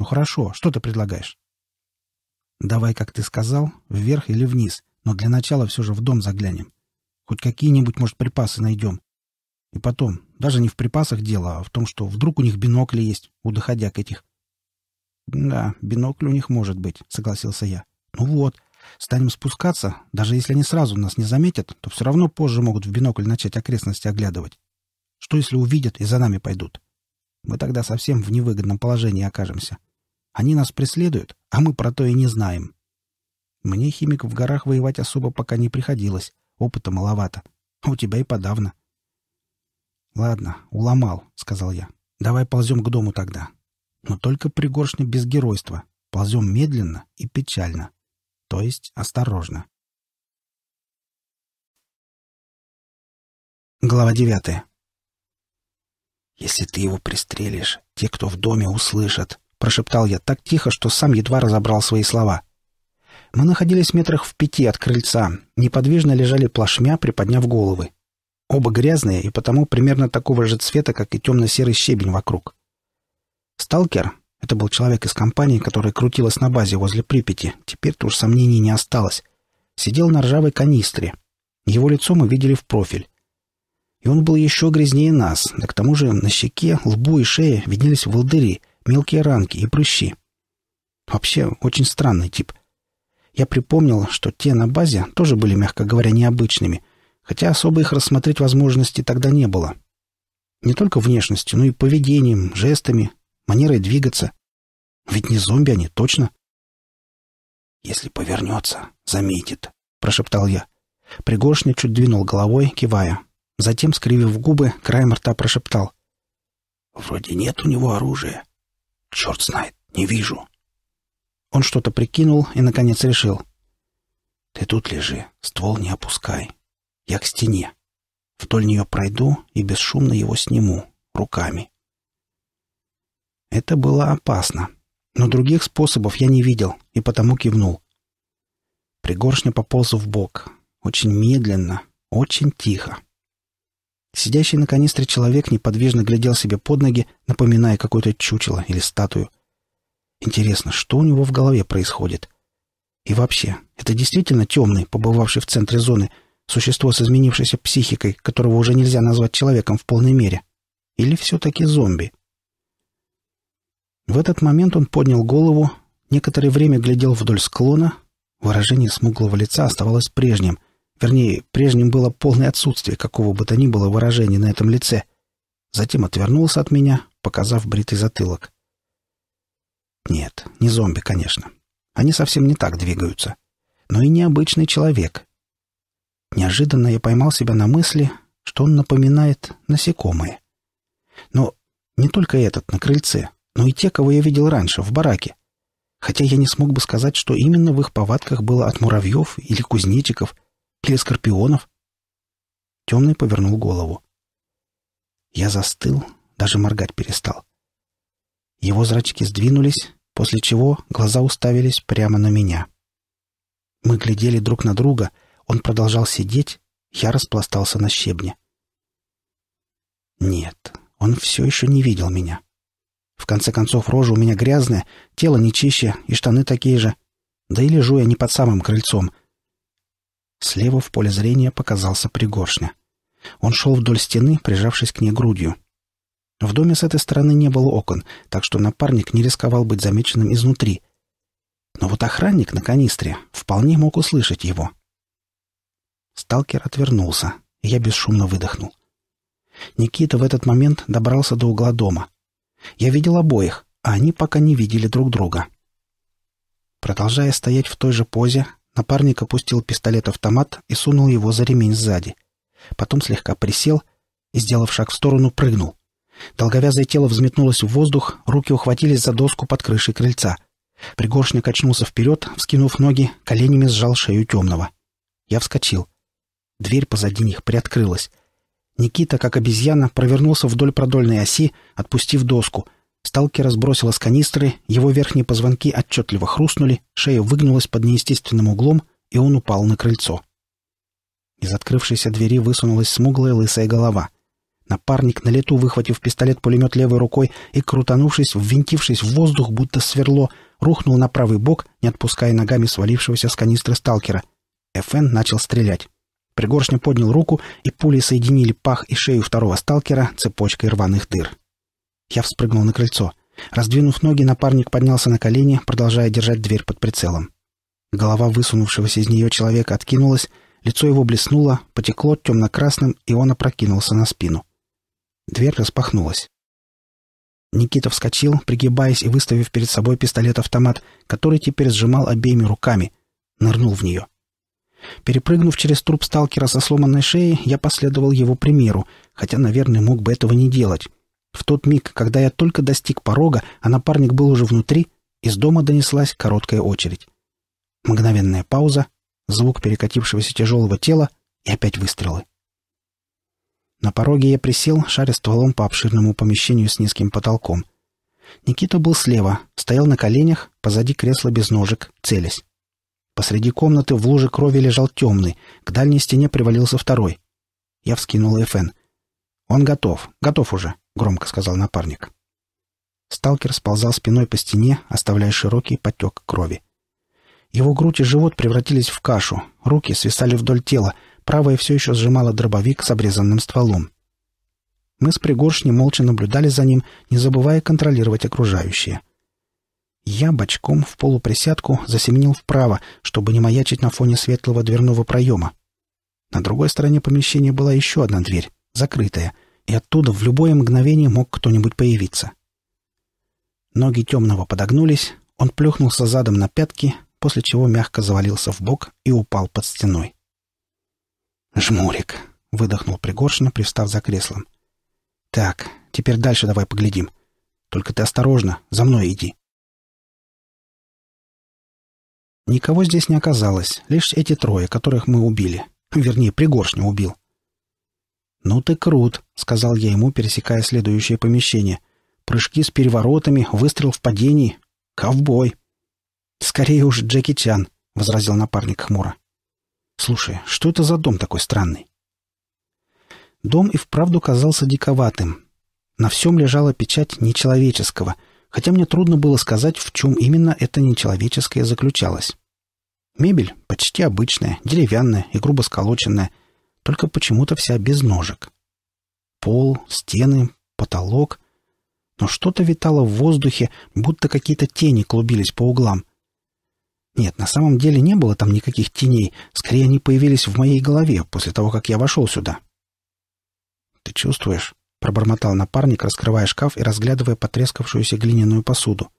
Ну хорошо, что ты предлагаешь? Давай, как ты сказал, вверх или вниз — но для начала все же в дом заглянем. Хоть какие-нибудь, может, припасы найдем. И потом, даже не в припасах дело, а в том, что вдруг у них бинокли есть, у доходяк этих. Да, бинокль у них может быть, согласился я. Ну вот, станем спускаться, даже если они сразу нас не заметят, то все равно позже могут в бинокль начать окрестности оглядывать. Что если увидят и за нами пойдут? Мы тогда совсем в невыгодном положении окажемся. Они нас преследуют, а мы про то и не знаем. Мне, химик, в горах воевать особо пока не приходилось. Опыта маловато. А у тебя и подавно. — Ладно, уломал, — сказал я. — Давай ползем к дому тогда. Но только пригоршня без геройства. Ползем медленно и печально. То есть осторожно. Глава девятая. «Если ты его пристрелишь, те, кто в доме, услышат», — прошептал я так тихо, что сам едва разобрал свои слова. Мы находились метрах в пяти от крыльца, неподвижно лежали плашмя, приподняв головы. Оба грязные и потому примерно такого же цвета, как и темно-серый щебень вокруг. Сталкер, это был человек из компании, которая крутилась на базе возле Припяти, теперь-то уж сомнений не осталось, сидел на ржавой канистре. Его лицо мы видели в профиль. И он был еще грязнее нас, да к тому же на щеке, лбу и шее виднелись волдыри, мелкие ранки и прыщи. Вообще, очень странный тип — я припомнил, что те на базе тоже были, мягко говоря, необычными, хотя особо их рассмотреть возможности тогда не было. Не только внешностью, но и поведением, жестами, манерой двигаться. Ведь не зомби они, точно. «Если повернется, заметит», — прошептал я. Пригоршня чуть двинул головой, кивая. Затем, скривив губы, край рта прошептал. «Вроде нет у него оружия. Черт знает, не вижу». Он что-то прикинул и, наконец, решил. «Ты тут лежи, ствол не опускай. Я к стене. Вдоль нее пройду и бесшумно его сниму, руками». Это было опасно, но других способов я не видел и потому кивнул. Пригоршня поползла в бок, очень медленно, очень тихо. Сидящий на канистре человек неподвижно глядел себе под ноги, напоминая какое-то чучело или статую — Интересно, что у него в голове происходит? И вообще, это действительно темный, побывавший в центре зоны, существо с изменившейся психикой, которого уже нельзя назвать человеком в полной мере? Или все-таки зомби? В этот момент он поднял голову, некоторое время глядел вдоль склона, выражение смуглого лица оставалось прежним, вернее, прежним было полное отсутствие какого бы то ни было выражения на этом лице. Затем отвернулся от меня, показав бритый затылок. Нет, не зомби, конечно. Они совсем не так двигаются. Но и необычный человек. Неожиданно я поймал себя на мысли, что он напоминает насекомые. Но не только этот на крыльце, но и те, кого я видел раньше, в бараке. Хотя я не смог бы сказать, что именно в их повадках было от муравьев или кузнечиков, или скорпионов. Темный повернул голову. Я застыл, даже моргать перестал. Его зрачки сдвинулись, после чего глаза уставились прямо на меня. Мы глядели друг на друга, он продолжал сидеть, я распластался на щебне. Нет, он все еще не видел меня. В конце концов, рожа у меня грязная, тело не чище и штаны такие же. Да и лежу я не под самым крыльцом. Слева в поле зрения показался пригоршня. Он шел вдоль стены, прижавшись к ней грудью. В доме с этой стороны не было окон, так что напарник не рисковал быть замеченным изнутри. Но вот охранник на канистре вполне мог услышать его. Сталкер отвернулся, и я бесшумно выдохнул. Никита в этот момент добрался до угла дома. Я видел обоих, а они пока не видели друг друга. Продолжая стоять в той же позе, напарник опустил пистолет-автомат и сунул его за ремень сзади. Потом слегка присел и, сделав шаг в сторону, прыгнул. Долговязое тело взметнулось в воздух, руки ухватились за доску под крышей крыльца. Пригоршня качнулся вперед, вскинув ноги, коленями сжал шею темного. Я вскочил. Дверь позади них приоткрылась. Никита, как обезьяна, провернулся вдоль продольной оси, отпустив доску. сталки сбросила с канистры, его верхние позвонки отчетливо хрустнули, шея выгнулась под неестественным углом, и он упал на крыльцо. Из открывшейся двери высунулась смуглая лысая голова — Напарник на лету, выхватив пистолет-пулемет левой рукой и, крутанувшись, ввинтившись в воздух, будто сверло, рухнул на правый бок, не отпуская ногами свалившегося с канистры сталкера. ФН начал стрелять. Пригоршня поднял руку, и пули соединили пах и шею второго сталкера цепочкой рваных дыр. Я вспрыгнул на крыльцо. Раздвинув ноги, напарник поднялся на колени, продолжая держать дверь под прицелом. Голова высунувшегося из нее человека откинулась, лицо его блеснуло, потекло темно-красным, и он опрокинулся на спину. — Дверь распахнулась. Никита вскочил, пригибаясь и выставив перед собой пистолет-автомат, который теперь сжимал обеими руками. Нырнул в нее. Перепрыгнув через труп сталкера со сломанной шеей, я последовал его примеру, хотя, наверное, мог бы этого не делать. В тот миг, когда я только достиг порога, а напарник был уже внутри, из дома донеслась короткая очередь. Мгновенная пауза, звук перекатившегося тяжелого тела и опять выстрелы. На пороге я присел, шаря стволом по обширному помещению с низким потолком. Никита был слева, стоял на коленях, позади кресла без ножек, целясь. Посреди комнаты в луже крови лежал темный, к дальней стене привалился второй. Я вскинул ФН. «Он готов, готов уже», — громко сказал напарник. Сталкер сползал спиной по стене, оставляя широкий потек крови. Его грудь и живот превратились в кашу, руки свисали вдоль тела, правая все еще сжимала дробовик с обрезанным стволом. Мы с пригоршни молча наблюдали за ним, не забывая контролировать окружающее. Я бочком в полуприсядку засеменил вправо, чтобы не маячить на фоне светлого дверного проема. На другой стороне помещения была еще одна дверь, закрытая, и оттуда в любое мгновение мог кто-нибудь появиться. Ноги темного подогнулись, он плюхнулся задом на пятки, после чего мягко завалился в бок и упал под стеной. «Жмурик!» — выдохнул Пригоршин, пристав за креслом. «Так, теперь дальше давай поглядим. Только ты осторожно, за мной иди». Никого здесь не оказалось, лишь эти трое, которых мы убили. Вернее, Пригоршня убил. «Ну ты крут», — сказал я ему, пересекая следующее помещение. «Прыжки с переворотами, выстрел в падении. Ковбой!» «Скорее уж Джеки Чан», — возразил напарник хмуро. Слушай, что это за дом такой странный? Дом и вправду казался диковатым. На всем лежала печать нечеловеческого, хотя мне трудно было сказать, в чем именно это нечеловеческое заключалось. Мебель почти обычная, деревянная и грубо сколоченная, только почему-то вся без ножек. Пол, стены, потолок. Но что-то витало в воздухе, будто какие-то тени клубились по углам — нет, на самом деле не было там никаких теней. Скорее, они появились в моей голове после того, как я вошел сюда. «Ты чувствуешь?» — пробормотал напарник, раскрывая шкаф и разглядывая потрескавшуюся глиняную посуду.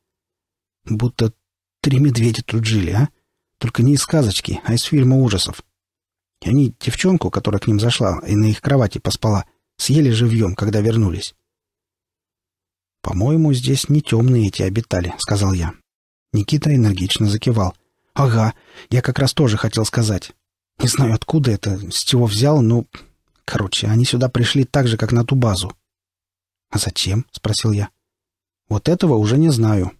«Будто три медведя тут жили, а? Только не из сказочки, а из фильма ужасов. И они девчонку, которая к ним зашла и на их кровати поспала, съели живьем, когда вернулись». «По-моему, здесь не темные эти обитали», — сказал я. Никита энергично закивал. «Ага, я как раз тоже хотел сказать. Не знаю, откуда это, с чего взял, но... Ну, короче, они сюда пришли так же, как на ту базу». «А зачем?» — спросил я. «Вот этого уже не знаю.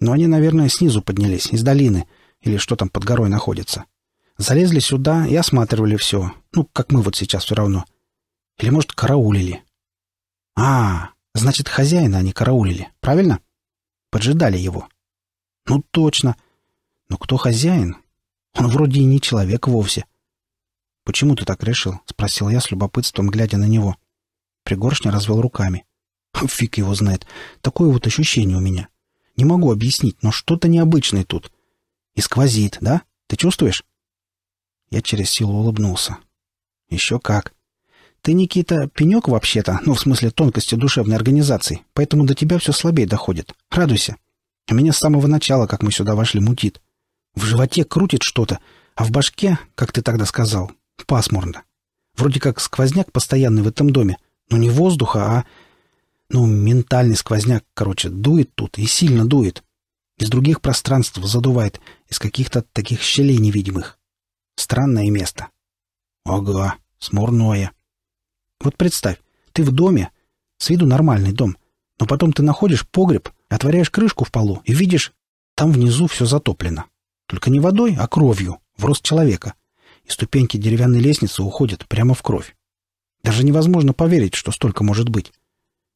Но они, наверное, снизу поднялись, из долины, или что там под горой находится. Залезли сюда и осматривали все, ну, как мы вот сейчас все равно. Или, может, караулили». «А, значит, хозяина они караулили, правильно?» «Поджидали его». «Ну, точно». Но кто хозяин? Он вроде и не человек вовсе. «Почему ты так решил?» — спросил я с любопытством, глядя на него. Пригоршня развел руками. «Фиг его знает. Такое вот ощущение у меня. Не могу объяснить, но что-то необычное тут. И сквозит, да? Ты чувствуешь?» Я через силу улыбнулся. «Еще как. Ты, Никита, пенек вообще-то, ну, в смысле тонкости душевной организации, поэтому до тебя все слабее доходит. Радуйся. У меня с самого начала, как мы сюда вошли, мутит. В животе крутит что-то, а в башке, как ты тогда сказал, пасмурно. Вроде как сквозняк постоянный в этом доме, но не воздуха, а... Ну, ментальный сквозняк, короче, дует тут и сильно дует. Из других пространств задувает, из каких-то таких щелей невидимых. Странное место. Ага, смурное. Вот представь, ты в доме, с виду нормальный дом, но потом ты находишь погреб, отворяешь крышку в полу и видишь, там внизу все затоплено. Только не водой, а кровью, в рост человека. И ступеньки деревянной лестницы уходят прямо в кровь. Даже невозможно поверить, что столько может быть.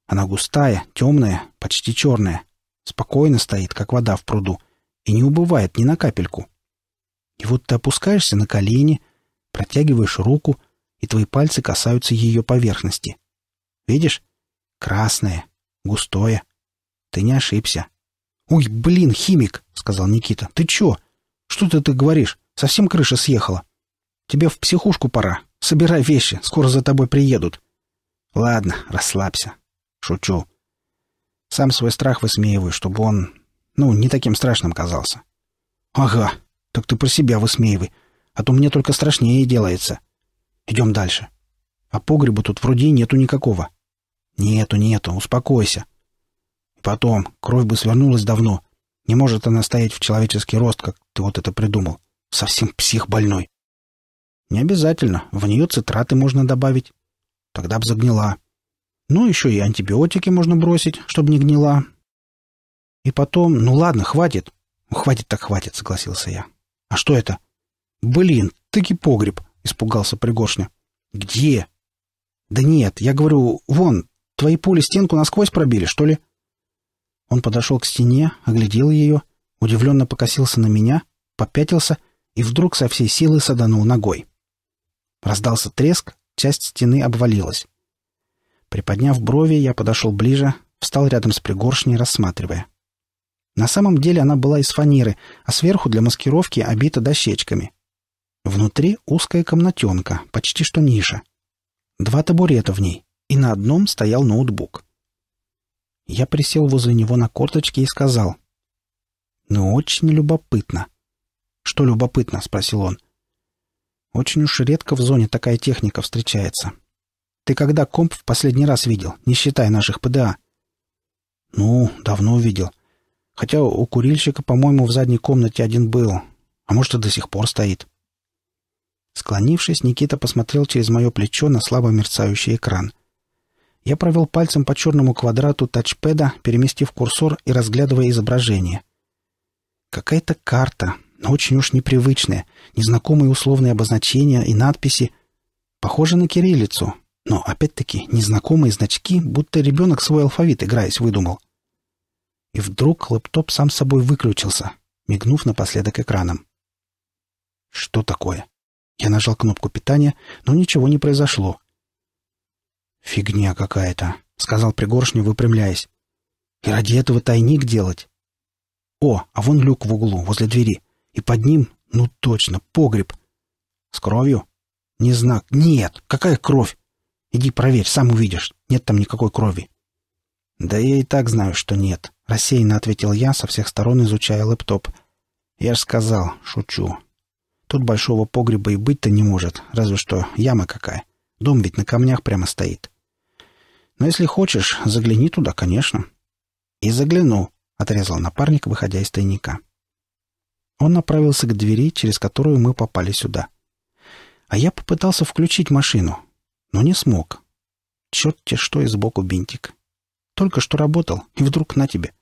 Она густая, темная, почти черная. Спокойно стоит, как вода в пруду, и не убывает ни на капельку. И вот ты опускаешься на колени, протягиваешь руку, и твои пальцы касаются ее поверхности. Видишь? Красное, густое. Ты не ошибся. «Ой, блин, химик!» — сказал Никита. «Ты чё?» Что ты, ты говоришь? Совсем крыша съехала. Тебе в психушку пора. Собирай вещи, скоро за тобой приедут. Ладно, расслабься. Шучу. Сам свой страх высмеиваю, чтобы он, ну, не таким страшным казался. Ага, так ты про себя высмеивай, а то мне только страшнее делается. Идем дальше. А погреба тут вроде нету никакого. Нету, нету, успокойся. потом, кровь бы свернулась давно. Не может она стоять в человеческий рост, как ты вот это придумал. Совсем псих больной. Не обязательно. В нее цитраты можно добавить. Тогда б загнила. Ну, еще и антибиотики можно бросить, чтобы не гнила. И потом... Ну, ладно, хватит. Хватит так хватит, согласился я. А что это? Блин, таки погреб, испугался Пригоршня. Где? Да нет, я говорю, вон, твои пули стенку насквозь пробили, что ли? — он подошел к стене, оглядел ее, удивленно покосился на меня, попятился и вдруг со всей силы саданул ногой. Раздался треск, часть стены обвалилась. Приподняв брови, я подошел ближе, встал рядом с пригоршней, рассматривая. На самом деле она была из фанеры, а сверху для маскировки обита дощечками. Внутри узкая комнатенка, почти что ниша. Два табурета в ней, и на одном стоял ноутбук. Я присел возле него на корточки и сказал. «Ну, очень любопытно». «Что любопытно?» — спросил он. «Очень уж редко в зоне такая техника встречается. Ты когда комп в последний раз видел, не считая наших ПДА?» «Ну, давно видел. Хотя у курильщика, по-моему, в задней комнате один был. А может, и до сих пор стоит». Склонившись, Никита посмотрел через мое плечо на слабо мерцающий экран — я провел пальцем по черному квадрату тачпеда, переместив курсор и разглядывая изображение. Какая-то карта, но очень уж непривычная, незнакомые условные обозначения и надписи. Похоже на кириллицу, но, опять-таки, незнакомые значки, будто ребенок свой алфавит, играясь, выдумал. И вдруг лэптоп сам собой выключился, мигнув напоследок экраном. Что такое? Я нажал кнопку питания, но ничего не произошло. «Фигня какая-то», — сказал Пригоршня, выпрямляясь. «И ради этого тайник делать?» «О, а вон люк в углу, возле двери. И под ним, ну точно, погреб. С кровью?» «Не знак. Нет, какая кровь? Иди проверь, сам увидишь. Нет там никакой крови». «Да я и так знаю, что нет», — рассеянно ответил я, со всех сторон изучая лэптоп. «Я ж сказал, шучу. Тут большого погреба и быть-то не может, разве что яма какая. Дом ведь на камнях прямо стоит». Но если хочешь, загляни туда, конечно». «И загляну», — отрезал напарник, выходя из тайника. Он направился к двери, через которую мы попали сюда. А я попытался включить машину, но не смог. Черт-те, что и сбоку бинтик. Только что работал, и вдруг на тебе.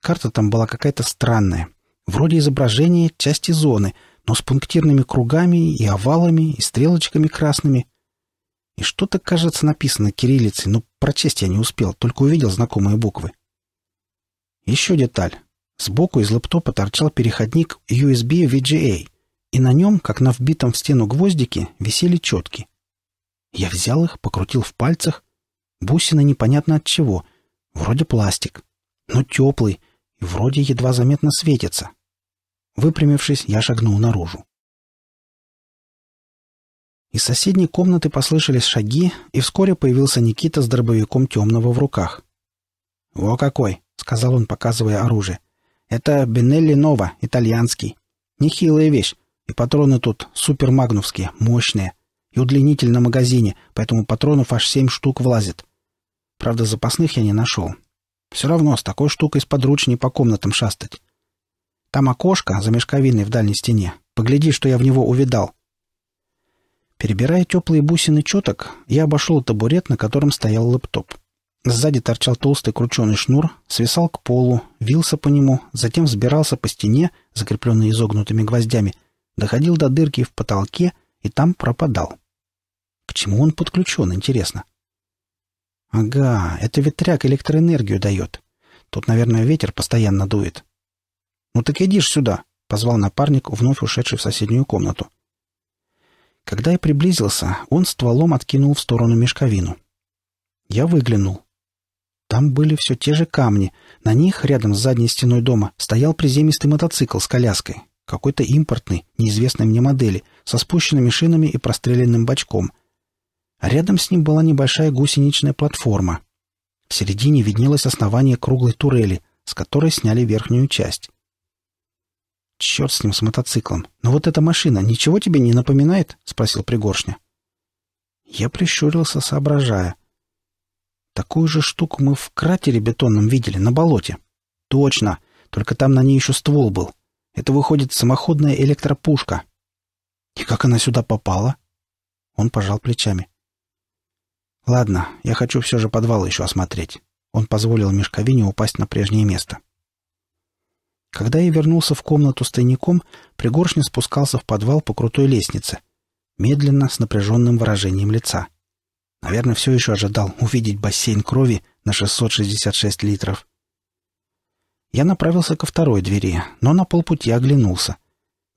Карта там была какая-то странная. Вроде изображение части зоны, но с пунктирными кругами и овалами, и стрелочками красными. И что-то, кажется, написано кириллицей, но прочесть я не успел, только увидел знакомые буквы. Еще деталь. Сбоку из лэптопа торчал переходник USB VGA, и на нем, как на вбитом в стену гвоздике, висели четки. Я взял их, покрутил в пальцах. Бусины непонятно от чего. Вроде пластик, но теплый, и вроде едва заметно светится. Выпрямившись, я шагнул наружу. Из соседней комнаты послышались шаги, и вскоре появился Никита с дробовиком темного в руках. «Во какой!» — сказал он, показывая оружие. «Это Бенелли Нова, итальянский. Нехилая вещь, и патроны тут супермагновские, мощные, и удлинитель на магазине, поэтому патронов аж семь штук влазит. Правда, запасных я не нашел. Все равно с такой штукой из сподручнее по комнатам шастать. Там окошко за мешковиной в дальней стене. Погляди, что я в него увидал. Перебирая теплые бусины чёток, я обошел табурет, на котором стоял лэптоп. Сзади торчал толстый крученый шнур, свисал к полу, вился по нему, затем взбирался по стене, закрепленной изогнутыми гвоздями, доходил до дырки в потолке и там пропадал. К чему он подключен, интересно? Ага, это ветряк электроэнергию дает. Тут, наверное, ветер постоянно дует. «Ну так иди ж сюда!» — позвал напарник, вновь ушедший в соседнюю комнату. Когда я приблизился, он стволом откинул в сторону мешковину. Я выглянул. Там были все те же камни. На них, рядом с задней стеной дома, стоял приземистый мотоцикл с коляской. Какой-то импортный, неизвестной мне модели, со спущенными шинами и простреленным бачком. А рядом с ним была небольшая гусеничная платформа. В середине виднелось основание круглой турели, с которой сняли верхнюю часть. «Черт с ним, с мотоциклом. Но вот эта машина ничего тебе не напоминает?» — спросил Пригоршня. Я прищурился, соображая. «Такую же штуку мы в кратере бетонном видели, на болоте». «Точно! Только там на ней еще ствол был. Это, выходит, самоходная электропушка». «И как она сюда попала?» Он пожал плечами. «Ладно, я хочу все же подвал еще осмотреть». Он позволил мешковине упасть на прежнее место. — когда я вернулся в комнату с тайником, Пригоршня спускался в подвал по крутой лестнице. Медленно, с напряженным выражением лица. Наверное, все еще ожидал увидеть бассейн крови на 666 литров. Я направился ко второй двери, но на полпути оглянулся.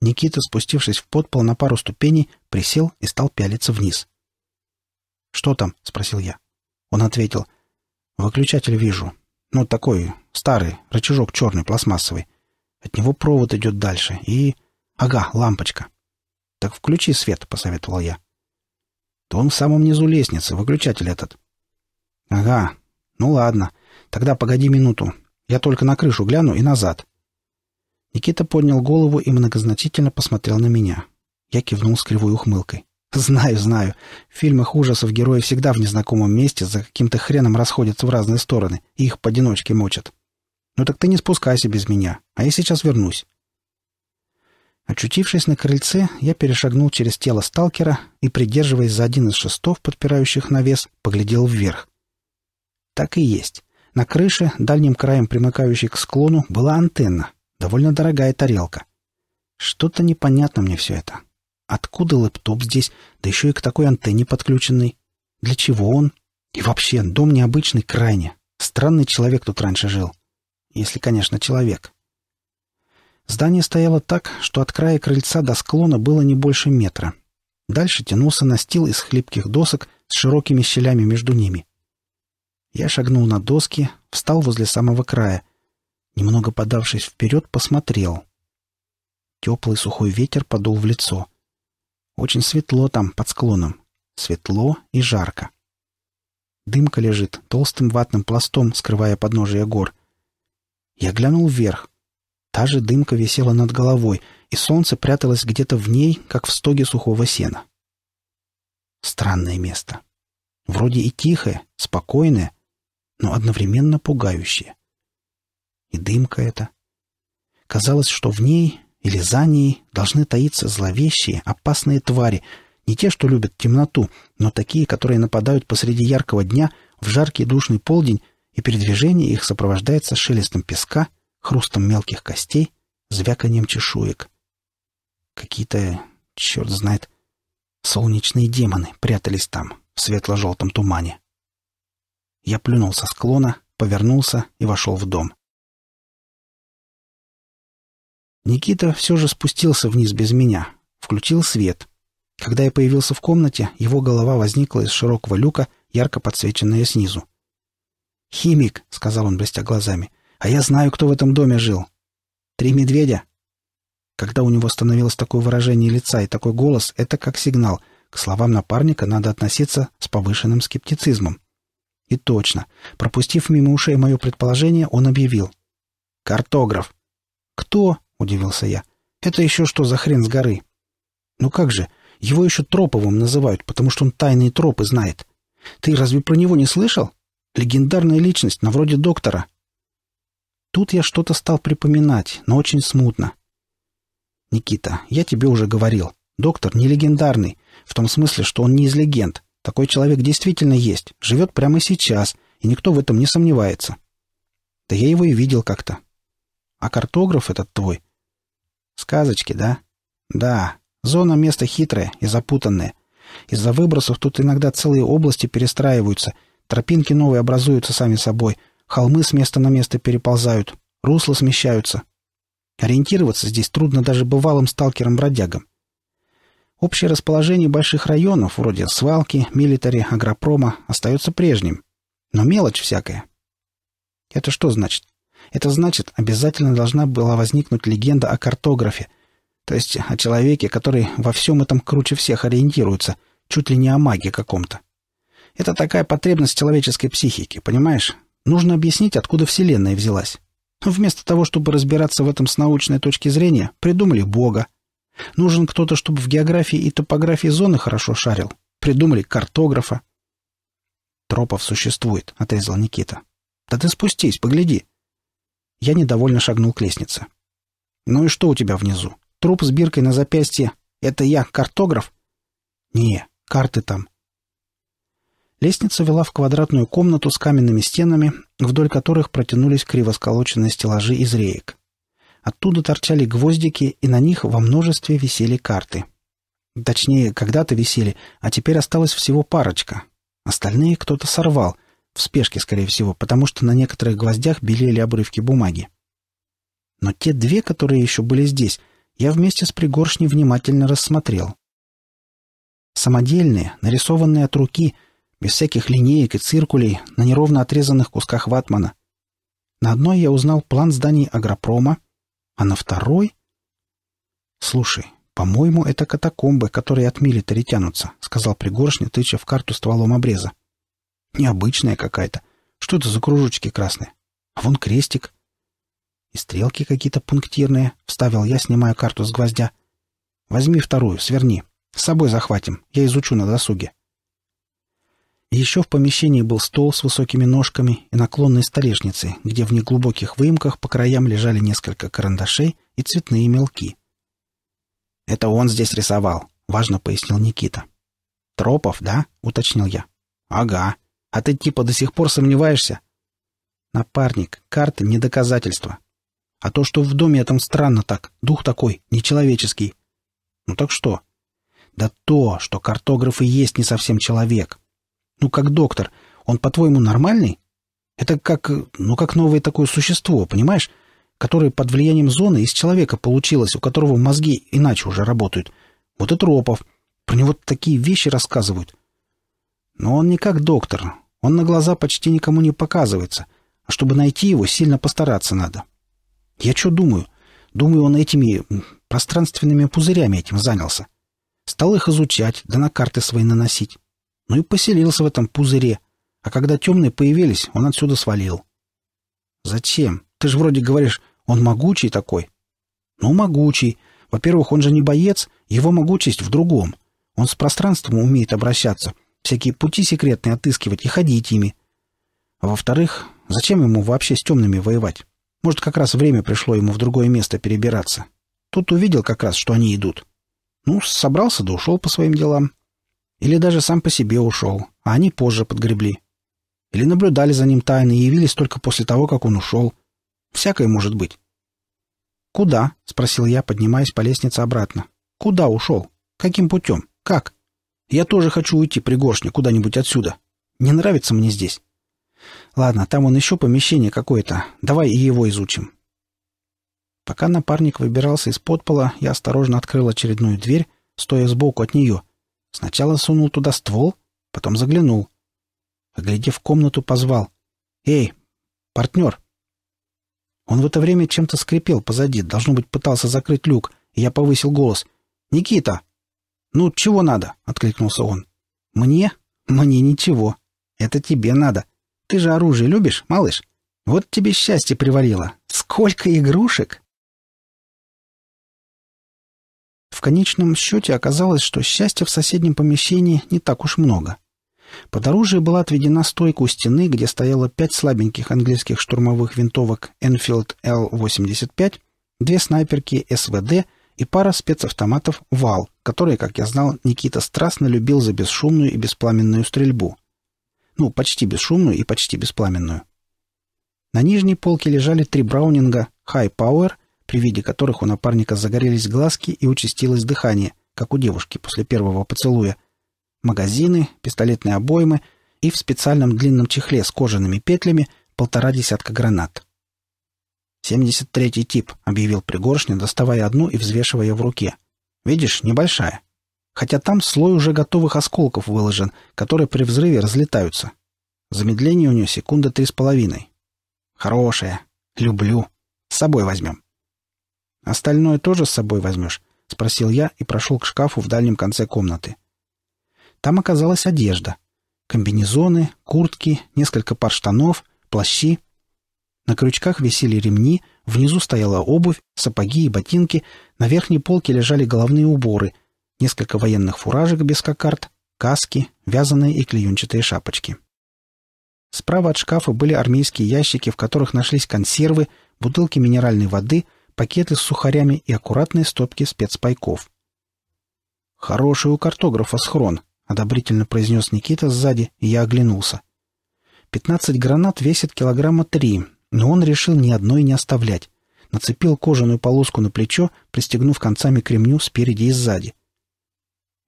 Никита, спустившись в подпол на пару ступеней, присел и стал пялиться вниз. «Что там?» — спросил я. Он ответил. «Выключатель вижу. Ну, такой, старый, рычажок черный, пластмассовый. От него провод идет дальше и... Ага, лампочка. Так включи свет, — посоветовал я. То он в самом низу лестницы, выключатель этот. Ага, ну ладно. Тогда погоди минуту. Я только на крышу гляну и назад. Никита поднял голову и многозначительно посмотрел на меня. Я кивнул с кривой ухмылкой. «Знаю, знаю. В фильмах ужасов герои всегда в незнакомом месте за каким-то хреном расходятся в разные стороны и их поодиночке мочат». «Ну так ты не спускайся без меня, а я сейчас вернусь». Очутившись на крыльце, я перешагнул через тело сталкера и, придерживаясь за один из шестов, подпирающих навес, поглядел вверх. Так и есть. На крыше, дальним краем примыкающей к склону, была антенна, довольно дорогая тарелка. Что-то непонятно мне все это. Откуда лэптоп здесь, да еще и к такой антенне подключенный? Для чего он? И вообще, дом необычный крайне. Странный человек тут раньше жил если, конечно, человек. Здание стояло так, что от края крыльца до склона было не больше метра. Дальше тянулся настил из хлипких досок с широкими щелями между ними. Я шагнул на доски, встал возле самого края. Немного подавшись вперед, посмотрел. Теплый сухой ветер подул в лицо. Очень светло там, под склоном. Светло и жарко. Дымка лежит толстым ватным пластом, скрывая подножие гор. Я глянул вверх. Та же дымка висела над головой, и солнце пряталось где-то в ней, как в стоге сухого сена. Странное место. Вроде и тихое, спокойное, но одновременно пугающее. И дымка эта. Казалось, что в ней или за ней должны таиться зловещие, опасные твари, не те, что любят темноту, но такие, которые нападают посреди яркого дня, в жаркий душный полдень и передвижение их сопровождается шелестом песка, хрустом мелких костей, звяканием чешуек. Какие-то, черт знает, солнечные демоны прятались там, в светло-желтом тумане. Я плюнул со склона, повернулся и вошел в дом. Никита все же спустился вниз без меня, включил свет. Когда я появился в комнате, его голова возникла из широкого люка, ярко подсвеченная снизу. «Химик», — сказал он, блестя глазами, — «а я знаю, кто в этом доме жил. Три медведя». Когда у него становилось такое выражение лица и такой голос, это как сигнал. К словам напарника надо относиться с повышенным скептицизмом. И точно. Пропустив мимо ушей мое предположение, он объявил. «Картограф». «Кто?» — удивился я. «Это еще что за хрен с горы?» «Ну как же, его еще Троповым называют, потому что он тайные тропы знает. Ты разве про него не слышал?» Легендарная личность, на вроде доктора. Тут я что-то стал припоминать, но очень смутно. Никита, я тебе уже говорил. Доктор не легендарный, в том смысле, что он не из легенд. Такой человек действительно есть, живет прямо сейчас, и никто в этом не сомневается. Да я его и видел как-то. А картограф этот твой? Сказочки, да? Да, зона место хитрое и запутанное. Из-за выбросов тут иногда целые области перестраиваются, Тропинки новые образуются сами собой. Холмы с места на место переползают. Русла смещаются. Ориентироваться здесь трудно даже бывалым сталкерам-бродягам. Общее расположение больших районов, вроде свалки, милитари, агропрома, остается прежним. Но мелочь всякая. Это что значит? Это значит, обязательно должна была возникнуть легенда о картографе, то есть о человеке, который во всем этом круче всех ориентируется, чуть ли не о маге каком-то. Это такая потребность человеческой психики, понимаешь? Нужно объяснить, откуда Вселенная взялась. Вместо того, чтобы разбираться в этом с научной точки зрения, придумали Бога. Нужен кто-то, чтобы в географии и топографии зоны хорошо шарил. Придумали картографа. «Тропов существует», — отрезал Никита. «Да ты спустись, погляди». Я недовольно шагнул к лестнице. «Ну и что у тебя внизу? Труп с биркой на запястье. Это я, картограф?» «Не, карты там. Лестница вела в квадратную комнату с каменными стенами, вдоль которых протянулись кривосколоченные стеллажи из реек. Оттуда торчали гвоздики, и на них во множестве висели карты. Точнее, когда-то висели, а теперь осталось всего парочка. Остальные кто-то сорвал, в спешке, скорее всего, потому что на некоторых гвоздях белели обрывки бумаги. Но те две, которые еще были здесь, я вместе с пригоршней внимательно рассмотрел. Самодельные, нарисованные от руки — без всяких линеек и циркулей, на неровно отрезанных кусках ватмана. На одной я узнал план зданий агропрома, а на второй... «Слушай, по-моему, это катакомбы, которые от мили-то тянутся», — сказал Пригоршня, тыча в карту стволом обреза. «Необычная какая-то. Что это за кружочки красные? А вон крестик». «И стрелки какие-то пунктирные», — вставил я, снимая карту с гвоздя. «Возьми вторую, сверни. С собой захватим. Я изучу на досуге». Еще в помещении был стол с высокими ножками и наклонной столешницей, где в неглубоких выемках по краям лежали несколько карандашей и цветные мелки. «Это он здесь рисовал», — важно пояснил Никита. «Тропов, да?» — уточнил я. «Ага. А ты типа до сих пор сомневаешься?» «Напарник, карты — не доказательство. А то, что в доме этом странно так, дух такой, нечеловеческий». «Ну так что?» «Да то, что картограф и есть не совсем человек», ну, как доктор. Он, по-твоему, нормальный? Это как... ну, как новое такое существо, понимаешь? Которое под влиянием зоны из человека получилось, у которого мозги иначе уже работают. Вот и Тропов. Про него такие вещи рассказывают. Но он не как доктор. Он на глаза почти никому не показывается. А чтобы найти его, сильно постараться надо. Я что думаю? Думаю, он этими пространственными пузырями этим занялся. Стал их изучать, да на карты свои наносить. Ну и поселился в этом пузыре. А когда темные появились, он отсюда свалил. Зачем? Ты же вроде говоришь, он могучий такой. Ну, могучий. Во-первых, он же не боец, его могучесть в другом. Он с пространством умеет обращаться, всякие пути секретные отыскивать и ходить ими. А во-вторых, зачем ему вообще с темными воевать? Может, как раз время пришло ему в другое место перебираться. Тут увидел как раз, что они идут. Ну, собрался да ушел по своим делам. Или даже сам по себе ушел, а они позже подгребли. Или наблюдали за ним тайно и явились только после того, как он ушел. Всякое может быть. «Куда?» — спросил я, поднимаясь по лестнице обратно. «Куда ушел? Каким путем? Как? Я тоже хочу уйти, пригоршня, куда-нибудь отсюда. Не нравится мне здесь». «Ладно, там он еще помещение какое-то. Давай и его изучим». Пока напарник выбирался из подпола, я осторожно открыл очередную дверь, стоя сбоку от нее, Сначала сунул туда ствол, потом заглянул. Оглядев комнату, позвал. «Эй, партнер!» Он в это время чем-то скрипел позади, должно быть, пытался закрыть люк, и я повысил голос. «Никита!» «Ну, чего надо?» — откликнулся он. «Мне? Мне ничего. Это тебе надо. Ты же оружие любишь, малыш? Вот тебе счастье привалило. Сколько игрушек!» В конечном счете оказалось, что счастья в соседнем помещении не так уж много. Под оружие была отведена стойка у стены, где стояло пять слабеньких английских штурмовых винтовок Enfield L-85, две снайперки СВД и пара спецавтоматов ВАЛ, которые, как я знал, Никита страстно любил за бесшумную и беспламенную стрельбу. Ну, почти бесшумную и почти беспламенную. На нижней полке лежали три браунинга «High Power» при виде которых у напарника загорелись глазки и участилось дыхание, как у девушки после первого поцелуя. Магазины, пистолетные обоймы и в специальном длинном чехле с кожаными петлями полтора десятка гранат. «Семьдесят третий тип», — объявил Пригоршня, доставая одну и взвешивая в руке. «Видишь, небольшая. Хотя там слой уже готовых осколков выложен, которые при взрыве разлетаются. Замедление у нее секунда три с половиной. Хорошая. Люблю. С собой возьмем. Остальное тоже с собой возьмешь?» — спросил я и прошел к шкафу в дальнем конце комнаты. Там оказалась одежда. Комбинезоны, куртки, несколько пар штанов, плащи. На крючках висели ремни, внизу стояла обувь, сапоги и ботинки, на верхней полке лежали головные уборы, несколько военных фуражек без кокард, каски, вязаные и клеенчатые шапочки. Справа от шкафа были армейские ящики, в которых нашлись консервы, бутылки минеральной воды — пакеты с сухарями и аккуратные стопки спецпайков. «Хороший у картографа схрон», — одобрительно произнес Никита сзади, и я оглянулся. «Пятнадцать гранат весит килограмма три, но он решил ни одной не оставлять. Нацепил кожаную полоску на плечо, пристегнув концами к ремню спереди и сзади.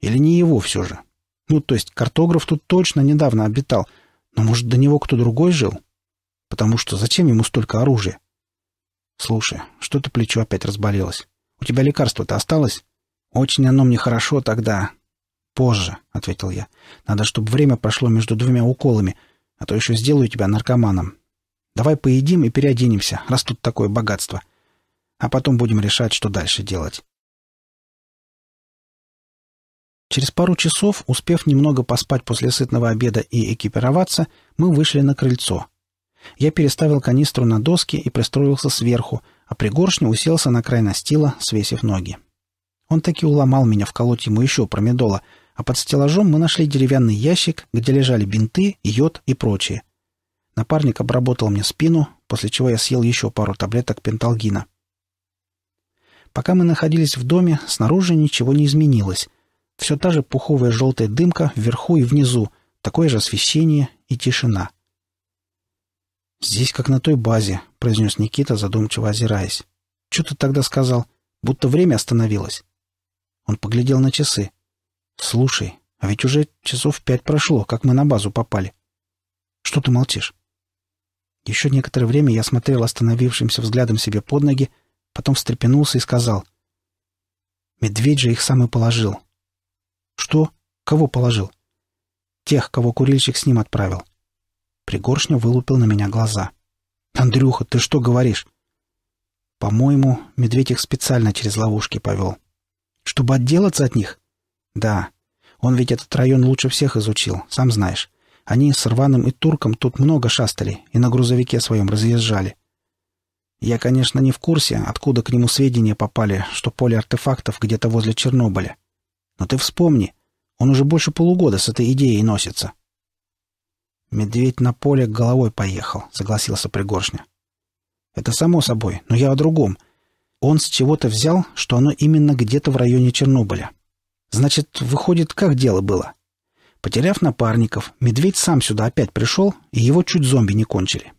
Или не его все же? Ну, то есть картограф тут точно недавно обитал, но, может, до него кто другой жил? Потому что зачем ему столько оружия?» «Слушай, что-то плечо опять разболелось. У тебя лекарство-то осталось?» «Очень оно мне хорошо тогда». «Позже», — ответил я. «Надо, чтобы время прошло между двумя уколами, а то еще сделаю тебя наркоманом. Давай поедим и переоденемся, раз тут такое богатство. А потом будем решать, что дальше делать». Через пару часов, успев немного поспать после сытного обеда и экипироваться, мы вышли на крыльцо — я переставил канистру на доски и пристроился сверху, а пригоршню уселся на край настила, свесив ноги. Он таки уломал меня вколоть ему еще промедола, а под стеллажом мы нашли деревянный ящик, где лежали бинты, йод и прочее. Напарник обработал мне спину, после чего я съел еще пару таблеток пенталгина. Пока мы находились в доме, снаружи ничего не изменилось. Все та же пуховая желтая дымка вверху и внизу, такое же освещение и тишина — «Здесь, как на той базе», — произнес Никита, задумчиво озираясь. «Что ты тогда сказал? Будто время остановилось». Он поглядел на часы. «Слушай, а ведь уже часов пять прошло, как мы на базу попали. Что ты молчишь?» Еще некоторое время я смотрел остановившимся взглядом себе под ноги, потом встрепенулся и сказал. «Медведь же их сам и положил». «Что? Кого положил?» «Тех, кого курильщик с ним отправил. Пригоршня вылупил на меня глаза. «Андрюха, ты что говоришь?» «По-моему, медведь их специально через ловушки повел». «Чтобы отделаться от них?» «Да. Он ведь этот район лучше всех изучил, сам знаешь. Они с Рваным и Турком тут много шастали и на грузовике своем разъезжали. Я, конечно, не в курсе, откуда к нему сведения попали, что поле артефактов где-то возле Чернобыля. Но ты вспомни, он уже больше полугода с этой идеей носится. «Медведь на поле головой поехал», — согласился Пригоршня. «Это само собой, но я о другом. Он с чего-то взял, что оно именно где-то в районе Чернобыля. Значит, выходит, как дело было? Потеряв напарников, медведь сам сюда опять пришел, и его чуть зомби не кончили.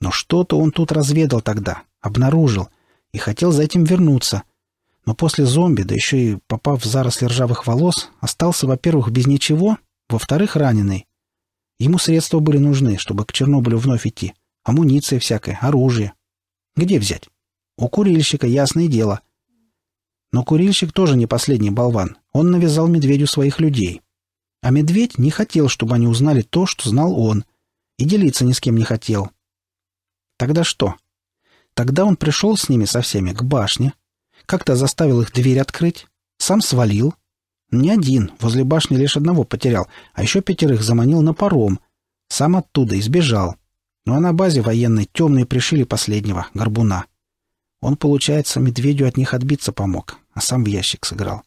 Но что-то он тут разведал тогда, обнаружил, и хотел за этим вернуться. Но после зомби, да еще и попав в заросли ржавых волос, остался, во-первых, без ничего, во-вторых, раненый. Ему средства были нужны, чтобы к Чернобылю вновь идти. Амуниция всякая, оружие. Где взять? У курильщика, ясное дело. Но курильщик тоже не последний болван. Он навязал медведю своих людей. А медведь не хотел, чтобы они узнали то, что знал он. И делиться ни с кем не хотел. Тогда что? Тогда он пришел с ними со всеми к башне. Как-то заставил их дверь открыть. Сам свалил. Не один, возле башни лишь одного потерял, а еще пятерых заманил на паром. Сам оттуда избежал. Ну а на базе военной темные пришили последнего, горбуна. Он, получается, медведю от них отбиться помог, а сам в ящик сыграл.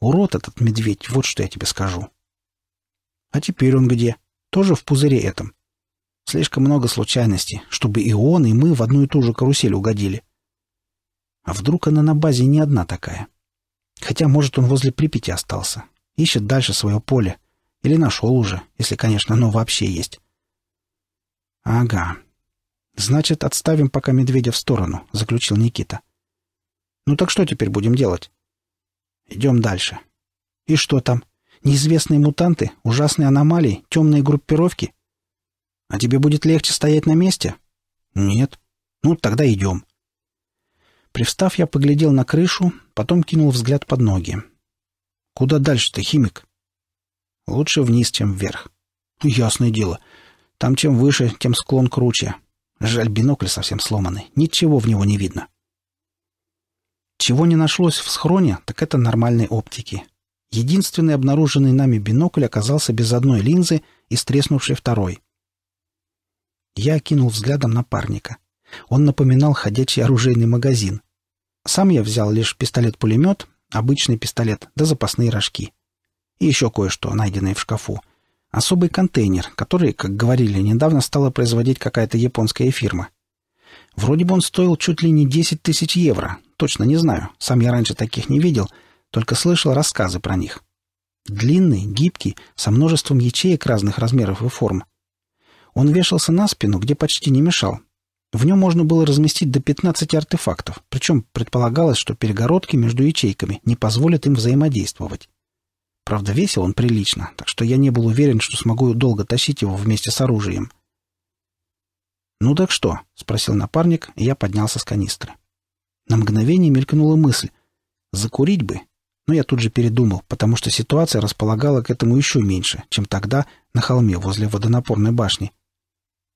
Урод этот медведь, вот что я тебе скажу. А теперь он где? Тоже в пузыре этом. Слишком много случайностей, чтобы и он, и мы в одну и ту же карусель угодили. А вдруг она на базе не одна такая? Хотя, может, он возле Припяти остался. Ищет дальше свое поле. Или нашел уже, если, конечно, оно вообще есть. Ага. Значит, отставим пока медведя в сторону, заключил Никита. Ну так что теперь будем делать? Идем дальше. И что там? Неизвестные мутанты, ужасные аномалии, темные группировки? А тебе будет легче стоять на месте? Нет. Ну, тогда идем. Привстав, я поглядел на крышу, потом кинул взгляд под ноги. «Куда дальше-то, химик?» «Лучше вниз, чем вверх». «Ну, «Ясное дело. Там чем выше, тем склон круче. Жаль, бинокль совсем сломанный. Ничего в него не видно». Чего не нашлось в схроне, так это нормальной оптики. Единственный обнаруженный нами бинокль оказался без одной линзы и стреснувшей второй. Я кинул взглядом напарника. Он напоминал ходячий оружейный магазин. Сам я взял лишь пистолет-пулемет, обычный пистолет да запасные рожки. И еще кое-что, найденное в шкафу. Особый контейнер, который, как говорили, недавно стала производить какая-то японская фирма. Вроде бы он стоил чуть ли не 10 тысяч евро. Точно не знаю, сам я раньше таких не видел, только слышал рассказы про них. Длинный, гибкий, со множеством ячеек разных размеров и форм. Он вешался на спину, где почти не мешал, в нем можно было разместить до 15 артефактов, причем предполагалось, что перегородки между ячейками не позволят им взаимодействовать. Правда, весил он прилично, так что я не был уверен, что смогу долго тащить его вместе с оружием. «Ну так что?» — спросил напарник, и я поднялся с канистры. На мгновение мелькнула мысль. «Закурить бы?» Но я тут же передумал, потому что ситуация располагала к этому еще меньше, чем тогда на холме возле водонапорной башни —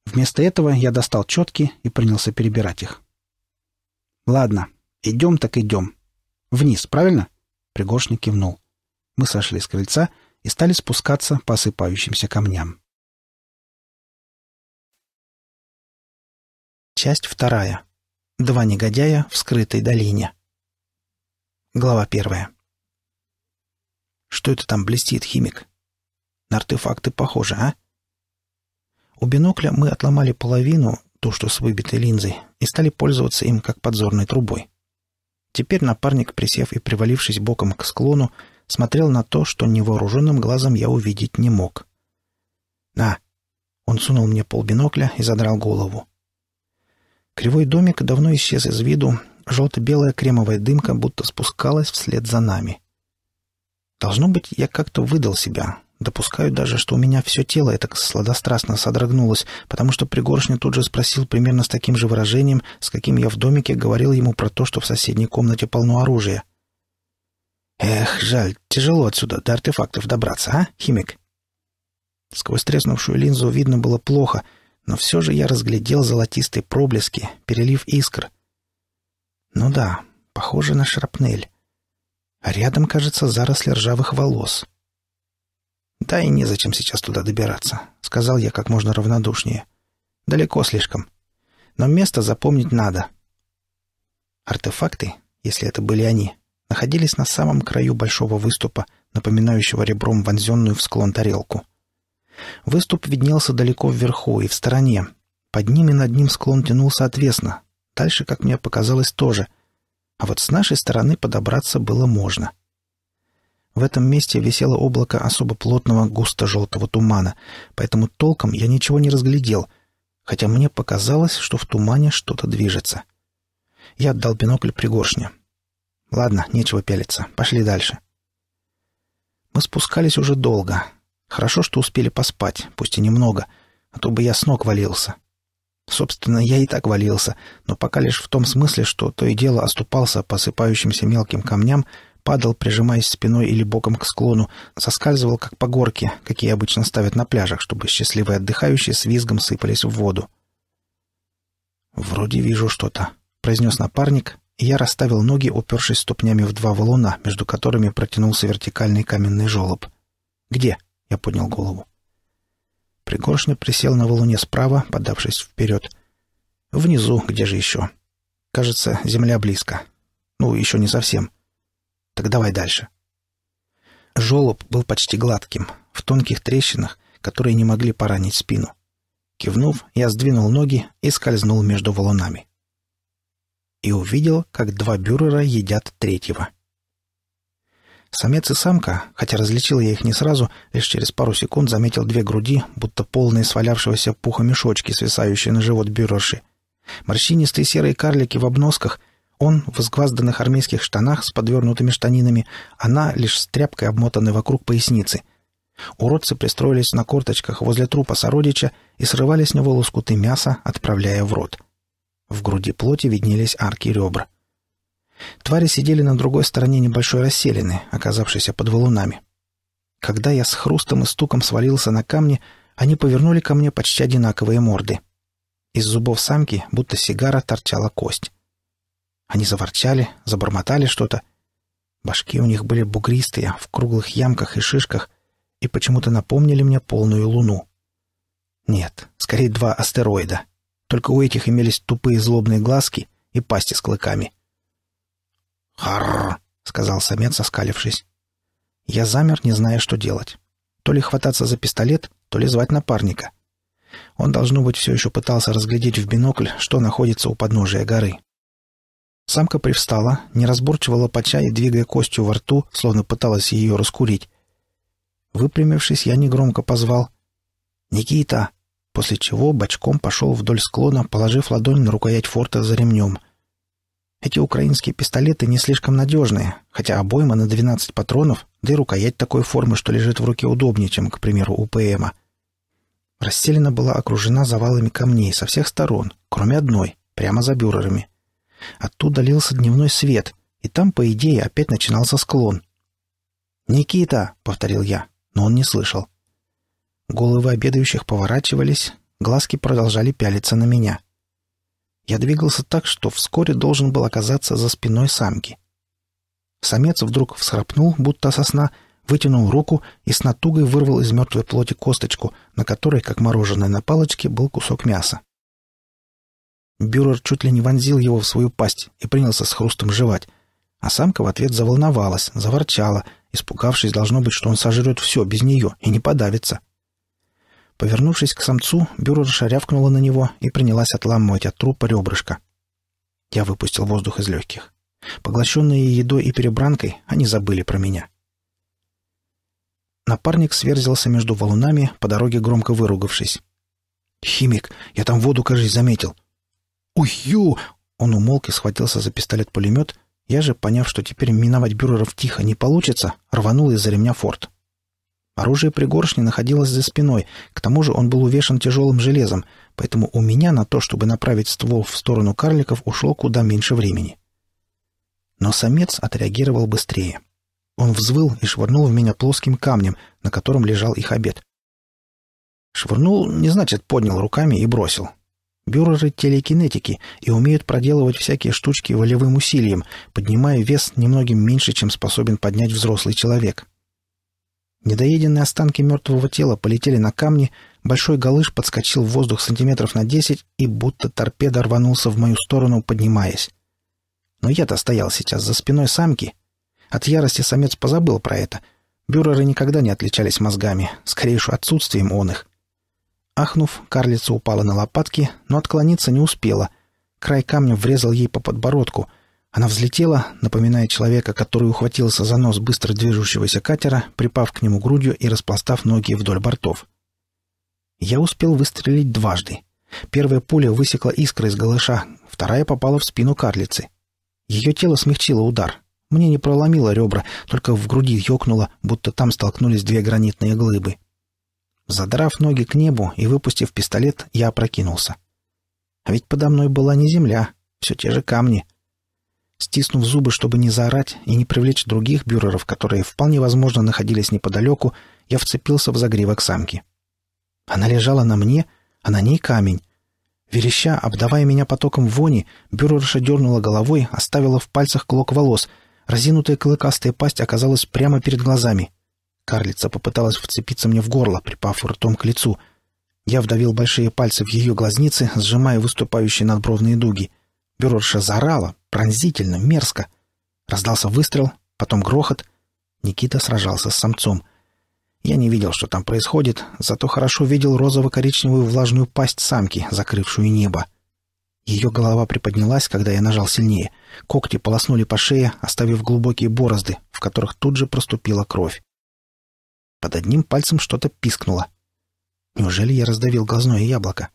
Вместо этого я достал четки и принялся перебирать их. «Ладно, идем так идем. Вниз, правильно?» Пригоршник кивнул. Мы сошли с крыльца и стали спускаться по осыпающимся камням. Часть вторая. Два негодяя в скрытой долине. Глава первая. Что это там блестит, химик? На артефакты похоже, а? У бинокля мы отломали половину, ту, что с выбитой линзой, и стали пользоваться им как подзорной трубой. Теперь напарник, присев и привалившись боком к склону, смотрел на то, что невооруженным глазом я увидеть не мог. «На!» Он сунул мне полбинокля и задрал голову. Кривой домик давно исчез из виду, желто-белая кремовая дымка будто спускалась вслед за нами. Должно быть, я как-то выдал себя, Допускаю даже, что у меня все тело это сладострастно содрогнулось, потому что Пригоршня тут же спросил примерно с таким же выражением, с каким я в домике говорил ему про то, что в соседней комнате полно оружия. «Эх, жаль, тяжело отсюда до артефактов добраться, а, химик?» Сквозь треснувшую линзу видно было плохо, но все же я разглядел золотистые проблески, перелив искр. Ну да, похоже на шрапнель. А рядом, кажется, заросли ржавых волос — «Да и незачем сейчас туда добираться», — сказал я как можно равнодушнее. «Далеко слишком. Но место запомнить надо». Артефакты, если это были они, находились на самом краю большого выступа, напоминающего ребром вонзенную в склон тарелку. Выступ виднелся далеко вверху и в стороне. Под ним и над ним склон тянулся соответственно. Дальше, как мне показалось, тоже. А вот с нашей стороны подобраться было можно. — в этом месте висело облако особо плотного густо-желтого тумана, поэтому толком я ничего не разглядел, хотя мне показалось, что в тумане что-то движется. Я отдал бинокль пригоршне. «Ладно, нечего пялиться. Пошли дальше». Мы спускались уже долго. Хорошо, что успели поспать, пусть и немного, а то бы я с ног валился. Собственно, я и так валился, но пока лишь в том смысле, что то и дело оступался посыпающимся мелким камням падал, прижимаясь спиной или боком к склону, соскальзывал, как по горке, какие обычно ставят на пляжах, чтобы счастливые отдыхающие с визгом сыпались в воду. «Вроде вижу что-то», — произнес напарник, и я расставил ноги, упершись ступнями в два валуна, между которыми протянулся вертикальный каменный желоб. «Где?» — я поднял голову. Пригоршня присел на валуне справа, подавшись вперед. «Внизу, где же еще?» «Кажется, земля близко. Ну, еще не совсем. Так давай дальше. Жолоб был почти гладким, в тонких трещинах, которые не могли поранить спину. Кивнув, я сдвинул ноги и скользнул между валунами. И увидел, как два бюрера едят третьего. Самец и самка, хотя различил я их не сразу, лишь через пару секунд заметил две груди, будто полные свалявшегося пуха мешочки, свисающие на живот бюрерши. Морщинистые серые карлики в обносках — он в сгвазданных армейских штанах с подвернутыми штанинами, она лишь с тряпкой, обмотанной вокруг поясницы. Уродцы пристроились на корточках возле трупа сородича и срывали с него лоскуты мяса, отправляя в рот. В груди плоти виднелись арки ребра. Твари сидели на другой стороне небольшой расселины, оказавшейся под валунами. Когда я с хрустом и стуком свалился на камни, они повернули ко мне почти одинаковые морды. Из зубов самки, будто сигара, торчала кость. Они заворчали, забормотали что-то. Башки у них были бугристые, в круглых ямках и шишках, и почему-то напомнили мне полную луну. Нет, скорее два астероида. Только у этих имелись тупые злобные глазки и пасти с клыками. «Харррр!» — сказал самец, оскалившись. Я замер, не зная, что делать. То ли хвататься за пистолет, то ли звать напарника. Он, должно быть, все еще пытался разглядеть в бинокль, что находится у подножия горы. Самка привстала, неразборчиво лопача и двигая костью во рту, словно пыталась ее раскурить. Выпрямившись, я негромко позвал «Никита!», после чего бочком пошел вдоль склона, положив ладонь на рукоять форта за ремнем. Эти украинские пистолеты не слишком надежные, хотя обойма на 12 патронов, да и рукоять такой формы, что лежит в руке удобнее, чем, к примеру, у ПМа. Расселена была окружена завалами камней со всех сторон, кроме одной, прямо за бюрерами — Оттуда лился дневной свет, и там, по идее, опять начинался склон. «Никита!» — повторил я, но он не слышал. Головы обедающих поворачивались, глазки продолжали пялиться на меня. Я двигался так, что вскоре должен был оказаться за спиной самки. Самец вдруг всхрапнул, будто сосна, вытянул руку и с натугой вырвал из мертвой плоти косточку, на которой, как мороженое на палочке, был кусок мяса. Бюрер чуть ли не вонзил его в свою пасть и принялся с хрустом жевать. А самка в ответ заволновалась, заворчала, испугавшись, должно быть, что он сожрет все без нее и не подавится. Повернувшись к самцу, Бюрер шарявкнула на него и принялась отламывать от трупа ребрышко. Я выпустил воздух из легких. Поглощенные едой и перебранкой, они забыли про меня. Напарник сверзился между валунами, по дороге громко выругавшись. «Химик, я там воду, кажись, заметил. «Ую!» Он умолк и схватился за пистолет-пулемет. Я же, поняв, что теперь миновать бюреров тихо не получится, рванул из-за ремня форт. Оружие пригоршни находилось за спиной, к тому же он был увешан тяжелым железом, поэтому у меня на то, чтобы направить ствол в сторону карликов, ушло куда меньше времени. Но самец отреагировал быстрее. Он взвыл и швырнул в меня плоским камнем, на котором лежал их обед. Швырнул не значит поднял руками и бросил. Бюреры телекинетики и умеют проделывать всякие штучки волевым усилием, поднимая вес немногим меньше, чем способен поднять взрослый человек. Недоеденные останки мертвого тела полетели на камни, большой галыш подскочил в воздух сантиметров на десять и будто торпеда рванулся в мою сторону, поднимаясь. Но я-то стоял сейчас за спиной самки. От ярости самец позабыл про это. Бюреры никогда не отличались мозгами, скорее уж отсутствием он их — Ахнув, карлица упала на лопатки, но отклониться не успела. Край камня врезал ей по подбородку. Она взлетела, напоминая человека, который ухватился за нос быстро движущегося катера, припав к нему грудью и распластав ноги вдоль бортов. Я успел выстрелить дважды. Первая пуля высекла искры из голыша, вторая попала в спину карлицы. Ее тело смягчило удар. Мне не проломило ребра, только в груди ёкнуло, будто там столкнулись две гранитные глыбы — Задрав ноги к небу и выпустив пистолет, я опрокинулся. А ведь подо мной была не земля, все те же камни. Стиснув зубы, чтобы не заорать и не привлечь других бюреров, которые вполне возможно находились неподалеку, я вцепился в загривок самки. Она лежала на мне, а на ней камень. Вереща, обдавая меня потоком вони, бюрерша дернула головой, оставила в пальцах клок волос. Разинутая клыкастая пасть оказалась прямо перед глазами. Карлица попыталась вцепиться мне в горло, припав ртом к лицу. Я вдавил большие пальцы в ее глазницы, сжимая выступающие надбровные дуги. Бюрорша заорала, пронзительно, мерзко. Раздался выстрел, потом грохот. Никита сражался с самцом. Я не видел, что там происходит, зато хорошо видел розово-коричневую влажную пасть самки, закрывшую небо. Ее голова приподнялась, когда я нажал сильнее. Когти полоснули по шее, оставив глубокие борозды, в которых тут же проступила кровь. Под одним пальцем что-то пискнуло. Неужели я раздавил глазное яблоко?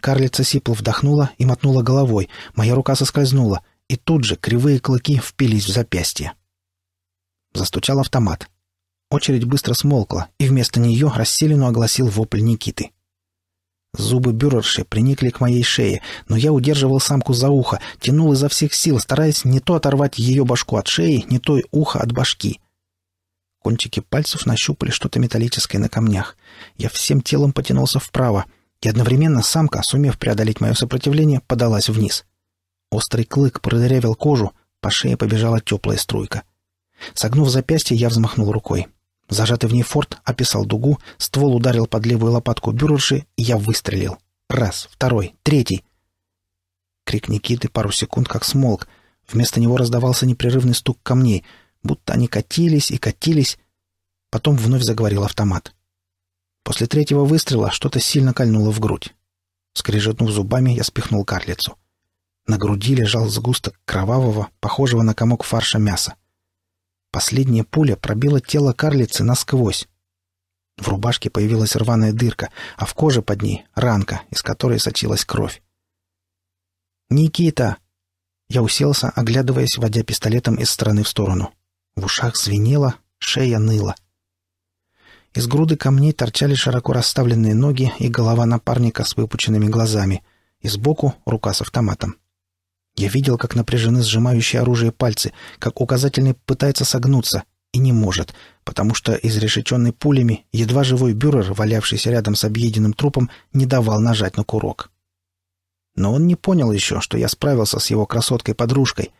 Карлица сипло вдохнула и мотнула головой. Моя рука соскользнула, и тут же кривые клыки впились в запястье. Застучал автомат. Очередь быстро смолкла, и вместо нее расселину огласил вопль Никиты. Зубы бюрерши приникли к моей шее, но я удерживал самку за ухо, тянул изо всех сил, стараясь не то оторвать ее башку от шеи, не то и ухо от башки — Кончики пальцев нащупали что-то металлическое на камнях. Я всем телом потянулся вправо, и одновременно самка, сумев преодолеть мое сопротивление, подалась вниз. Острый клык продырявил кожу, по шее побежала теплая струйка. Согнув запястье, я взмахнул рукой. Зажатый в ней форт описал дугу, ствол ударил под левую лопатку бюрерши, и я выстрелил. Раз, второй, третий. Крик Никиты пару секунд как смолк. Вместо него раздавался непрерывный стук камней — будто они катились и катились. Потом вновь заговорил автомат. После третьего выстрела что-то сильно кольнуло в грудь. Скрежетнув зубами, я спихнул карлицу. На груди лежал сгусток кровавого, похожего на комок фарша мяса. Последняя пуля пробила тело карлицы насквозь. В рубашке появилась рваная дырка, а в коже под ней — ранка, из которой сочилась кровь. «Никита!» Я уселся, оглядываясь, водя пистолетом из стороны в сторону. В ушах звенело, шея ныла. Из груды камней торчали широко расставленные ноги и голова напарника с выпученными глазами, и сбоку — рука с автоматом. Я видел, как напряжены сжимающие оружие пальцы, как указательный пытается согнуться и не может, потому что изрешеченный пулями едва живой бюрер, валявшийся рядом с объеденным трупом, не давал нажать на курок. Но он не понял еще, что я справился с его красоткой-подружкой.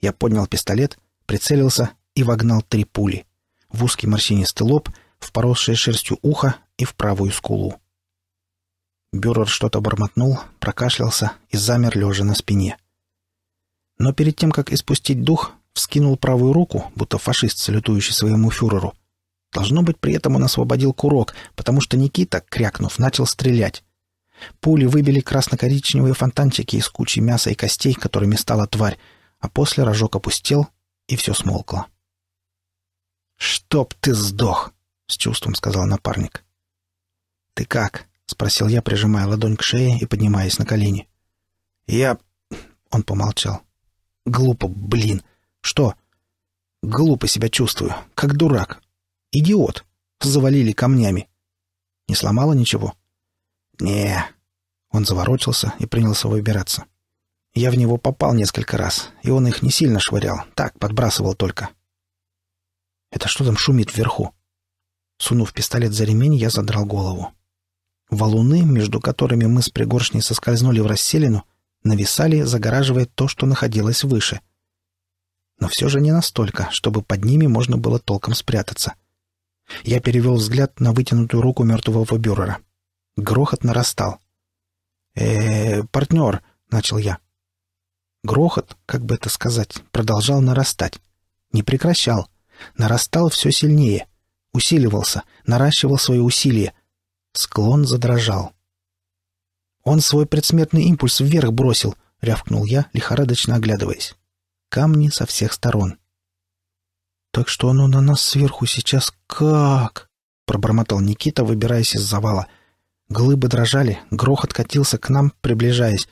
Я поднял пистолет, прицелился и вогнал три пули в узкий морщинистый лоб, в поросшее шерстью ухо и в правую скулу. Бюрер что-то бормотнул, прокашлялся и замер лежа на спине. Но перед тем, как испустить дух, вскинул правую руку, будто фашист, салютующий своему фюреру. Должно быть, при этом он освободил курок, потому что Никита, крякнув, начал стрелять. Пули выбили красно-коричневые фонтанчики из кучи мяса и костей, которыми стала тварь, а после рожок опустел, и все смолкло. «Чтоб ты сдох!» — с чувством сказал напарник. «Ты как?» — спросил я, прижимая ладонь к шее и поднимаясь на колени. «Я...» — он помолчал. «Глупо, блин! Что?» «Глупо себя чувствую, как дурак. Идиот! Завалили камнями!» «Не сломало ничего?» не Он заворочился и принялся выбираться. Я в него попал несколько раз, и он их не сильно швырял, так, подбрасывал только. Это что там шумит вверху? Сунув пистолет за ремень, я задрал голову. Валуны, между которыми мы с пригоршней соскользнули в расселину, нависали, загораживая то, что находилось выше. Но все же не настолько, чтобы под ними можно было толком спрятаться. Я перевел взгляд на вытянутую руку мертвого бюрера. Грохот нарастал. э, -э партнер!» — начал я. Грохот, как бы это сказать, продолжал нарастать. Не прекращал — нарастал все сильнее, усиливался, наращивал свои усилия, Склон задрожал. «Он свой предсмертный импульс вверх бросил», — рявкнул я, лихорадочно оглядываясь. Камни со всех сторон. «Так что оно на нас сверху сейчас как?» — пробормотал Никита, выбираясь из завала. Глыбы дрожали, грохот катился к нам, приближаясь.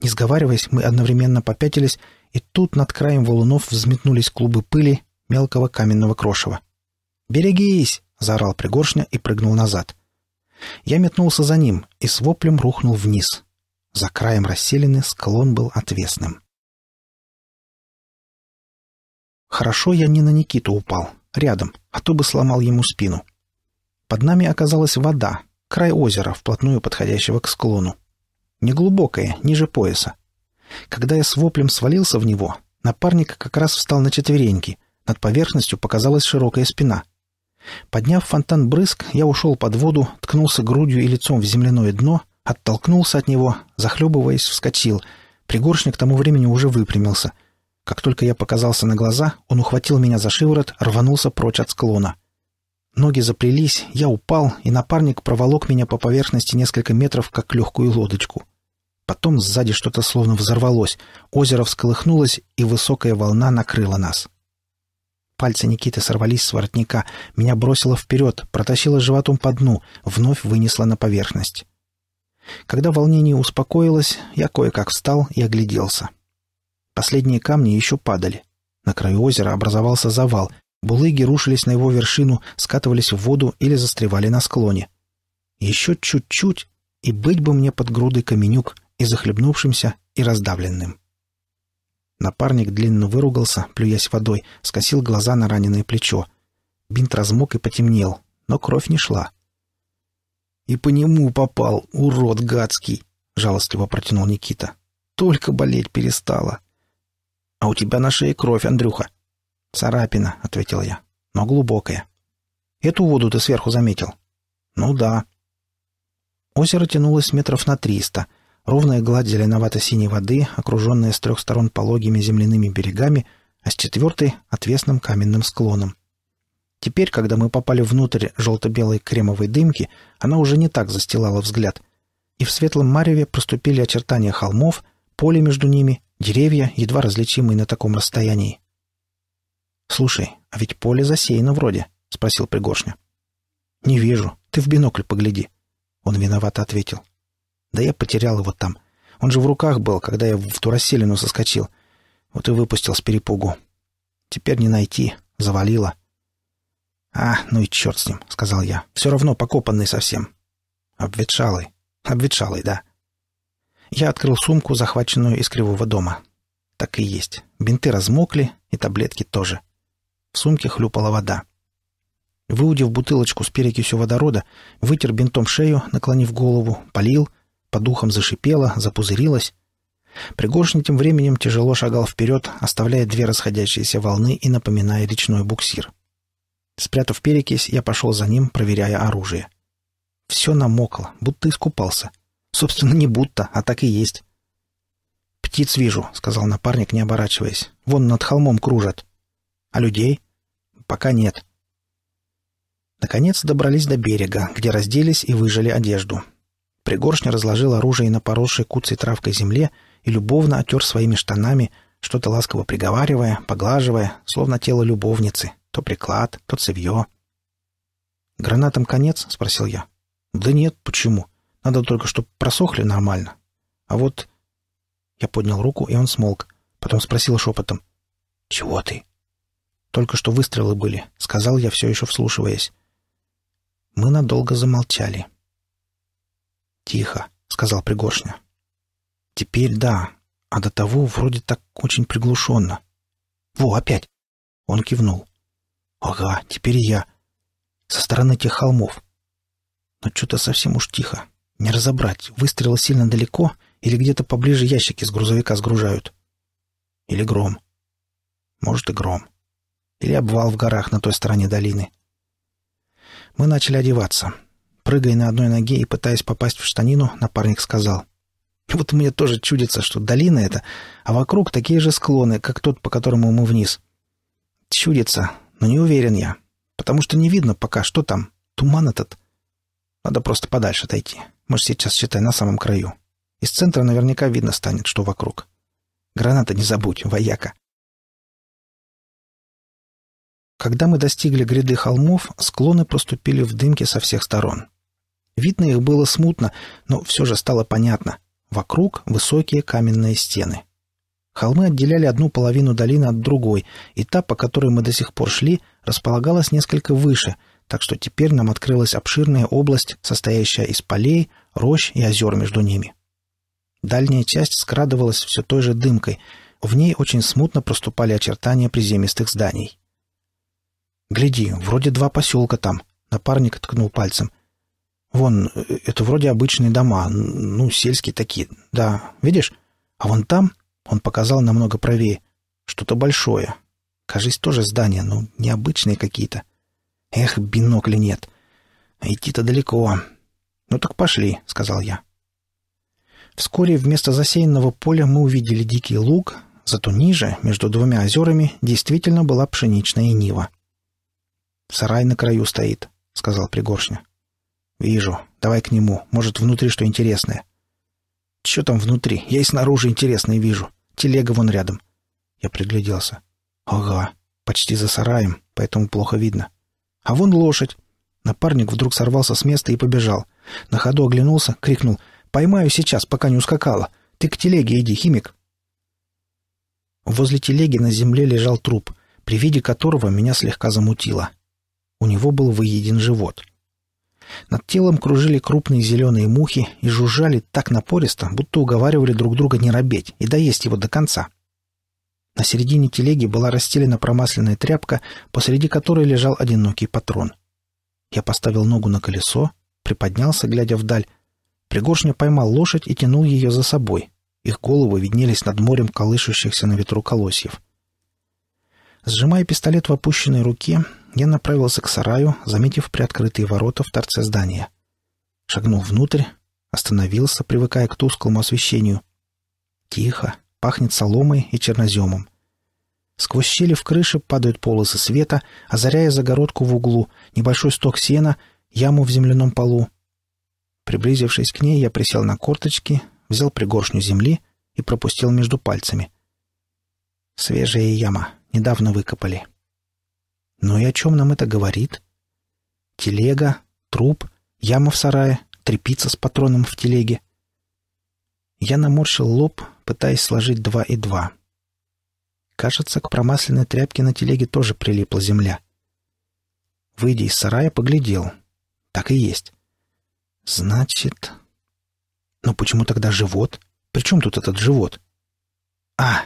Не сговариваясь, мы одновременно попятились, и тут над краем валунов взметнулись клубы пыли, мелкого каменного крошева. «Берегись!» — заорал Пригоршня и прыгнул назад. Я метнулся за ним и с воплем рухнул вниз. За краем расселены склон был отвесным. Хорошо я не на Никиту упал, рядом, а то бы сломал ему спину. Под нами оказалась вода, край озера, вплотную подходящего к склону. Неглубокое, ниже пояса. Когда я с воплем свалился в него, напарник как раз встал на четвереньки — над поверхностью показалась широкая спина. Подняв фонтан брызг, я ушел под воду, ткнулся грудью и лицом в земляное дно, оттолкнулся от него, захлебываясь, вскочил. Пригоршник к тому времени уже выпрямился. Как только я показался на глаза, он ухватил меня за шиворот, рванулся прочь от склона. Ноги заплелись, я упал, и напарник проволок меня по поверхности несколько метров, как легкую лодочку. Потом сзади что-то словно взорвалось, озеро всколыхнулось, и высокая волна накрыла нас. Пальцы Никиты сорвались с воротника. Меня бросило вперед, протащило животом по дну, вновь вынесло на поверхность. Когда волнение успокоилось, я кое-как встал и огляделся. Последние камни еще падали. На краю озера образовался завал. Булыги рушились на его вершину, скатывались в воду или застревали на склоне. Еще чуть-чуть, и быть бы мне под грудой каменюк и захлебнувшимся, и раздавленным. Напарник длинно выругался, плюясь водой, скосил глаза на раненое плечо. Бинт размок и потемнел, но кровь не шла. «И по нему попал, урод гадский!» — жалостливо протянул Никита. «Только болеть перестала!» «А у тебя на шее кровь, Андрюха!» «Царапина», — ответил я, — «но глубокая». «Эту воду ты сверху заметил?» «Ну да». Озеро тянулось метров на триста, Ровная гладь зеленовато-синей воды, окруженная с трех сторон пологими земляными берегами, а с четвертой — отвесным каменным склоном. Теперь, когда мы попали внутрь желто-белой кремовой дымки, она уже не так застилала взгляд. И в светлом мареве проступили очертания холмов, поле между ними, деревья, едва различимые на таком расстоянии. «Слушай, а ведь поле засеяно вроде», — спросил Пригоршня. «Не вижу. Ты в бинокль погляди». Он виновато ответил. Да я потерял его там. Он же в руках был, когда я в ту расселину соскочил. Вот и выпустил с перепугу. Теперь не найти. Завалило. «А, ну и черт с ним», — сказал я. «Все равно покопанный совсем». «Обветшалый. Обветшалый, да». Я открыл сумку, захваченную из кривого дома. Так и есть. Бинты размокли, и таблетки тоже. В сумке хлюпала вода. Выудив бутылочку с перекисью водорода, вытер бинтом шею, наклонив голову, полил, по духам зашипела, запузырилась. Пригоршин тем временем тяжело шагал вперед, оставляя две расходящиеся волны и напоминая речной буксир. Спрятав перекись, я пошел за ним, проверяя оружие. Все намокло, будто искупался. Собственно, не будто, а так и есть. «Птиц вижу», — сказал напарник, не оборачиваясь. «Вон над холмом кружат». «А людей?» «Пока нет». Наконец добрались до берега, где разделись и выжили одежду. Пригоршня разложил оружие на поросшей куцей травкой земле и любовно отер своими штанами, что-то ласково приговаривая, поглаживая, словно тело любовницы, то приклад, то цевье. «Гранатам конец?» — спросил я. «Да нет, почему? Надо только, чтобы просохли нормально. А вот...» Я поднял руку, и он смолк. Потом спросил шепотом. «Чего ты?» «Только что выстрелы были», — сказал я, все еще вслушиваясь. Мы надолго замолчали. «Тихо», — сказал Пригоршня. «Теперь да, а до того вроде так очень приглушенно. Во, опять!» Он кивнул. «Ага, теперь и я. Со стороны тех холмов. Но что-то совсем уж тихо. Не разобрать, выстрелы сильно далеко или где-то поближе ящики с грузовика сгружают. Или гром. Может, и гром. Или обвал в горах на той стороне долины. Мы начали одеваться. Прыгая на одной ноге и пытаясь попасть в штанину, напарник сказал. «Вот мне тоже чудится, что долина это, а вокруг такие же склоны, как тот, по которому мы вниз». «Чудится, но не уверен я, потому что не видно пока, что там. Туман этот. Надо просто подальше отойти. Мы же сейчас, считай, на самом краю. Из центра наверняка видно станет, что вокруг. Граната не забудь, вояка». Когда мы достигли гряды холмов, склоны проступили в дымке со всех сторон. Видно их было смутно, но все же стало понятно. Вокруг высокие каменные стены. Холмы отделяли одну половину долины от другой, и та, по которой мы до сих пор шли, располагалась несколько выше, так что теперь нам открылась обширная область, состоящая из полей, рощ и озер между ними. Дальняя часть скрадывалась все той же дымкой, в ней очень смутно проступали очертания приземистых зданий. «Гляди, вроде два поселка там», — напарник ткнул пальцем. Вон, э, это вроде обычные дома, ну, сельские такие, да, видишь? А вон там, он показал намного правее, что-то большое. Кажись, тоже здания, но ну, необычные какие-то. Эх, бинокля нет. Идти-то далеко. Ну так пошли, сказал я. Вскоре вместо засеянного поля мы увидели дикий луг, зато ниже, между двумя озерами, действительно была пшеничная нива. «Сарай на краю стоит», — сказал Пригоршня. «Вижу. Давай к нему. Может, внутри что интересное». «Чё там внутри? Я и снаружи интересное вижу. Телега вон рядом». Я пригляделся. «Ага. Почти за сараем, поэтому плохо видно. А вон лошадь». Напарник вдруг сорвался с места и побежал. На ходу оглянулся, крикнул. «Поймаю сейчас, пока не ускакала. Ты к телеге иди, химик». Возле телеги на земле лежал труп, при виде которого меня слегка замутило. У него был выеден живот — над телом кружили крупные зеленые мухи и жужжали так напористо, будто уговаривали друг друга не робеть и доесть его до конца. На середине телеги была расстелена промасленная тряпка, посреди которой лежал одинокий патрон. Я поставил ногу на колесо, приподнялся, глядя вдаль. Пригоршня поймал лошадь и тянул ее за собой. Их головы виднелись над морем колышущихся на ветру колосьев. Сжимая пистолет в опущенной руке, я направился к сараю, заметив приоткрытые ворота в торце здания. Шагнул внутрь, остановился, привыкая к тусклому освещению. Тихо, пахнет соломой и черноземом. Сквозь щели в крыше падают полосы света, озаряя загородку в углу, небольшой сток сена, яму в земляном полу. Приблизившись к ней, я присел на корточки, взял пригоршню земли и пропустил между пальцами. Свежая яма, недавно выкопали. — но и о чем нам это говорит? Телега, труп, яма в сарае, трепица с патроном в телеге. Я наморщил лоб, пытаясь сложить два и два. Кажется, к промасленной тряпке на телеге тоже прилипла земля. Выйдя из сарая, поглядел. Так и есть. Значит... Но почему тогда живот? Причем тут этот живот? А,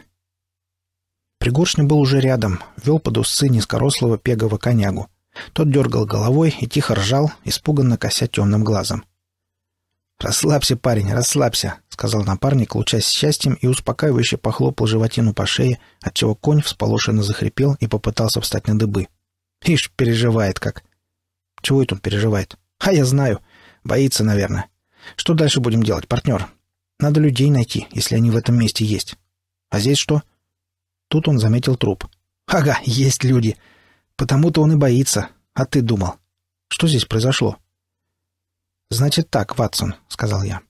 Пригоршня был уже рядом, вел под усы низкорослого пегого конягу. Тот дергал головой и тихо ржал, испуганно кося темным глазом. «Расслабься, парень, расслабься», — сказал напарник, лучась счастьем и успокаивающе похлопал животину по шее, отчего конь всполошенно захрипел и попытался встать на дыбы. «Ишь, переживает как!» «Чего это он переживает?» «А я знаю. Боится, наверное. Что дальше будем делать, партнер? Надо людей найти, если они в этом месте есть. А здесь что?» Тут он заметил труп. «Ага, есть люди. Потому-то он и боится. А ты думал. Что здесь произошло?» «Значит так, Ватсон», — сказал я.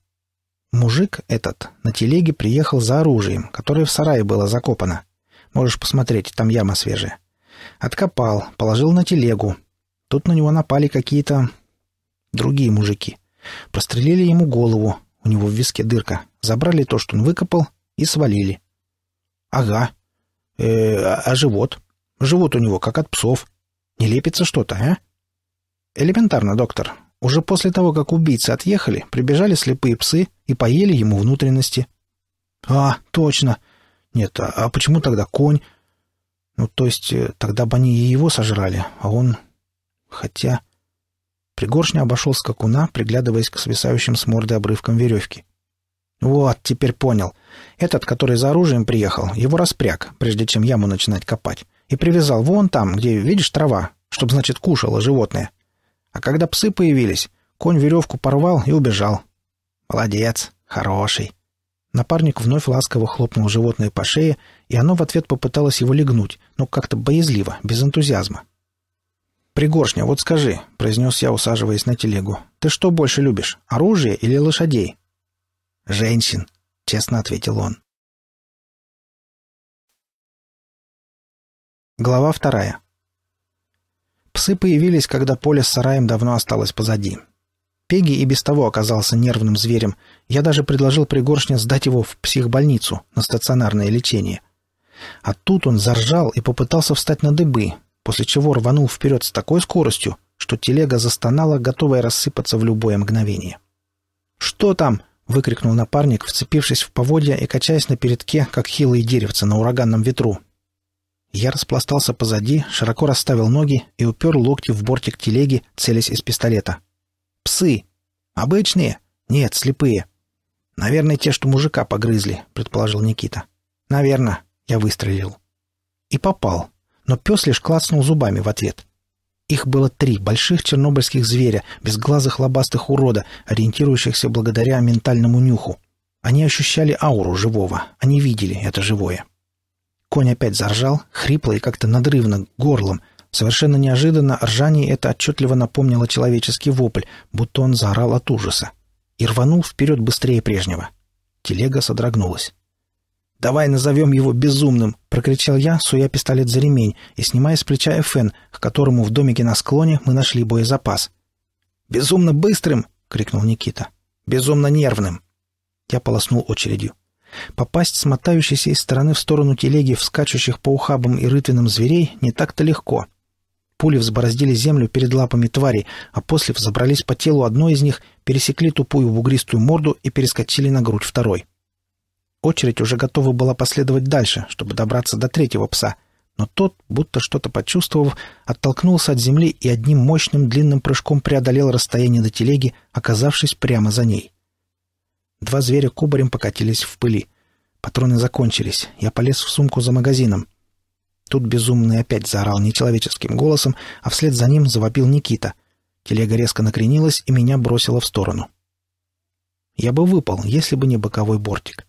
«Мужик этот на телеге приехал за оружием, которое в сарае было закопано. Можешь посмотреть, там яма свежая. Откопал, положил на телегу. Тут на него напали какие-то... другие мужики. Прострелили ему голову, у него в виске дырка. Забрали то, что он выкопал, и свалили». «Ага», Э, а, а живот? Живот у него как от псов. Не лепится что-то, а? Элементарно, доктор. Уже после того, как убийцы отъехали, прибежали слепые псы и поели ему внутренности. А, точно. Нет, а, а почему тогда конь? Ну, то есть, э, тогда бы они и его сожрали, а он... Хотя... Пригоршня обошел скакуна, приглядываясь к свисающим с морды обрывкам веревки. «Вот, теперь понял. Этот, который за оружием приехал, его распряг, прежде чем яму начинать копать, и привязал вон там, где, видишь, трава, чтобы, значит, кушало животное. А когда псы появились, конь веревку порвал и убежал. Молодец, хороший». Напарник вновь ласково хлопнул животное по шее, и оно в ответ попыталось его легнуть, но как-то боязливо, без энтузиазма. «Пригоршня, вот скажи», — произнес я, усаживаясь на телегу, — «ты что больше любишь, оружие или лошадей?» женщин», — честно ответил он. Глава вторая. Псы появились, когда поле с сараем давно осталось позади. Пеги и без того оказался нервным зверем. Я даже предложил пригоршне сдать его в психбольницу на стационарное лечение. А тут он заржал и попытался встать на дыбы, после чего рванул вперед с такой скоростью, что телега застонала, готовая рассыпаться в любое мгновение. «Что там?» выкрикнул напарник, вцепившись в поводья и качаясь на передке, как хилые деревца на ураганном ветру. Я распластался позади, широко расставил ноги и упер локти в бортик телеги, целясь из пистолета. «Псы! Обычные? Нет, слепые. Наверное, те, что мужика погрызли», — предположил Никита. «Наверно», — я выстрелил. И попал, но пес лишь клацнул зубами в ответ — их было три больших чернобыльских зверя, безглазых лобастых урода, ориентирующихся благодаря ментальному нюху. Они ощущали ауру живого, они видели это живое. Конь опять заржал, хрипло и как-то надрывно, горлом. Совершенно неожиданно ржание это отчетливо напомнило человеческий вопль, будто он заорал от ужаса. И рванул вперед быстрее прежнего. Телега содрогнулась. «Давай назовем его безумным!» — прокричал я, суя пистолет за ремень и снимая с плеча ФН, к которому в домике на склоне мы нашли боезапас. «Безумно быстрым!» — крикнул Никита. «Безумно нервным!» Я полоснул очередью. Попасть с мотающейся из стороны в сторону телеги, вскачущих по ухабам и рытвинам зверей, не так-то легко. Пули взбороздили землю перед лапами твари, а после взобрались по телу одной из них, пересекли тупую бугристую морду и перескочили на грудь второй. Очередь уже готова была последовать дальше, чтобы добраться до третьего пса, но тот, будто что-то почувствовав, оттолкнулся от земли и одним мощным длинным прыжком преодолел расстояние до телеги, оказавшись прямо за ней. Два зверя кубарем покатились в пыли. Патроны закончились, я полез в сумку за магазином. Тут безумный опять заорал нечеловеческим голосом, а вслед за ним завопил Никита. Телега резко накренилась и меня бросила в сторону. Я бы выпал, если бы не боковой бортик.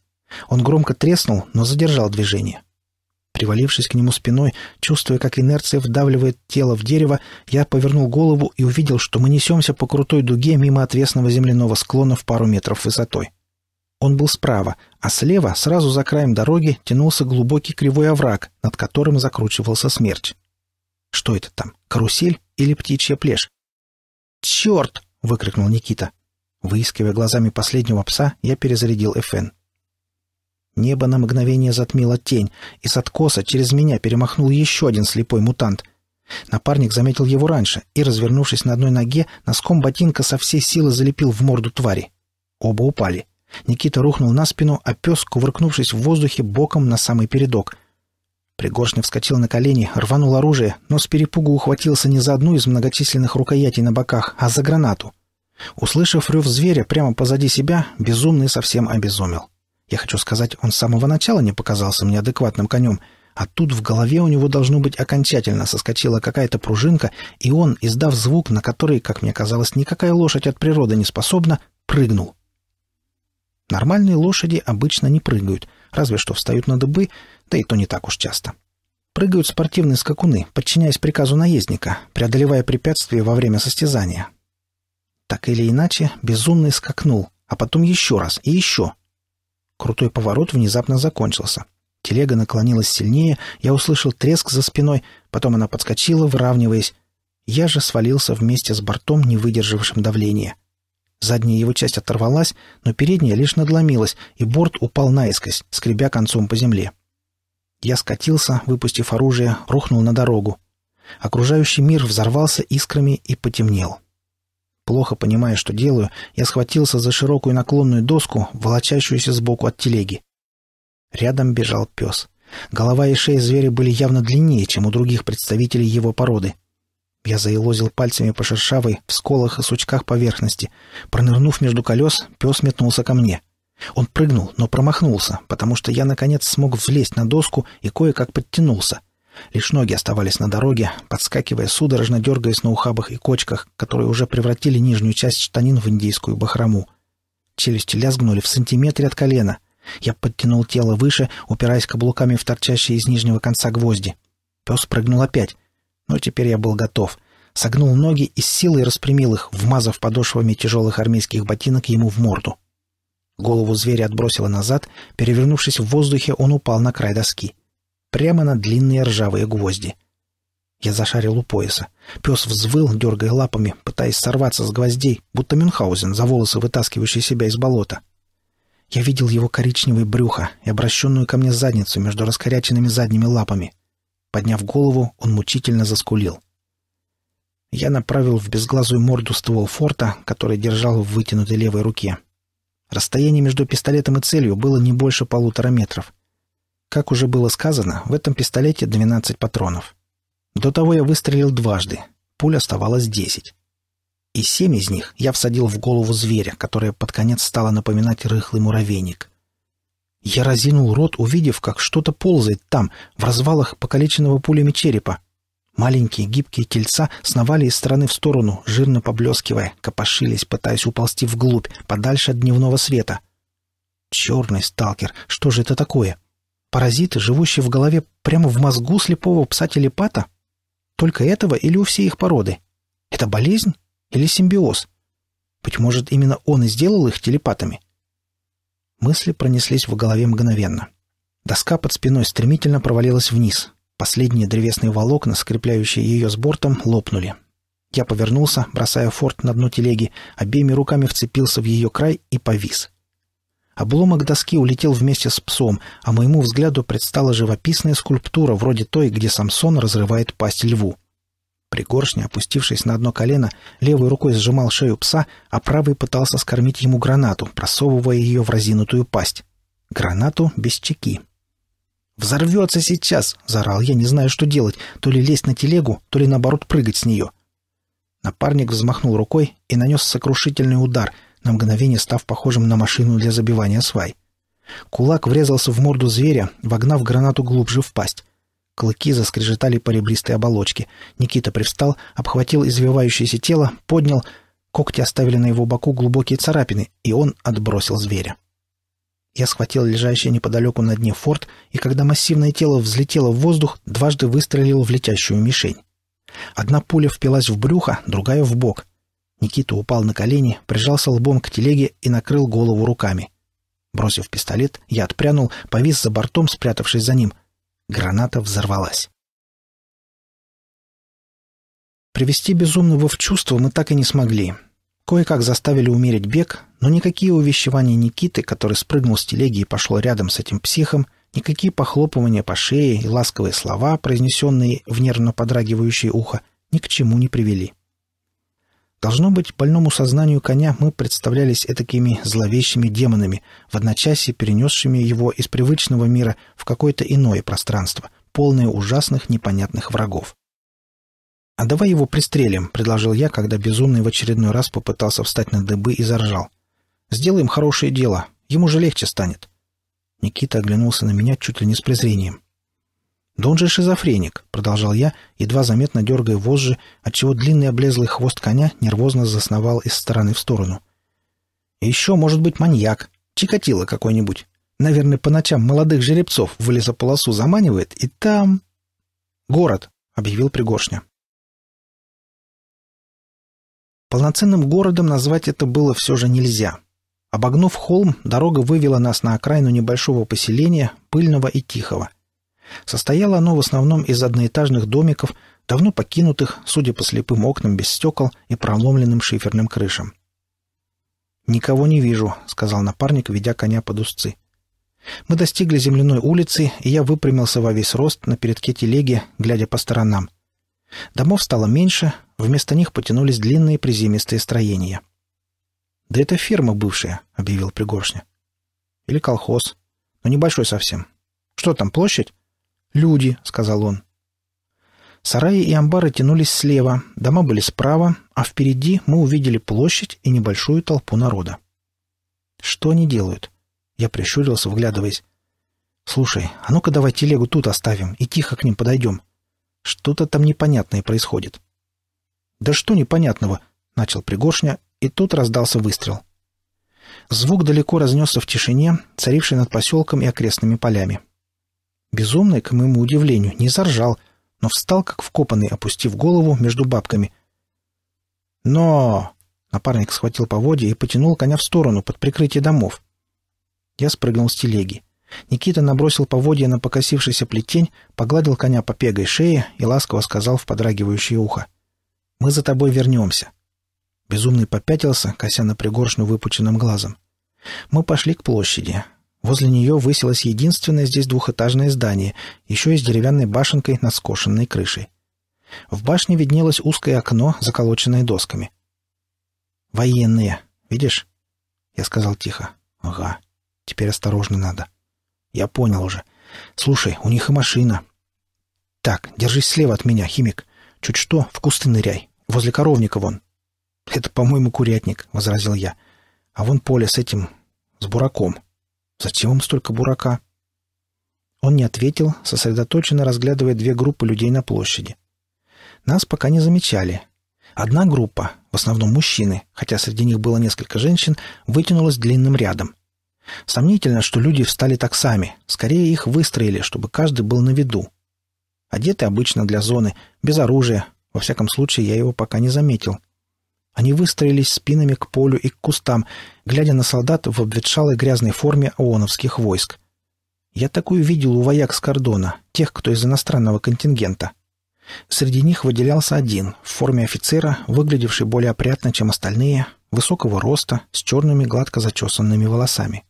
Он громко треснул, но задержал движение. Привалившись к нему спиной, чувствуя, как инерция вдавливает тело в дерево, я повернул голову и увидел, что мы несемся по крутой дуге мимо отвесного земляного склона в пару метров высотой. Он был справа, а слева, сразу за краем дороги, тянулся глубокий кривой овраг, над которым закручивался смерч. Что это там, карусель или птичья плешь? «Черт!» — выкрикнул Никита. Выискивая глазами последнего пса, я перезарядил ФН. Небо на мгновение затмило тень, и с откоса через меня перемахнул еще один слепой мутант. Напарник заметил его раньше и, развернувшись на одной ноге, носком ботинка со всей силы залепил в морду твари. Оба упали. Никита рухнул на спину, а пес, кувыркнувшись в воздухе, боком на самый передок. Пригоршня вскочил на колени, рванул оружие, но с перепугу ухватился не за одну из многочисленных рукоятей на боках, а за гранату. Услышав рев зверя прямо позади себя, безумный совсем обезумел. Я хочу сказать, он с самого начала не показался мне адекватным конем, а тут в голове у него должно быть окончательно соскочила какая-то пружинка, и он, издав звук, на который, как мне казалось, никакая лошадь от природы не способна, прыгнул. Нормальные лошади обычно не прыгают, разве что встают на дыбы, да и то не так уж часто. Прыгают спортивные скакуны, подчиняясь приказу наездника, преодолевая препятствия во время состязания. Так или иначе, безумный скакнул, а потом еще раз и еще, Крутой поворот внезапно закончился. Телега наклонилась сильнее, я услышал треск за спиной, потом она подскочила, выравниваясь. Я же свалился вместе с бортом, не выдержавшим давления. Задняя его часть оторвалась, но передняя лишь надломилась, и борт упал наискось, скребя концом по земле. Я скатился, выпустив оружие, рухнул на дорогу. Окружающий мир взорвался искрами и потемнел. Плохо понимая, что делаю, я схватился за широкую наклонную доску, волочащуюся сбоку от телеги. Рядом бежал пес. Голова и шея зверя были явно длиннее, чем у других представителей его породы. Я заилозил пальцами по шершавой, в сколах и сучках поверхности. Пронырнув между колес, пес метнулся ко мне. Он прыгнул, но промахнулся, потому что я, наконец, смог влезть на доску и кое-как подтянулся — Лишь ноги оставались на дороге, подскакивая судорожно, дергаясь на ухабах и кочках, которые уже превратили нижнюю часть штанин в индийскую бахрому. Челюсти лязгнули в сантиметре от колена. Я подтянул тело выше, упираясь каблуками в торчащие из нижнего конца гвозди. Пес прыгнул опять. Но теперь я был готов. Согнул ноги и с силой распрямил их, вмазав подошвами тяжелых армейских ботинок ему в морду. Голову зверя отбросило назад, перевернувшись в воздухе, он упал на край доски. — прямо на длинные ржавые гвозди. Я зашарил у пояса. Пес взвыл, дергая лапами, пытаясь сорваться с гвоздей, будто Мюнхгаузен, за волосы вытаскивающий себя из болота. Я видел его коричневое брюхо и обращенную ко мне задницу между раскоряченными задними лапами. Подняв голову, он мучительно заскулил. Я направил в безглазую морду ствол форта, который держал в вытянутой левой руке. Расстояние между пистолетом и целью было не больше полутора метров — как уже было сказано, в этом пистолете 12 патронов. До того я выстрелил дважды, пуль оставалось 10. И семь из них я всадил в голову зверя, которая под конец стала напоминать рыхлый муравейник. Я разинул рот, увидев, как что-то ползает там, в развалах покалеченного пулями черепа. Маленькие гибкие тельца сновали из стороны в сторону, жирно поблескивая, копошились, пытаясь уползти вглубь, подальше от дневного света. Черный сталкер, что же это такое? — Паразиты, живущие в голове прямо в мозгу слепого пса-телепата? Только этого или у всей их породы? Это болезнь или симбиоз? Быть может, именно он и сделал их телепатами? Мысли пронеслись в голове мгновенно. Доска под спиной стремительно провалилась вниз. Последние древесные волокна, скрепляющие ее с бортом, лопнули. Я повернулся, бросая форт на дно телеги, обеими руками вцепился в ее край и повис. Обломок доски улетел вместе с псом, а моему взгляду предстала живописная скульптура, вроде той, где Самсон разрывает пасть льву. Пригоршня, опустившись на одно колено, левой рукой сжимал шею пса, а правой пытался скормить ему гранату, просовывая ее в разинутую пасть. Гранату без чеки. «Взорвется сейчас!» — заорал я, не знаю, что делать, то ли лезть на телегу, то ли, наоборот, прыгать с нее. Напарник взмахнул рукой и нанес сокрушительный удар — на мгновение став похожим на машину для забивания свай. Кулак врезался в морду зверя, вогнав гранату глубже в пасть. Клыки заскрежетали по ребристой оболочке. Никита привстал, обхватил извивающееся тело, поднял. Когти оставили на его боку глубокие царапины, и он отбросил зверя. Я схватил лежащий неподалеку на дне форт, и когда массивное тело взлетело в воздух, дважды выстрелил в летящую мишень. Одна пуля впилась в брюхо, другая — в бок. Никита упал на колени, прижался лбом к телеге и накрыл голову руками. Бросив пистолет, я отпрянул, повис за бортом, спрятавшись за ним. Граната взорвалась. Привести безумного в чувство мы так и не смогли. Кое-как заставили умерить бег, но никакие увещевания Никиты, который спрыгнул с телеги и пошел рядом с этим психом, никакие похлопывания по шее и ласковые слова, произнесенные в нервно подрагивающее ухо, ни к чему не привели. — Должно быть, больному сознанию коня мы представлялись этакими зловещими демонами, в одночасье перенесшими его из привычного мира в какое-то иное пространство, полное ужасных непонятных врагов. «А давай его пристрелим», — предложил я, когда безумный в очередной раз попытался встать на дыбы и заржал. «Сделаем хорошее дело, ему же легче станет». Никита оглянулся на меня чуть ли не с презрением. «Да он же шизофреник», — продолжал я, едва заметно дергая вожжи, отчего длинный облезлый хвост коня нервозно засновал из стороны в сторону. «Еще, может быть, маньяк, чикатило какой-нибудь. Наверное, по ночам молодых жеребцов в лесополосу заманивает, и там...» «Город», — объявил Пригоршня. Полноценным городом назвать это было все же нельзя. Обогнув холм, дорога вывела нас на окраину небольшого поселения, пыльного и тихого — Состояло оно в основном из одноэтажных домиков, давно покинутых, судя по слепым окнам без стекол и проломленным шиферным крышам. «Никого не вижу», — сказал напарник, ведя коня под узцы. Мы достигли земляной улицы, и я выпрямился во весь рост на передке телеги, глядя по сторонам. Домов стало меньше, вместо них потянулись длинные приземистые строения. «Да это ферма бывшая», — объявил Пригоршня. «Или колхоз. Но небольшой совсем. Что там, площадь?» «Люди», — сказал он. Сараи и амбары тянулись слева, дома были справа, а впереди мы увидели площадь и небольшую толпу народа. «Что они делают?» Я прищурился, вглядываясь. «Слушай, а ну-ка давай телегу тут оставим и тихо к ним подойдем. Что-то там непонятное происходит». «Да что непонятного?» — начал Пригоршня, и тут раздался выстрел. Звук далеко разнесся в тишине, царившей над поселком и окрестными полями. Безумный, к моему удивлению, не заржал, но встал как вкопанный, опустив голову между бабками. «Но!» — напарник схватил поводья и потянул коня в сторону под прикрытие домов. Я спрыгнул с телеги. Никита набросил поводья на покосившийся плетень, погладил коня по пегой шее и ласково сказал в подрагивающее ухо. «Мы за тобой вернемся». Безумный попятился, кося на пригоршню выпученным глазом. Мы пошли к площади. Возле нее высилось единственное здесь двухэтажное здание, еще и с деревянной башенкой на скошенной крышей. В башне виднелось узкое окно, заколоченное досками. «Военные, видишь?» Я сказал тихо. «Ага, теперь осторожно надо». «Я понял уже. Слушай, у них и машина». «Так, держись слева от меня, химик. Чуть что, в кусты ныряй. Возле коровника вон». «Это, по-моему, курятник», — возразил я. «А вон поле с этим... с бураком». Зачем им столько бурака? Он не ответил, сосредоточенно разглядывая две группы людей на площади. Нас пока не замечали. Одна группа, в основном мужчины, хотя среди них было несколько женщин, вытянулась длинным рядом. Сомнительно, что люди встали так сами. Скорее их выстроили, чтобы каждый был на виду. Одеты обычно для зоны, без оружия. Во всяком случае, я его пока не заметил. — они выстроились спинами к полю и к кустам, глядя на солдат в обветшалой грязной форме ООНовских войск. Я такую видел у вояк с кордона, тех, кто из иностранного контингента. Среди них выделялся один, в форме офицера, выглядевший более опрятно, чем остальные, высокого роста, с черными гладко зачесанными волосами.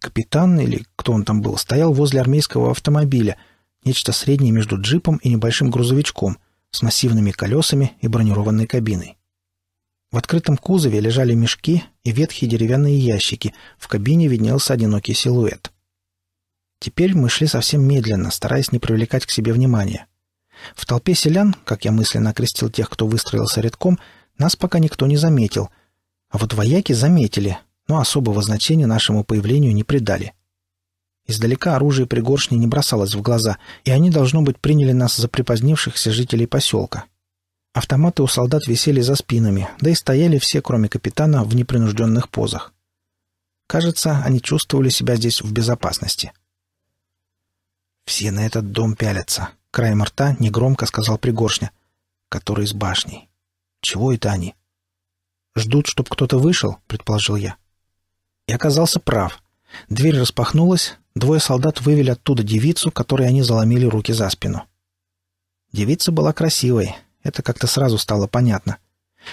Капитан, или кто он там был, стоял возле армейского автомобиля, нечто среднее между джипом и небольшим грузовичком, с массивными колесами и бронированной кабиной. В открытом кузове лежали мешки и ветхие деревянные ящики, в кабине виднелся одинокий силуэт. Теперь мы шли совсем медленно, стараясь не привлекать к себе внимания. В толпе селян, как я мысленно окрестил тех, кто выстроился рядком, нас пока никто не заметил. А вот вояки заметили, но особого значения нашему появлению не придали. Издалека оружие пригоршни не бросалось в глаза, и они, должно быть, приняли нас за припозднившихся жителей поселка. Автоматы у солдат висели за спинами, да и стояли все, кроме капитана, в непринужденных позах. Кажется, они чувствовали себя здесь в безопасности. «Все на этот дом пялятся», — краем рта негромко сказал Пригоршня, который с башней. «Чего это они?» «Ждут, чтоб кто-то вышел», — предположил я. И оказался прав. Дверь распахнулась, двое солдат вывели оттуда девицу, которой они заломили руки за спину. Девица была красивой, это как-то сразу стало понятно.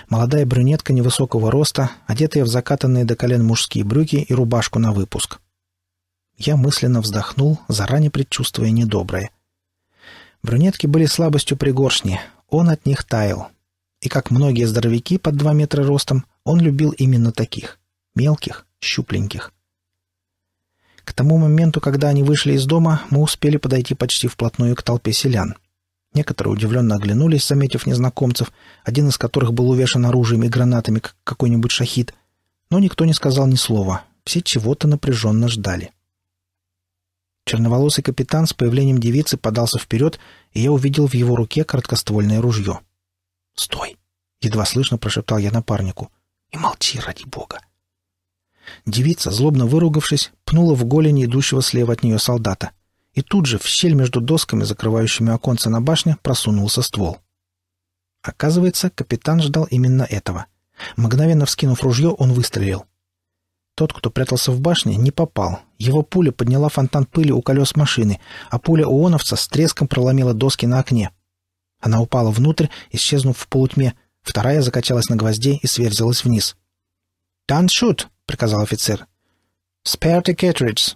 Молодая брюнетка невысокого роста, одетая в закатанные до колен мужские брюки и рубашку на выпуск. Я мысленно вздохнул, заранее предчувствуя недоброе. Брюнетки были слабостью пригоршни, он от них таял. И как многие здоровяки под два метра ростом, он любил именно таких. Мелких, щупленьких. К тому моменту, когда они вышли из дома, мы успели подойти почти вплотную к толпе селян. Некоторые удивленно оглянулись, заметив незнакомцев, один из которых был увешан оружием и гранатами, как какой-нибудь шахид. Но никто не сказал ни слова. Все чего-то напряженно ждали. Черноволосый капитан с появлением девицы подался вперед, и я увидел в его руке короткоствольное ружье. «Стой!» — едва слышно прошептал я напарнику. «И молчи, ради бога!» Девица, злобно выругавшись, пнула в голень идущего слева от нее солдата — и тут же в щель между досками, закрывающими оконце на башне, просунулся ствол. Оказывается, капитан ждал именно этого. Мгновенно вскинув ружье, он выстрелил. Тот, кто прятался в башне, не попал. Его пуля подняла фонтан пыли у колес машины, а пуля уоновца с треском проломила доски на окне. Она упала внутрь, исчезнув в полутьме. Вторая закачалась на гвозде и сверзилась вниз. «Таншут!» — приказал офицер. «Spare the cartridge!»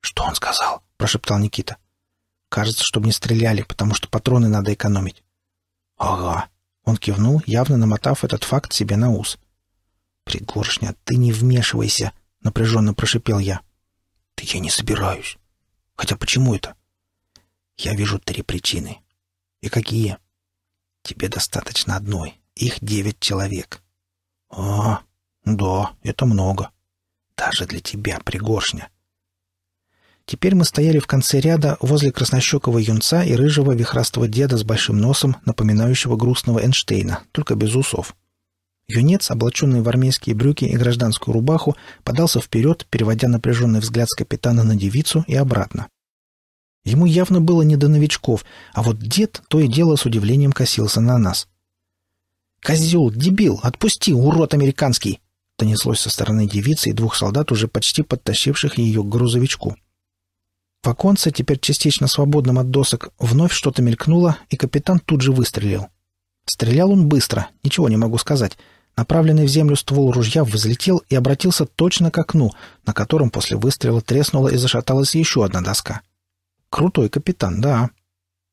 «Что он сказал?» прошептал Никита. «Кажется, чтобы не стреляли, потому что патроны надо экономить». «Ага», — он кивнул, явно намотав этот факт себе на ус. «Пригоршня, ты не вмешивайся», — напряженно прошипел я. Ты я не собираюсь. Хотя почему это?» «Я вижу три причины». «И какие?» «Тебе достаточно одной. Их девять человек». «А, да, это много. Даже для тебя, пригоршня. Теперь мы стояли в конце ряда возле краснощекого юнца и рыжего вихрастого деда с большим носом, напоминающего грустного Эйнштейна, только без усов. Юнец, облаченный в армейские брюки и гражданскую рубаху, подался вперед, переводя напряженный взгляд с капитана на девицу и обратно. Ему явно было не до новичков, а вот дед то и дело с удивлением косился на нас. «Козел, дебил, отпусти, урод американский!» донеслось со стороны девицы и двух солдат, уже почти подтащивших ее к грузовичку. В оконце, теперь частично свободном от досок, вновь что-то мелькнуло, и капитан тут же выстрелил. Стрелял он быстро, ничего не могу сказать. Направленный в землю ствол ружья взлетел и обратился точно к окну, на котором после выстрела треснула и зашаталась еще одна доска. Крутой капитан, да.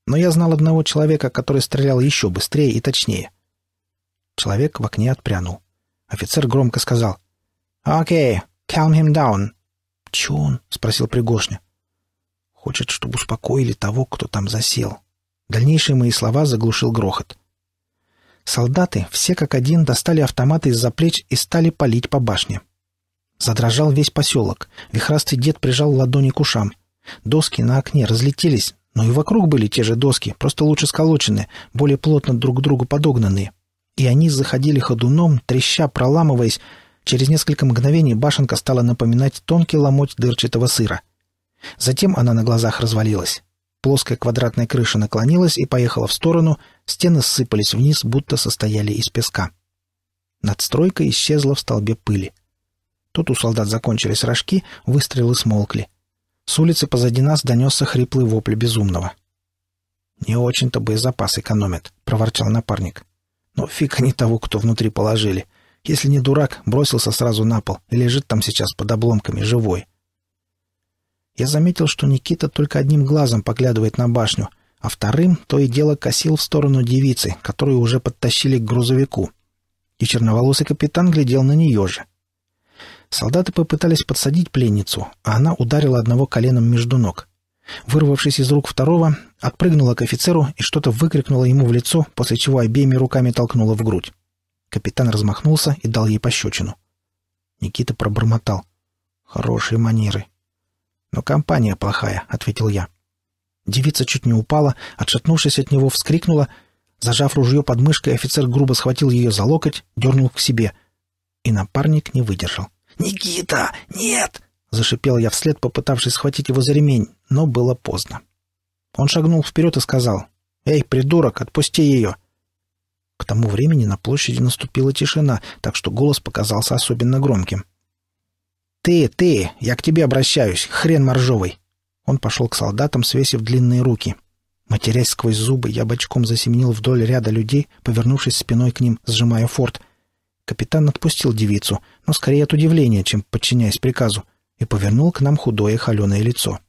Но я знал одного человека, который стрелял еще быстрее и точнее. Человек в окне отпрянул. Офицер громко сказал. «Окей, calm him down». «Че он?» — спросил Пригошня. Хочет, чтобы успокоили того, кто там засел. Дальнейшие мои слова заглушил грохот. Солдаты, все как один, достали автоматы из-за плеч и стали палить по башне. Задрожал весь поселок. Вихрастый дед прижал ладони к ушам. Доски на окне разлетелись, но и вокруг были те же доски, просто лучше сколоченные, более плотно друг к другу подогнанные. И они заходили ходуном, треща, проламываясь. Через несколько мгновений башенка стала напоминать тонкий ломоть дырчатого сыра. Затем она на глазах развалилась. Плоская квадратная крыша наклонилась и поехала в сторону, стены ссыпались вниз, будто состояли из песка. Надстройка исчезла в столбе пыли. Тут у солдат закончились рожки, выстрелы смолкли. С улицы позади нас донесся хриплый вопль безумного. «Не очень-то боезапас экономят», — проворчал напарник. «Но «Ну, фиг они того, кто внутри положили. Если не дурак, бросился сразу на пол и лежит там сейчас под обломками, живой. Я заметил, что Никита только одним глазом поглядывает на башню, а вторым то и дело косил в сторону девицы, которую уже подтащили к грузовику. И черноволосый капитан глядел на нее же. Солдаты попытались подсадить пленницу, а она ударила одного коленом между ног. Вырвавшись из рук второго, отпрыгнула к офицеру и что-то выкрикнула ему в лицо, после чего обеими руками толкнула в грудь. Капитан размахнулся и дал ей пощечину. Никита пробормотал. «Хорошие манеры. «Но компания плохая», — ответил я. Девица чуть не упала, отшатнувшись от него, вскрикнула. Зажав ружье под мышкой, офицер грубо схватил ее за локоть, дернул к себе. И напарник не выдержал. «Никита! Нет!» — зашипел я вслед, попытавшись схватить его за ремень, но было поздно. Он шагнул вперед и сказал. «Эй, придурок, отпусти ее!» К тому времени на площади наступила тишина, так что голос показался особенно громким. «Ты, ты! Я к тебе обращаюсь, хрен моржовый!» Он пошел к солдатам, свесив длинные руки. Матерясь сквозь зубы, я бочком засеменил вдоль ряда людей, повернувшись спиной к ним, сжимая форт. Капитан отпустил девицу, но скорее от удивления, чем подчиняясь приказу, и повернул к нам худое холеное лицо.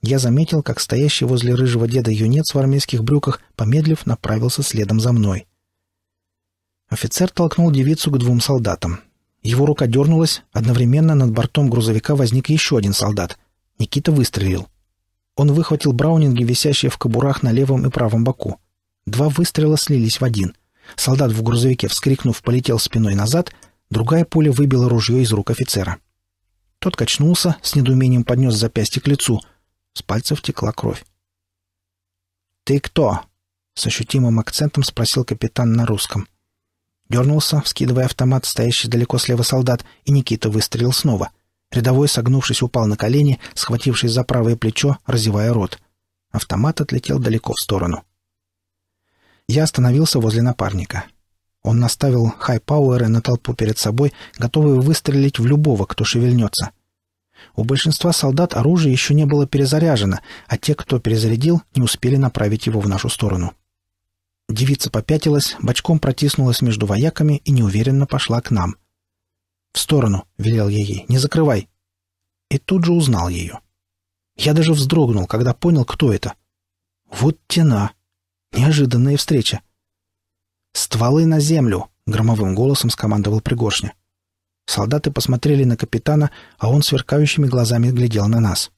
Я заметил, как стоящий возле рыжего деда юнец в армейских брюках, помедлив, направился следом за мной. Офицер толкнул девицу к двум солдатам. Его рука дернулась, одновременно над бортом грузовика возник еще один солдат. Никита выстрелил. Он выхватил браунинги, висящие в кобурах на левом и правом боку. Два выстрела слились в один. Солдат в грузовике, вскрикнув, полетел спиной назад, другая пуля выбила ружье из рук офицера. Тот качнулся, с недоумением поднес запястье к лицу. С пальцев текла кровь. «Ты кто?» — с ощутимым акцентом спросил капитан на русском. Дернулся, вскидывая автомат, стоящий далеко слева солдат, и Никита выстрелил снова. Рядовой, согнувшись, упал на колени, схватившись за правое плечо, разевая рот. Автомат отлетел далеко в сторону. Я остановился возле напарника. Он наставил хай-пауэры на толпу перед собой, готовый выстрелить в любого, кто шевельнется. У большинства солдат оружие еще не было перезаряжено, а те, кто перезарядил, не успели направить его в нашу сторону. Девица попятилась, бочком протиснулась между вояками и неуверенно пошла к нам. «В сторону!» — велел я ей. «Не закрывай!» И тут же узнал ее. Я даже вздрогнул, когда понял, кто это. Вот тена! Неожиданная встреча! «Стволы на землю!» — громовым голосом скомандовал Пригоршня. Солдаты посмотрели на капитана, а он сверкающими глазами глядел на нас.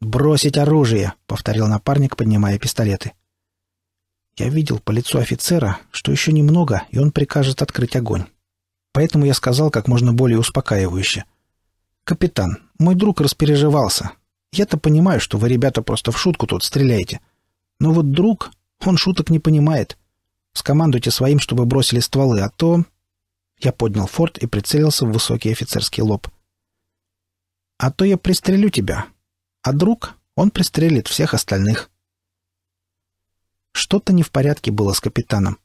«Бросить оружие!» — повторил напарник, поднимая пистолеты. Я видел по лицу офицера, что еще немного, и он прикажет открыть огонь. Поэтому я сказал как можно более успокаивающе. «Капитан, мой друг распереживался. Я-то понимаю, что вы, ребята, просто в шутку тут стреляете. Но вот друг, он шуток не понимает. Скомандуйте своим, чтобы бросили стволы, а то...» Я поднял форт и прицелился в высокий офицерский лоб. «А то я пристрелю тебя. А друг, он пристрелит всех остальных». Что-то не в порядке было с капитаном.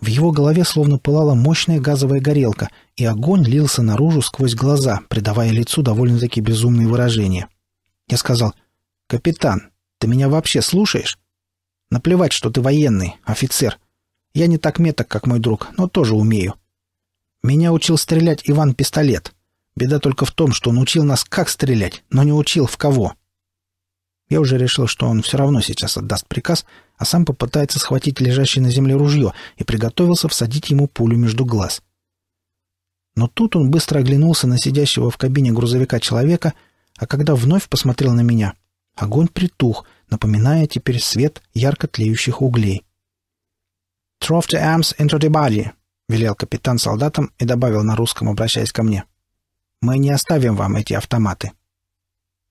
В его голове словно пылала мощная газовая горелка, и огонь лился наружу сквозь глаза, придавая лицу довольно-таки безумные выражения. Я сказал, «Капитан, ты меня вообще слушаешь? Наплевать, что ты военный, офицер. Я не так меток, как мой друг, но тоже умею. Меня учил стрелять Иван Пистолет. Беда только в том, что он учил нас, как стрелять, но не учил в кого». Я уже решил, что он все равно сейчас отдаст приказ — а сам попытается схватить лежащее на земле ружье и приготовился всадить ему пулю между глаз. Но тут он быстро оглянулся на сидящего в кабине грузовика человека, а когда вновь посмотрел на меня, огонь притух, напоминая теперь свет ярко тлеющих углей. «Throw the arms into the body», — велел капитан солдатам и добавил на русском, обращаясь ко мне. «Мы не оставим вам эти автоматы».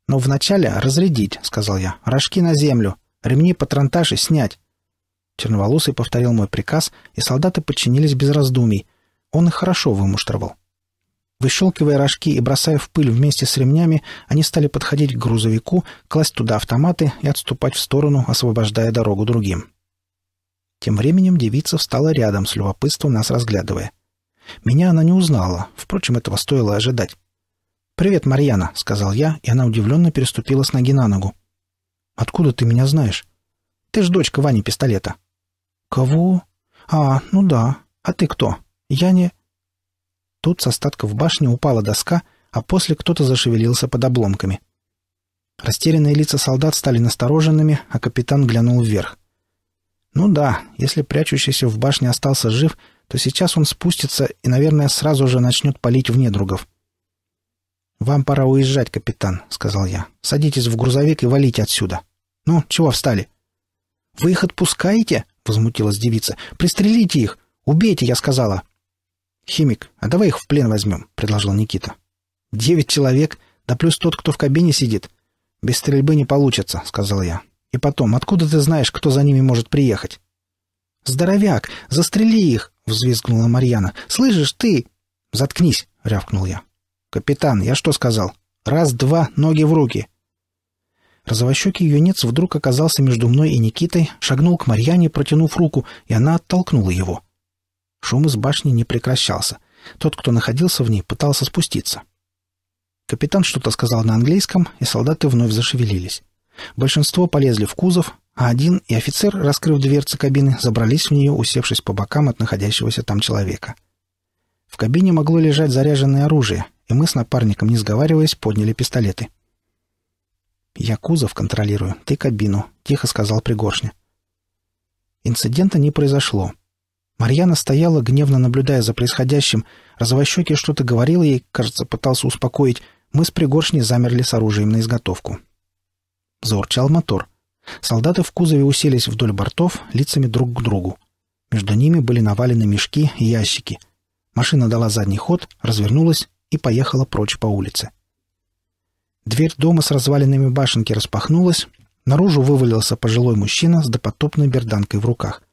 «Но вначале разрядить», — сказал я, — «рожки на землю, Ремни патронташи снять!» Черноволосый повторил мой приказ, и солдаты подчинились без раздумий. Он их хорошо вымуштровал. Выщелкивая рожки и бросая в пыль вместе с ремнями, они стали подходить к грузовику, класть туда автоматы и отступать в сторону, освобождая дорогу другим. Тем временем девица встала рядом, с любопытством нас разглядывая. Меня она не узнала, впрочем, этого стоило ожидать. «Привет, Марьяна», — сказал я, и она удивленно переступила с ноги на ногу. «Откуда ты меня знаешь?» «Ты ж дочка Вани Пистолета». «Кого?» «А, ну да. А ты кто?» «Я не...» Тут с остатков башни упала доска, а после кто-то зашевелился под обломками. Растерянные лица солдат стали настороженными, а капитан глянул вверх. «Ну да, если прячущийся в башне остался жив, то сейчас он спустится и, наверное, сразу же начнет палить в недругов». «Вам пора уезжать, капитан», — сказал я. «Садитесь в грузовик и валите отсюда». «Ну, чего встали?» «Вы их отпускаете?» — возмутилась девица. «Пристрелите их! Убейте, я сказала!» «Химик, а давай их в плен возьмем», — предложил Никита. «Девять человек, да плюс тот, кто в кабине сидит. Без стрельбы не получится», — сказал я. «И потом, откуда ты знаешь, кто за ними может приехать?» «Здоровяк, застрели их!» — взвизгнула Марьяна. «Слышишь, ты...» «Заткнись!» — рявкнул я. «Капитан, я что сказал? Раз-два, ноги в руки!» Розовощекий юнец вдруг оказался между мной и Никитой, шагнул к Марьяне, протянув руку, и она оттолкнула его. Шум из башни не прекращался. Тот, кто находился в ней, пытался спуститься. Капитан что-то сказал на английском, и солдаты вновь зашевелились. Большинство полезли в кузов, а один и офицер, раскрыв дверцы кабины, забрались в нее, усевшись по бокам от находящегося там человека. В кабине могло лежать заряженное оружие, и мы с напарником, не сговариваясь, подняли пистолеты — «Я кузов контролирую, ты кабину», — тихо сказал Пригоршня. Инцидента не произошло. Марьяна стояла, гневно наблюдая за происходящим. Развощекий что-то говорил ей, кажется, пытался успокоить. Мы с Пригоршней замерли с оружием на изготовку. Заурчал мотор. Солдаты в кузове уселись вдоль бортов, лицами друг к другу. Между ними были навалены мешки и ящики. Машина дала задний ход, развернулась и поехала прочь по улице. — Дверь дома с развалинами башенки распахнулась. Наружу вывалился пожилой мужчина с допотопной берданкой в руках.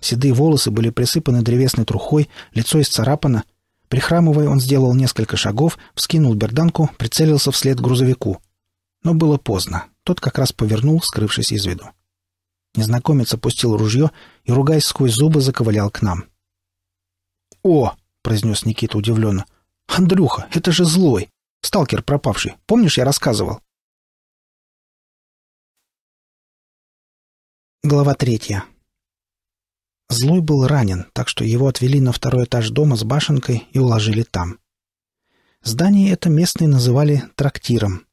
Седые волосы были присыпаны древесной трухой, лицо исцарапано. Прихрамывая, он сделал несколько шагов, вскинул берданку, прицелился вслед грузовику. Но было поздно. Тот как раз повернул, скрывшись из виду. Незнакомец опустил ружье и, ругаясь сквозь зубы, заковылял к нам. «О!» — произнес Никита удивленно. «Андрюха, это же злой!» Сталкер пропавший. Помнишь, я рассказывал? Глава третья. Злой был ранен, так что его отвели на второй этаж дома с башенкой и уложили там. Здание это местные называли трактиром.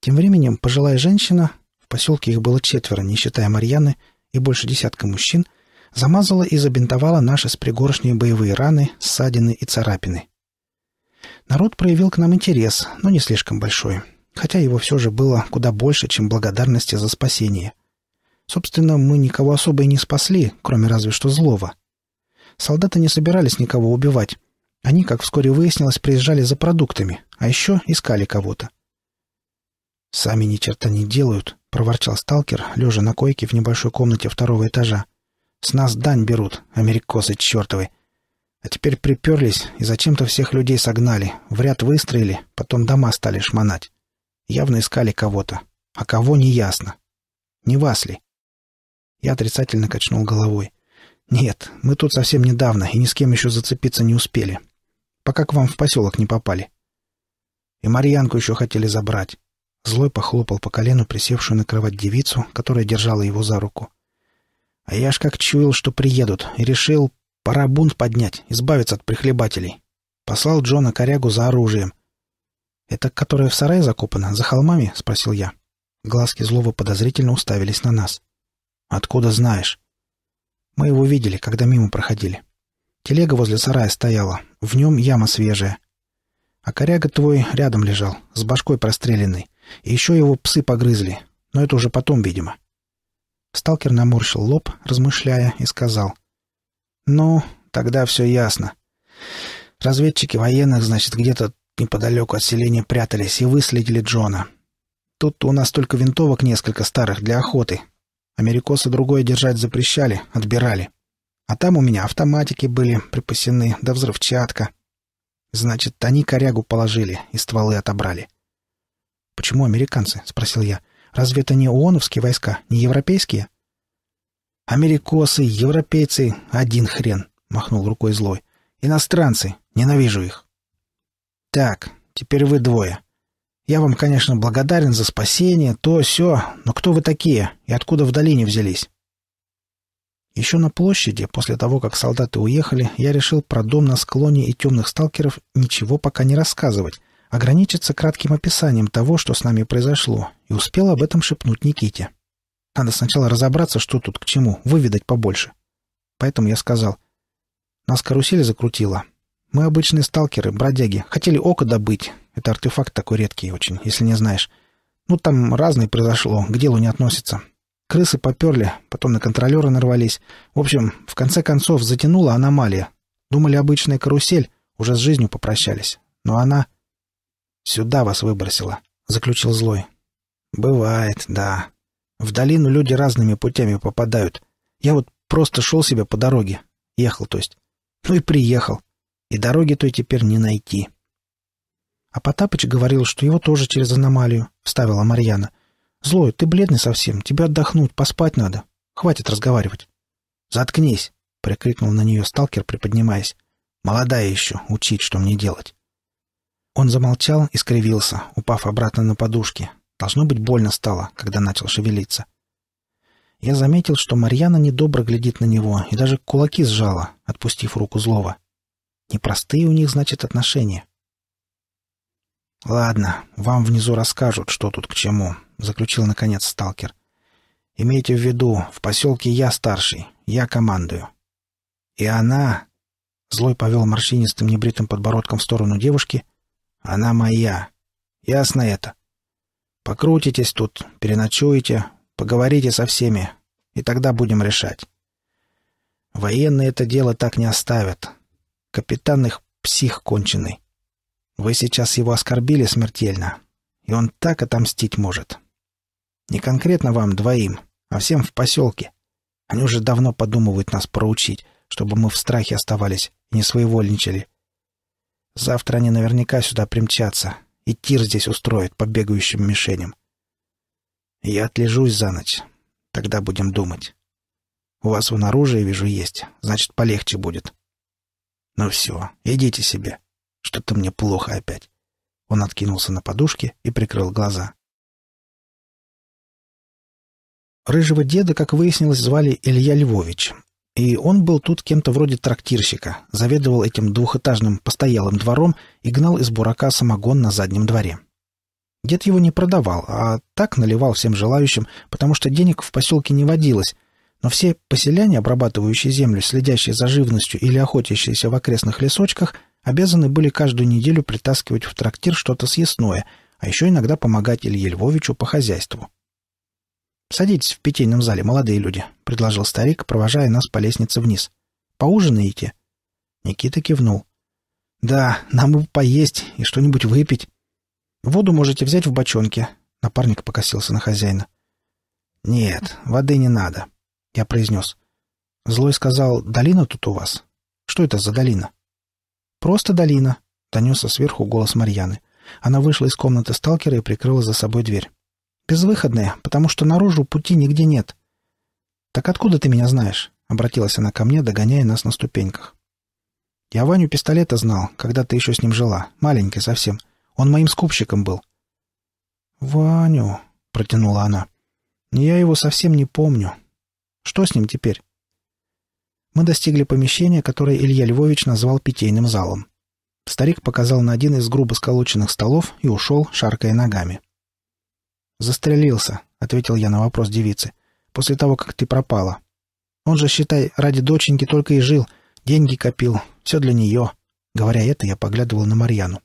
Тем временем пожилая женщина, в поселке их было четверо, не считая Марьяны, и больше десятка мужчин, замазала и забинтовала наши с пригоршней боевые раны, ссадины и царапины. Народ проявил к нам интерес, но не слишком большой, хотя его все же было куда больше, чем благодарности за спасение. Собственно, мы никого особо и не спасли, кроме разве что злого. Солдаты не собирались никого убивать. Они, как вскоре выяснилось, приезжали за продуктами, а еще искали кого-то. «Сами ни черта не делают», — проворчал сталкер, лежа на койке в небольшой комнате второго этажа. «С нас дань берут, америкосы чертовы. А теперь приперлись и зачем-то всех людей согнали, в ряд выстроили, потом дома стали шмонать. Явно искали кого-то. А кого — не ясно. Не вас ли? Я отрицательно качнул головой. Нет, мы тут совсем недавно и ни с кем еще зацепиться не успели. Пока к вам в поселок не попали. И Марьянку еще хотели забрать. Злой похлопал по колену присевшую на кровать девицу, которая держала его за руку. А я ж как чуял, что приедут, и решил... Пора бунт поднять, избавиться от прихлебателей. Послал Джона корягу за оружием. «Это которое в сарае закопано, за холмами?» — спросил я. Глазки злого подозрительно уставились на нас. «Откуда знаешь?» «Мы его видели, когда мимо проходили. Телега возле сарая стояла, в нем яма свежая. А коряга твой рядом лежал, с башкой простреленной. И еще его псы погрызли, но это уже потом, видимо». Сталкер наморщил лоб, размышляя, и сказал — «Ну, тогда все ясно. Разведчики военных, значит, где-то неподалеку от селения прятались и выследили Джона. Тут у нас только винтовок несколько старых для охоты. Америкосы другое держать запрещали, отбирали. А там у меня автоматики были припасены, да взрывчатка. Значит, они корягу положили и стволы отобрали». «Почему американцы?» — спросил я. «Разве это не ООНовские войска, не европейские?» Америкосы, европейцы — один хрен, — махнул рукой злой. Иностранцы, ненавижу их. Так, теперь вы двое. Я вам, конечно, благодарен за спасение, то, все, но кто вы такие и откуда в долине взялись? Еще на площади, после того, как солдаты уехали, я решил про дом на склоне и темных сталкеров ничего пока не рассказывать, ограничиться кратким описанием того, что с нами произошло, и успел об этом шепнуть Никите. Надо сначала разобраться, что тут к чему, выведать побольше. Поэтому я сказал. Нас карусель закрутила. Мы обычные сталкеры, бродяги. Хотели око добыть. Это артефакт такой редкий очень, если не знаешь. Ну, там разное произошло, к делу не относится. Крысы поперли, потом на контролера нарвались. В общем, в конце концов затянула аномалия. Думали, обычная карусель, уже с жизнью попрощались. Но она... «Сюда вас выбросила», — заключил злой. «Бывает, да», в долину люди разными путями попадают. Я вот просто шел себе по дороге. Ехал, то есть. Ну и приехал. И дороги той теперь не найти. А Потапыч говорил, что его тоже через аномалию, — вставила Марьяна. Злой, ты бледный совсем, тебе отдохнуть, поспать надо. Хватит разговаривать. Заткнись, — прикрикнул на нее сталкер, приподнимаясь. Молодая еще, учить, что мне делать. Он замолчал и скривился, упав обратно на подушки, Должно быть, больно стало, когда начал шевелиться. Я заметил, что Марьяна недобро глядит на него и даже кулаки сжала, отпустив руку злого. Непростые у них, значит, отношения. «Ладно, вам внизу расскажут, что тут к чему», — заключил, наконец, сталкер. «Имейте в виду, в поселке я старший, я командую». «И она...» — злой повел морщинистым небритым подбородком в сторону девушки. «Она моя. Ясно это?» Покрутитесь тут, переночуете, поговорите со всеми, и тогда будем решать. Военные это дело так не оставят. Капитан их псих конченый. Вы сейчас его оскорбили смертельно, и он так отомстить может. Не конкретно вам двоим, а всем в поселке. Они уже давно подумывают нас проучить, чтобы мы в страхе оставались и не своевольничали. Завтра они наверняка сюда примчатся, и тир здесь устроит по бегающим мишеням. Я отлежусь за ночь. Тогда будем думать. У вас вон оружие, вижу, есть. Значит, полегче будет. Ну все, идите себе. Что-то мне плохо опять. Он откинулся на подушке и прикрыл глаза. Рыжего деда, как выяснилось, звали Илья Львович, и он был тут кем-то вроде трактирщика, заведовал этим двухэтажным постоялым двором и гнал из бурака самогон на заднем дворе. Дед его не продавал, а так наливал всем желающим, потому что денег в поселке не водилось, но все поселяне, обрабатывающие землю, следящие за живностью или охотящиеся в окрестных лесочках, обязаны были каждую неделю притаскивать в трактир что-то съестное, а еще иногда помогать Илье Львовичу по хозяйству. «Садитесь в питейном зале, молодые люди», — предложил старик, провожая нас по лестнице вниз. «Поужинаете?» Никита кивнул. «Да, нам бы поесть и что-нибудь выпить. Воду можете взять в бочонке», — напарник покосился на хозяина. «Нет, воды не надо», — я произнес. Злой сказал, «Долина тут у вас? Что это за долина?» «Просто долина», — донесся сверху голос Марьяны. Она вышла из комнаты сталкера и прикрыла за собой дверь. «Безвыходная, потому что наружу пути нигде нет». «Так откуда ты меня знаешь?» — обратилась она ко мне, догоняя нас на ступеньках. «Я Ваню пистолета знал, когда ты еще с ним жила, маленький совсем. Он моим скупщиком был». «Ваню», — протянула она, — «я его совсем не помню. Что с ним теперь?» Мы достигли помещения, которое Илья Львович назвал питейным залом. Старик показал на один из грубо сколоченных столов и ушел, шаркая ногами. «Застрелился», — ответил я на вопрос девицы, — «после того, как ты пропала. Он же, считай, ради доченьки только и жил, деньги копил, все для нее». Говоря это, я поглядывал на Марьяну.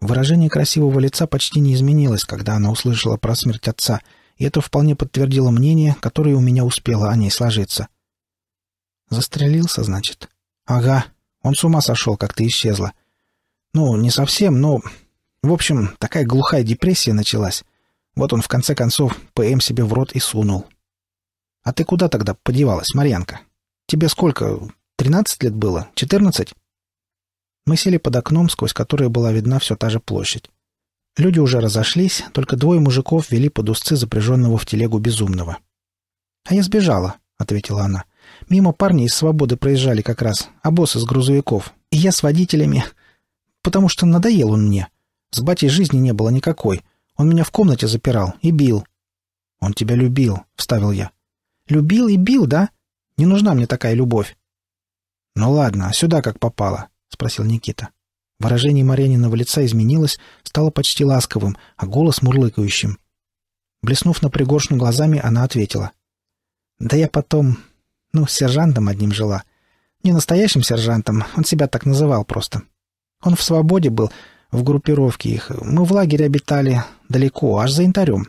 Выражение красивого лица почти не изменилось, когда она услышала про смерть отца, и это вполне подтвердило мнение, которое у меня успело о ней сложиться. «Застрелился, значит?» «Ага. Он с ума сошел, как ты исчезла. Ну, не совсем, но в общем, такая глухая депрессия началась. Вот он, в конце концов, ПМ себе в рот и сунул. А ты куда тогда подевалась, Марьянка? Тебе сколько? Тринадцать лет было? Четырнадцать? Мы сели под окном, сквозь которое была видна все та же площадь. Люди уже разошлись, только двое мужиков вели под узцы запряженного в телегу безумного. «А я сбежала», — ответила она. «Мимо парни из «Свободы» проезжали как раз, а босс из грузовиков. И я с водителями, потому что надоел он мне. С батей жизни не было никакой. Он меня в комнате запирал и бил. «Он тебя любил», — вставил я. «Любил и бил, да? Не нужна мне такая любовь». «Ну ладно, а сюда как попало?» — спросил Никита. Выражение Марьяниного лица изменилось, стало почти ласковым, а голос мурлыкающим. Блеснув на пригоршню глазами, она ответила. «Да я потом... Ну, с сержантом одним жила. Не настоящим сержантом, он себя так называл просто. Он в свободе был, в группировке их. Мы в лагере обитали, далеко, аж за янтарем.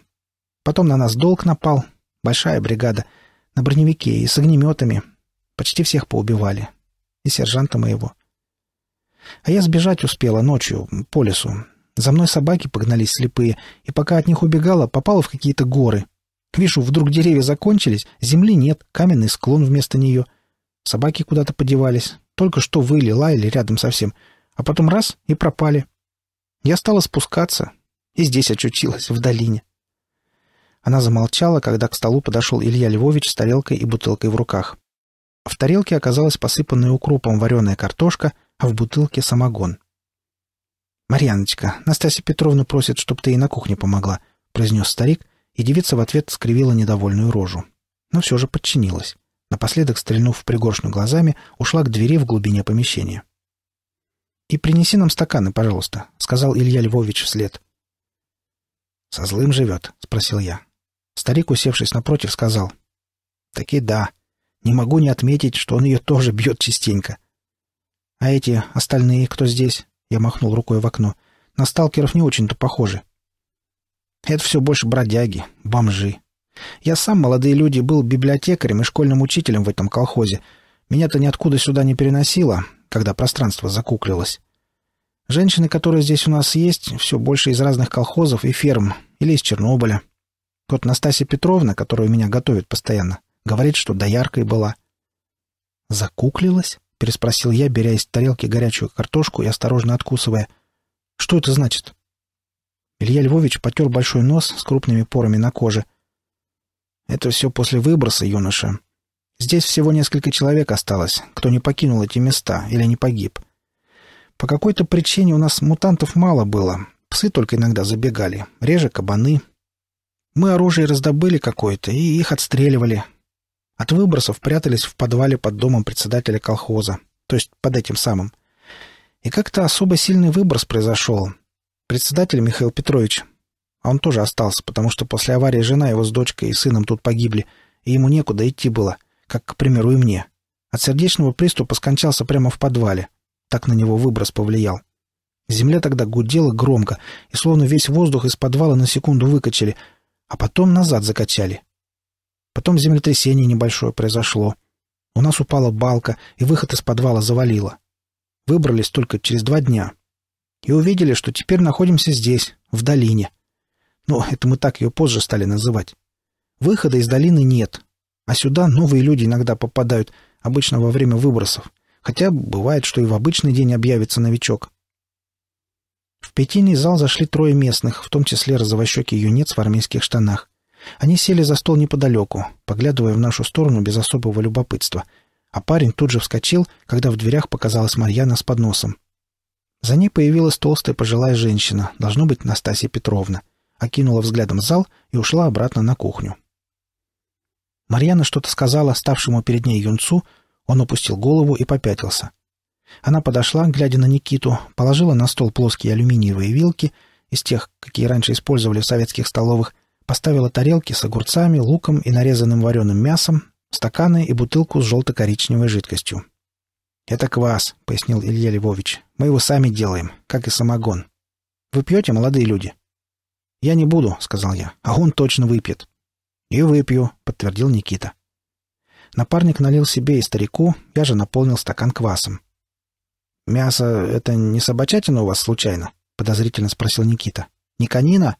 Потом на нас долг напал, большая бригада, на броневике и с огнеметами. Почти всех поубивали. И сержанта моего. А я сбежать успела ночью, по лесу. За мной собаки погнались слепые, и пока от них убегала, попала в какие-то горы. Вижу, вдруг деревья закончились, земли нет, каменный склон вместо нее. Собаки куда-то подевались, только что выли, лаяли рядом совсем, а потом раз — и пропали. — я стала спускаться, и здесь очутилась, в долине. Она замолчала, когда к столу подошел Илья Львович с тарелкой и бутылкой в руках. В тарелке оказалась посыпанная укропом вареная картошка, а в бутылке — самогон. «Марьяночка, Настасья Петровна просит, чтобы ты ей на кухне помогла», — произнес старик, и девица в ответ скривила недовольную рожу. Но все же подчинилась. Напоследок, стрельнув в пригоршню глазами, ушла к двери в глубине помещения. — «И принеси нам стаканы, пожалуйста», — сказал Илья Львович вслед. «Со злым живет?» — спросил я. Старик, усевшись напротив, сказал. «Таки да. Не могу не отметить, что он ее тоже бьет частенько». «А эти остальные, кто здесь?» — я махнул рукой в окно. «На сталкеров не очень-то похожи». «Это все больше бродяги, бомжи. Я сам, молодые люди, был библиотекарем и школьным учителем в этом колхозе — меня-то ниоткуда сюда не переносило, когда пространство закуклилось. Женщины, которые здесь у нас есть, все больше из разных колхозов и ферм, или из Чернобыля. Вот Настасья Петровна, которая меня готовит постоянно, говорит, что дояркой была. «Закуклилась?» — переспросил я, беря из тарелки горячую картошку и осторожно откусывая. «Что это значит?» Илья Львович потер большой нос с крупными порами на коже. «Это все после выброса, юноша. Здесь всего несколько человек осталось, кто не покинул эти места или не погиб. По какой-то причине у нас мутантов мало было. Псы только иногда забегали, реже кабаны. Мы оружие раздобыли какое-то и их отстреливали. От выбросов прятались в подвале под домом председателя колхоза, то есть под этим самым. И как-то особо сильный выброс произошел. Председатель Михаил Петрович а он тоже остался, потому что после аварии жена его с дочкой и сыном тут погибли, и ему некуда идти было как, к примеру, и мне. От сердечного приступа скончался прямо в подвале. Так на него выброс повлиял. Земля тогда гудела громко, и словно весь воздух из подвала на секунду выкачали, а потом назад закачали. Потом землетрясение небольшое произошло. У нас упала балка, и выход из подвала завалило. Выбрались только через два дня. И увидели, что теперь находимся здесь, в долине. Но ну, это мы так ее позже стали называть. Выхода из долины нет, а сюда новые люди иногда попадают, обычно во время выбросов. Хотя бывает, что и в обычный день объявится новичок. В пятийный зал зашли трое местных, в том числе розовощекий юнец в армейских штанах. Они сели за стол неподалеку, поглядывая в нашу сторону без особого любопытства. А парень тут же вскочил, когда в дверях показалась Марьяна с подносом. За ней появилась толстая пожилая женщина, должно быть, Настасья Петровна. Окинула взглядом зал и ушла обратно на кухню. Марьяна что-то сказала ставшему перед ней юнцу, он опустил голову и попятился. Она подошла, глядя на Никиту, положила на стол плоские алюминиевые вилки из тех, какие раньше использовали в советских столовых, поставила тарелки с огурцами, луком и нарезанным вареным мясом, стаканы и бутылку с желто-коричневой жидкостью. «Это квас», — пояснил Илья Львович. «Мы его сами делаем, как и самогон. Вы пьете, молодые люди?» «Я не буду», — сказал я, — «а он точно выпьет». «И выпью», — подтвердил Никита. Напарник налил себе и старику, я же наполнил стакан квасом. «Мясо — это не собачатина у вас случайно?» — подозрительно спросил Никита. «Не конина?»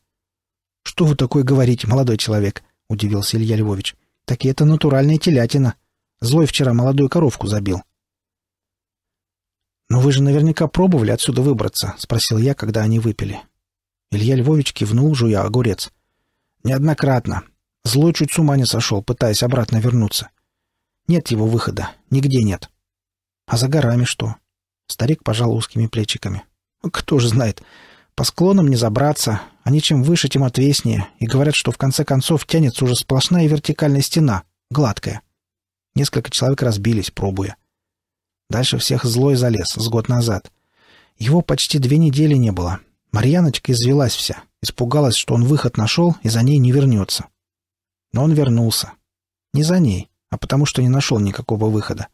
«Что вы такое говорите, молодой человек?» — удивился Илья Львович. «Так и это натуральная телятина. Злой вчера молодую коровку забил». «Но вы же наверняка пробовали отсюда выбраться?» — спросил я, когда они выпили. Илья Львович кивнул, жуя огурец. «Неоднократно. Злой чуть с ума не сошел, пытаясь обратно вернуться. Нет его выхода. Нигде нет. А за горами что? Старик пожал узкими плечиками. Ну, кто же знает. По склонам не забраться. Они чем выше, тем отвеснее. И говорят, что в конце концов тянется уже сплошная вертикальная стена. Гладкая. Несколько человек разбились, пробуя. Дальше всех злой залез с год назад. Его почти две недели не было. Марьяночка извелась вся. Испугалась, что он выход нашел и за ней не вернется. Но он вернулся. Не за ней, а потому что не нашел никакого выхода.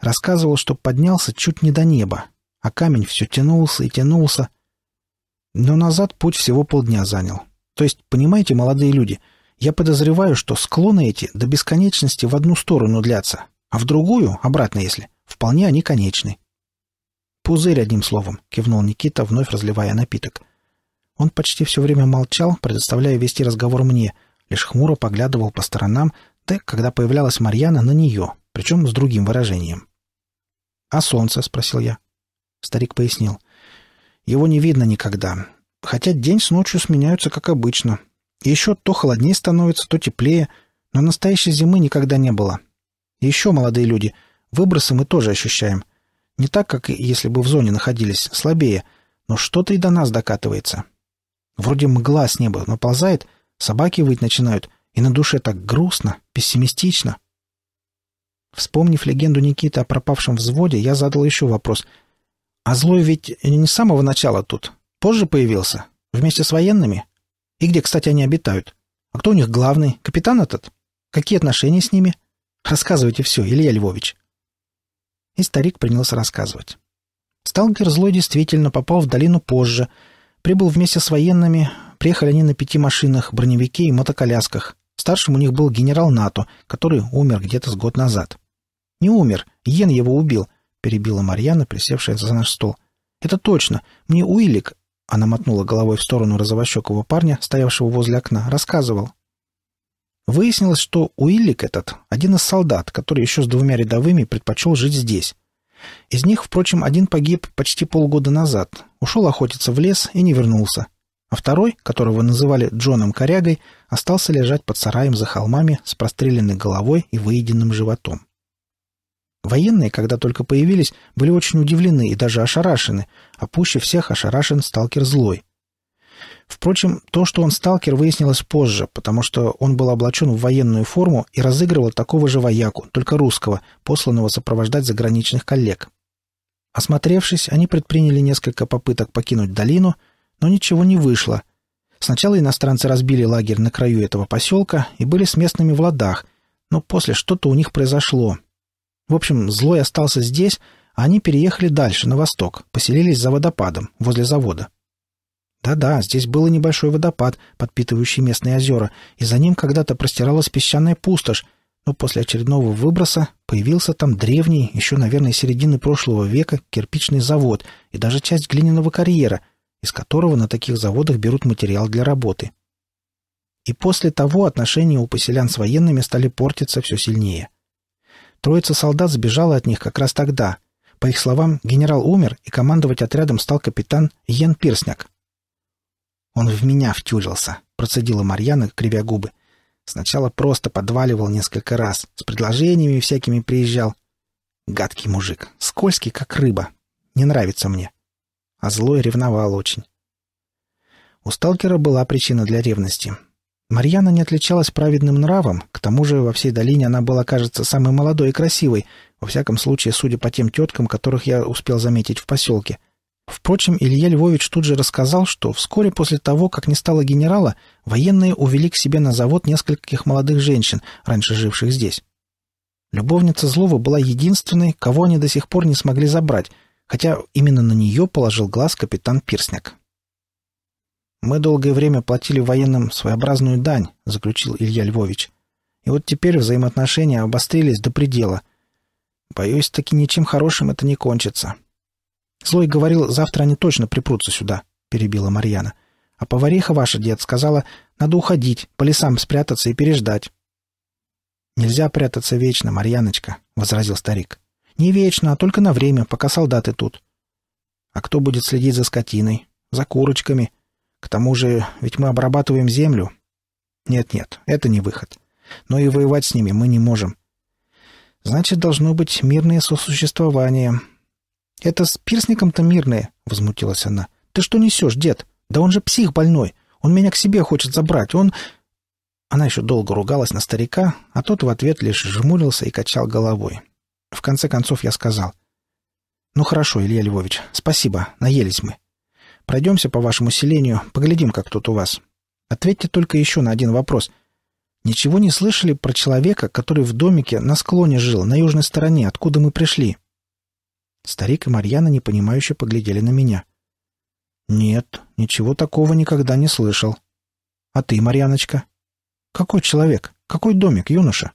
Рассказывал, что поднялся чуть не до неба, а камень все тянулся и тянулся. Но назад путь всего полдня занял. То есть, понимаете, молодые люди, я подозреваю, что склоны эти до бесконечности в одну сторону длятся, а в другую, обратно если, вполне они конечны. «Пузырь, одним словом», — кивнул Никита, вновь разливая напиток. Он почти все время молчал, предоставляя вести разговор мне — лишь хмуро поглядывал по сторонам, да, когда появлялась Марьяна, на нее, причем с другим выражением. «А солнце?» — спросил я. Старик пояснил. «Его не видно никогда, хотя день с ночью сменяются, как обычно. Еще то холоднее становится, то теплее, но настоящей зимы никогда не было. Еще, молодые люди, выбросы мы тоже ощущаем. Не так, как если бы в зоне находились, слабее, но что-то и до нас докатывается. Вроде мгла с неба наползает, Собаки выть начинают, и на душе так грустно, пессимистично. Вспомнив легенду Никиты о пропавшем взводе, я задал еще вопрос. «А злой ведь не с самого начала тут. Позже появился? Вместе с военными? И где, кстати, они обитают? А кто у них главный? Капитан этот? Какие отношения с ними? Рассказывайте все, Илья Львович». И старик принялся рассказывать. Сталкер злой действительно попал в долину позже, прибыл вместе с военными, Приехали они на пяти машинах, броневике и мотоколясках. Старшим у них был генерал НАТО, который умер где-то с год назад. «Не умер. Йен его убил», — перебила Марьяна, присевшая за наш стол. «Это точно. Мне Уиллик...» Она мотнула головой в сторону розовощекого парня, стоявшего возле окна, рассказывал. Выяснилось, что Уиллик этот — один из солдат, который еще с двумя рядовыми предпочел жить здесь. Из них, впрочем, один погиб почти полгода назад, ушел охотиться в лес и не вернулся а второй, которого называли Джоном Корягой, остался лежать под сараем за холмами с простреленной головой и выеденным животом. Военные, когда только появились, были очень удивлены и даже ошарашены, а пуще всех ошарашен сталкер злой. Впрочем, то, что он сталкер, выяснилось позже, потому что он был облачен в военную форму и разыгрывал такого же вояку, только русского, посланного сопровождать заграничных коллег. Осмотревшись, они предприняли несколько попыток покинуть долину — но ничего не вышло. Сначала иностранцы разбили лагерь на краю этого поселка и были с местными в ладах, но после что-то у них произошло. В общем, злой остался здесь, а они переехали дальше, на восток, поселились за водопадом, возле завода. Да-да, здесь был небольшой водопад, подпитывающий местные озера, и за ним когда-то простиралась песчаная пустошь, но после очередного выброса появился там древний, еще, наверное, середины прошлого века, кирпичный завод и даже часть глиняного карьера — из которого на таких заводах берут материал для работы. И после того отношения у поселян с военными стали портиться все сильнее. Троица солдат сбежала от них как раз тогда. По их словам, генерал умер, и командовать отрядом стал капитан Йен Пирсняк. «Он в меня втюрился», — процедила Марьяна, кривя губы. «Сначала просто подваливал несколько раз, с предложениями всякими приезжал. Гадкий мужик, скользкий, как рыба. Не нравится мне а злой ревновал очень. У сталкера была причина для ревности. Марьяна не отличалась праведным нравом, к тому же во всей долине она была, кажется, самой молодой и красивой, во всяком случае, судя по тем теткам, которых я успел заметить в поселке. Впрочем, Илья Львович тут же рассказал, что вскоре после того, как не стало генерала, военные увели к себе на завод нескольких молодых женщин, раньше живших здесь. Любовница злого была единственной, кого они до сих пор не смогли забрать — хотя именно на нее положил глаз капитан Пирсняк. «Мы долгое время платили военным своеобразную дань», — заключил Илья Львович. «И вот теперь взаимоотношения обострились до предела. Боюсь, таки ничем хорошим это не кончится». «Злой говорил, завтра они точно припрутся сюда», — перебила Марьяна. «А повариха ваша, дед, сказала, надо уходить, по лесам спрятаться и переждать». «Нельзя прятаться вечно, Марьяночка», — возразил старик. Не вечно, а только на время, пока солдаты тут. А кто будет следить за скотиной? За курочками? К тому же, ведь мы обрабатываем землю. Нет-нет, это не выход. Но и воевать с ними мы не можем. Значит, должно быть мирное сосуществование. Это с пирсником-то мирное, — возмутилась она. Ты что несешь, дед? Да он же псих больной. Он меня к себе хочет забрать. Он... Она еще долго ругалась на старика, а тот в ответ лишь жмурился и качал головой. В конце концов я сказал. «Ну хорошо, Илья Львович, спасибо, наелись мы. Пройдемся по вашему селению, поглядим, как тут у вас. Ответьте только еще на один вопрос. Ничего не слышали про человека, который в домике на склоне жил, на южной стороне, откуда мы пришли?» Старик и Марьяна непонимающе поглядели на меня. «Нет, ничего такого никогда не слышал. А ты, Марьяночка?» «Какой человек? Какой домик, юноша?»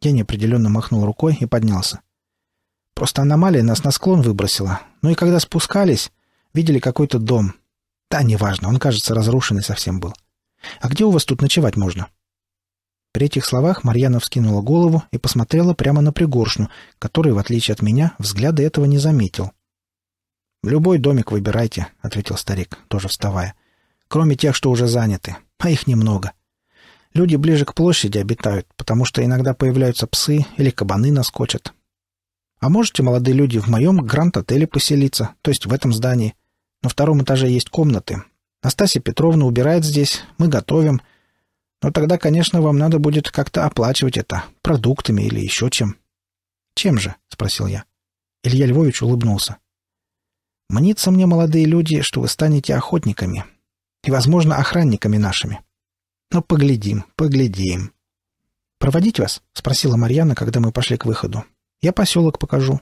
Я неопределенно махнул рукой и поднялся. Просто аномалия нас на склон выбросила. Ну и когда спускались, видели какой-то дом. Да, неважно, он, кажется, разрушенный совсем был. А где у вас тут ночевать можно?» При этих словах Марьяна вскинула голову и посмотрела прямо на пригоршню, который, в отличие от меня, взгляда этого не заметил. «Любой домик выбирайте», — ответил старик, тоже вставая. «Кроме тех, что уже заняты, а их немного. Люди ближе к площади обитают, потому что иногда появляются псы или кабаны наскочат. А можете, молодые люди, в моем гранд-отеле поселиться, то есть в этом здании. На втором этаже есть комнаты. Настасья Петровна убирает здесь, мы готовим. Но тогда, конечно, вам надо будет как-то оплачивать это, продуктами или еще чем. «Чем же?» — спросил я. Илья Львович улыбнулся. «Мнится мне, молодые люди, что вы станете охотниками. И, возможно, охранниками нашими. Но «Ну, поглядим, поглядим. «Проводить вас?» — спросила Марьяна, когда мы пошли к выходу. «Я поселок покажу».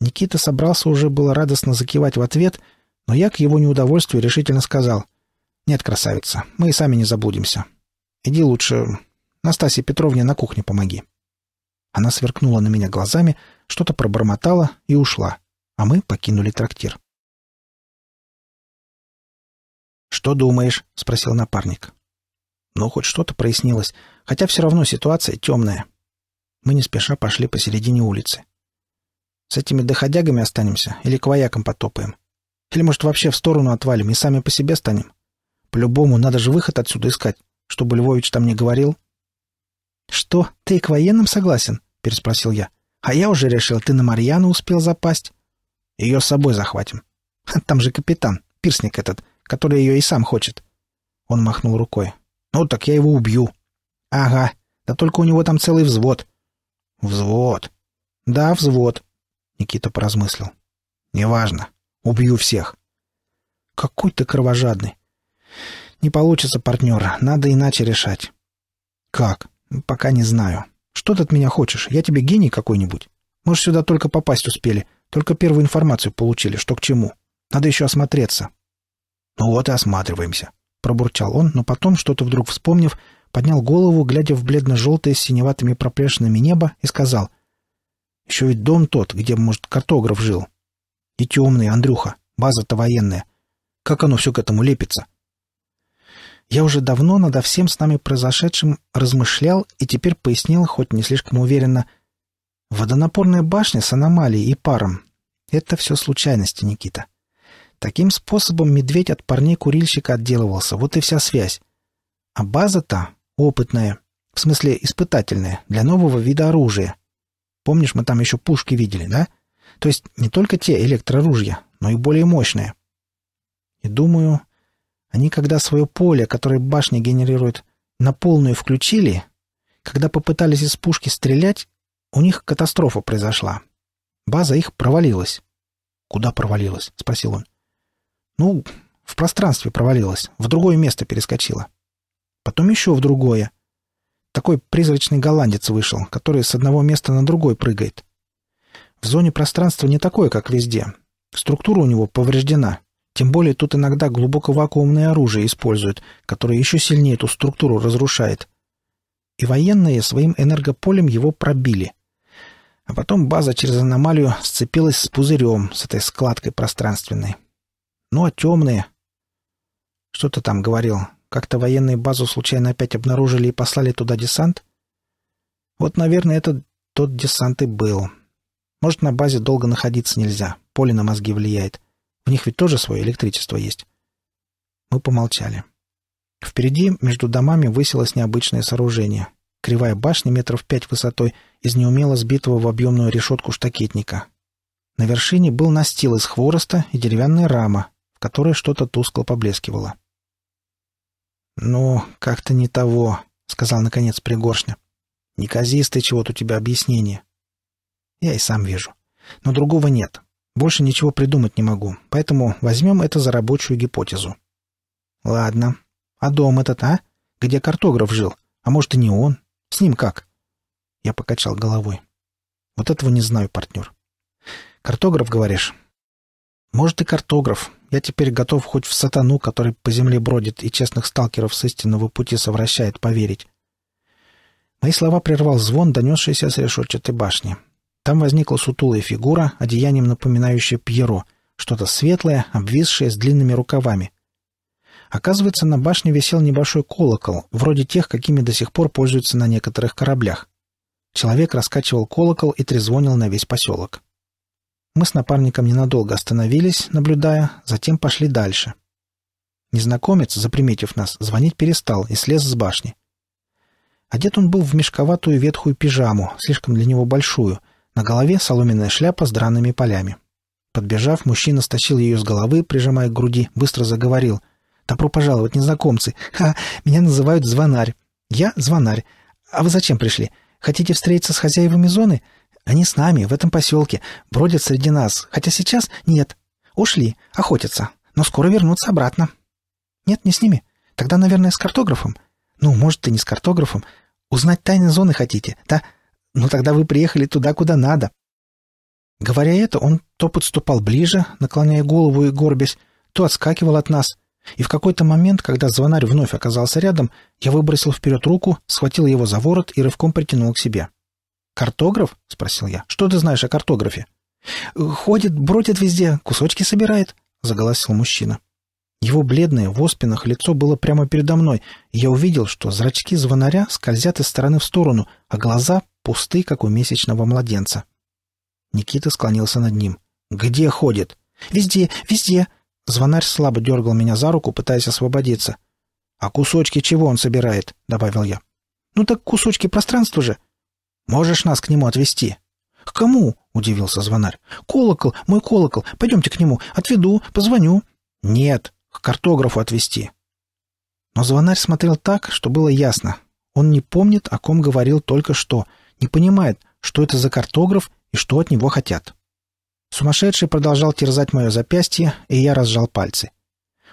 Никита собрался уже было радостно закивать в ответ, но я к его неудовольствию решительно сказал. «Нет, красавица, мы и сами не забудемся. Иди лучше Настасье Петровне на кухне помоги». Она сверкнула на меня глазами, что-то пробормотала и ушла, а мы покинули трактир. «Что думаешь?» — спросил напарник. Но хоть что-то прояснилось, хотя все равно ситуация темная. Мы не спеша пошли посередине улицы. С этими доходягами останемся или к воякам потопаем? Или, может, вообще в сторону отвалим и сами по себе станем? По-любому, надо же выход отсюда искать, чтобы Львович там не говорил. — Что, ты к военным согласен? — переспросил я. — А я уже решил, ты на Марьяну успел запасть. — Ее с собой захватим. — Там же капитан, пирсник этот, который ее и сам хочет. Он махнул рукой. Ну, так я его убью. Ага, да только у него там целый взвод. Взвод. Да, взвод. Никита поразмыслил. Неважно. Убью всех. Какой ты кровожадный. Не получится, партнер. Надо иначе решать. Как? Пока не знаю. Что ты от меня хочешь? Я тебе гений какой-нибудь? Мы же сюда только попасть успели. Только первую информацию получили, что к чему. Надо еще осмотреться. Ну вот и осматриваемся. — пробурчал он, но потом, что-то вдруг вспомнив, поднял голову, глядя в бледно-желтое с синеватыми проплешинами небо, и сказал. «Еще ведь дом тот, где, может, картограф жил. И темный, Андрюха, база-то военная. Как оно все к этому лепится?» Я уже давно надо всем с нами произошедшим размышлял и теперь пояснил, хоть не слишком уверенно, «Водонапорная башня с аномалией и паром. Это все случайности, Никита». Таким способом медведь от парней-курильщика отделывался, вот и вся связь. А база-то опытная, в смысле испытательная, для нового вида оружия. Помнишь, мы там еще пушки видели, да? То есть не только те электроружья, но и более мощные. И думаю, они когда свое поле, которое башня генерирует, на полную включили, когда попытались из пушки стрелять, у них катастрофа произошла. База их провалилась. «Куда провалилась?» — спросил он. Ну, в пространстве провалилась, в другое место перескочила. Потом еще в другое. Такой призрачный голландец вышел, который с одного места на другой прыгает. В зоне пространства не такое, как везде. Структура у него повреждена. Тем более тут иногда глубоковакуумное оружие используют, которое еще сильнее эту структуру разрушает. И военные своим энергополем его пробили. А потом база через аномалию сцепилась с пузырем, с этой складкой пространственной. Ну, а темные? Что ты там говорил? Как-то военные базу случайно опять обнаружили и послали туда десант? Вот, наверное, это тот десант и был. Может, на базе долго находиться нельзя. Поле на мозги влияет. В них ведь тоже свое электричество есть. Мы помолчали. Впереди между домами высилось необычное сооружение. Кривая башня метров пять высотой из неумело сбитого в объемную решетку штакетника. На вершине был настил из хвороста и деревянная рама, в что-то тускло поблескивало. «Ну, как-то не того», — сказал наконец Пригоршня. «Неказистое чего-то у тебя объяснение». «Я и сам вижу. Но другого нет. Больше ничего придумать не могу, поэтому возьмем это за рабочую гипотезу». «Ладно. А дом этот, а? Где картограф жил? А может, и не он? С ним как?» Я покачал головой. «Вот этого не знаю, партнер». «Картограф, говоришь? Может, и картограф. Я теперь готов хоть в сатану, который по земле бродит и честных сталкеров с истинного пути совращает, поверить. Мои слова прервал звон, донесшийся с решетчатой башни. Там возникла сутулая фигура, одеянием напоминающая пьеро, что-то светлое, обвисшее с длинными рукавами. Оказывается, на башне висел небольшой колокол, вроде тех, какими до сих пор пользуются на некоторых кораблях. Человек раскачивал колокол и трезвонил на весь поселок. Мы с напарником ненадолго остановились, наблюдая, затем пошли дальше. Незнакомец, заприметив нас, звонить перестал и слез с башни. Одет он был в мешковатую ветхую пижаму, слишком для него большую, на голове соломенная шляпа с драными полями. Подбежав, мужчина стащил ее с головы, прижимая к груди, быстро заговорил. «Добро пожаловать, незнакомцы! Ха! Меня называют Звонарь! Я Звонарь! А вы зачем пришли? Хотите встретиться с хозяевами зоны? Они с нами, в этом поселке, бродят среди нас, хотя сейчас нет. Ушли, охотятся, но скоро вернутся обратно. Нет, не с ними. Тогда, наверное, с картографом. Ну, может, и не с картографом. Узнать тайны зоны хотите, да? Ну, тогда вы приехали туда, куда надо. Говоря это, он то подступал ближе, наклоняя голову и горбясь, то отскакивал от нас. И в какой-то момент, когда звонарь вновь оказался рядом, я выбросил вперед руку, схватил его за ворот и рывком притянул к себе. — «Картограф?» — спросил я. «Что ты знаешь о картографе?» «Ходит, бродит везде, кусочки собирает», — заголосил мужчина. Его бледное, в оспинах лицо было прямо передо мной, и я увидел, что зрачки звонаря скользят из стороны в сторону, а глаза пусты, как у месячного младенца. Никита склонился над ним. «Где ходит?» «Везде, везде!» Звонарь слабо дергал меня за руку, пытаясь освободиться. «А кусочки чего он собирает?» — добавил я. «Ну так кусочки пространства же!» Можешь нас к нему отвезти?» «К кому?» — удивился звонарь. «Колокол, мой колокол. Пойдемте к нему. Отведу, позвоню». «Нет, к картографу отвезти». Но звонарь смотрел так, что было ясно. Он не помнит, о ком говорил только что, не понимает, что это за картограф и что от него хотят. Сумасшедший продолжал терзать мое запястье, и я разжал пальцы.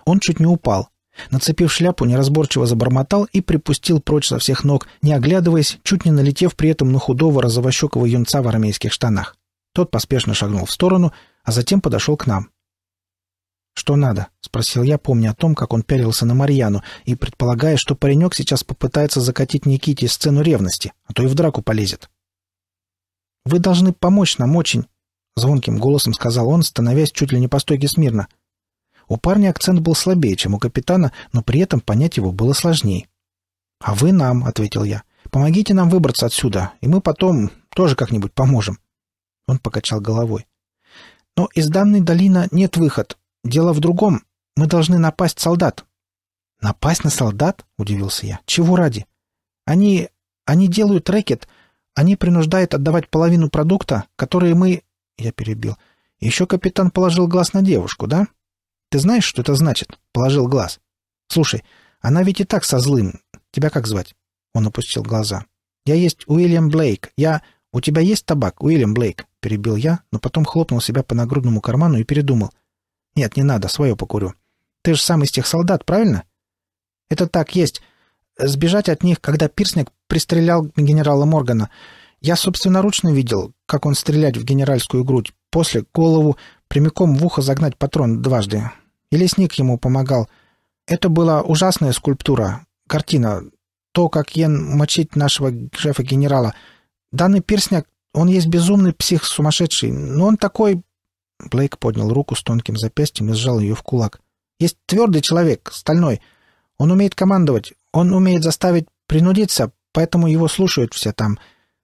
Он чуть не упал, Нацепив шляпу, неразборчиво забормотал и припустил прочь со всех ног, не оглядываясь, чуть не налетев при этом на худого розовощекого юнца в армейских штанах. Тот поспешно шагнул в сторону, а затем подошел к нам. «Что надо?» — спросил я, помня о том, как он пялился на Марьяну, и предполагая, что паренек сейчас попытается закатить Никите сцену ревности, а то и в драку полезет. «Вы должны помочь нам очень», — звонким голосом сказал он, становясь чуть ли не по стойке смирно. У парня акцент был слабее, чем у капитана, но при этом понять его было сложнее. «А вы нам», — ответил я, — «помогите нам выбраться отсюда, и мы потом тоже как-нибудь поможем». Он покачал головой. «Но из данной долины нет выход. Дело в другом. Мы должны напасть солдат». «Напасть на солдат?» — удивился я. «Чего ради? Они... они делают рэкет. Они принуждают отдавать половину продукта, которые мы...» Я перебил. «Еще капитан положил глаз на девушку, да?» Ты знаешь, что это значит?» — положил глаз. «Слушай, она ведь и так со злым. Тебя как звать?» Он опустил глаза. «Я есть Уильям Блейк. Я...» «У тебя есть табак, Уильям Блейк?» — перебил я, но потом хлопнул себя по нагрудному карману и передумал. «Нет, не надо, свое покурю. Ты же сам из тех солдат, правильно?» «Это так есть. Сбежать от них, когда Пирсник пристрелял генерала Моргана. Я собственноручно видел, как он стрелять в генеральскую грудь, после голову, прямиком в ухо загнать патрон дважды. И лесник ему помогал. Это была ужасная скульптура, картина. То, как Йен мочит нашего шефа-генерала. Данный пирсняк, он есть безумный псих сумасшедший, но он такой... Блейк поднял руку с тонким запястьем и сжал ее в кулак. Есть твердый человек, стальной. Он умеет командовать, он умеет заставить принудиться, поэтому его слушают все там.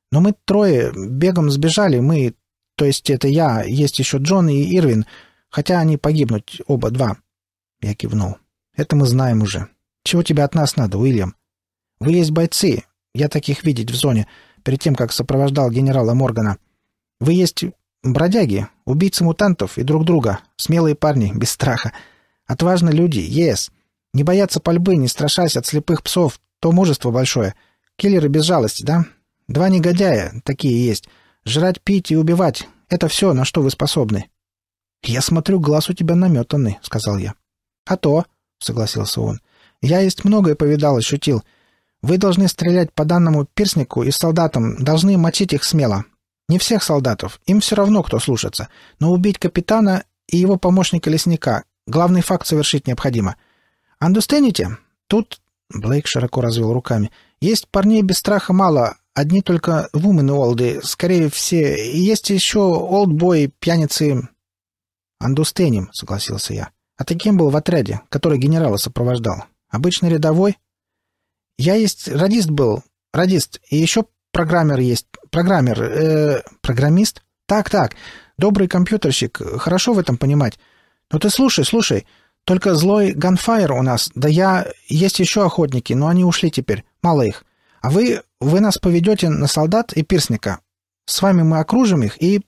Но мы трое бегом сбежали, мы... То есть это я, есть еще Джон и Ирвин. Хотя они погибнут оба два». Я кивнул. «Это мы знаем уже. Чего тебе от нас надо, Уильям? Вы есть бойцы. Я таких видеть в зоне, перед тем, как сопровождал генерала Моргана. Вы есть бродяги, убийцы мутантов и друг друга, смелые парни, без страха. Отважные люди, ес. Не бояться пальбы, не страшась от слепых псов, то мужество большое. Киллеры без жалости, да? Два негодяя, такие есть. Жрать, пить и убивать — это все, на что вы способны. «Я смотрю, глаз у тебя наметанный», — сказал я. «А то», — согласился он. «Я есть многое повидал и шутил. Вы должны стрелять по данному пирснику и солдатам, должны мочить их смело. Не всех солдатов, им все равно, кто слушается. Но убить капитана и его помощника-лесника главный факт совершить необходимо. Андустените? Тут...» Блейк широко развел руками. «Есть парней без страха мало, одни только вумен-олды, скорее все. Есть еще олдбои, пьяницы, «Андустенем», — согласился я. «А ты кем был в отряде, который генерала сопровождал? Обычный рядовой?» «Я есть радист был. Радист. И еще программер есть. Программер. Э, программист? Так-так. Добрый компьютерщик. Хорошо в этом понимать. Но ты слушай, слушай. Только злой ганфайр у нас. Да я... Есть еще охотники, но они ушли теперь. Мало их. А вы... Вы нас поведете на солдат и пирсника. С вами мы окружим их и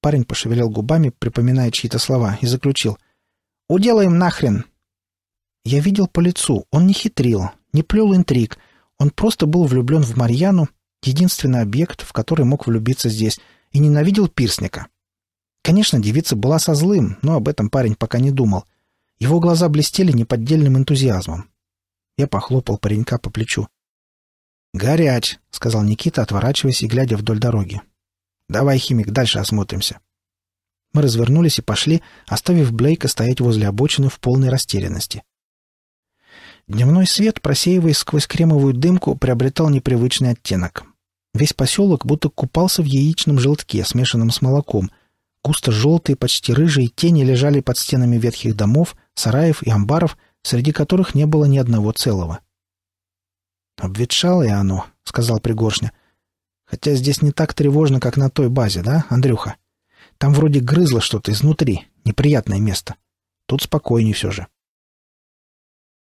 Парень пошевелил губами, припоминая чьи-то слова, и заключил. «Уделаем нахрен!» Я видел по лицу, он не хитрил, не плел интриг. Он просто был влюблен в Марьяну, единственный объект, в который мог влюбиться здесь, и ненавидел пирсника. Конечно, девица была со злым, но об этом парень пока не думал. Его глаза блестели неподдельным энтузиазмом. Я похлопал паренька по плечу. «Горяч», — сказал Никита, отворачиваясь и глядя вдоль дороги. «Давай, химик, дальше осмотримся». Мы развернулись и пошли, оставив Блейка стоять возле обочины в полной растерянности. Дневной свет, просеиваясь сквозь кремовую дымку, приобретал непривычный оттенок. Весь поселок будто купался в яичном желтке, смешанном с молоком. Густо желтые, почти рыжие тени лежали под стенами ветхих домов, сараев и амбаров, среди которых не было ни одного целого. «Обветшало и оно», — сказал Пригоршня. Хотя здесь не так тревожно, как на той базе, да, Андрюха? Там вроде грызло что-то изнутри, неприятное место. Тут спокойнее все же.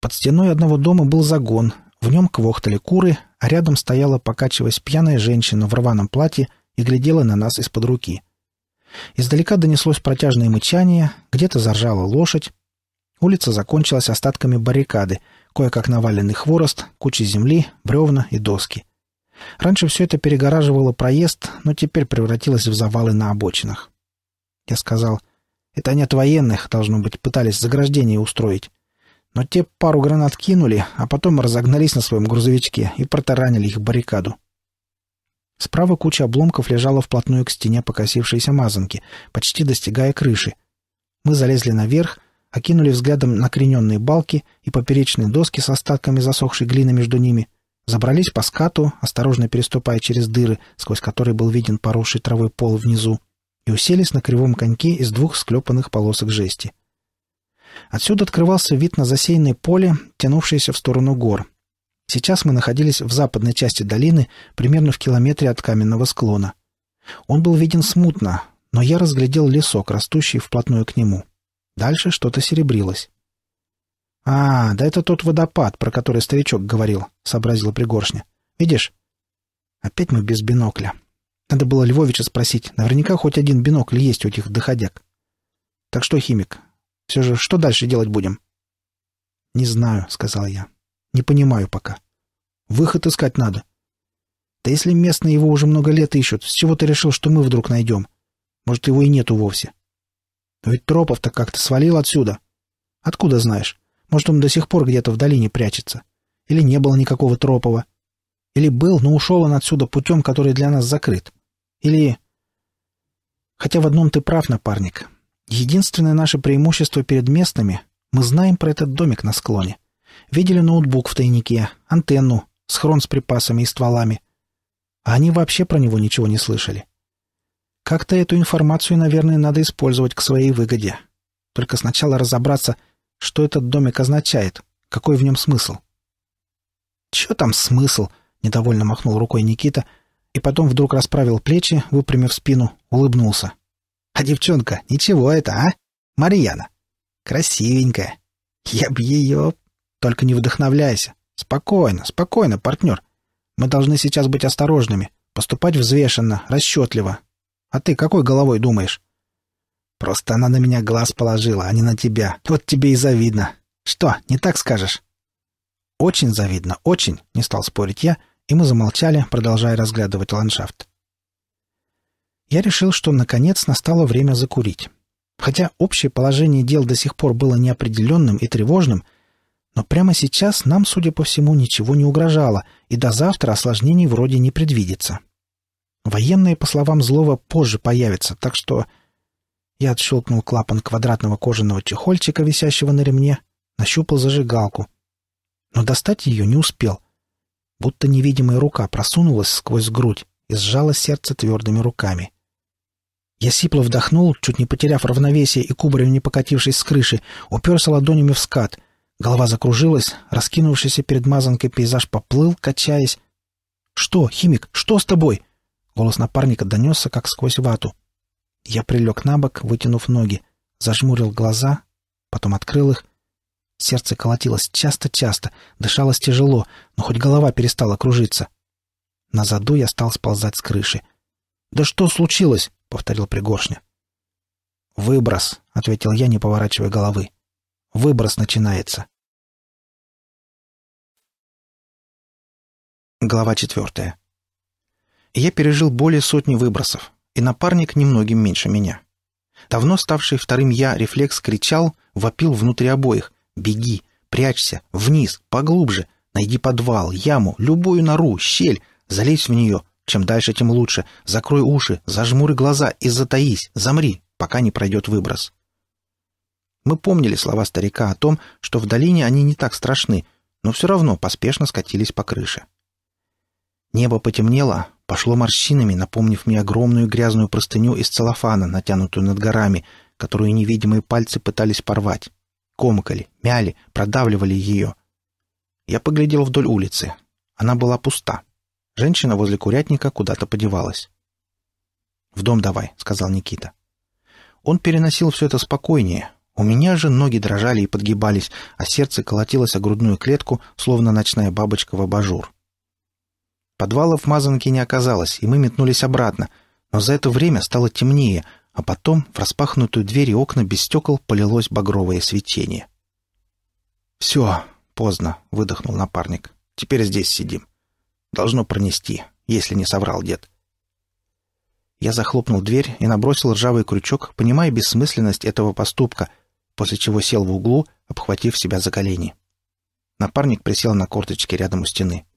Под стеной одного дома был загон, в нем квохтали куры, а рядом стояла, покачиваясь, пьяная женщина в рваном платье и глядела на нас из-под руки. Издалека донеслось протяжное мычание, где-то заржала лошадь. Улица закончилась остатками баррикады, кое-как наваленный хворост, куча земли, бревна и доски — Раньше все это перегораживало проезд, но теперь превратилось в завалы на обочинах. Я сказал, это они от военных, должно быть, пытались заграждение устроить. Но те пару гранат кинули, а потом разогнались на своем грузовичке и протаранили их баррикаду. Справа куча обломков лежала вплотную к стене покосившейся мазанки, почти достигая крыши. Мы залезли наверх, окинули взглядом накрененные балки и поперечные доски с остатками засохшей глины между ними, Забрались по скату, осторожно переступая через дыры, сквозь которые был виден поросший травой пол внизу, и уселись на кривом коньке из двух склепанных полосок жести. Отсюда открывался вид на засеянное поле, тянувшееся в сторону гор. Сейчас мы находились в западной части долины, примерно в километре от каменного склона. Он был виден смутно, но я разглядел лесок, растущий вплотную к нему. Дальше что-то серебрилось. «А, да это тот водопад, про который старичок говорил», — сообразила пригоршня. «Видишь?» «Опять мы без бинокля. Надо было Львовича спросить. Наверняка хоть один бинокль есть у этих доходяг. Так что, химик, все же что дальше делать будем?» «Не знаю», — сказал я. «Не понимаю пока. Выход искать надо». «Да если местные его уже много лет ищут, с чего ты решил, что мы вдруг найдем? Может, его и нету вовсе?» «Но ведь Тропов-то как-то свалил отсюда». «Откуда знаешь?» Может, он до сих пор где-то в долине прячется. Или не было никакого Тропова. Или был, но ушел он отсюда путем, который для нас закрыт. Или... Хотя в одном ты прав, напарник. Единственное наше преимущество перед местными — мы знаем про этот домик на склоне. Видели ноутбук в тайнике, антенну, схрон с припасами и стволами. А они вообще про него ничего не слышали. Как-то эту информацию, наверное, надо использовать к своей выгоде. Только сначала разобраться — что этот домик означает? Какой в нем смысл? «Чё там смысл?» — недовольно махнул рукой Никита, и потом вдруг расправил плечи, выпрямив спину, улыбнулся. «А девчонка, ничего это, а? Марьяна. Красивенькая. Я б ее...» «Только не вдохновляйся. Спокойно, спокойно, партнер. Мы должны сейчас быть осторожными, поступать взвешенно, расчетливо. А ты какой головой думаешь? Просто она на меня глаз положила, а не на тебя. Вот тебе и завидно. Что, не так скажешь?» «Очень завидно, очень!» — не стал спорить я, и мы замолчали, продолжая разглядывать ландшафт. Я решил, что наконец настало время закурить. Хотя общее положение дел до сих пор было неопределенным и тревожным, но прямо сейчас нам, судя по всему, ничего не угрожало, и до завтра осложнений вроде не предвидится. Военные, по словам Злова, позже появятся, так что я отщелкнул клапан квадратного кожаного чехольчика, висящего на ремне, нащупал зажигалку. Но достать ее не успел. Будто невидимая рука просунулась сквозь грудь и сжала сердце твердыми руками. Я сипло вдохнул, чуть не потеряв равновесие и кубарем не покатившись с крыши, уперся ладонями в скат. Голова закружилась, раскинувшийся перед мазанкой пейзаж поплыл, качаясь. «Что, химик, что с тобой?» Голос напарника донесся, как сквозь вату. Я прилег на бок, вытянув ноги, зажмурил глаза, потом открыл их. Сердце колотилось часто-часто, дышалось тяжело, но хоть голова перестала кружиться. На заду я стал сползать с крыши. «Да что случилось?» — повторил Пригоршня. «Выброс», — ответил я, не поворачивая головы. «Выброс начинается». Глава четвертая. Я пережил более сотни выбросов и напарник немногим меньше меня. Давно ставший вторым я рефлекс кричал, вопил внутри обоих «Беги! Прячься! Вниз! Поглубже! Найди подвал, яму, любую нору, щель! Залезь в нее! Чем дальше, тем лучше! Закрой уши, зажмуры глаза и затаись! Замри, пока не пройдет выброс!» Мы помнили слова старика о том, что в долине они не так страшны, но все равно поспешно скатились по крыше. Небо потемнело, пошло морщинами, напомнив мне огромную грязную простыню из целлофана, натянутую над горами, которую невидимые пальцы пытались порвать. Комкали, мяли, продавливали ее. Я поглядел вдоль улицы. Она была пуста. Женщина возле курятника куда-то подевалась. «В дом давай», — сказал Никита. Он переносил все это спокойнее. У меня же ноги дрожали и подгибались, а сердце колотилось о грудную клетку, словно ночная бабочка в абажур. Подвала в мазанке не оказалось, и мы метнулись обратно. Но за это время стало темнее, а потом в распахнутую дверь и окна без стекол полилось багровое свечение. «Все, поздно», — выдохнул напарник. «Теперь здесь сидим. Должно пронести, если не соврал дед». Я захлопнул дверь и набросил ржавый крючок, понимая бессмысленность этого поступка, после чего сел в углу, обхватив себя за колени. Напарник присел на корточки рядом у стены. —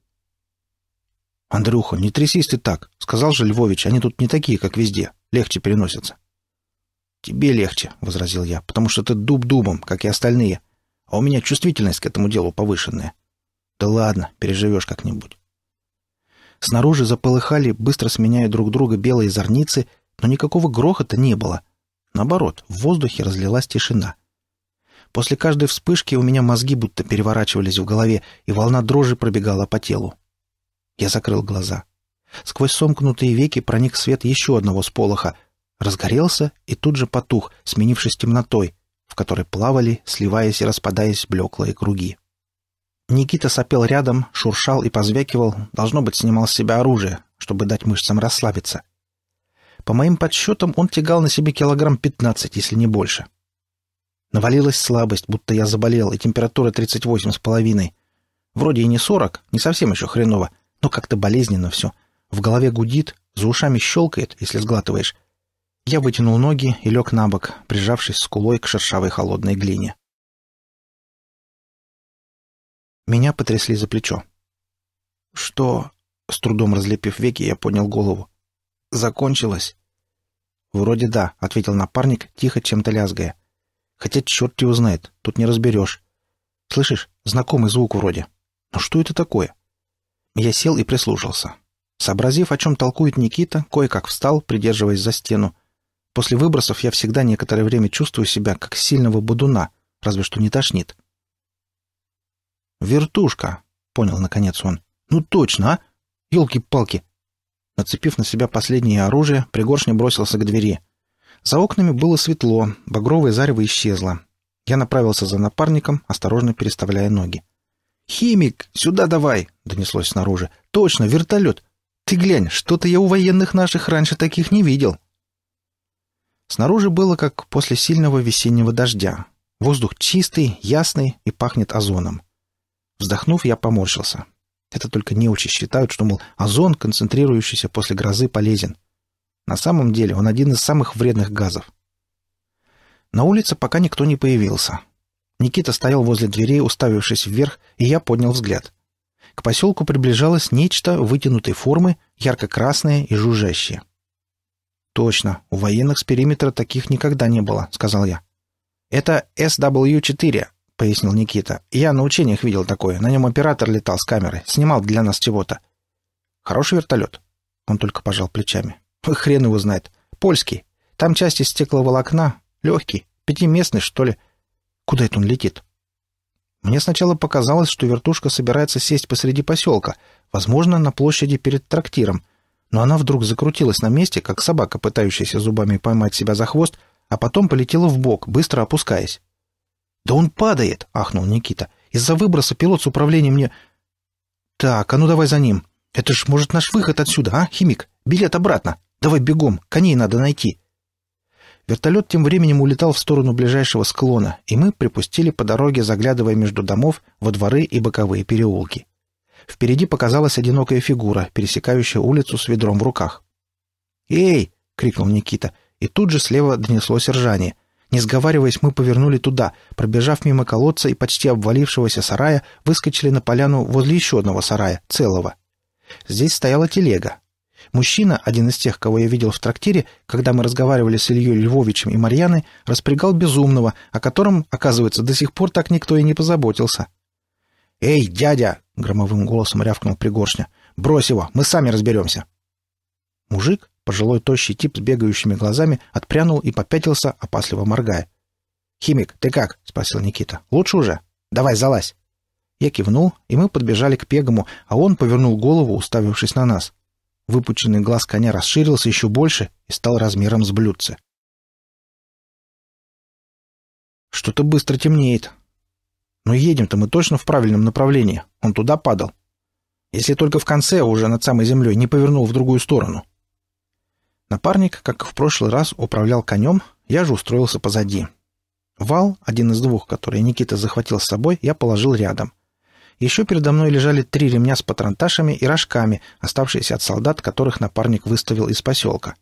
«Андрюха, не трясись ты так. Сказал же Львович, они тут не такие, как везде. Легче переносятся». «Тебе легче», — возразил я, — «потому что ты дуб дубом, как и остальные. А у меня чувствительность к этому делу повышенная». «Да ладно, переживешь как-нибудь». Снаружи заполыхали, быстро сменяя друг друга белые зорницы, но никакого грохота не было. Наоборот, в воздухе разлилась тишина. После каждой вспышки у меня мозги будто переворачивались в голове, и волна дрожи пробегала по телу. Я закрыл глаза. Сквозь сомкнутые веки проник свет еще одного сполоха. Разгорелся и тут же потух, сменившись темнотой, в которой плавали, сливаясь и распадаясь блеклые круги. Никита сопел рядом, шуршал и позвякивал, должно быть, снимал с себя оружие, чтобы дать мышцам расслабиться. По моим подсчетам, он тягал на себе килограмм пятнадцать, если не больше. Навалилась слабость, будто я заболел, и температура тридцать восемь с половиной. Вроде и не сорок, не совсем еще хреново, но как-то болезненно все. В голове гудит, за ушами щелкает, если сглатываешь. Я вытянул ноги и лег на бок, прижавшись скулой к шершавой холодной глине. Меня потрясли за плечо. «Что?» — с трудом разлепив веки, я поднял голову. «Закончилось?» «Вроде да», — ответил напарник, тихо чем-то лязгая. «Хотя черт его знает, тут не разберешь. Слышишь, знакомый звук вроде. Но что это такое?» Я сел и прислушался. Сообразив, о чем толкует Никита, кое-как встал, придерживаясь за стену. После выбросов я всегда некоторое время чувствую себя как сильного бодуна, разве что не тошнит. «Вертушка!» — понял наконец он. «Ну точно, а! Елки-палки!» Нацепив на себя последнее оружие, Пригоршня бросился к двери. За окнами было светло, багровое зарево исчезло. Я направился за напарником, осторожно переставляя ноги. «Химик, сюда давай!» — донеслось снаружи. «Точно, вертолет! Ты глянь, что-то я у военных наших раньше таких не видел!» Снаружи было как после сильного весеннего дождя. Воздух чистый, ясный и пахнет озоном. Вздохнув, я поморщился. Это только неучи считают, что, мол, озон, концентрирующийся после грозы, полезен. На самом деле он один из самых вредных газов. На улице пока никто не появился. Никита стоял возле дверей, уставившись вверх, и я поднял взгляд. К поселку приближалось нечто вытянутой формы, ярко-красное и жужжащее. «Точно, у военных с периметра таких никогда не было», — сказал я. «Это SW-4», — пояснил Никита. «Я на учениях видел такое. На нем оператор летал с камерой, снимал для нас чего-то». «Хороший вертолет?» Он только пожал плечами. «Хрен его знает. Польский. Там часть из стекловолокна. Легкий. Пятиместный, что ли. Куда это он летит? Мне сначала показалось, что вертушка собирается сесть посреди поселка, возможно, на площади перед трактиром, но она вдруг закрутилась на месте, как собака, пытающаяся зубами поймать себя за хвост, а потом полетела в бок, быстро опускаясь. «Да он падает!» — ахнул Никита. «Из-за выброса пилот с управлением мне...» «Так, а ну давай за ним. Это ж, может, наш выход отсюда, а, химик? Билет обратно. Давай бегом, коней надо найти». Вертолет тем временем улетал в сторону ближайшего склона, и мы припустили по дороге, заглядывая между домов, во дворы и боковые переулки. Впереди показалась одинокая фигура, пересекающая улицу с ведром в руках. «Эй!» — крикнул Никита, и тут же слева донеслось ржание. Не сговариваясь, мы повернули туда, пробежав мимо колодца и почти обвалившегося сарая, выскочили на поляну возле еще одного сарая, целого. Здесь стояла телега, Мужчина, один из тех, кого я видел в трактире, когда мы разговаривали с Ильей Львовичем и Марьяной, распрягал безумного, о котором, оказывается, до сих пор так никто и не позаботился. «Эй, дядя!» — громовым голосом рявкнул Пригоршня. «Брось его, мы сами разберемся!» Мужик, пожилой тощий тип с бегающими глазами, отпрянул и попятился, опасливо моргая. «Химик, ты как?» — спросил Никита. «Лучше уже? Давай, залазь!» Я кивнул, и мы подбежали к Пегому, а он повернул голову, уставившись на нас. Выпученный глаз коня расширился еще больше и стал размером с блюдце. Что-то быстро темнеет. Но едем-то мы точно в правильном направлении. Он туда падал. Если только в конце, а уже над самой землей, не повернул в другую сторону. Напарник, как и в прошлый раз, управлял конем, я же устроился позади. Вал, один из двух, которые Никита захватил с собой, я положил рядом — еще передо мной лежали три ремня с патронташами и рожками, оставшиеся от солдат, которых напарник выставил из поселка.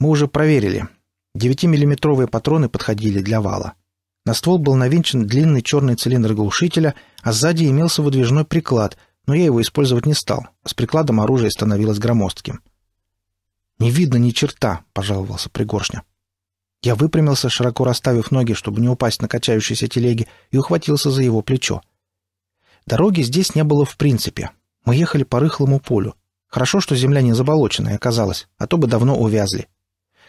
Мы уже проверили. Девятимиллиметровые патроны подходили для вала. На ствол был навинчен длинный черный цилиндр глушителя, а сзади имелся выдвижной приклад, но я его использовать не стал. С прикладом оружие становилось громоздким. «Не видно ни черта», — пожаловался Пригоршня. Я выпрямился, широко расставив ноги, чтобы не упасть на качающейся телеге, и ухватился за его плечо. Дороги здесь не было в принципе. Мы ехали по рыхлому полю. Хорошо, что земля не заболоченная оказалась, а то бы давно увязли.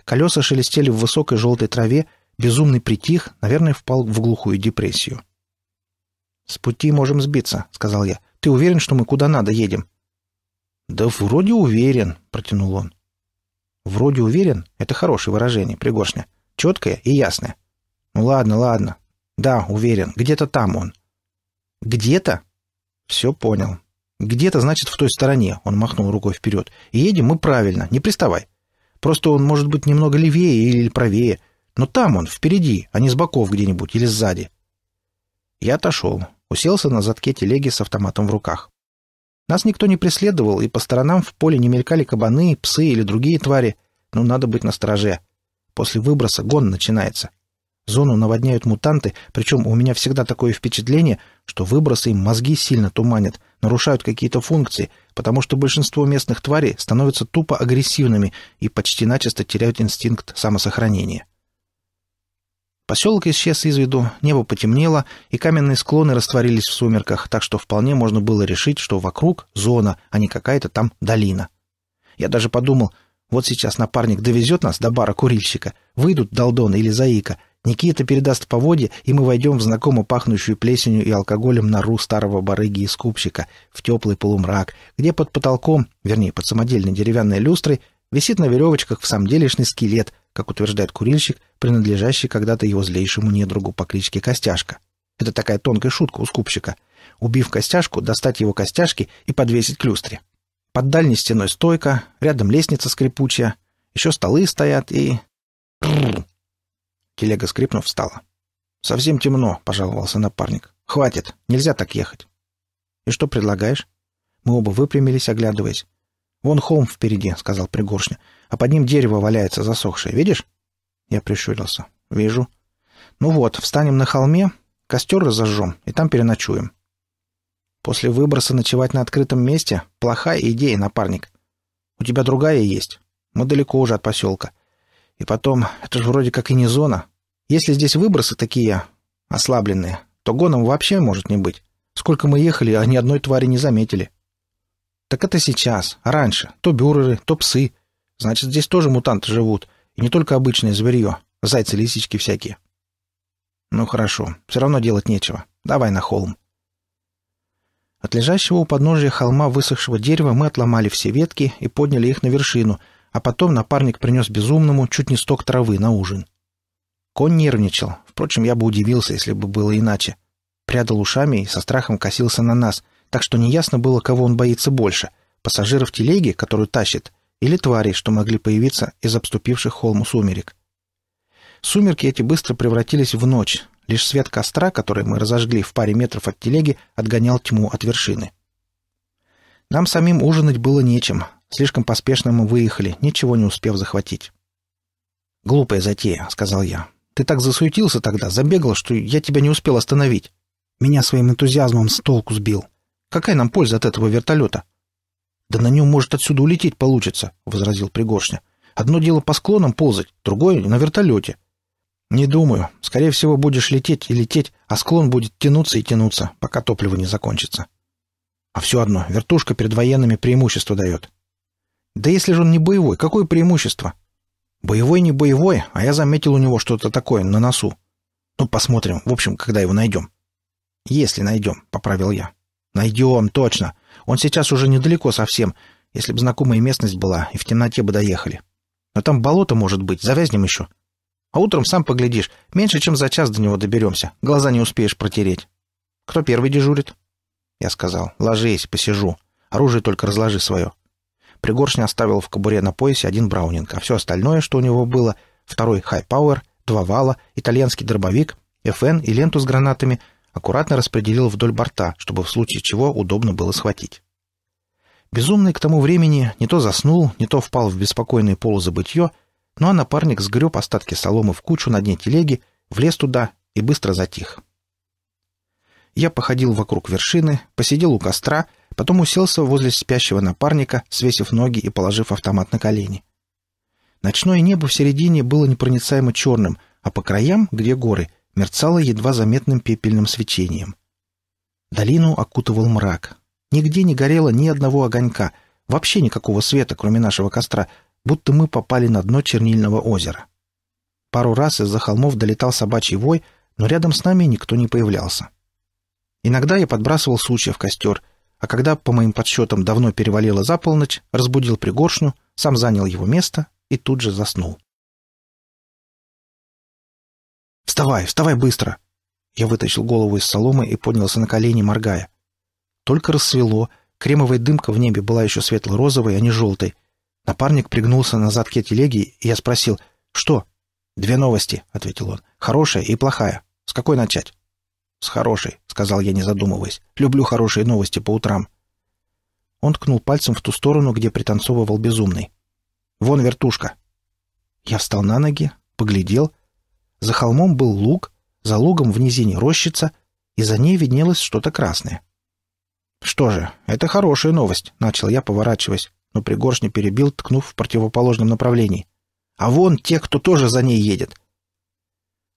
Колеса шелестели в высокой желтой траве, безумный притих, наверное, впал в глухую депрессию. «С пути можем сбиться», — сказал я. «Ты уверен, что мы куда надо едем?» «Да вроде уверен», — протянул он. «Вроде уверен» — это хорошее выражение, Пригоршня. Четкое и ясное. «Ну ладно, ладно. Да, уверен. Где-то там он где-то все понял. Где-то, значит, в той стороне, он махнул рукой вперед. едем мы правильно, не приставай. Просто он может быть немного левее или правее, но там он, впереди, а не с боков где-нибудь или сзади. Я отошел, уселся на задке телеги с автоматом в руках. Нас никто не преследовал, и по сторонам в поле не мелькали кабаны, псы или другие твари, но ну, надо быть настороже. После выброса гон начинается. Зону наводняют мутанты, причем у меня всегда такое впечатление, что выбросы им мозги сильно туманят, нарушают какие-то функции, потому что большинство местных тварей становятся тупо агрессивными и почти начисто теряют инстинкт самосохранения. Поселок исчез из виду, небо потемнело, и каменные склоны растворились в сумерках, так что вполне можно было решить, что вокруг зона, а не какая-то там долина. Я даже подумал, вот сейчас напарник довезет нас до бара курильщика, выйдут Долдон или Заика — Никита передаст поводе, и мы войдем в знакомо пахнущую плесенью и алкоголем нору старого барыги и скупщика, в теплый полумрак, где под потолком, вернее, под самодельной деревянной люстрой, висит на веревочках в самом делешный скелет, как утверждает курильщик, принадлежащий когда-то его злейшему недругу по кличке Костяшка. Это такая тонкая шутка у скупщика. Убив Костяшку, достать его костяшки и подвесить к люстре. Под дальней стеной стойка, рядом лестница скрипучая, еще столы стоят и... Телега, скрипнув, встала. «Совсем темно», — пожаловался напарник. «Хватит, нельзя так ехать». «И что предлагаешь?» Мы оба выпрямились, оглядываясь. «Вон холм впереди», — сказал Пригоршня. «А под ним дерево валяется засохшее, видишь?» Я прищурился. «Вижу». «Ну вот, встанем на холме, костер разожжем, и там переночуем». «После выброса ночевать на открытом месте — плохая идея, напарник. У тебя другая есть. Мы далеко уже от поселка. И потом, это же вроде как и не зона, если здесь выбросы такие ослабленные, то гоном вообще может не быть. Сколько мы ехали, а ни одной твари не заметили. Так это сейчас, а раньше. То бюреры, то псы. Значит, здесь тоже мутанты живут. И не только обычное зверье. Зайцы, лисички всякие. Ну хорошо, все равно делать нечего. Давай на холм. От лежащего у подножия холма высохшего дерева мы отломали все ветки и подняли их на вершину, а потом напарник принес безумному чуть не сток травы на ужин. Конь нервничал. Впрочем, я бы удивился, если бы было иначе. Прядал ушами и со страхом косился на нас, так что неясно было, кого он боится больше — пассажиров телеги, которую тащит, или тварей, что могли появиться из обступивших холму сумерек. Сумерки эти быстро превратились в ночь. Лишь свет костра, который мы разожгли в паре метров от телеги, отгонял тьму от вершины. Нам самим ужинать было нечем. Слишком поспешно мы выехали, ничего не успев захватить. «Глупая затея», — сказал я. Ты так засуетился тогда, забегал, что я тебя не успел остановить. Меня своим энтузиазмом с толку сбил. Какая нам польза от этого вертолета? Да на нем, может, отсюда улететь получится, — возразил Пригоршня. Одно дело по склонам ползать, другое — на вертолете. Не думаю. Скорее всего, будешь лететь и лететь, а склон будет тянуться и тянуться, пока топливо не закончится. А все одно, вертушка перед военными преимущество дает. Да если же он не боевой, какое преимущество? Боевой не боевой, а я заметил у него что-то такое на носу. Ну, посмотрим, в общем, когда его найдем. Если найдем, — поправил я. Найдем, точно. Он сейчас уже недалеко совсем, если бы знакомая местность была, и в темноте бы доехали. Но там болото может быть, завязнем еще. А утром сам поглядишь, меньше чем за час до него доберемся, глаза не успеешь протереть. Кто первый дежурит? Я сказал, ложись, посижу. Оружие только разложи свое. Пригоршня оставил в кобуре на поясе один браунинг, а все остальное, что у него было, второй хайпауэр, два вала, итальянский дробовик, ФН и ленту с гранатами, аккуратно распределил вдоль борта, чтобы в случае чего удобно было схватить. Безумный к тому времени не то заснул, не то впал в беспокойное полузабытье, ну а напарник сгреб остатки соломы в кучу на дне телеги, влез туда и быстро затих. Я походил вокруг вершины, посидел у костра — Потом уселся возле спящего напарника, свесив ноги и положив автомат на колени. Ночное небо в середине было непроницаемо черным, а по краям, где горы, мерцало едва заметным пепельным свечением. Долину окутывал мрак. Нигде не горело ни одного огонька, вообще никакого света, кроме нашего костра, будто мы попали на дно чернильного озера. Пару раз из-за холмов долетал собачий вой, но рядом с нами никто не появлялся. Иногда я подбрасывал сучья в костер, а когда, по моим подсчетам, давно перевалило за полночь, разбудил пригоршню, сам занял его место и тут же заснул. «Вставай, вставай быстро!» Я вытащил голову из соломы и поднялся на колени, моргая. Только рассвело, кремовая дымка в небе была еще светло-розовой, а не желтой. Напарник пригнулся на задке телеги, и я спросил «Что?» «Две новости», — ответил он. «Хорошая и плохая. С какой начать?» с хорошей», — сказал я, не задумываясь. «Люблю хорошие новости по утрам». Он ткнул пальцем в ту сторону, где пританцовывал безумный. «Вон вертушка». Я встал на ноги, поглядел. За холмом был луг, за лугом в низине рощица, и за ней виднелось что-то красное. «Что же, это хорошая новость», — начал я, поворачиваясь, но пригоршни перебил, ткнув в противоположном направлении. «А вон те, кто тоже за ней едет».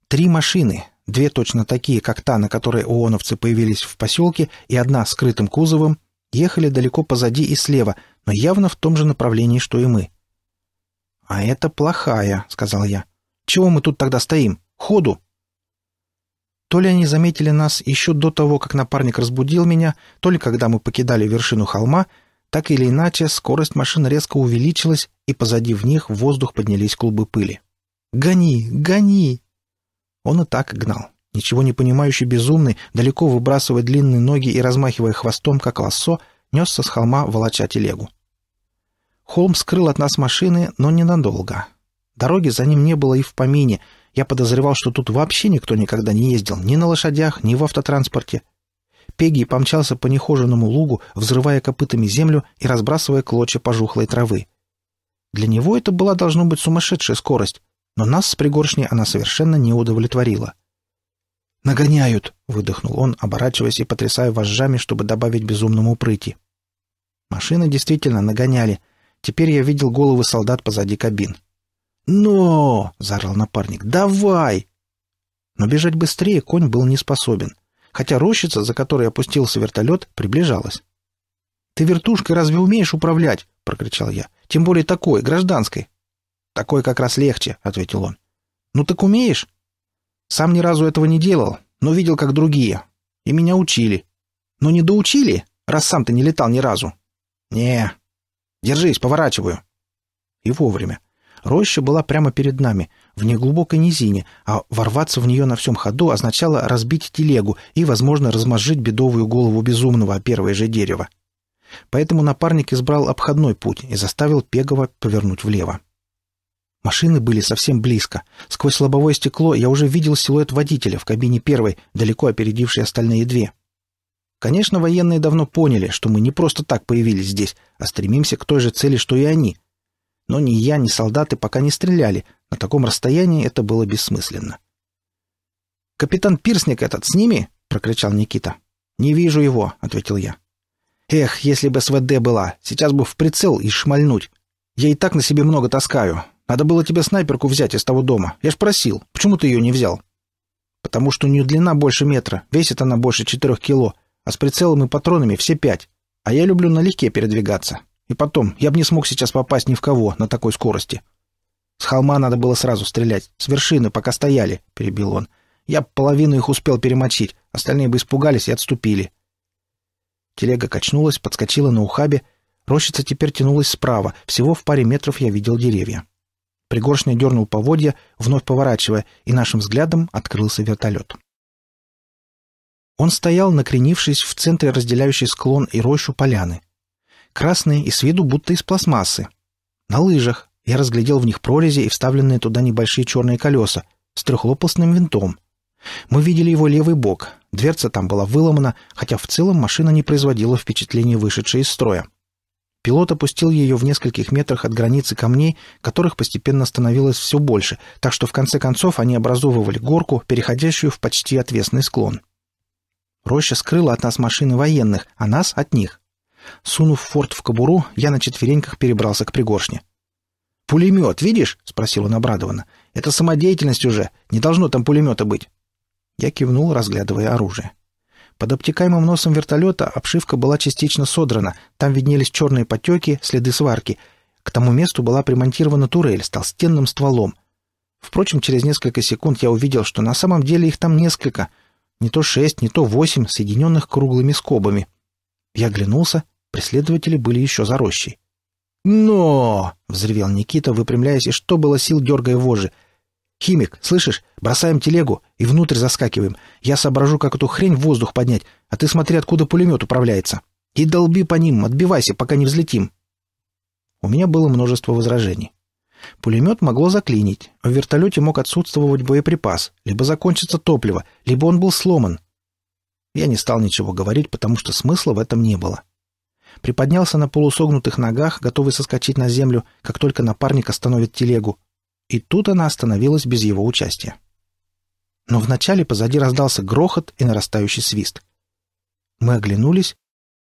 Три машины, две точно такие, как та, на которой ООНовцы появились в поселке, и одна с скрытым кузовом, ехали далеко позади и слева, но явно в том же направлении, что и мы. «А это плохая», — сказал я. «Чего мы тут тогда стоим? Ходу!» То ли они заметили нас еще до того, как напарник разбудил меня, то ли когда мы покидали вершину холма, так или иначе скорость машин резко увеличилась, и позади в них в воздух поднялись клубы пыли. «Гони! Гони!» Он и так гнал. Ничего не понимающий безумный, далеко выбрасывая длинные ноги и размахивая хвостом, как лассо, несся с холма, волоча телегу. Холм скрыл от нас машины, но ненадолго. Дороги за ним не было и в помине. Я подозревал, что тут вообще никто никогда не ездил ни на лошадях, ни в автотранспорте. Пегги помчался по нехоженному лугу, взрывая копытами землю и разбрасывая клочья пожухлой травы. Для него это была, должно быть, сумасшедшая скорость но нас с пригоршней она совершенно не удовлетворила. «Нагоняют!» — выдохнул он, оборачиваясь и потрясая вожжами, чтобы добавить безумному прыти. Машины действительно нагоняли. Теперь я видел головы солдат позади кабин. «Но!» — заорал напарник. «Давай!» Но бежать быстрее конь был не способен, хотя рощица, за которой опустился вертолет, приближалась. «Ты вертушкой разве умеешь управлять?» — прокричал я. «Тем более такой, гражданской». «Такой как раз легче», — ответил он. «Ну так умеешь?» «Сам ни разу этого не делал, но видел, как другие. И меня учили. Но не доучили, раз сам ты не летал ни разу». «Не. Держись, поворачиваю». И вовремя. Роща была прямо перед нами, в неглубокой низине, а ворваться в нее на всем ходу означало разбить телегу и, возможно, размозжить бедовую голову безумного о первое же дерево. Поэтому напарник избрал обходной путь и заставил Пегова повернуть влево. Машины были совсем близко. Сквозь лобовое стекло я уже видел силуэт водителя в кабине первой, далеко опередившей остальные две. Конечно, военные давно поняли, что мы не просто так появились здесь, а стремимся к той же цели, что и они. Но ни я, ни солдаты пока не стреляли. На таком расстоянии это было бессмысленно. «Капитан Пирсник этот с ними?» — прокричал Никита. «Не вижу его», — ответил я. «Эх, если бы СВД была, сейчас бы в прицел и шмальнуть. Я и так на себе много таскаю. Надо было тебе снайперку взять из того дома. Я ж просил. Почему ты ее не взял? Потому что у нее длина больше метра, весит она больше четырех кило, а с прицелом и патронами все пять. А я люблю налегке передвигаться. И потом, я бы не смог сейчас попасть ни в кого на такой скорости. С холма надо было сразу стрелять, с вершины, пока стояли, — перебил он. Я половину их успел перемочить, остальные бы испугались и отступили. Телега качнулась, подскочила на ухабе. Рощица теперь тянулась справа, всего в паре метров я видел деревья. Пригоршня дернул поводья, вновь поворачивая, и нашим взглядом открылся вертолет. Он стоял, накренившись в центре разделяющей склон и рощу поляны. Красные и с виду будто из пластмассы. На лыжах. Я разглядел в них прорези и вставленные туда небольшие черные колеса с трехлопастным винтом. Мы видели его левый бок. Дверца там была выломана, хотя в целом машина не производила впечатления вышедшей из строя. Пилот опустил ее в нескольких метрах от границы камней, которых постепенно становилось все больше, так что в конце концов они образовывали горку, переходящую в почти отвесный склон. Роща скрыла от нас машины военных, а нас — от них. Сунув форт в кобуру, я на четвереньках перебрался к пригоршне. «Пулемет, видишь?» — спросил он обрадованно. «Это самодеятельность уже. Не должно там пулемета быть». Я кивнул, разглядывая оружие. Под обтекаемым носом вертолета обшивка была частично содрана, там виднелись черные потеки, следы сварки. К тому месту была примонтирована турель с толстенным стволом. Впрочем, через несколько секунд я увидел, что на самом деле их там несколько. Не то шесть, не то восемь, соединенных круглыми скобами. Я оглянулся, преследователи были еще за рощей. «Но!» — взревел Никита, выпрямляясь и что было сил, дергая вожжи — Химик, слышишь? Бросаем телегу и внутрь заскакиваем. Я соображу, как эту хрень в воздух поднять, а ты смотри, откуда пулемет управляется. И долби по ним, отбивайся, пока не взлетим. У меня было множество возражений. Пулемет могло заклинить, в вертолете мог отсутствовать боеприпас, либо закончится топливо, либо он был сломан. Я не стал ничего говорить, потому что смысла в этом не было. Приподнялся на полусогнутых ногах, готовый соскочить на землю, как только напарник остановит телегу, и тут она остановилась без его участия. Но вначале позади раздался грохот и нарастающий свист. Мы оглянулись.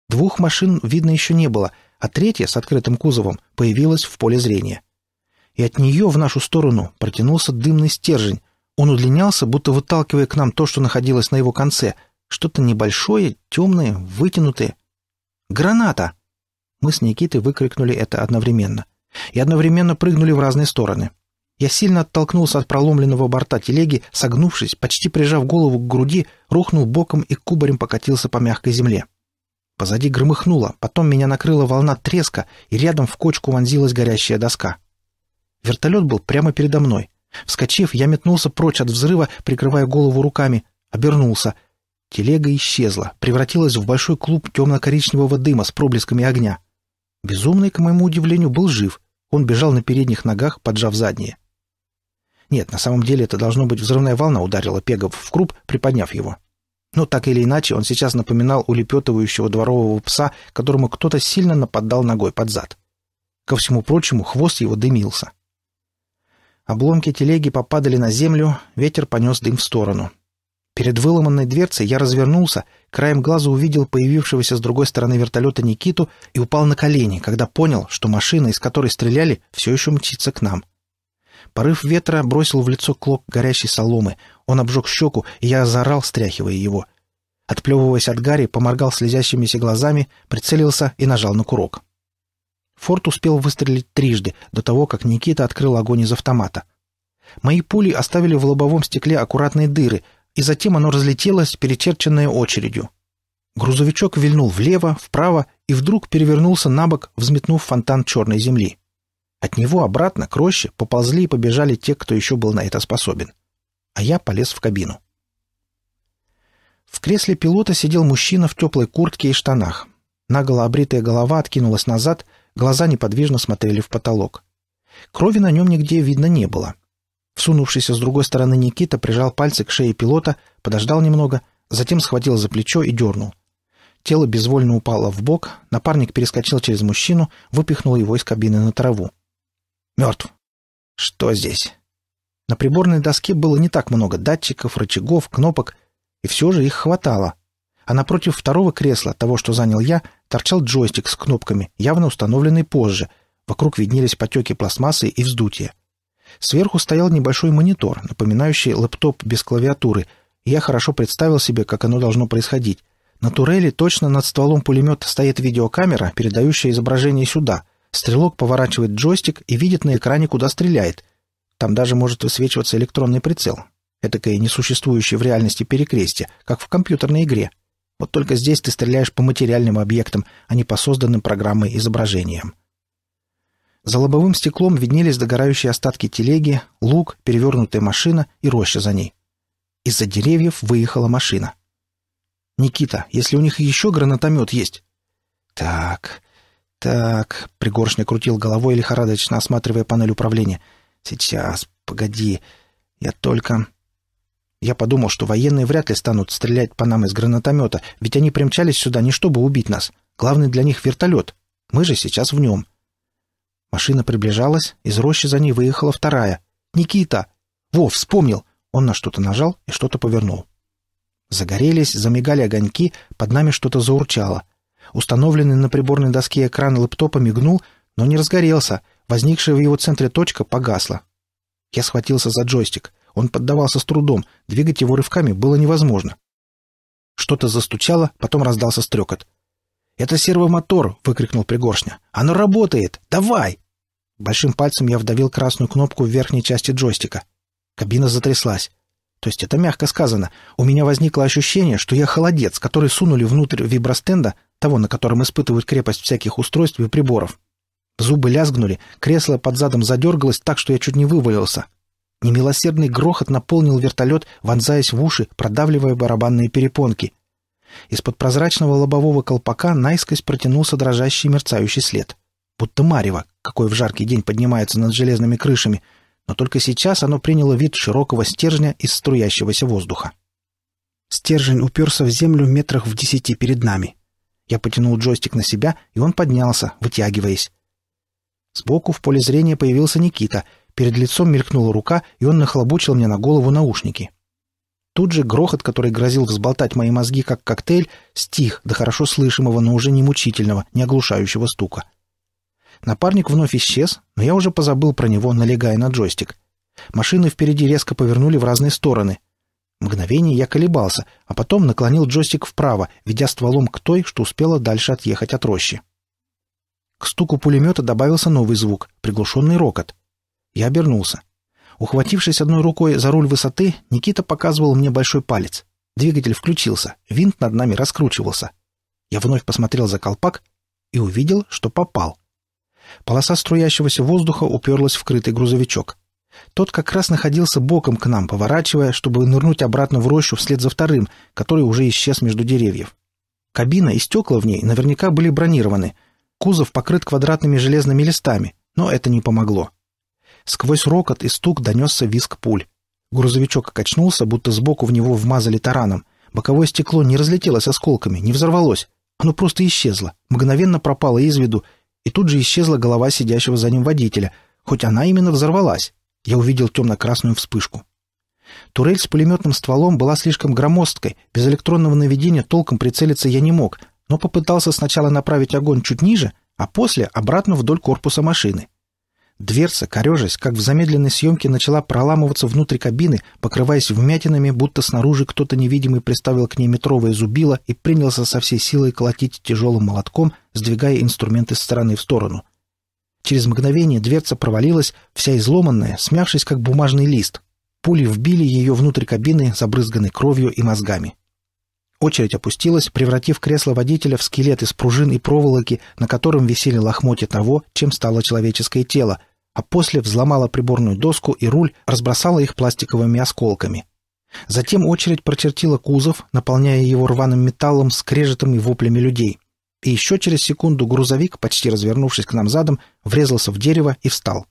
Двух машин видно еще не было, а третья с открытым кузовом появилась в поле зрения. И от нее в нашу сторону протянулся дымный стержень. Он удлинялся, будто выталкивая к нам то, что находилось на его конце. Что-то небольшое, темное, вытянутое. «Граната!» Мы с Никитой выкрикнули это одновременно. И одновременно прыгнули в разные стороны. Я сильно оттолкнулся от проломленного борта телеги, согнувшись, почти прижав голову к груди, рухнул боком и кубарем покатился по мягкой земле. Позади громыхнуло, потом меня накрыла волна треска, и рядом в кочку вонзилась горящая доска. Вертолет был прямо передо мной. Вскочив, я метнулся прочь от взрыва, прикрывая голову руками, обернулся. Телега исчезла, превратилась в большой клуб темно-коричневого дыма с проблесками огня. Безумный, к моему удивлению, был жив. Он бежал на передних ногах, поджав задние. Нет, на самом деле это должно быть взрывная волна ударила Пегов в круп, приподняв его. Но так или иначе, он сейчас напоминал улепетывающего дворового пса, которому кто-то сильно нападал ногой под зад. Ко всему прочему, хвост его дымился. Обломки телеги попадали на землю, ветер понес дым в сторону. Перед выломанной дверцей я развернулся, краем глаза увидел появившегося с другой стороны вертолета Никиту и упал на колени, когда понял, что машина, из которой стреляли, все еще мчится к нам. Порыв ветра бросил в лицо клок горящей соломы. Он обжег щеку, и я заорал, стряхивая его. Отплевываясь от Гарри, поморгал слезящимися глазами, прицелился и нажал на курок. Форт успел выстрелить трижды, до того, как Никита открыл огонь из автомата. Мои пули оставили в лобовом стекле аккуратные дыры, и затем оно разлетелось, перечерченное очередью. Грузовичок вильнул влево, вправо и вдруг перевернулся на бок, взметнув фонтан черной земли. От него обратно к роще поползли и побежали те, кто еще был на это способен. А я полез в кабину. В кресле пилота сидел мужчина в теплой куртке и штанах. Наголо обритая голова откинулась назад, глаза неподвижно смотрели в потолок. Крови на нем нигде видно не было. Всунувшийся с другой стороны Никита прижал пальцы к шее пилота, подождал немного, затем схватил за плечо и дернул. Тело безвольно упало в бок, напарник перескочил через мужчину, выпихнул его из кабины на траву. Мертв. Что здесь? На приборной доске было не так много датчиков, рычагов, кнопок, и все же их хватало. А напротив второго кресла, того, что занял я, торчал джойстик с кнопками, явно установленный позже. Вокруг виднелись потеки пластмассы и вздутие. Сверху стоял небольшой монитор, напоминающий лэптоп без клавиатуры, я хорошо представил себе, как оно должно происходить. На турели точно над стволом пулемета стоит видеокамера, передающая изображение сюда — Стрелок поворачивает джойстик и видит на экране, куда стреляет. Там даже может высвечиваться электронный прицел. Этакое несуществующее в реальности перекрестие, как в компьютерной игре. Вот только здесь ты стреляешь по материальным объектам, а не по созданным программой изображениям. За лобовым стеклом виднелись догорающие остатки телеги, лук, перевернутая машина и роща за ней. Из-за деревьев выехала машина. «Никита, если у них еще гранатомет есть...» «Так, «Так...» — пригоршня крутил головой, лихорадочно осматривая панель управления. «Сейчас, погоди. Я только...» Я подумал, что военные вряд ли станут стрелять по нам из гранатомета, ведь они примчались сюда не чтобы убить нас. Главный для них вертолет. Мы же сейчас в нем. Машина приближалась, из рощи за ней выехала вторая. «Никита!» «Во, вспомнил!» Он на что-то нажал и что-то повернул. Загорелись, замигали огоньки, под нами что-то заурчало. Установленный на приборной доске экран лэптопа мигнул, но не разгорелся. Возникшая в его центре точка погасла. Я схватился за джойстик. Он поддавался с трудом, двигать его рывками было невозможно. Что-то застучало, потом раздался стрекот. «Это сервомотор!» — выкрикнул Пригоршня. «Оно работает! Давай!» Большим пальцем я вдавил красную кнопку в верхней части джойстика. Кабина затряслась. То есть это мягко сказано. У меня возникло ощущение, что я холодец, который сунули внутрь вибростенда, того, на котором испытывают крепость всяких устройств и приборов. Зубы лязгнули, кресло под задом задергалось так, что я чуть не вывалился. Немилосердный грохот наполнил вертолет, вонзаясь в уши, продавливая барабанные перепонки. Из-под прозрачного лобового колпака наискось протянулся дрожащий мерцающий след. Будто марево, какой в жаркий день поднимается над железными крышами, но только сейчас оно приняло вид широкого стержня из струящегося воздуха. Стержень уперся в землю метрах в десяти перед нами — я потянул джойстик на себя, и он поднялся, вытягиваясь. Сбоку в поле зрения появился Никита. Перед лицом мелькнула рука, и он нахлобучил мне на голову наушники. Тут же грохот, который грозил взболтать мои мозги как коктейль, стих до хорошо слышимого, но уже не мучительного, не оглушающего стука. Напарник вновь исчез, но я уже позабыл про него, налегая на джойстик. Машины впереди резко повернули в разные стороны — Мгновение я колебался, а потом наклонил джойстик вправо, ведя стволом к той, что успела дальше отъехать от рощи. К стуку пулемета добавился новый звук — приглушенный рокот. Я обернулся. Ухватившись одной рукой за руль высоты, Никита показывал мне большой палец. Двигатель включился, винт над нами раскручивался. Я вновь посмотрел за колпак и увидел, что попал. Полоса струящегося воздуха уперлась в крытый грузовичок. Тот как раз находился боком к нам, поворачивая, чтобы нырнуть обратно в рощу вслед за вторым, который уже исчез между деревьев. Кабина и стекла в ней наверняка были бронированы. Кузов покрыт квадратными железными листами, но это не помогло. Сквозь рокот и стук донесся визг пуль. Грузовичок качнулся, будто сбоку в него вмазали тараном. Боковое стекло не разлетелось осколками, не взорвалось. Оно просто исчезло, мгновенно пропало из виду, и тут же исчезла голова сидящего за ним водителя, хоть она именно взорвалась. Я увидел темно-красную вспышку. Турель с пулеметным стволом была слишком громоздкой, без электронного наведения толком прицелиться я не мог, но попытался сначала направить огонь чуть ниже, а после обратно вдоль корпуса машины. Дверца, корежась, как в замедленной съемке, начала проламываться внутрь кабины, покрываясь вмятинами, будто снаружи кто-то невидимый приставил к ней метровое зубило и принялся со всей силой колотить тяжелым молотком, сдвигая инструменты с стороны в сторону — Через мгновение дверца провалилась, вся изломанная, смявшись как бумажный лист. Пули вбили ее внутрь кабины, забрызганной кровью и мозгами. Очередь опустилась, превратив кресло водителя в скелет из пружин и проволоки, на котором висели лохмотья того, чем стало человеческое тело, а после взломала приборную доску и руль, разбросала их пластиковыми осколками. Затем очередь прочертила кузов, наполняя его рваным металлом, скрежетом и воплями людей и еще через секунду грузовик, почти развернувшись к нам задом, врезался в дерево и встал.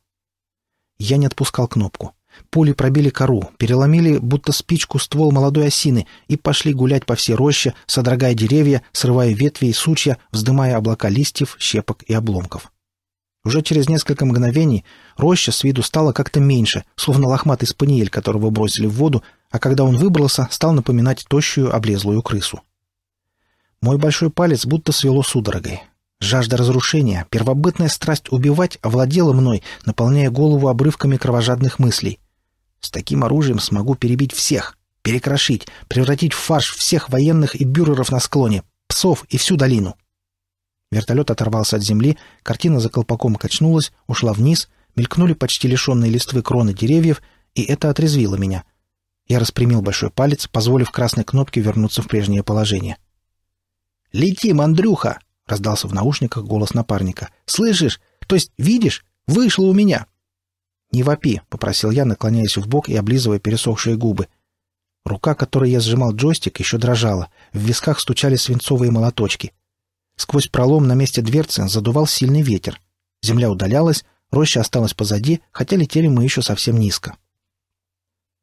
Я не отпускал кнопку. Пули пробили кору, переломили, будто спичку, ствол молодой осины и пошли гулять по всей роще, содрогая деревья, срывая ветви и сучья, вздымая облака листьев, щепок и обломков. Уже через несколько мгновений роща с виду стала как-то меньше, словно лохматый спаниель, которого бросили в воду, а когда он выбрался, стал напоминать тощую облезлую крысу. Мой большой палец будто свело судорогой. Жажда разрушения, первобытная страсть убивать овладела мной, наполняя голову обрывками кровожадных мыслей. С таким оружием смогу перебить всех, перекрошить, превратить в фарш всех военных и бюреров на склоне, псов и всю долину. Вертолет оторвался от земли, картина за колпаком качнулась, ушла вниз, мелькнули почти лишенные листвы кроны деревьев, и это отрезвило меня. Я распрямил большой палец, позволив красной кнопке вернуться в прежнее положение. — «Летим, Андрюха!» — раздался в наушниках голос напарника. «Слышишь? То есть видишь? Вышло у меня!» «Не вопи!» — попросил я, наклоняясь в бок и облизывая пересохшие губы. Рука, которой я сжимал джойстик, еще дрожала. В висках стучали свинцовые молоточки. Сквозь пролом на месте дверцы задувал сильный ветер. Земля удалялась, роща осталась позади, хотя летели мы еще совсем низко.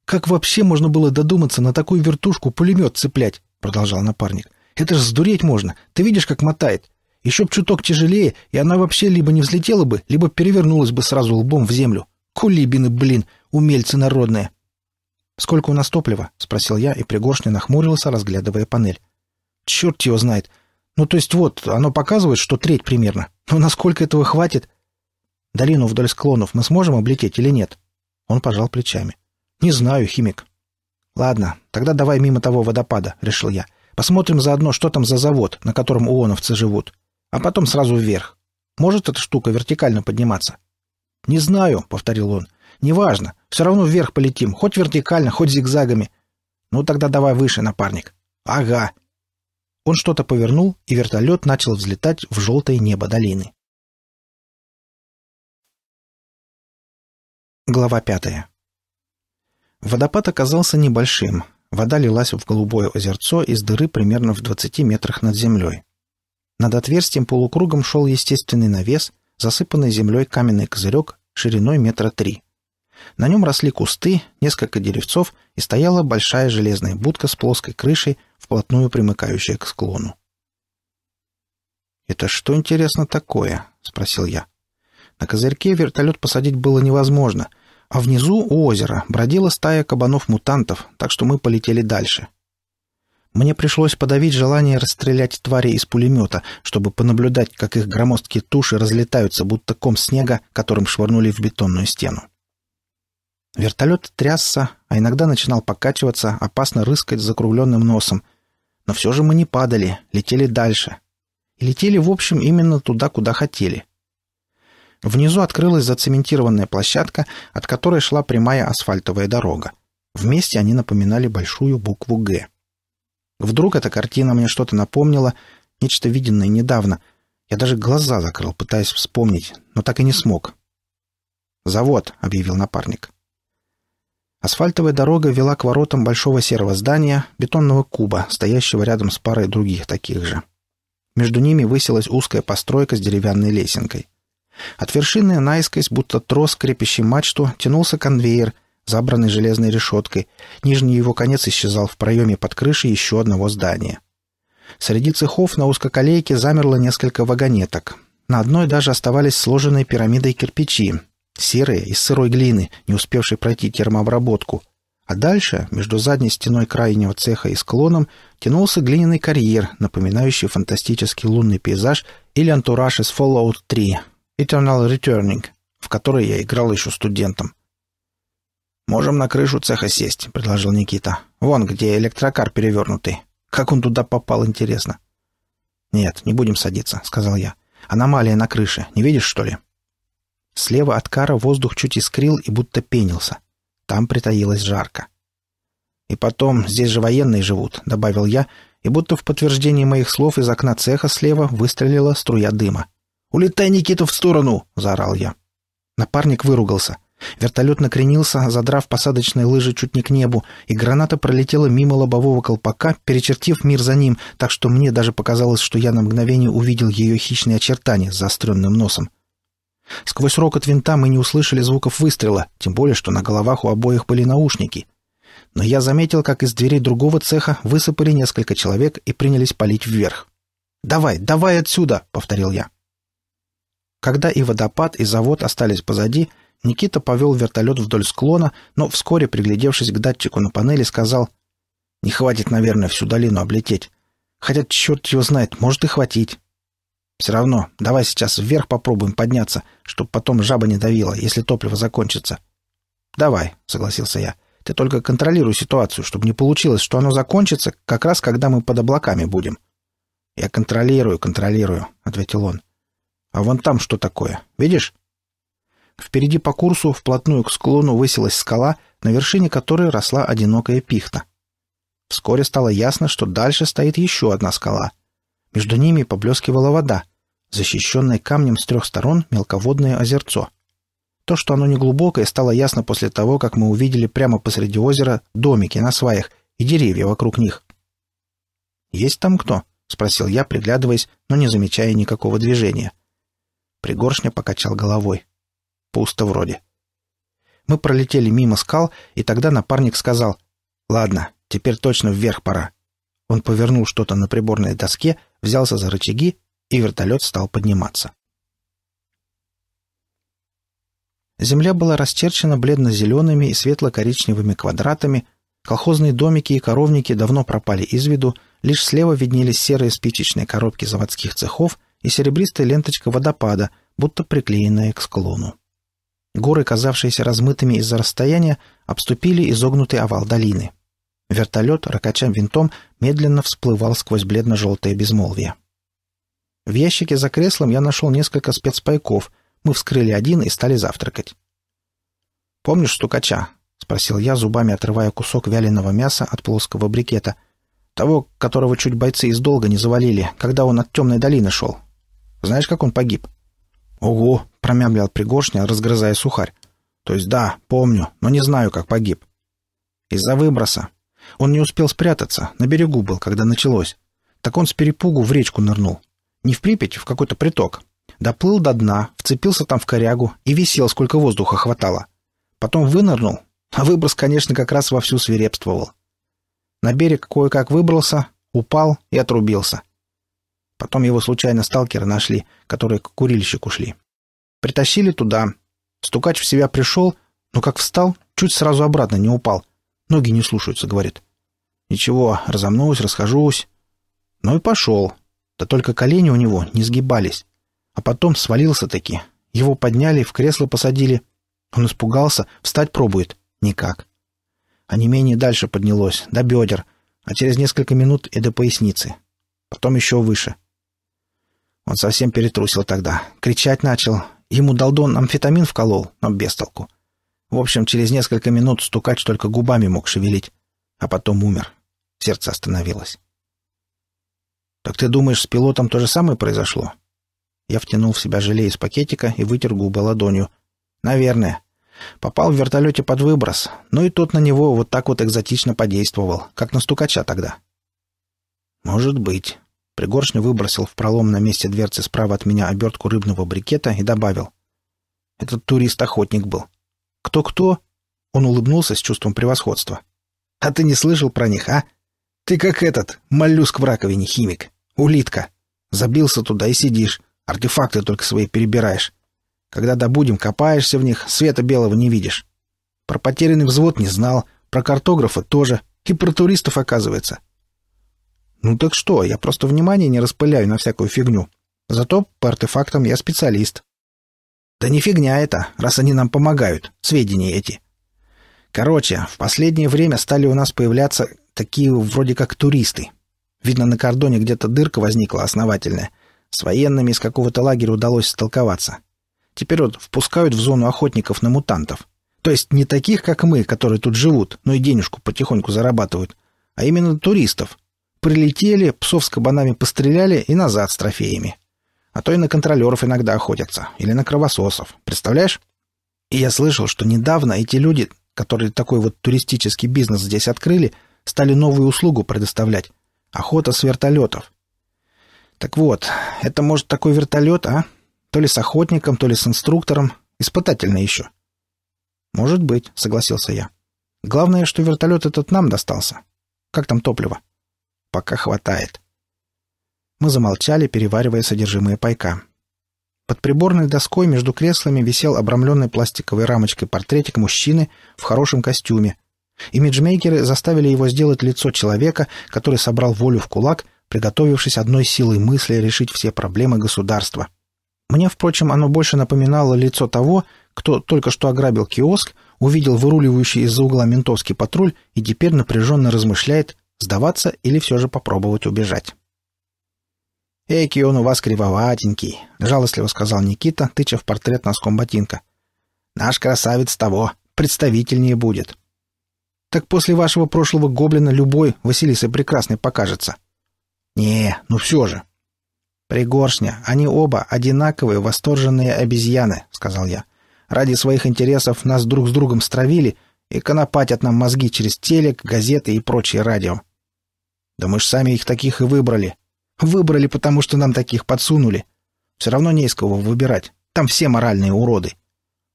«Как вообще можно было додуматься на такую вертушку пулемет цеплять?» — продолжал напарник. Это же сдуреть можно. Ты видишь, как мотает. Еще б чуток тяжелее, и она вообще либо не взлетела бы, либо перевернулась бы сразу лбом в землю. Кулибины, блин, умельцы народные. «Сколько у нас топлива?» — спросил я, и Пригоршня нахмурился, разглядывая панель. «Черт его знает. Ну, то есть вот, оно показывает, что треть примерно. Но насколько этого хватит? Долину вдоль склонов мы сможем облететь или нет?» Он пожал плечами. «Не знаю, химик». «Ладно, тогда давай мимо того водопада», — решил я. Посмотрим заодно, что там за завод, на котором уоновцы живут. А потом сразу вверх. Может эта штука вертикально подниматься? «Не знаю», — повторил он. «Неважно. Все равно вверх полетим. Хоть вертикально, хоть зигзагами. Ну тогда давай выше, напарник». «Ага». Он что-то повернул, и вертолет начал взлетать в желтое небо долины. Глава пятая. Водопад оказался небольшим, Вода лилась в голубое озерцо из дыры примерно в 20 метрах над землей. Над отверстием полукругом шел естественный навес, засыпанный землей каменный козырек шириной метра три. На нем росли кусты, несколько деревцов и стояла большая железная будка с плоской крышей, вплотную примыкающая к склону. «Это что, интересно, такое?» — спросил я. На козырьке вертолет посадить было невозможно, а внизу, у озера, бродила стая кабанов-мутантов, так что мы полетели дальше. Мне пришлось подавить желание расстрелять твари из пулемета, чтобы понаблюдать, как их громоздкие туши разлетаются, будто ком снега, которым швырнули в бетонную стену. Вертолет трясся, а иногда начинал покачиваться, опасно рыскать закругленным носом. Но все же мы не падали, летели дальше. И летели, в общем, именно туда, куда хотели — Внизу открылась зацементированная площадка, от которой шла прямая асфальтовая дорога. Вместе они напоминали большую букву «Г». Вдруг эта картина мне что-то напомнила, нечто виденное недавно. Я даже глаза закрыл, пытаясь вспомнить, но так и не смог. «Завод», — объявил напарник. Асфальтовая дорога вела к воротам большого серого здания, бетонного куба, стоящего рядом с парой других таких же. Между ними высилась узкая постройка с деревянной лесенкой. От вершины наискось, будто трос, крепящий мачту, тянулся конвейер, забранный железной решеткой. Нижний его конец исчезал в проеме под крышей еще одного здания. Среди цехов на узкоколейке замерло несколько вагонеток. На одной даже оставались сложенные пирамидой кирпичи, серые, из сырой глины, не успевшей пройти термообработку. А дальше, между задней стеной крайнего цеха и склоном, тянулся глиняный карьер, напоминающий фантастический лунный пейзаж или антураж из Fallout 3, Eternal Returning, в которой я играл еще студентом. «Можем на крышу цеха сесть», — предложил Никита. «Вон, где электрокар перевернутый. Как он туда попал, интересно». «Нет, не будем садиться», — сказал я. «Аномалия на крыше. Не видишь, что ли?» Слева от кара воздух чуть искрил и будто пенился. Там притаилось жарко. «И потом, здесь же военные живут», — добавил я, и будто в подтверждении моих слов из окна цеха слева выстрелила струя дыма. «Улетай, Никита, в сторону!» — заорал я. Напарник выругался. Вертолет накренился, задрав посадочные лыжи чуть не к небу, и граната пролетела мимо лобового колпака, перечертив мир за ним, так что мне даже показалось, что я на мгновение увидел ее хищные очертания с заостренным носом. Сквозь рокот винта мы не услышали звуков выстрела, тем более, что на головах у обоих были наушники. Но я заметил, как из дверей другого цеха высыпали несколько человек и принялись палить вверх. «Давай, давай отсюда!» — повторил я. Когда и водопад, и завод остались позади, Никита повел вертолет вдоль склона, но вскоре, приглядевшись к датчику на панели, сказал «Не хватит, наверное, всю долину облететь. Хотя черт его знает, может и хватить. Все равно, давай сейчас вверх попробуем подняться, чтобы потом жаба не давила, если топливо закончится». «Давай», — согласился я. «Ты только контролируй ситуацию, чтобы не получилось, что оно закончится как раз, когда мы под облаками будем». «Я контролирую, контролирую», — ответил он. А вон там что такое? Видишь? Впереди по курсу, вплотную к склону, высилась скала, на вершине которой росла одинокая пихта. Вскоре стало ясно, что дальше стоит еще одна скала. Между ними поблескивала вода, защищенная камнем с трех сторон мелководное озерцо. То, что оно неглубокое, стало ясно после того, как мы увидели прямо посреди озера домики на сваях и деревья вокруг них. «Есть там кто?» — спросил я, приглядываясь, но не замечая никакого движения. — Пригоршня покачал головой. Пусто вроде. Мы пролетели мимо скал, и тогда напарник сказал «Ладно, теперь точно вверх пора». Он повернул что-то на приборной доске, взялся за рычаги, и вертолет стал подниматься. Земля была расчерчена бледно-зелеными и светло-коричневыми квадратами, колхозные домики и коровники давно пропали из виду, лишь слева виднелись серые спичечные коробки заводских цехов, и серебристая ленточка водопада, будто приклеенная к склону. Горы, казавшиеся размытыми из-за расстояния, обступили изогнутый овал долины. Вертолет, ракача винтом, медленно всплывал сквозь бледно-желтое безмолвие. В ящике за креслом я нашел несколько спецпайков. Мы вскрыли один и стали завтракать. «Помнишь стукача?» — спросил я, зубами отрывая кусок вяленого мяса от плоского брикета. «Того, которого чуть бойцы из долга не завалили, когда он от темной долины шел. Знаешь, как он погиб?» «Ого!» — промямлял Пригоршня, разгрызая сухарь. «То есть да, помню, но не знаю, как погиб». «Из-за выброса. Он не успел спрятаться, на берегу был, когда началось. Так он с перепугу в речку нырнул. Не в Припять, в какой-то приток. Доплыл до дна, вцепился там в корягу и висел, сколько воздуха хватало. Потом вынырнул, а выброс, конечно, как раз вовсю свирепствовал. На берег кое-как выбрался, упал и отрубился. Потом его случайно сталкеры нашли, которые к курильщику шли. Притащили туда. Стукач в себя пришел, но как встал, чуть сразу обратно не упал. Ноги не слушаются, говорит. Ничего, разомнусь, расхожусь. Ну и пошел. Да только колени у него не сгибались. А потом свалился-таки. Его подняли, в кресло посадили. Он испугался, встать пробует. Никак. А не менее дальше поднялось, до бедер, а через несколько минут и до поясницы. Потом еще выше — он совсем перетрусил тогда. Кричать начал. Ему долдон амфетамин вколол, но без толку. В общем, через несколько минут стукач только губами мог шевелить. А потом умер. Сердце остановилось. «Так ты думаешь, с пилотом то же самое произошло?» Я втянул в себя желе из пакетика и вытер губы ладонью. «Наверное. Попал в вертолете под выброс, но ну и тот на него вот так вот экзотично подействовал, как на стукача тогда». «Может быть», Пригоршню выбросил в пролом на месте дверцы справа от меня обертку рыбного брикета и добавил. «Этот турист-охотник был». «Кто-кто?» Он улыбнулся с чувством превосходства. «А ты не слышал про них, а? Ты как этот, моллюск в раковине, химик. Улитка. Забился туда и сидишь. Артефакты только свои перебираешь. Когда добудем, копаешься в них, света белого не видишь. Про потерянный взвод не знал, про картографа тоже, и про туристов, оказывается. Ну так что, я просто внимание не распыляю на всякую фигню. Зато по артефактам я специалист. Да не фигня это, раз они нам помогают, сведения эти. Короче, в последнее время стали у нас появляться такие вроде как туристы. Видно, на кордоне где-то дырка возникла основательная. С военными из какого-то лагеря удалось столковаться. Теперь вот впускают в зону охотников на мутантов. То есть не таких, как мы, которые тут живут, но и денежку потихоньку зарабатывают, а именно туристов, Прилетели, псов с кабанами постреляли и назад с трофеями. А то и на контролеров иногда охотятся, или на кровососов, представляешь? И я слышал, что недавно эти люди, которые такой вот туристический бизнес здесь открыли, стали новую услугу предоставлять — охота с вертолетов. Так вот, это может такой вертолет, а? То ли с охотником, то ли с инструктором, испытательный еще. «Может быть», — согласился я. «Главное, что вертолет этот нам достался. Как там топливо?» Пока хватает. Мы замолчали, переваривая содержимое пайка. Под приборной доской между креслами висел обрамленный пластиковой рамочкой портретик мужчины в хорошем костюме. Имиджмейкеры заставили его сделать лицо человека, который собрал волю в кулак, приготовившись одной силой мысли решить все проблемы государства. Мне, впрочем, оно больше напоминало лицо того, кто только что ограбил киоск, увидел выруливающий из-за угла ментовский патруль и теперь напряженно размышляет, Сдаваться или все же попробовать убежать? «Эки он у вас кривоватенький», — жалостливо сказал Никита, тыча в портрет носком ботинка. «Наш красавец того, представительнее будет». «Так после вашего прошлого гоблина любой Василисы Прекрасной покажется». «Не, ну все же». «Пригоршня, они оба одинаковые восторженные обезьяны», — сказал я. «Ради своих интересов нас друг с другом стравили и конопатят нам мозги через телек, газеты и прочее радио». Да мы ж сами их таких и выбрали. Выбрали, потому что нам таких подсунули. Все равно не из кого выбирать. Там все моральные уроды.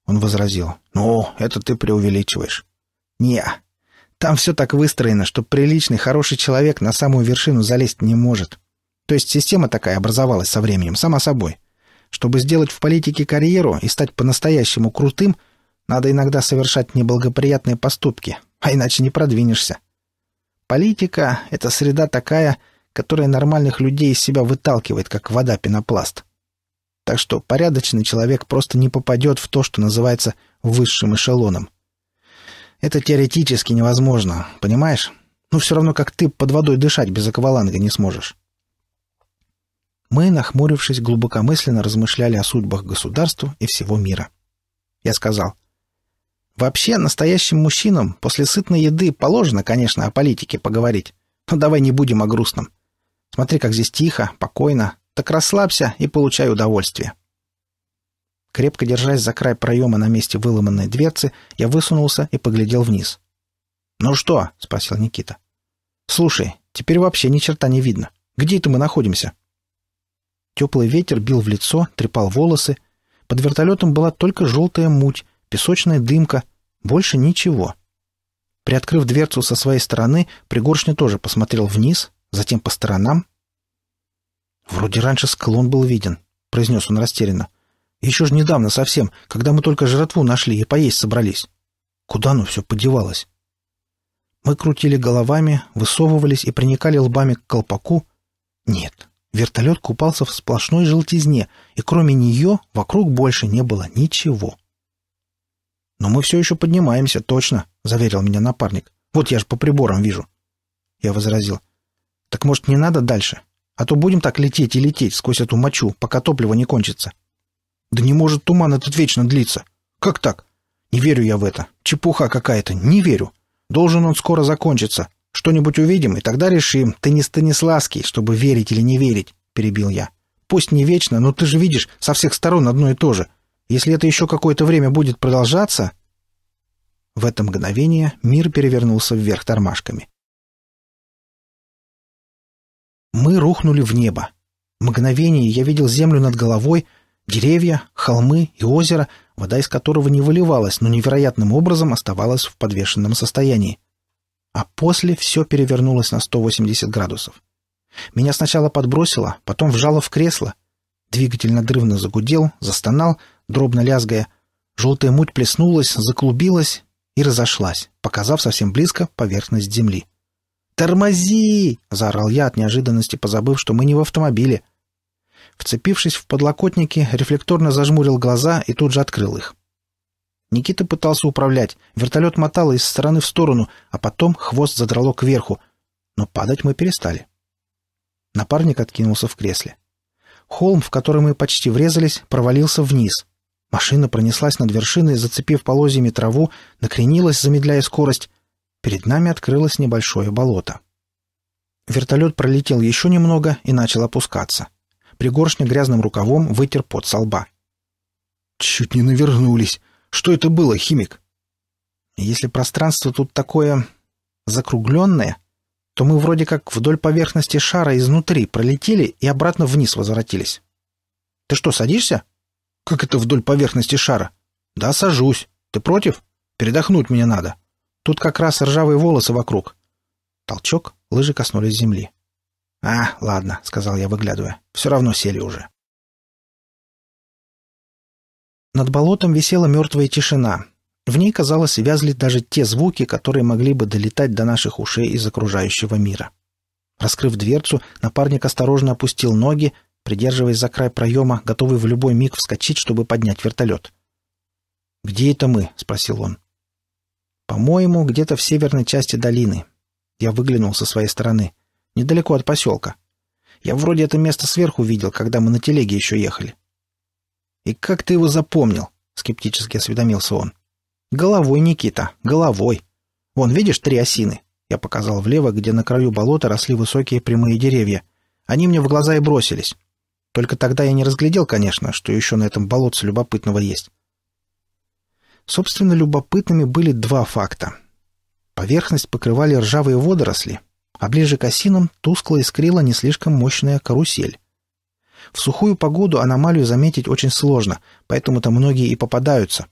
Он возразил. Ну, это ты преувеличиваешь. Не, там все так выстроено, что приличный, хороший человек на самую вершину залезть не может. То есть система такая образовалась со временем, сама собой. Чтобы сделать в политике карьеру и стать по-настоящему крутым, надо иногда совершать неблагоприятные поступки, а иначе не продвинешься. Политика — это среда такая, которая нормальных людей из себя выталкивает, как вода пенопласт. Так что порядочный человек просто не попадет в то, что называется высшим эшелоном. Это теоретически невозможно, понимаешь? Ну, все равно, как ты под водой дышать без акваланга не сможешь. Мы, нахмурившись, глубокомысленно размышляли о судьбах государства и всего мира. Я сказал, Вообще, настоящим мужчинам после сытной еды положено, конечно, о политике поговорить. Но давай не будем о грустном. Смотри, как здесь тихо, покойно. Так расслабься и получай удовольствие. Крепко держась за край проема на месте выломанной дверцы, я высунулся и поглядел вниз. «Ну что?» — спросил Никита. «Слушай, теперь вообще ни черта не видно. Где это мы находимся?» Теплый ветер бил в лицо, трепал волосы. Под вертолетом была только желтая муть, песочная дымка, больше ничего. Приоткрыв дверцу со своей стороны, пригоршня тоже посмотрел вниз, затем по сторонам. «Вроде раньше склон был виден», — произнес он растерянно. «Еще ж недавно совсем, когда мы только жратву нашли и поесть собрались. Куда оно все подевалось?» Мы крутили головами, высовывались и проникали лбами к колпаку. Нет, вертолет купался в сплошной желтизне, и кроме нее вокруг больше не было ничего. «Но мы все еще поднимаемся, точно», — заверил меня напарник. «Вот я же по приборам вижу». Я возразил. «Так, может, не надо дальше? А то будем так лететь и лететь сквозь эту мочу, пока топливо не кончится». «Да не может туман этот вечно длиться! Как так? Не верю я в это. Чепуха какая-то. Не верю. Должен он скоро закончиться. Что-нибудь увидим, и тогда решим. Ты не Станиславский, чтобы верить или не верить», — перебил я. «Пусть не вечно, но ты же видишь со всех сторон одно и то же. Если это еще какое-то время будет продолжаться...» В это мгновение мир перевернулся вверх тормашками. Мы рухнули в небо. Мгновение я видел землю над головой, деревья, холмы и озеро, вода из которого не выливалась, но невероятным образом оставалась в подвешенном состоянии. А после все перевернулось на 180 градусов. Меня сначала подбросило, потом вжало в кресло. Двигатель надрывно загудел, застонал — дробно лязгая. Желтая муть плеснулась, заклубилась и разошлась, показав совсем близко поверхность земли. «Тормози!» — заорал я от неожиданности, позабыв, что мы не в автомобиле. Вцепившись в подлокотники, рефлекторно зажмурил глаза и тут же открыл их. Никита пытался управлять, вертолет мотал из стороны в сторону, а потом хвост задрало кверху, но падать мы перестали. Напарник откинулся в кресле. Холм, в который мы почти врезались, провалился вниз — Машина пронеслась над вершиной, зацепив полозьями траву, накренилась, замедляя скорость. Перед нами открылось небольшое болото. Вертолет пролетел еще немного и начал опускаться. Пригоршня грязным рукавом вытер пот со лба. «Чуть не навернулись! Что это было, химик?» «Если пространство тут такое... закругленное, то мы вроде как вдоль поверхности шара изнутри пролетели и обратно вниз возвратились. Ты что, садишься?» Как это вдоль поверхности шара? Да, сажусь. Ты против? Передохнуть мне надо. Тут как раз ржавые волосы вокруг. Толчок, лыжи коснулись земли. «А, ладно», — сказал я, выглядывая. «Все равно сели уже». Над болотом висела мертвая тишина. В ней, казалось, вязли даже те звуки, которые могли бы долетать до наших ушей из окружающего мира. Раскрыв дверцу, напарник осторожно опустил ноги придерживаясь за край проема, готовый в любой миг вскочить, чтобы поднять вертолет. «Где это мы?» — спросил он. «По-моему, где-то в северной части долины». Я выглянул со своей стороны. «Недалеко от поселка. Я вроде это место сверху видел, когда мы на телеге еще ехали». «И как ты его запомнил?» — скептически осведомился он. «Головой, Никита, головой. Вон, видишь, три осины?» Я показал влево, где на краю болота росли высокие прямые деревья. Они мне в глаза и бросились. Только тогда я не разглядел, конечно, что еще на этом болотце любопытного есть. Собственно, любопытными были два факта. Поверхность покрывали ржавые водоросли, а ближе к осинам тускло искрила не слишком мощная карусель. В сухую погоду аномалию заметить очень сложно, поэтому-то многие и попадаются.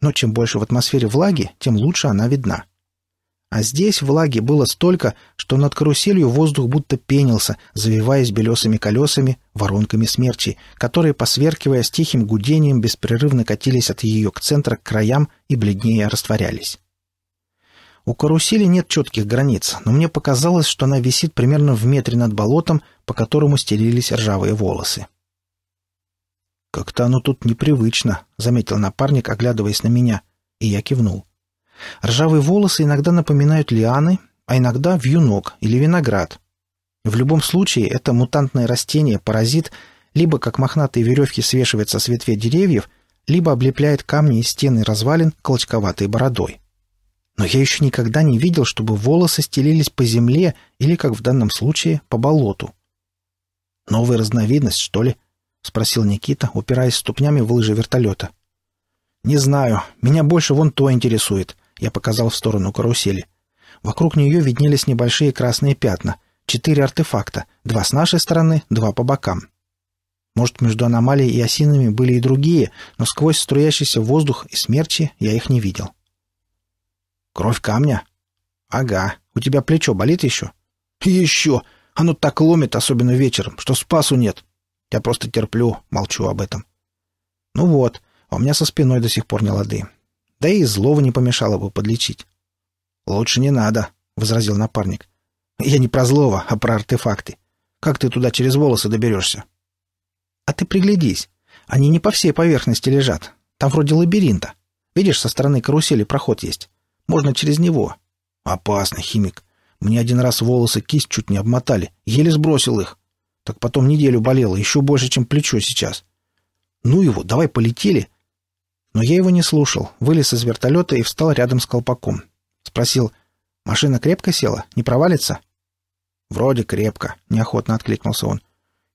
Но чем больше в атмосфере влаги, тем лучше она видна. А здесь влаги было столько, что над каруселью воздух будто пенился, завиваясь белесыми колесами, воронками смерчи, которые, посверкивая с тихим гудением, беспрерывно катились от ее к центру, к краям и бледнее растворялись. У карусели нет четких границ, но мне показалось, что она висит примерно в метре над болотом, по которому стелились ржавые волосы. «Как-то оно тут непривычно», — заметил напарник, оглядываясь на меня, и я кивнул. — Ржавые волосы иногда напоминают лианы, а иногда вьюнок или виноград. В любом случае, это мутантное растение, паразит, либо как мохнатые веревки свешивается с ветвей деревьев, либо облепляет камни и стены развалин клочковатой бородой. Но я еще никогда не видел, чтобы волосы стелились по земле или, как в данном случае, по болоту. «Новая разновидность, что ли?» — спросил Никита, упираясь ступнями в лыжи вертолета. «Не знаю. Меня больше вон то интересует», я показал в сторону карусели. Вокруг нее виднелись небольшие красные пятна. Четыре артефакта. Два с нашей стороны, два по бокам. Может, между аномалией и осинами были и другие, но сквозь струящийся воздух и смерчи я их не видел. «Кровь камня?» «Ага. У тебя плечо болит еще?» «Еще! Оно так ломит, особенно вечером, что спасу нет. Я просто терплю, молчу об этом». «Ну вот, а у меня со спиной до сих пор не лады. Да и злого не помешало бы подлечить. «Лучше не надо», — возразил напарник. «Я не про злого, а про артефакты. Как ты туда через волосы доберешься?» «А ты приглядись. Они не по всей поверхности лежат. Там вроде лабиринта. Видишь, со стороны карусели проход есть. Можно через него». «Опасно, химик. Мне один раз волосы кисть чуть не обмотали. Еле сбросил их. Так потом неделю болело, еще больше, чем плечо сейчас. Ну его, давай полетели. Но я его не слушал, вылез из вертолета и встал рядом с колпаком. Спросил, «Машина крепко села? Не провалится?» «Вроде крепко», — неохотно откликнулся он.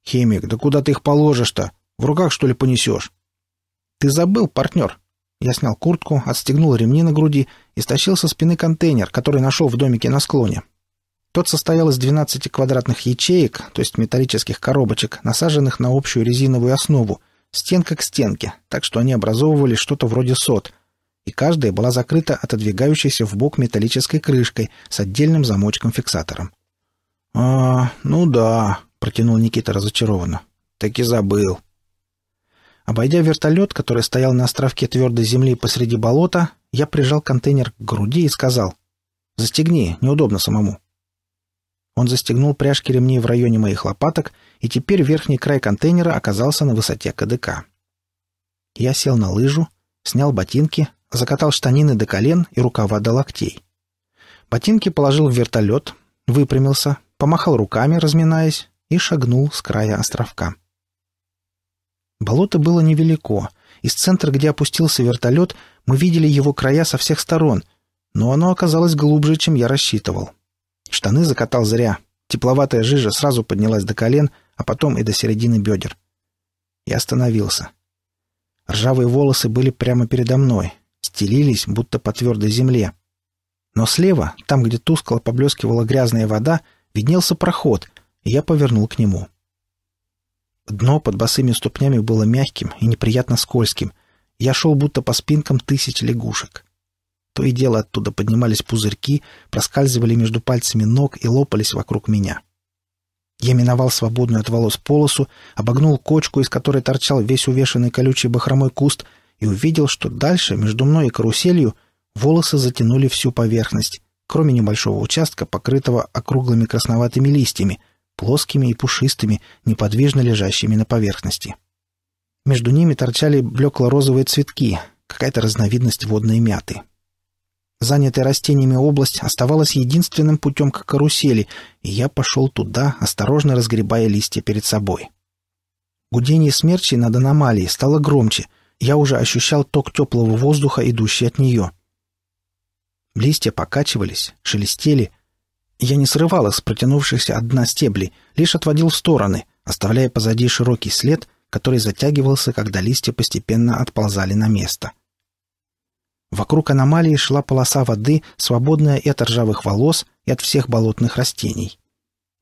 «Химик, да куда ты их положишь-то? В руках, что ли, понесешь?» «Ты забыл, партнер!» Я снял куртку, отстегнул ремни на груди и стащил со спины контейнер, который нашел в домике на склоне. Тот состоял из 12 квадратных ячеек, то есть металлических коробочек, насаженных на общую резиновую основу, стенка к стенке, так что они образовывали что-то вроде сот, и каждая была закрыта отодвигающейся в бок металлической крышкой с отдельным замочком-фиксатором. «А, ну да», — протянул Никита разочарованно. «Так и забыл». Обойдя вертолет, который стоял на островке твердой земли посреди болота, я прижал контейнер к груди и сказал «Застегни, неудобно самому». Он застегнул пряжки ремней в районе моих лопаток, и теперь верхний край контейнера оказался на высоте КДК. Я сел на лыжу, снял ботинки, закатал штанины до колен и рукава до локтей. Ботинки положил в вертолет, выпрямился, помахал руками, разминаясь, и шагнул с края островка. Болото было невелико. Из центра, где опустился вертолет, мы видели его края со всех сторон, но оно оказалось глубже, чем я рассчитывал. Штаны закатал зря. Тепловатая жижа сразу поднялась до колен, а потом и до середины бедер. Я остановился. Ржавые волосы были прямо передо мной, стелились, будто по твердой земле. Но слева, там, где тускло поблескивала грязная вода, виднелся проход, и я повернул к нему. Дно под босыми ступнями было мягким и неприятно скользким. Я шел будто по спинкам тысяч лягушек. То и дело оттуда поднимались пузырьки, проскальзывали между пальцами ног и лопались вокруг меня. Я миновал свободную от волос полосу, обогнул кочку, из которой торчал весь увешанный колючей бахромой куст, и увидел, что дальше, между мной и каруселью, волосы затянули всю поверхность, кроме небольшого участка, покрытого округлыми красноватыми листьями, плоскими и пушистыми, неподвижно лежащими на поверхности. Между ними торчали блекло-розовые цветки, какая-то разновидность водной мяты. Занятая растениями область оставалась единственным путем к карусели, и я пошел туда, осторожно разгребая листья перед собой. Гудение смерчи над аномалией стало громче. Я уже ощущал ток теплого воздуха, идущий от нее. Листья покачивались, шелестели. Я не срывал их с протянувшихся от дна стеблей, лишь отводил в стороны, оставляя позади широкий след, который затягивался, когда листья постепенно отползали на место. Вокруг аномалии шла полоса воды, свободная и от ржавых волос, и от всех болотных растений.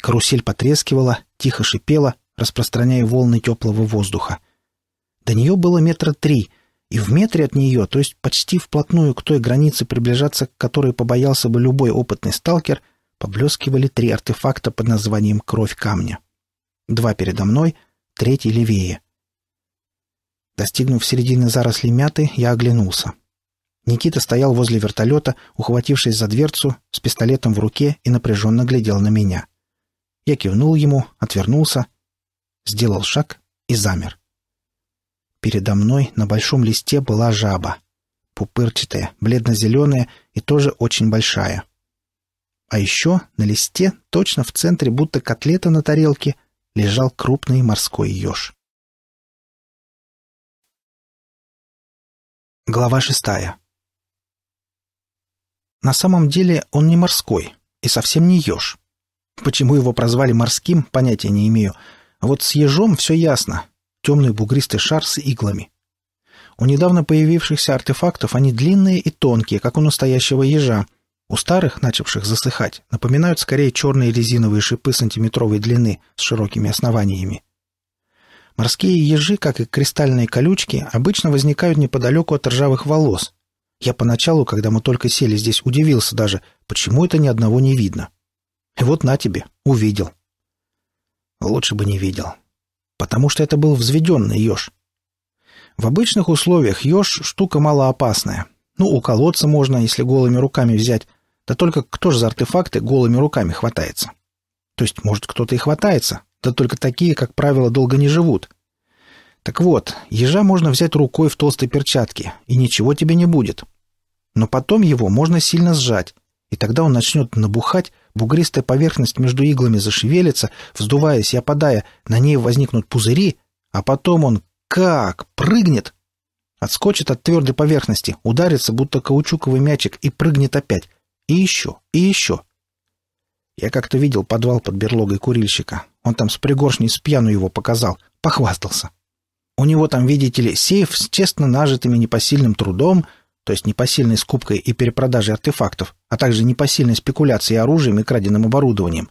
Карусель потрескивала, тихо шипела, распространяя волны теплого воздуха. До нее было метра три, и в метре от нее, то есть почти вплотную к той границе, приближаться к которой побоялся бы любой опытный сталкер, поблескивали три артефакта под названием «Кровь камня». Два передо мной, третий левее. Достигнув середины заросли мяты, я оглянулся. Никита стоял возле вертолета, ухватившись за дверцу, с пистолетом в руке и напряженно глядел на меня. Я кивнул ему, отвернулся, сделал шаг и замер. Передо мной на большом листе была жаба. Пупырчатая, бледно-зеленая и тоже очень большая. А еще на листе, точно в центре, будто котлета на тарелке, лежал крупный морской еж. Глава шестая на самом деле он не морской и совсем не еж. Почему его прозвали морским, понятия не имею. А вот с ежом все ясно. Темный бугристый шар с иглами. У недавно появившихся артефактов они длинные и тонкие, как у настоящего ежа. У старых, начавших засыхать, напоминают скорее черные резиновые шипы сантиметровой длины с широкими основаниями. Морские ежи, как и кристальные колючки, обычно возникают неподалеку от ржавых волос, я поначалу, когда мы только сели здесь, удивился даже, почему это ни одного не видно. И вот на тебе, увидел. Лучше бы не видел. Потому что это был взведенный еж. В обычных условиях еж — штука малоопасная. Ну, у колодца можно, если голыми руками взять. Да только кто же за артефакты голыми руками хватается? То есть, может, кто-то и хватается, да только такие, как правило, долго не живут. Так вот, ежа можно взять рукой в толстой перчатке, и ничего тебе не будет. Но потом его можно сильно сжать, и тогда он начнет набухать, бугристая поверхность между иглами зашевелится, вздуваясь и опадая, на ней возникнут пузыри, а потом он как прыгнет! Отскочит от твердой поверхности, ударится, будто каучуковый мячик, и прыгнет опять. И еще, и еще. Я как-то видел подвал под берлогой курильщика. Он там с пригоршней с его показал, похвастался. У него там, видите ли, сейф с честно нажитыми непосильным трудом, то есть непосильной скупкой и перепродажей артефактов, а также непосильной спекуляцией оружием и краденным оборудованием,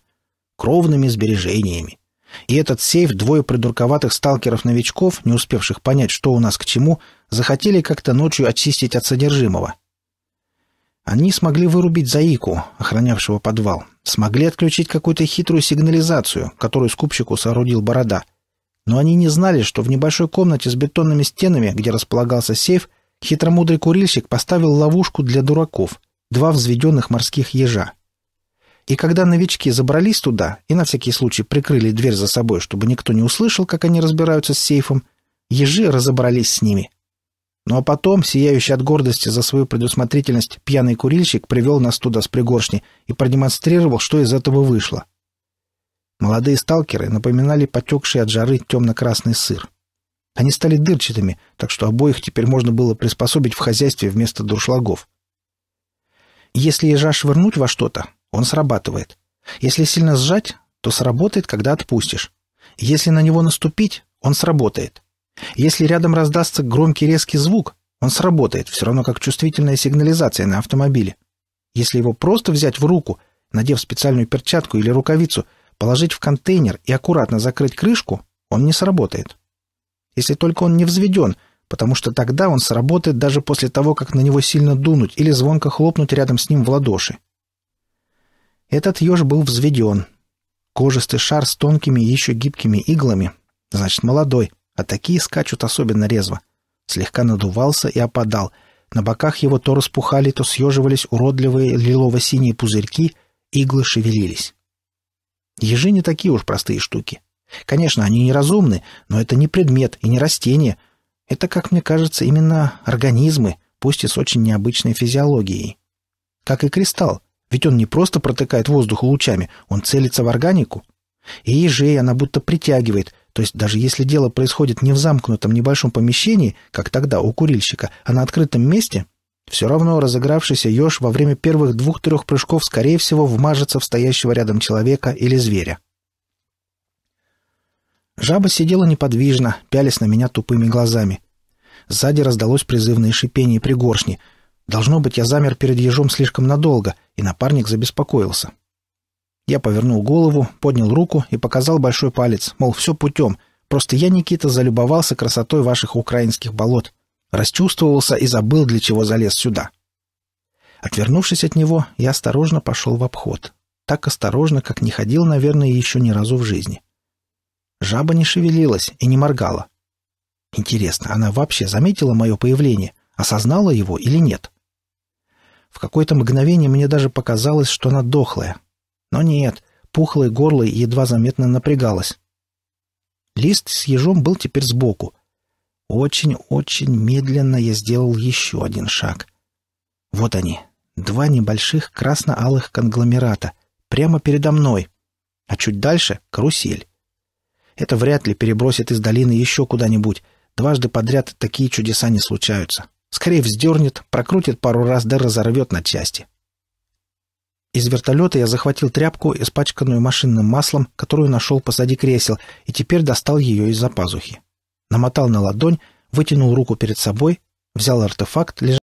кровными сбережениями. И этот сейф двое придурковатых сталкеров-новичков, не успевших понять, что у нас к чему, захотели как-то ночью очистить от содержимого. Они смогли вырубить заику, охранявшего подвал, смогли отключить какую-то хитрую сигнализацию, которую скупщику соорудил Борода — но они не знали, что в небольшой комнате с бетонными стенами, где располагался сейф, хитромудрый курильщик поставил ловушку для дураков, два взведенных морских ежа. И когда новички забрались туда и на всякий случай прикрыли дверь за собой, чтобы никто не услышал, как они разбираются с сейфом, ежи разобрались с ними. Ну а потом, сияющий от гордости за свою предусмотрительность, пьяный курильщик привел нас туда с пригоршни и продемонстрировал, что из этого вышло — Молодые сталкеры напоминали потекший от жары темно-красный сыр. Они стали дырчатыми, так что обоих теперь можно было приспособить в хозяйстве вместо дуршлагов. Если ежа швырнуть во что-то, он срабатывает. Если сильно сжать, то сработает, когда отпустишь. Если на него наступить, он сработает. Если рядом раздастся громкий резкий звук, он сработает, все равно как чувствительная сигнализация на автомобиле. Если его просто взять в руку, надев специальную перчатку или рукавицу, положить в контейнер и аккуратно закрыть крышку, он не сработает. Если только он не взведен, потому что тогда он сработает даже после того, как на него сильно дунуть или звонко хлопнуть рядом с ним в ладоши. Этот еж был взведен. Кожистый шар с тонкими еще гибкими иглами. Значит, молодой, а такие скачут особенно резво. Слегка надувался и опадал. На боках его то распухали, то съеживались уродливые лилово-синие пузырьки, иглы шевелились. Ежи не такие уж простые штуки. Конечно, они неразумны, но это не предмет и не растение. Это, как мне кажется, именно организмы, пусть и с очень необычной физиологией. Как и кристалл, ведь он не просто протыкает воздух лучами, он целится в органику. И ежей она будто притягивает, то есть даже если дело происходит не в замкнутом небольшом помещении, как тогда у курильщика, а на открытом месте, все равно разыгравшийся еж во время первых двух-трех прыжков, скорее всего, вмажется в стоящего рядом человека или зверя. Жаба сидела неподвижно, пялись на меня тупыми глазами. Сзади раздалось призывное шипение пригоршни. Должно быть, я замер перед ежом слишком надолго, и напарник забеспокоился. Я повернул голову, поднял руку и показал большой палец, мол, все путем, просто я, Никита, залюбовался красотой ваших украинских болот. Расчувствовался и забыл, для чего залез сюда. Отвернувшись от него, я осторожно пошел в обход. Так осторожно, как не ходил, наверное, еще ни разу в жизни. Жаба не шевелилась и не моргала. Интересно, она вообще заметила мое появление, осознала его или нет? В какое-то мгновение мне даже показалось, что она дохлая. Но нет, пухлое горло едва заметно напрягалось. Лист с ежом был теперь сбоку, очень-очень медленно я сделал еще один шаг. Вот они, два небольших красно-алых конгломерата, прямо передо мной, а чуть дальше — карусель. Это вряд ли перебросит из долины еще куда-нибудь. Дважды подряд такие чудеса не случаются. Скорее вздернет, прокрутит пару раз да разорвет на части. Из вертолета я захватил тряпку, испачканную машинным маслом, которую нашел позади кресел, и теперь достал ее из-за пазухи намотал на ладонь, вытянул руку перед собой, взял артефакт, лежащий